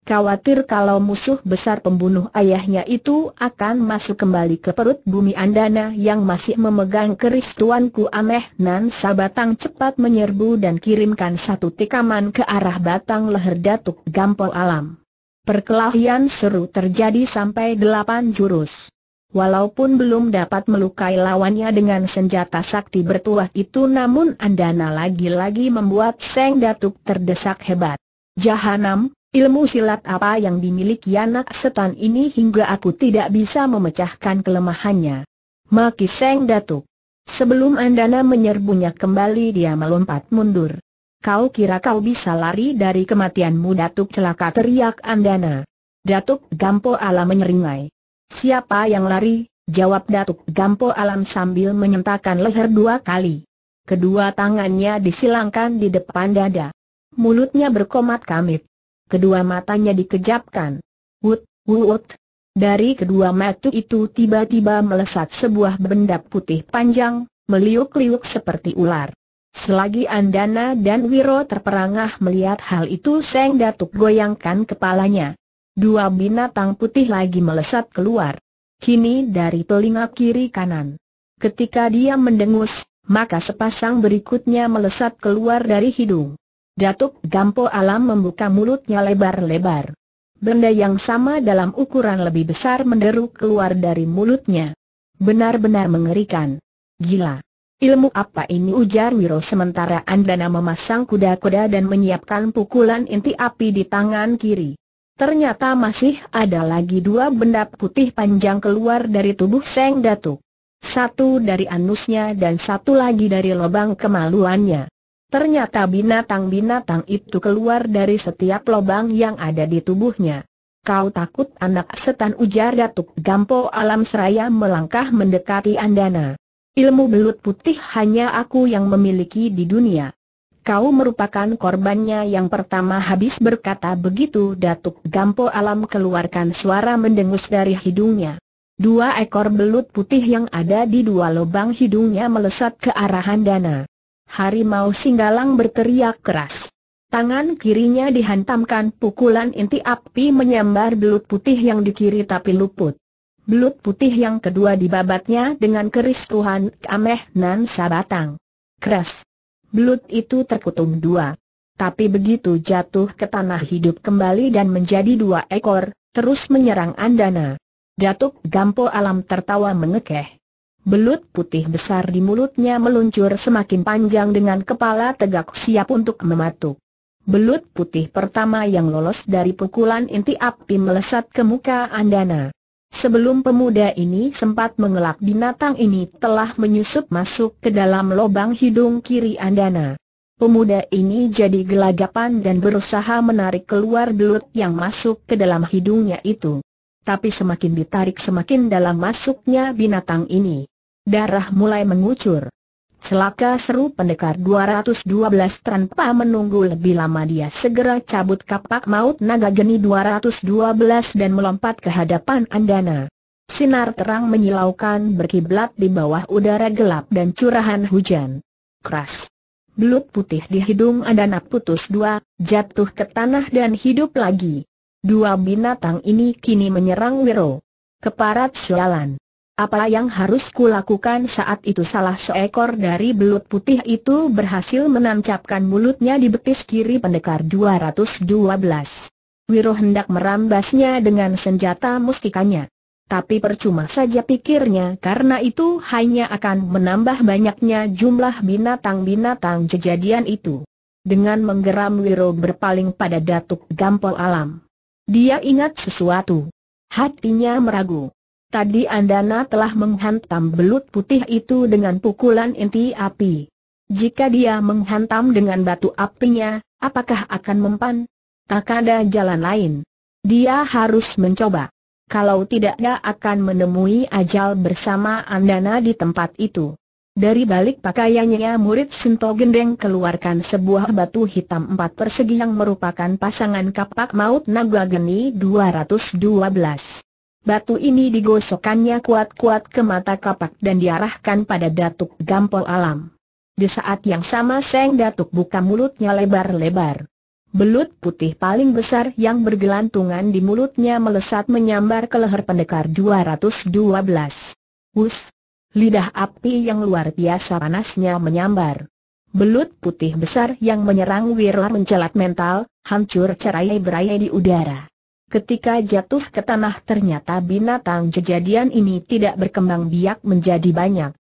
Khawatir kalau musuh besar pembunuh ayahnya itu akan masuk kembali ke perut bumi Andana yang masih memegang keris tuanku Ameh Nan Sabatang cepat menyerbu dan kirimkan satu tikaman ke arah batang leher Datuk Gampol Alam. Perkelahian seru terjadi sampai delapan jurus. Walaupun belum dapat melukai lawannya dengan senjata sakti bertuah itu namun Andana lagi-lagi membuat Seng Datuk terdesak hebat. Jahanam, Ilmu silat apa yang dimiliki anak setan ini hingga aku tidak bisa memecahkan kelemahannya. Maki Seng Datuk. Sebelum Andana menyerbunya kembali dia melompat mundur. Kau kira kau bisa lari dari kematianmu Datuk celaka teriak Andana. Datuk Gampo Alam menyeringai. Siapa yang lari? Jawab Datuk Gampo Alam sambil menyentakkan leher dua kali. Kedua tangannya disilangkan di depan dada. Mulutnya berkomat kamit kedua matanya dikejapkan. Wut, wut. Dari kedua mata itu tiba-tiba melesat sebuah benda putih panjang, meliuk-liuk seperti ular. Selagi Andana dan Wiro terperangah melihat hal itu Seng Datuk goyangkan kepalanya. Dua binatang putih lagi melesat keluar. Kini dari telinga kiri kanan. Ketika dia mendengus, maka sepasang berikutnya melesat keluar dari hidung. Datuk Gampo Alam membuka mulutnya lebar-lebar. Benda yang sama dalam ukuran lebih besar menderu keluar dari mulutnya. Benar-benar mengerikan. Gila. Ilmu apa ini ujar Wiro sementara Andana memasang kuda-kuda dan menyiapkan pukulan inti api di tangan kiri. Ternyata masih ada lagi dua benda putih panjang keluar dari tubuh Seng Datuk. Satu dari anusnya dan satu lagi dari lubang kemaluannya. Ternyata binatang-binatang itu keluar dari setiap lubang yang ada di tubuhnya. Kau takut anak setan ujar Datuk Gampo Alam Seraya melangkah mendekati Andana. Ilmu belut putih hanya aku yang memiliki di dunia. Kau merupakan korbannya yang pertama habis berkata begitu Datuk Gampo Alam keluarkan suara mendengus dari hidungnya. Dua ekor belut putih yang ada di dua lubang hidungnya melesat ke arah Andana harimau singgalang berteriak keras. Tangan kirinya dihantamkan pukulan inti api menyambar belut putih yang di kiri tapi luput. Belut putih yang kedua dibabatnya dengan keris Tuhan kameh Nan Sabatang. Keras. Belut itu terkutung dua. Tapi begitu jatuh ke tanah hidup kembali dan menjadi dua ekor, terus menyerang Andana. Datuk Gampo Alam tertawa mengekeh. Belut putih besar di mulutnya meluncur semakin panjang dengan kepala tegak siap untuk mematuk. Belut putih pertama yang lolos dari pukulan inti api melesat ke muka Andana. Sebelum pemuda ini sempat mengelak binatang ini telah menyusup masuk ke dalam lubang hidung kiri Andana. Pemuda ini jadi gelagapan dan berusaha menarik keluar belut yang masuk ke dalam hidungnya itu. Tapi semakin ditarik semakin dalam masuknya binatang ini. Darah mulai mengucur. Celaka seru pendekar 212 tanpa menunggu lebih lama dia segera cabut kapak maut naga geni 212 dan melompat ke hadapan Andana. Sinar terang menyilaukan berkiblat di bawah udara gelap dan curahan hujan. Keras. Belut putih di hidung Andana putus dua, jatuh ke tanah dan hidup lagi. Dua binatang ini kini menyerang Wiro. Keparat sialan. Apa yang harus kulakukan saat itu salah seekor dari belut putih itu berhasil menancapkan mulutnya di betis kiri pendekar 212. Wiro hendak merambasnya dengan senjata mustikanya. Tapi percuma saja pikirnya karena itu hanya akan menambah banyaknya jumlah binatang-binatang kejadian itu. Dengan menggeram Wiro berpaling pada Datuk Gampol Alam. Dia ingat sesuatu. Hatinya meragu. Tadi Andana telah menghantam belut putih itu dengan pukulan inti api. Jika dia menghantam dengan batu apinya, apakah akan mempan? Tak ada jalan lain. Dia harus mencoba. Kalau tidak dia akan menemui ajal bersama Andana di tempat itu. Dari balik pakaiannya murid Sinto Gendeng keluarkan sebuah batu hitam empat persegi yang merupakan pasangan kapak maut naga geni 212. Batu ini digosokkannya kuat-kuat ke mata kapak dan diarahkan pada Datuk Gampol Alam. Di saat yang sama Seng Datuk buka mulutnya lebar-lebar. Belut putih paling besar yang bergelantungan di mulutnya melesat menyambar ke leher pendekar 212. Hus! Lidah api yang luar biasa panasnya menyambar. Belut putih besar yang menyerang Wirla mencelat mental, hancur cerai berai di udara. Ketika jatuh ke tanah ternyata binatang kejadian ini tidak berkembang biak menjadi banyak.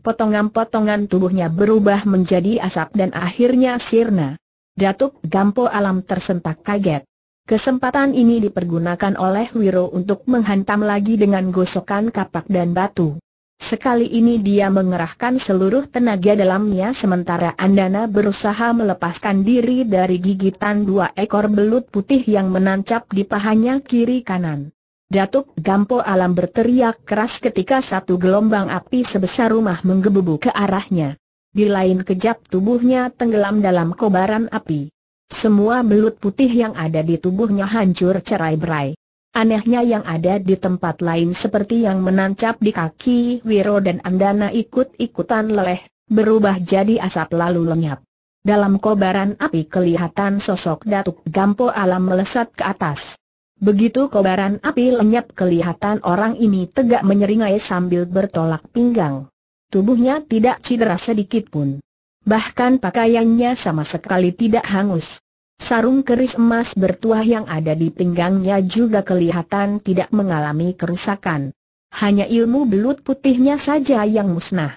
Potongan-potongan tubuhnya berubah menjadi asap dan akhirnya sirna. Datuk Gampo Alam tersentak kaget. Kesempatan ini dipergunakan oleh Wiro untuk menghantam lagi dengan gosokan kapak dan batu. Sekali ini dia mengerahkan seluruh tenaga dalamnya sementara Andana berusaha melepaskan diri dari gigitan dua ekor belut putih yang menancap di pahanya kiri kanan. Datuk Gampo Alam berteriak keras ketika satu gelombang api sebesar rumah menggebu ke arahnya. Di lain kejap tubuhnya tenggelam dalam kobaran api. Semua belut putih yang ada di tubuhnya hancur cerai-berai. Anehnya yang ada di tempat lain seperti yang menancap di kaki Wiro dan Andana ikut-ikutan leleh, berubah jadi asap lalu lenyap. Dalam kobaran api kelihatan sosok Datuk Gampo Alam melesat ke atas. Begitu kobaran api lenyap kelihatan orang ini tegak menyeringai sambil bertolak pinggang. Tubuhnya tidak cedera sedikit pun. Bahkan pakaiannya sama sekali tidak hangus. Sarung keris emas bertuah yang ada di pinggangnya juga kelihatan tidak mengalami kerusakan. Hanya ilmu belut putihnya saja yang musnah.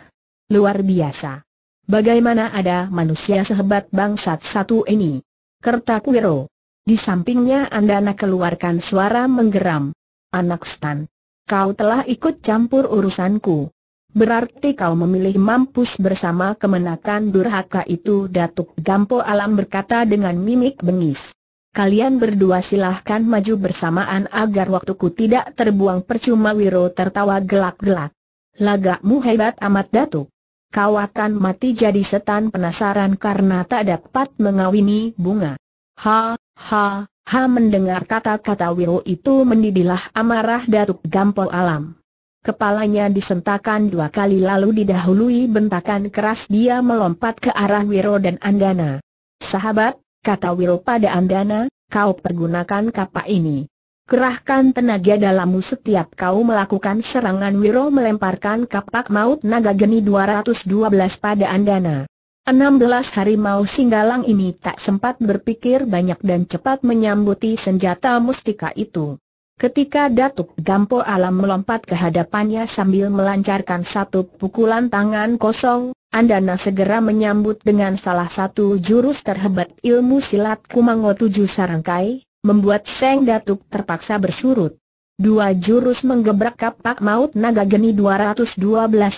Luar biasa. Bagaimana ada manusia sehebat bangsat satu ini? Kertakuiro. Di sampingnya Andana keluarkan suara menggeram. Anak Stan. Kau telah ikut campur urusanku. Berarti kau memilih mampus bersama kemenakan durhaka itu Datuk Gampo Alam berkata dengan mimik bengis. Kalian berdua silahkan maju bersamaan agar waktuku tidak terbuang percuma Wiro tertawa gelak-gelak. Lagakmu hebat amat Datuk. Kau akan mati jadi setan penasaran karena tak dapat mengawini bunga. Ha, ha, ha mendengar kata-kata Wiro itu mendidilah amarah Datuk Gampo Alam. Kepalanya disentakan dua kali lalu didahului bentakan keras dia melompat ke arah Wiro dan Andana. Sahabat, kata Wiro pada Andana, kau pergunakan kapak ini. Kerahkan tenaga dalammu setiap kau melakukan serangan Wiro melemparkan kapak maut naga geni 212 pada Andana. 16 harimau singgalang ini tak sempat berpikir banyak dan cepat menyambuti senjata mustika itu. Ketika Datuk Gampo Alam melompat ke hadapannya sambil melancarkan satu pukulan tangan kosong, Andana segera menyambut dengan salah satu jurus terhebat ilmu silat Kumango Tujuh Sarangkai, membuat Seng Datuk terpaksa bersurut. Dua jurus menggebrak kapak maut naga geni 212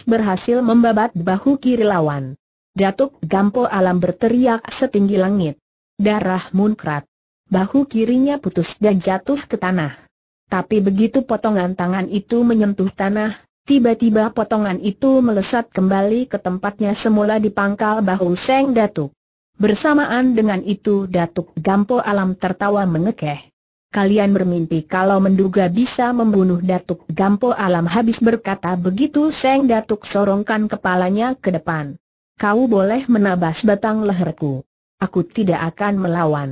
berhasil membabat bahu kiri lawan. Datuk Gampo Alam berteriak setinggi langit. Darah munkrat. Bahu kirinya putus dan jatuh ke tanah. Tapi begitu potongan tangan itu menyentuh tanah, tiba-tiba potongan itu melesat kembali ke tempatnya semula di pangkal bahu Seng Datuk. Bersamaan dengan itu Datuk Gampo Alam tertawa mengekeh. Kalian bermimpi kalau menduga bisa membunuh Datuk Gampo Alam habis berkata begitu Seng Datuk sorongkan kepalanya ke depan. Kau boleh menabas batang leherku. Aku tidak akan melawan.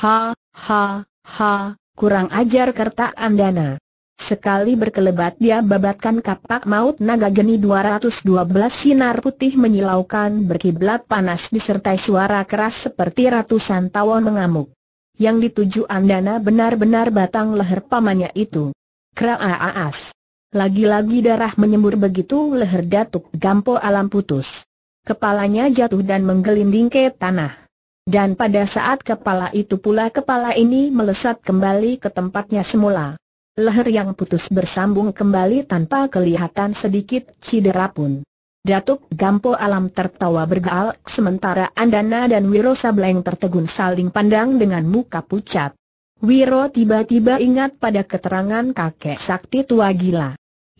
Ha, ha, ha, Kurang ajar kerta Andana. Sekali berkelebat dia babatkan kapak maut naga geni 212 sinar putih menyilaukan berkiblat panas disertai suara keras seperti ratusan tawon mengamuk. Yang dituju Andana benar-benar batang leher pamannya itu. Kraaas. Lagi-lagi darah menyembur begitu leher datuk Gampo alam putus. Kepalanya jatuh dan menggelinding ke tanah. Dan pada saat kepala itu pula kepala ini melesat kembali ke tempatnya semula. Leher yang putus bersambung kembali tanpa kelihatan sedikit cedera pun. Datuk Gampo Alam tertawa bergaal, sementara Andana dan Wiro Sableng tertegun saling pandang dengan muka pucat. Wiro tiba-tiba ingat pada keterangan kakek sakti tua gila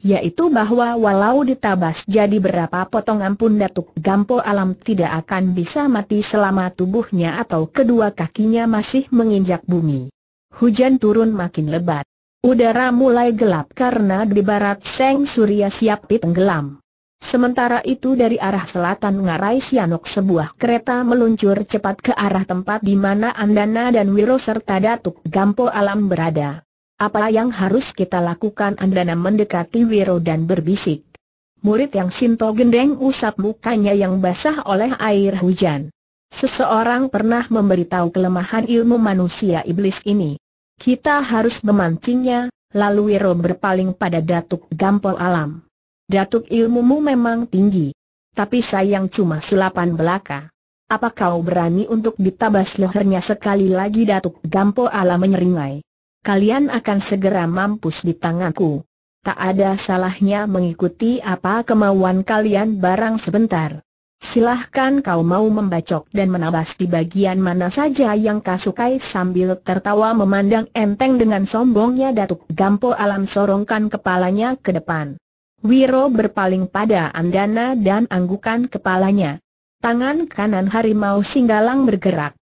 yaitu bahwa walau ditabas jadi berapa potongan pun Datuk Gampo Alam tidak akan bisa mati selama tubuhnya atau kedua kakinya masih menginjak bumi. Hujan turun makin lebat. Udara mulai gelap karena di barat Seng Surya siap tenggelam. Sementara itu dari arah selatan ngarai Sianok sebuah kereta meluncur cepat ke arah tempat di mana Andana dan Wiro serta Datuk Gampo Alam berada. Apa yang harus kita lakukan Andana mendekati Wiro dan berbisik. Murid yang Sinto gendeng usap mukanya yang basah oleh air hujan. Seseorang pernah memberitahu kelemahan ilmu manusia iblis ini. Kita harus memancingnya, lalu Wiro berpaling pada Datuk Gampol Alam. Datuk ilmumu memang tinggi. Tapi sayang cuma selapan belaka. Apa kau berani untuk ditabas lehernya sekali lagi Datuk Gampol Alam menyeringai? kalian akan segera mampus di tanganku. Tak ada salahnya mengikuti apa kemauan kalian barang sebentar. Silahkan kau mau membacok dan menabas di bagian mana saja yang kau sukai sambil tertawa memandang enteng dengan sombongnya Datuk Gampo Alam sorongkan kepalanya ke depan. Wiro berpaling pada Andana dan anggukan kepalanya. Tangan kanan harimau singgalang bergerak.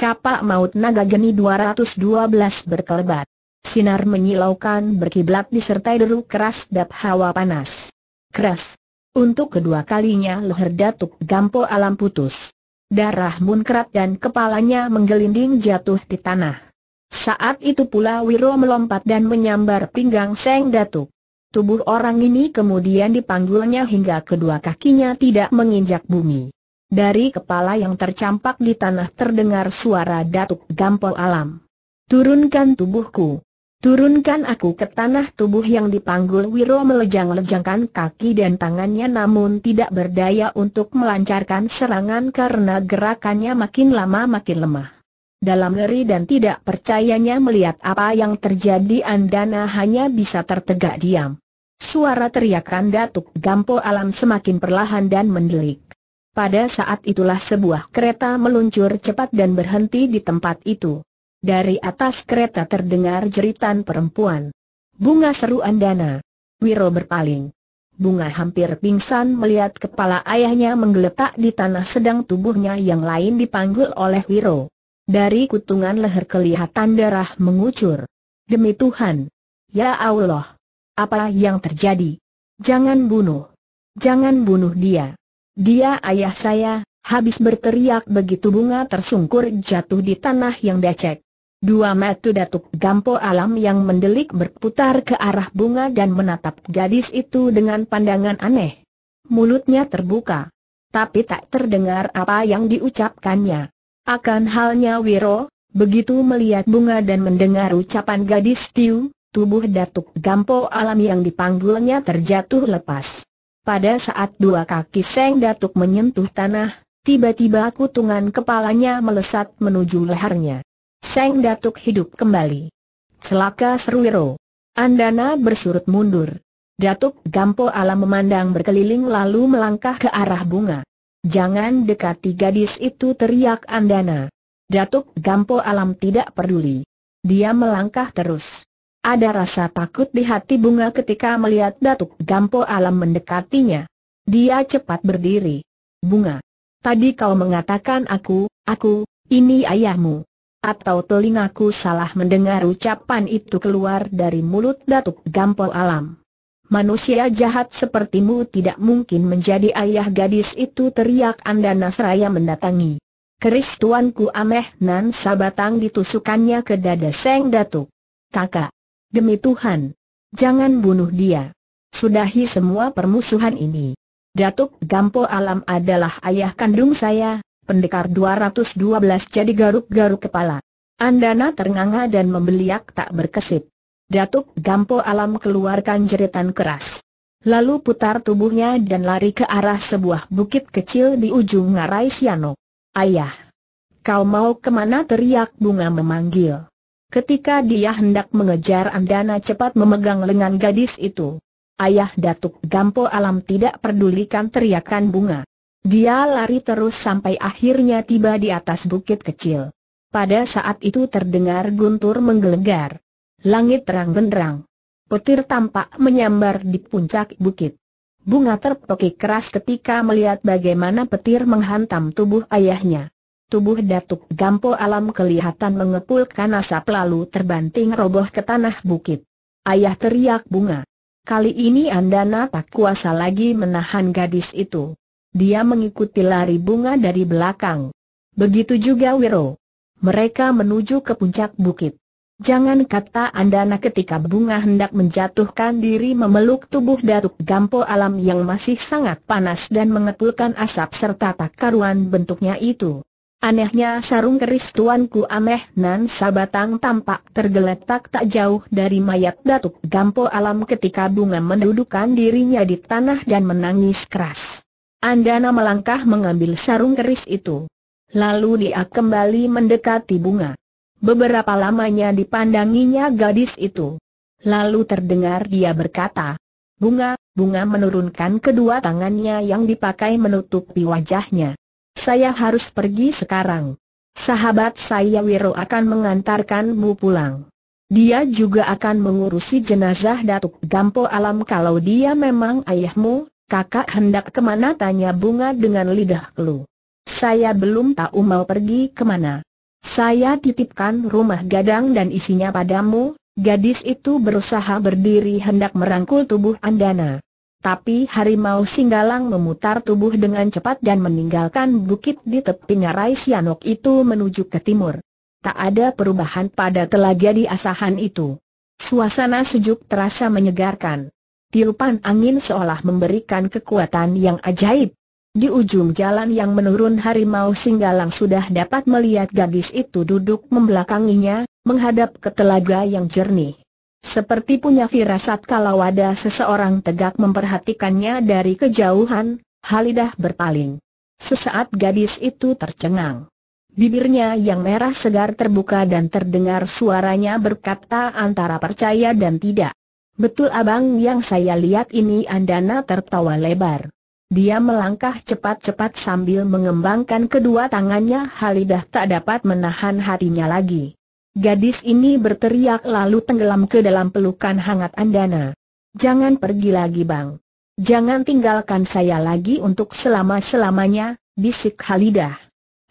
Kapak maut naga geni 212 berkelebat. Sinar menyilaukan berkiblat disertai deru keras dap hawa panas. Keras. Untuk kedua kalinya leher datuk Gampo alam putus. Darah munkrat dan kepalanya menggelinding jatuh di tanah. Saat itu pula Wiro melompat dan menyambar pinggang Seng Datuk. Tubuh orang ini kemudian dipanggulnya hingga kedua kakinya tidak menginjak bumi. Dari kepala yang tercampak di tanah terdengar suara Datuk Gampol Alam. Turunkan tubuhku. Turunkan aku ke tanah tubuh yang dipanggul Wiro melejang-lejangkan kaki dan tangannya namun tidak berdaya untuk melancarkan serangan karena gerakannya makin lama makin lemah. Dalam ngeri dan tidak percayanya melihat apa yang terjadi Andana hanya bisa tertegak diam. Suara teriakan Datuk Gampo Alam semakin perlahan dan mendelik. Pada saat itulah sebuah kereta meluncur cepat dan berhenti di tempat itu. Dari atas kereta terdengar jeritan perempuan. Bunga seru andana. Wiro berpaling. Bunga hampir pingsan melihat kepala ayahnya menggeletak di tanah sedang tubuhnya yang lain dipanggul oleh Wiro. Dari kutungan leher kelihatan darah mengucur. Demi Tuhan. Ya Allah. Apa yang terjadi? Jangan bunuh. Jangan bunuh dia. Dia ayah saya, habis berteriak begitu bunga tersungkur jatuh di tanah yang becek. Dua mata datuk Gampo Alam yang mendelik berputar ke arah bunga dan menatap gadis itu dengan pandangan aneh. Mulutnya terbuka. Tapi tak terdengar apa yang diucapkannya. Akan halnya Wiro, begitu melihat bunga dan mendengar ucapan gadis Tiu, tubuh datuk Gampo Alam yang dipanggulnya terjatuh lepas pada saat dua kaki Seng Datuk menyentuh tanah, tiba-tiba kutungan kepalanya melesat menuju lehernya. Seng Datuk hidup kembali. Celaka Seruiro. Andana bersurut mundur. Datuk Gampo Alam memandang berkeliling lalu melangkah ke arah bunga. Jangan dekati gadis itu teriak Andana. Datuk Gampo Alam tidak peduli. Dia melangkah terus. Ada rasa takut di hati bunga ketika melihat Datuk Gampo Alam mendekatinya. Dia cepat berdiri. Bunga, tadi kau mengatakan aku, aku, ini ayahmu. Atau telingaku salah mendengar ucapan itu keluar dari mulut Datuk Gampo Alam. Manusia jahat sepertimu tidak mungkin menjadi ayah gadis itu teriak Anda Nasraya mendatangi. Keris tuanku Ameh Nan Sabatang ditusukannya ke dada Seng Datuk. Kakak, Demi Tuhan. Jangan bunuh dia. Sudahi semua permusuhan ini. Datuk Gampo Alam adalah ayah kandung saya, pendekar 212 jadi garuk-garuk kepala. Andana ternganga dan membeliak tak berkesip. Datuk Gampo Alam keluarkan jeritan keras. Lalu putar tubuhnya dan lari ke arah sebuah bukit kecil di ujung ngarai Siano. Ayah! Kau mau kemana teriak bunga memanggil. Ketika dia hendak mengejar Andana cepat memegang lengan gadis itu. Ayah Datuk Gampo Alam tidak pedulikan teriakan bunga. Dia lari terus sampai akhirnya tiba di atas bukit kecil. Pada saat itu terdengar guntur menggelegar. Langit terang benderang. Petir tampak menyambar di puncak bukit. Bunga terpekik keras ketika melihat bagaimana petir menghantam tubuh ayahnya. Tubuh Datuk Gampo Alam kelihatan mengepulkan asap lalu terbanting roboh ke tanah bukit. Ayah teriak bunga. Kali ini Andana tak kuasa lagi menahan gadis itu. Dia mengikuti lari bunga dari belakang. Begitu juga Wiro. Mereka menuju ke puncak bukit. Jangan kata Andana ketika bunga hendak menjatuhkan diri memeluk tubuh Datuk Gampo Alam yang masih sangat panas dan mengepulkan asap serta tak karuan bentuknya itu. Anehnya sarung keris tuanku Ameh Nan Sabatang tampak tergeletak tak jauh dari mayat Datuk Gampo Alam ketika bunga mendudukan dirinya di tanah dan menangis keras. Andana melangkah mengambil sarung keris itu. Lalu dia kembali mendekati bunga. Beberapa lamanya dipandanginya gadis itu. Lalu terdengar dia berkata, Bunga, bunga menurunkan kedua tangannya yang dipakai menutupi wajahnya saya harus pergi sekarang. Sahabat saya Wiro akan mengantarkanmu pulang. Dia juga akan mengurusi jenazah Datuk Gampo Alam kalau dia memang ayahmu, kakak hendak kemana tanya bunga dengan lidah kelu. Saya belum tahu mau pergi kemana. Saya titipkan rumah gadang dan isinya padamu, gadis itu berusaha berdiri hendak merangkul tubuh Andana. Tapi harimau singgalang memutar tubuh dengan cepat dan meninggalkan bukit di tepi ngarai Sianok itu menuju ke timur. Tak ada perubahan pada telaga di asahan itu. Suasana sejuk terasa menyegarkan. Tiupan angin seolah memberikan kekuatan yang ajaib. Di ujung jalan yang menurun harimau singgalang sudah dapat melihat gadis itu duduk membelakanginya, menghadap ke telaga yang jernih. Seperti punya firasat kalau ada seseorang tegak memperhatikannya dari kejauhan, Halidah berpaling. Sesaat gadis itu tercengang. Bibirnya yang merah segar terbuka dan terdengar suaranya berkata antara percaya dan tidak. Betul abang yang saya lihat ini Andana tertawa lebar. Dia melangkah cepat-cepat sambil mengembangkan kedua tangannya Halidah tak dapat menahan hatinya lagi. Gadis ini berteriak lalu tenggelam ke dalam pelukan hangat Andana. Jangan pergi lagi bang. Jangan tinggalkan saya lagi untuk selama-selamanya, bisik Halidah.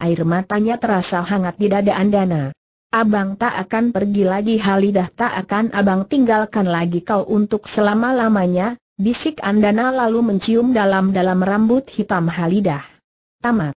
Air matanya terasa hangat di dada Andana. Abang tak akan pergi lagi Halidah tak akan abang tinggalkan lagi kau untuk selama-lamanya, bisik Andana lalu mencium dalam-dalam rambut hitam Halidah. Tamat.